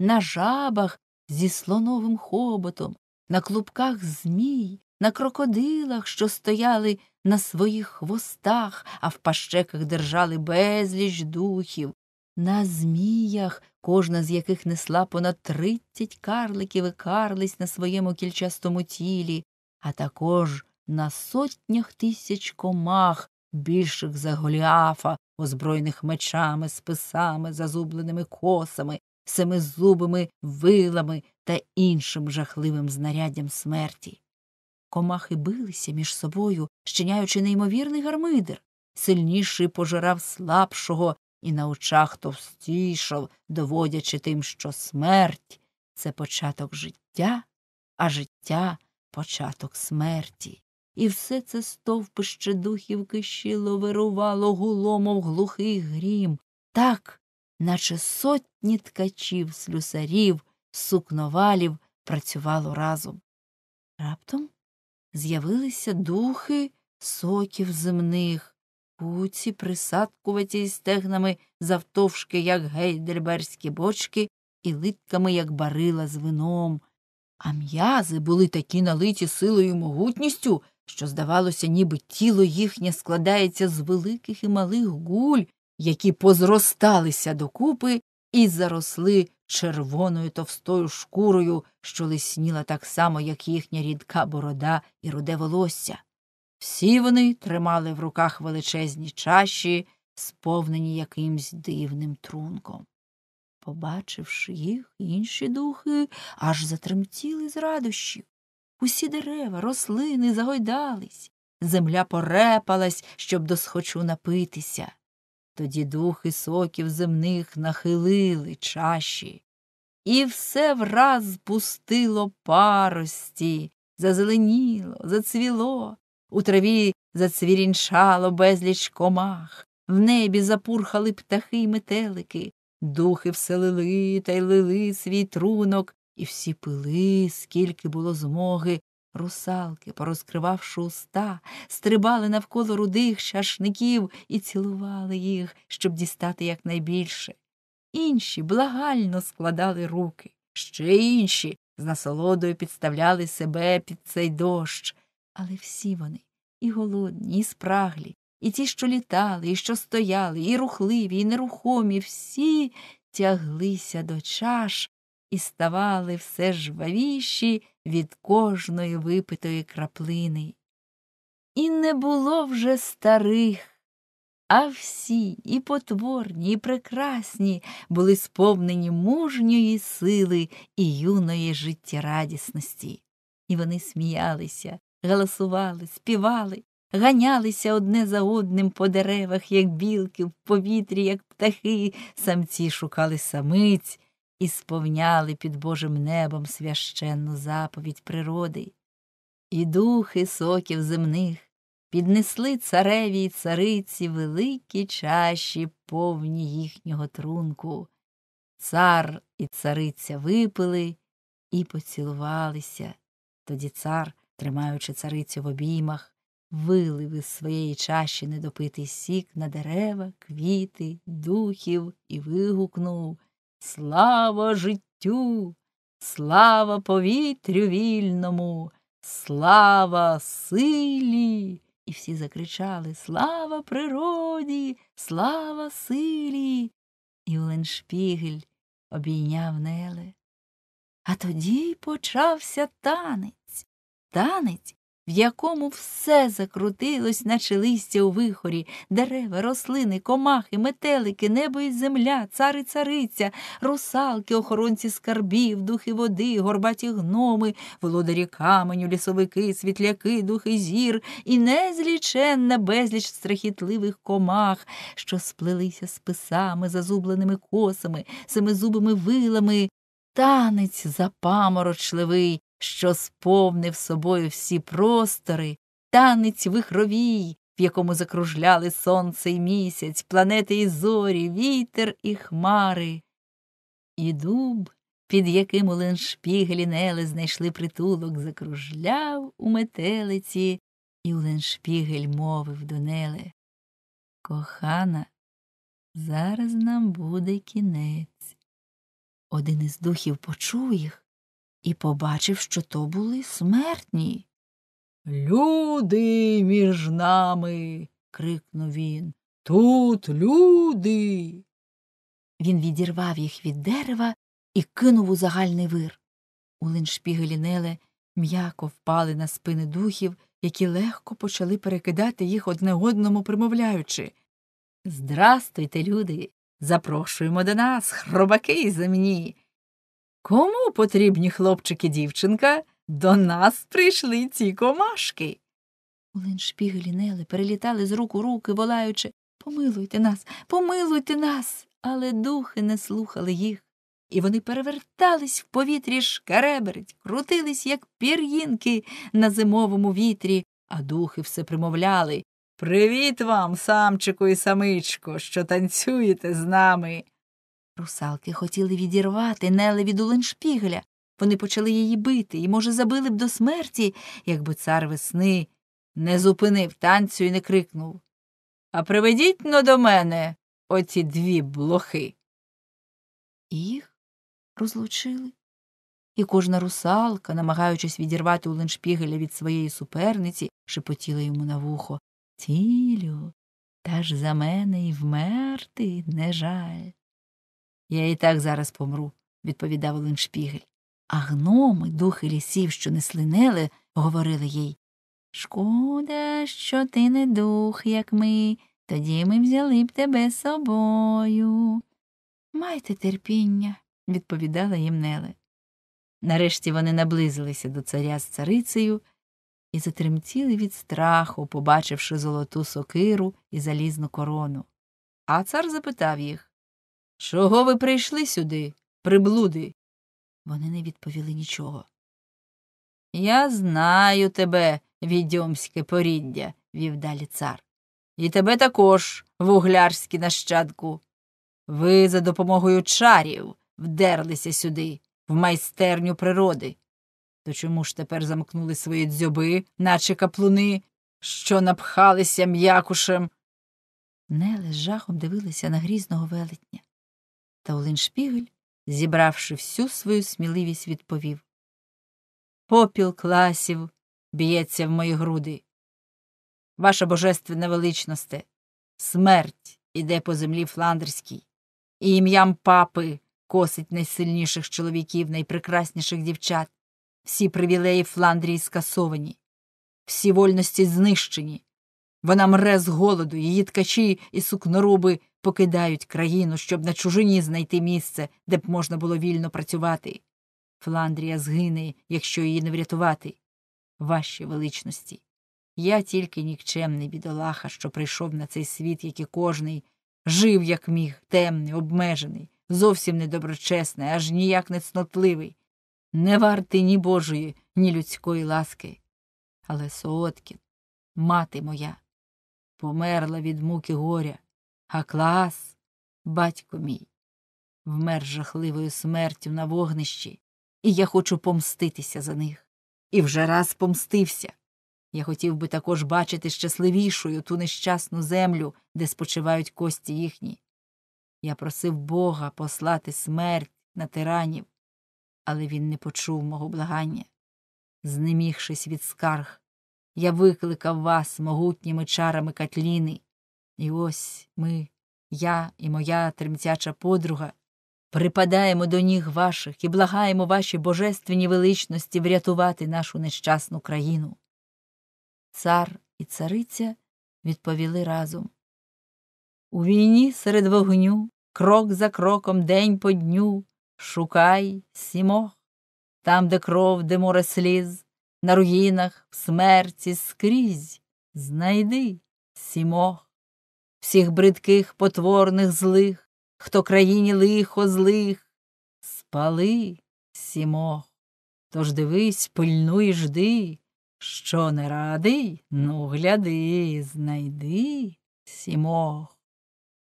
на жабах зі слоновим хоботом, на клубках змій, на крокодилах, що стояли на своїх хвостах, а в пащеках держали безліч духів, на зміях, кожна з яких несла понад тридцять карликів і карлись на своєму кільчастому тілі, а також на сотнях тисяч комах, більших за Голіафа, озброєних мечами, списами, зазубленими косами, семизубими вилами та іншим жахливим знаряддям смерті. Комахи билися між собою, щиняючи неймовірний гармидер. Сильніший пожирав слабшого і на очах товстішав, доводячи тим, що смерть це початок життя, а життя початок смерті. І все це стовпище духів кишіло вирувало гуло, мов глухий грім, так, наче сотні ткачів, слюсарів, сукновалів працювало разом. Раптом з'явилися духи соків земних, куці, присадкуваті стегнами завтовшки, як гейдельберські бочки, і литками, як барила з вином. А м'язи були такі налиті силою і могутністю, що, здавалося, ніби тіло їхнє складається з великих і малих гуль, які позросталися докупи і заросли червоною товстою шкурою, що лисніла так само, як їхня рідка борода і руде волосся. Всі вони тримали в руках величезні чаші, сповнені якимсь дивним трунком. Побачивши їх, інші духи аж затремтіли з радощів. Усі дерева, рослини загойдались, земля порепалась, щоб досхочу напитися. Тоді духи соків земних нахилили чаші, і все враз пустило парості, зазеленіло, зацвіло, у траві зацвірінчало безліч комах, в небі запурхали птахи й метелики, духи вселили та й лили свій трунок, і всі пили, скільки було змоги, Русалки, порозкривавши уста, стрибали навколо рудих чашників і цілували їх, щоб дістати якнайбільше. Інші благально складали руки, ще інші з насолодою підставляли себе під цей дощ. Але всі вони і голодні, і спраглі, і ті, що літали, і що стояли, і рухливі, і нерухомі, всі тяглися до чаш і ставали все жвавіші від кожної випитої краплини. І не було вже старих, а всі і потворні, і прекрасні були сповнені мужньої сили і юної життєрадісності. І вони сміялися, галасували, співали, ганялися одне за одним по деревах, як білки, в повітрі, як птахи, самці шукали самиць і сповняли під Божим небом священну заповідь природи, і духи соків земних піднесли цареві й цариці великі чаші, повні їхнього трунку. Цар і цариця випили і поцілувалися. Тоді цар, тримаючи царицю в обіймах, вилив із своєї чаші недопитий сік на дерева, квіти, духів і вигукнув Слава життю, слава повітрю вільному, слава силі. І всі закричали Слава природі, слава силі. І Оленшпігель обійняв Неле. А тоді почався танець, танець, в якому все закрутилось, наче листя у вихорі, дерева, рослини, комахи, метелики, небо і земля, цари, цариця, русалки, охоронці скарбів, духи води, горбаті гноми, володарі каменю, лісовики, світляки, духи зір, і незліченна безліч страхітливих комах, що сплелися з писами, зазубленими косами, семизубими вилами. Танець запаморочливий, що сповнив собою всі простори, танець вихровій, в якому закружляли сонце і місяць, планети і зорі, вітер і хмари. І дуб, під яким у Леншпігелі нели знайшли притулок, закружляв у метелиці, і у Леншпігель мовив до Нели. Кохана, зараз нам буде кінець. Один із духів почув їх і побачив, що то були смертні. Люди між нами. крикнув він. Тут люди. Він відірвав їх від дерева і кинув у загальний вир. У линшпігелі Неле м'яко впали на спини духів, які легко почали перекидати їх одне одному, примовляючи. Здрастуйте, люди. Запрошуємо до нас, хробаки земні. Кому потрібні хлопчики дівчинка? До нас прийшли ці комашки. Улиншпіг і лінели перелітали з рук у руки, волаючи Помилуйте нас, помилуйте нас. Але духи не слухали їх, і вони перевертались в повітрі шкереберть, крутились, як пір'їнки на зимовому вітрі, а духи все примовляли Привіт вам, самчику і самичко, що танцюєте з нами. Русалки хотіли відірвати Нелеві від Уленшпігля. Вони почали її бити і, може, забили б до смерті, якби цар весни не зупинив танцю і не крикнув А приведіть но до мене оці дві блохи. Їх розлучили. І кожна русалка, намагаючись відірвати Уленшпігеля від своєї суперниці, шепотіла йому на вухо Цілю, та ж за мене і вмерти не жаль. Я і так зараз помру, відповідав Оленшпігель. А гноми, духи лісів, що не слинели, говорили їй. Шкода, що ти не дух, як ми, тоді ми взяли б тебе з собою. Майте терпіння, відповідала їм Неле. Нарешті вони наблизилися до царя з царицею і затремтіли від страху, побачивши золоту сокиру і залізну корону. А цар запитав їх Чого ви прийшли сюди, приблуди? Вони не відповіли нічого. Я знаю тебе, відьомське поріддя, вів далі цар. І тебе також, вуглярські нащадку. Ви за допомогою чарів вдерлися сюди, в майстерню природи. То чому ж тепер замкнули свої дзьоби, наче каплуни, що напхалися м'якушем? Неле з жахом дивилися на грізного велетня та Оленшпігель, зібравши всю свою сміливість, відповів Попіл класів б'ється в мої груди. Ваша божественна величносте, смерть іде по землі Фландерській, і ім'ям папи косить найсильніших чоловіків, найпрекрасніших дівчат. Всі привілеї Фландрії скасовані, всі вольності знищені, вона мре з голоду, її ткачі і сукноруби покидають країну, щоб на чужині знайти місце, де б можна було вільно працювати. Фландрія згине, якщо її не врятувати. Ваші величності. Я тільки нікчемний бідолаха, що прийшов на цей світ, як і кожний, жив, як міг, темний, обмежений, зовсім недоброчесний, аж ніяк не цнотливий, не вартий ні Божої, ні людської ласки. Але Сооткі, мати моя, померла від муки горя, а клас, батько мій, вмер жахливою смертю на вогнищі, і я хочу помститися за них. І вже раз помстився. Я хотів би також бачити щасливішою ту нещасну землю, де спочивають кості їхні. Я просив Бога послати смерть на тиранів, але він не почув мого благання. Знемігшись від скарг, я викликав вас могутніми чарами Катліни. І ось ми, я і моя тремтяча подруга, припадаємо до ніг ваших і благаємо ваші божественні величності врятувати нашу нещасну країну. Цар і цариця відповіли разом. У війні серед вогню, крок за кроком, день по дню, шукай сімох, там, де кров, де море сліз, на руїнах, в смерті скрізь, знайди сімох, всіх бридких, потворних злих, хто країні лихо злих, спали сімох, тож дивись, пильнуй жди, що не радий, ну гляди, знайди сімох.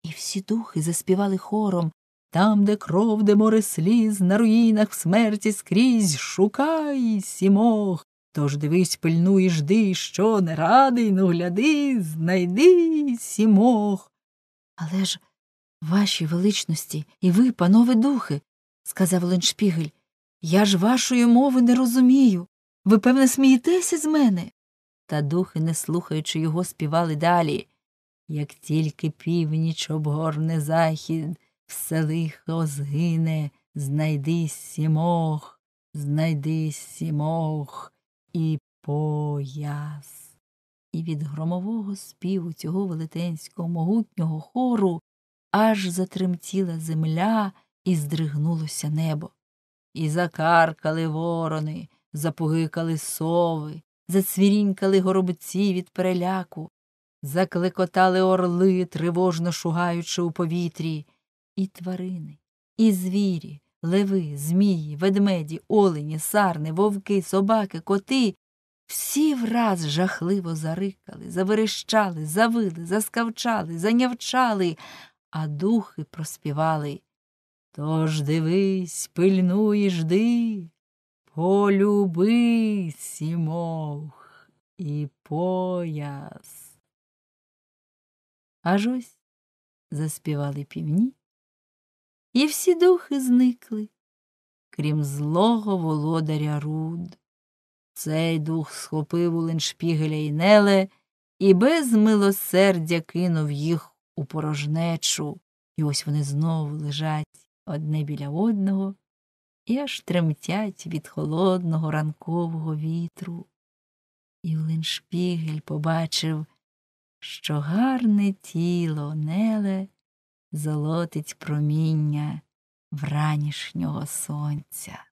І всі духи заспівали хором. Там, де кров, де море сліз, на руїнах в смерті скрізь, шукай сімох, Тож дивись, пильну і жди, що не радий, ну гляди, знайди сімох. Але ж, ваші величності, і ви, панове духи, сказав Леншпігель, я ж вашої мови не розумію. Ви, певне, смієтеся з мене. Та духи, не слухаючи його, співали далі. Як тільки північ обгорне захід, все лихо згине, знайди сімох, знайди сімох і пояс. І від громового співу цього велетенського могутнього хору аж затремтіла земля і здригнулося небо. І закаркали ворони, запугикали сови, зацвірінькали горобці від переляку, заклекотали орли, тривожно шугаючи у повітрі, і тварини, і звірі леви, змії, ведмеді, олені, сарни, вовки, собаки, коти всі враз жахливо зарикали, заверещали, завили, заскавчали, занявчали, а духи проспівали. Тож дивись, пильнуй і жди, полюби сімох і пояс. Аж ось заспівали півні і всі духи зникли, крім злого володаря Руд. Цей дух схопив у Леншпігеля й Неле і без милосердя кинув їх у порожнечу, і ось вони знову лежать одне біля одного і аж тремтять від холодного ранкового вітру. І Леншпігель побачив, що гарне тіло Неле золотить проміння вранішнього сонця.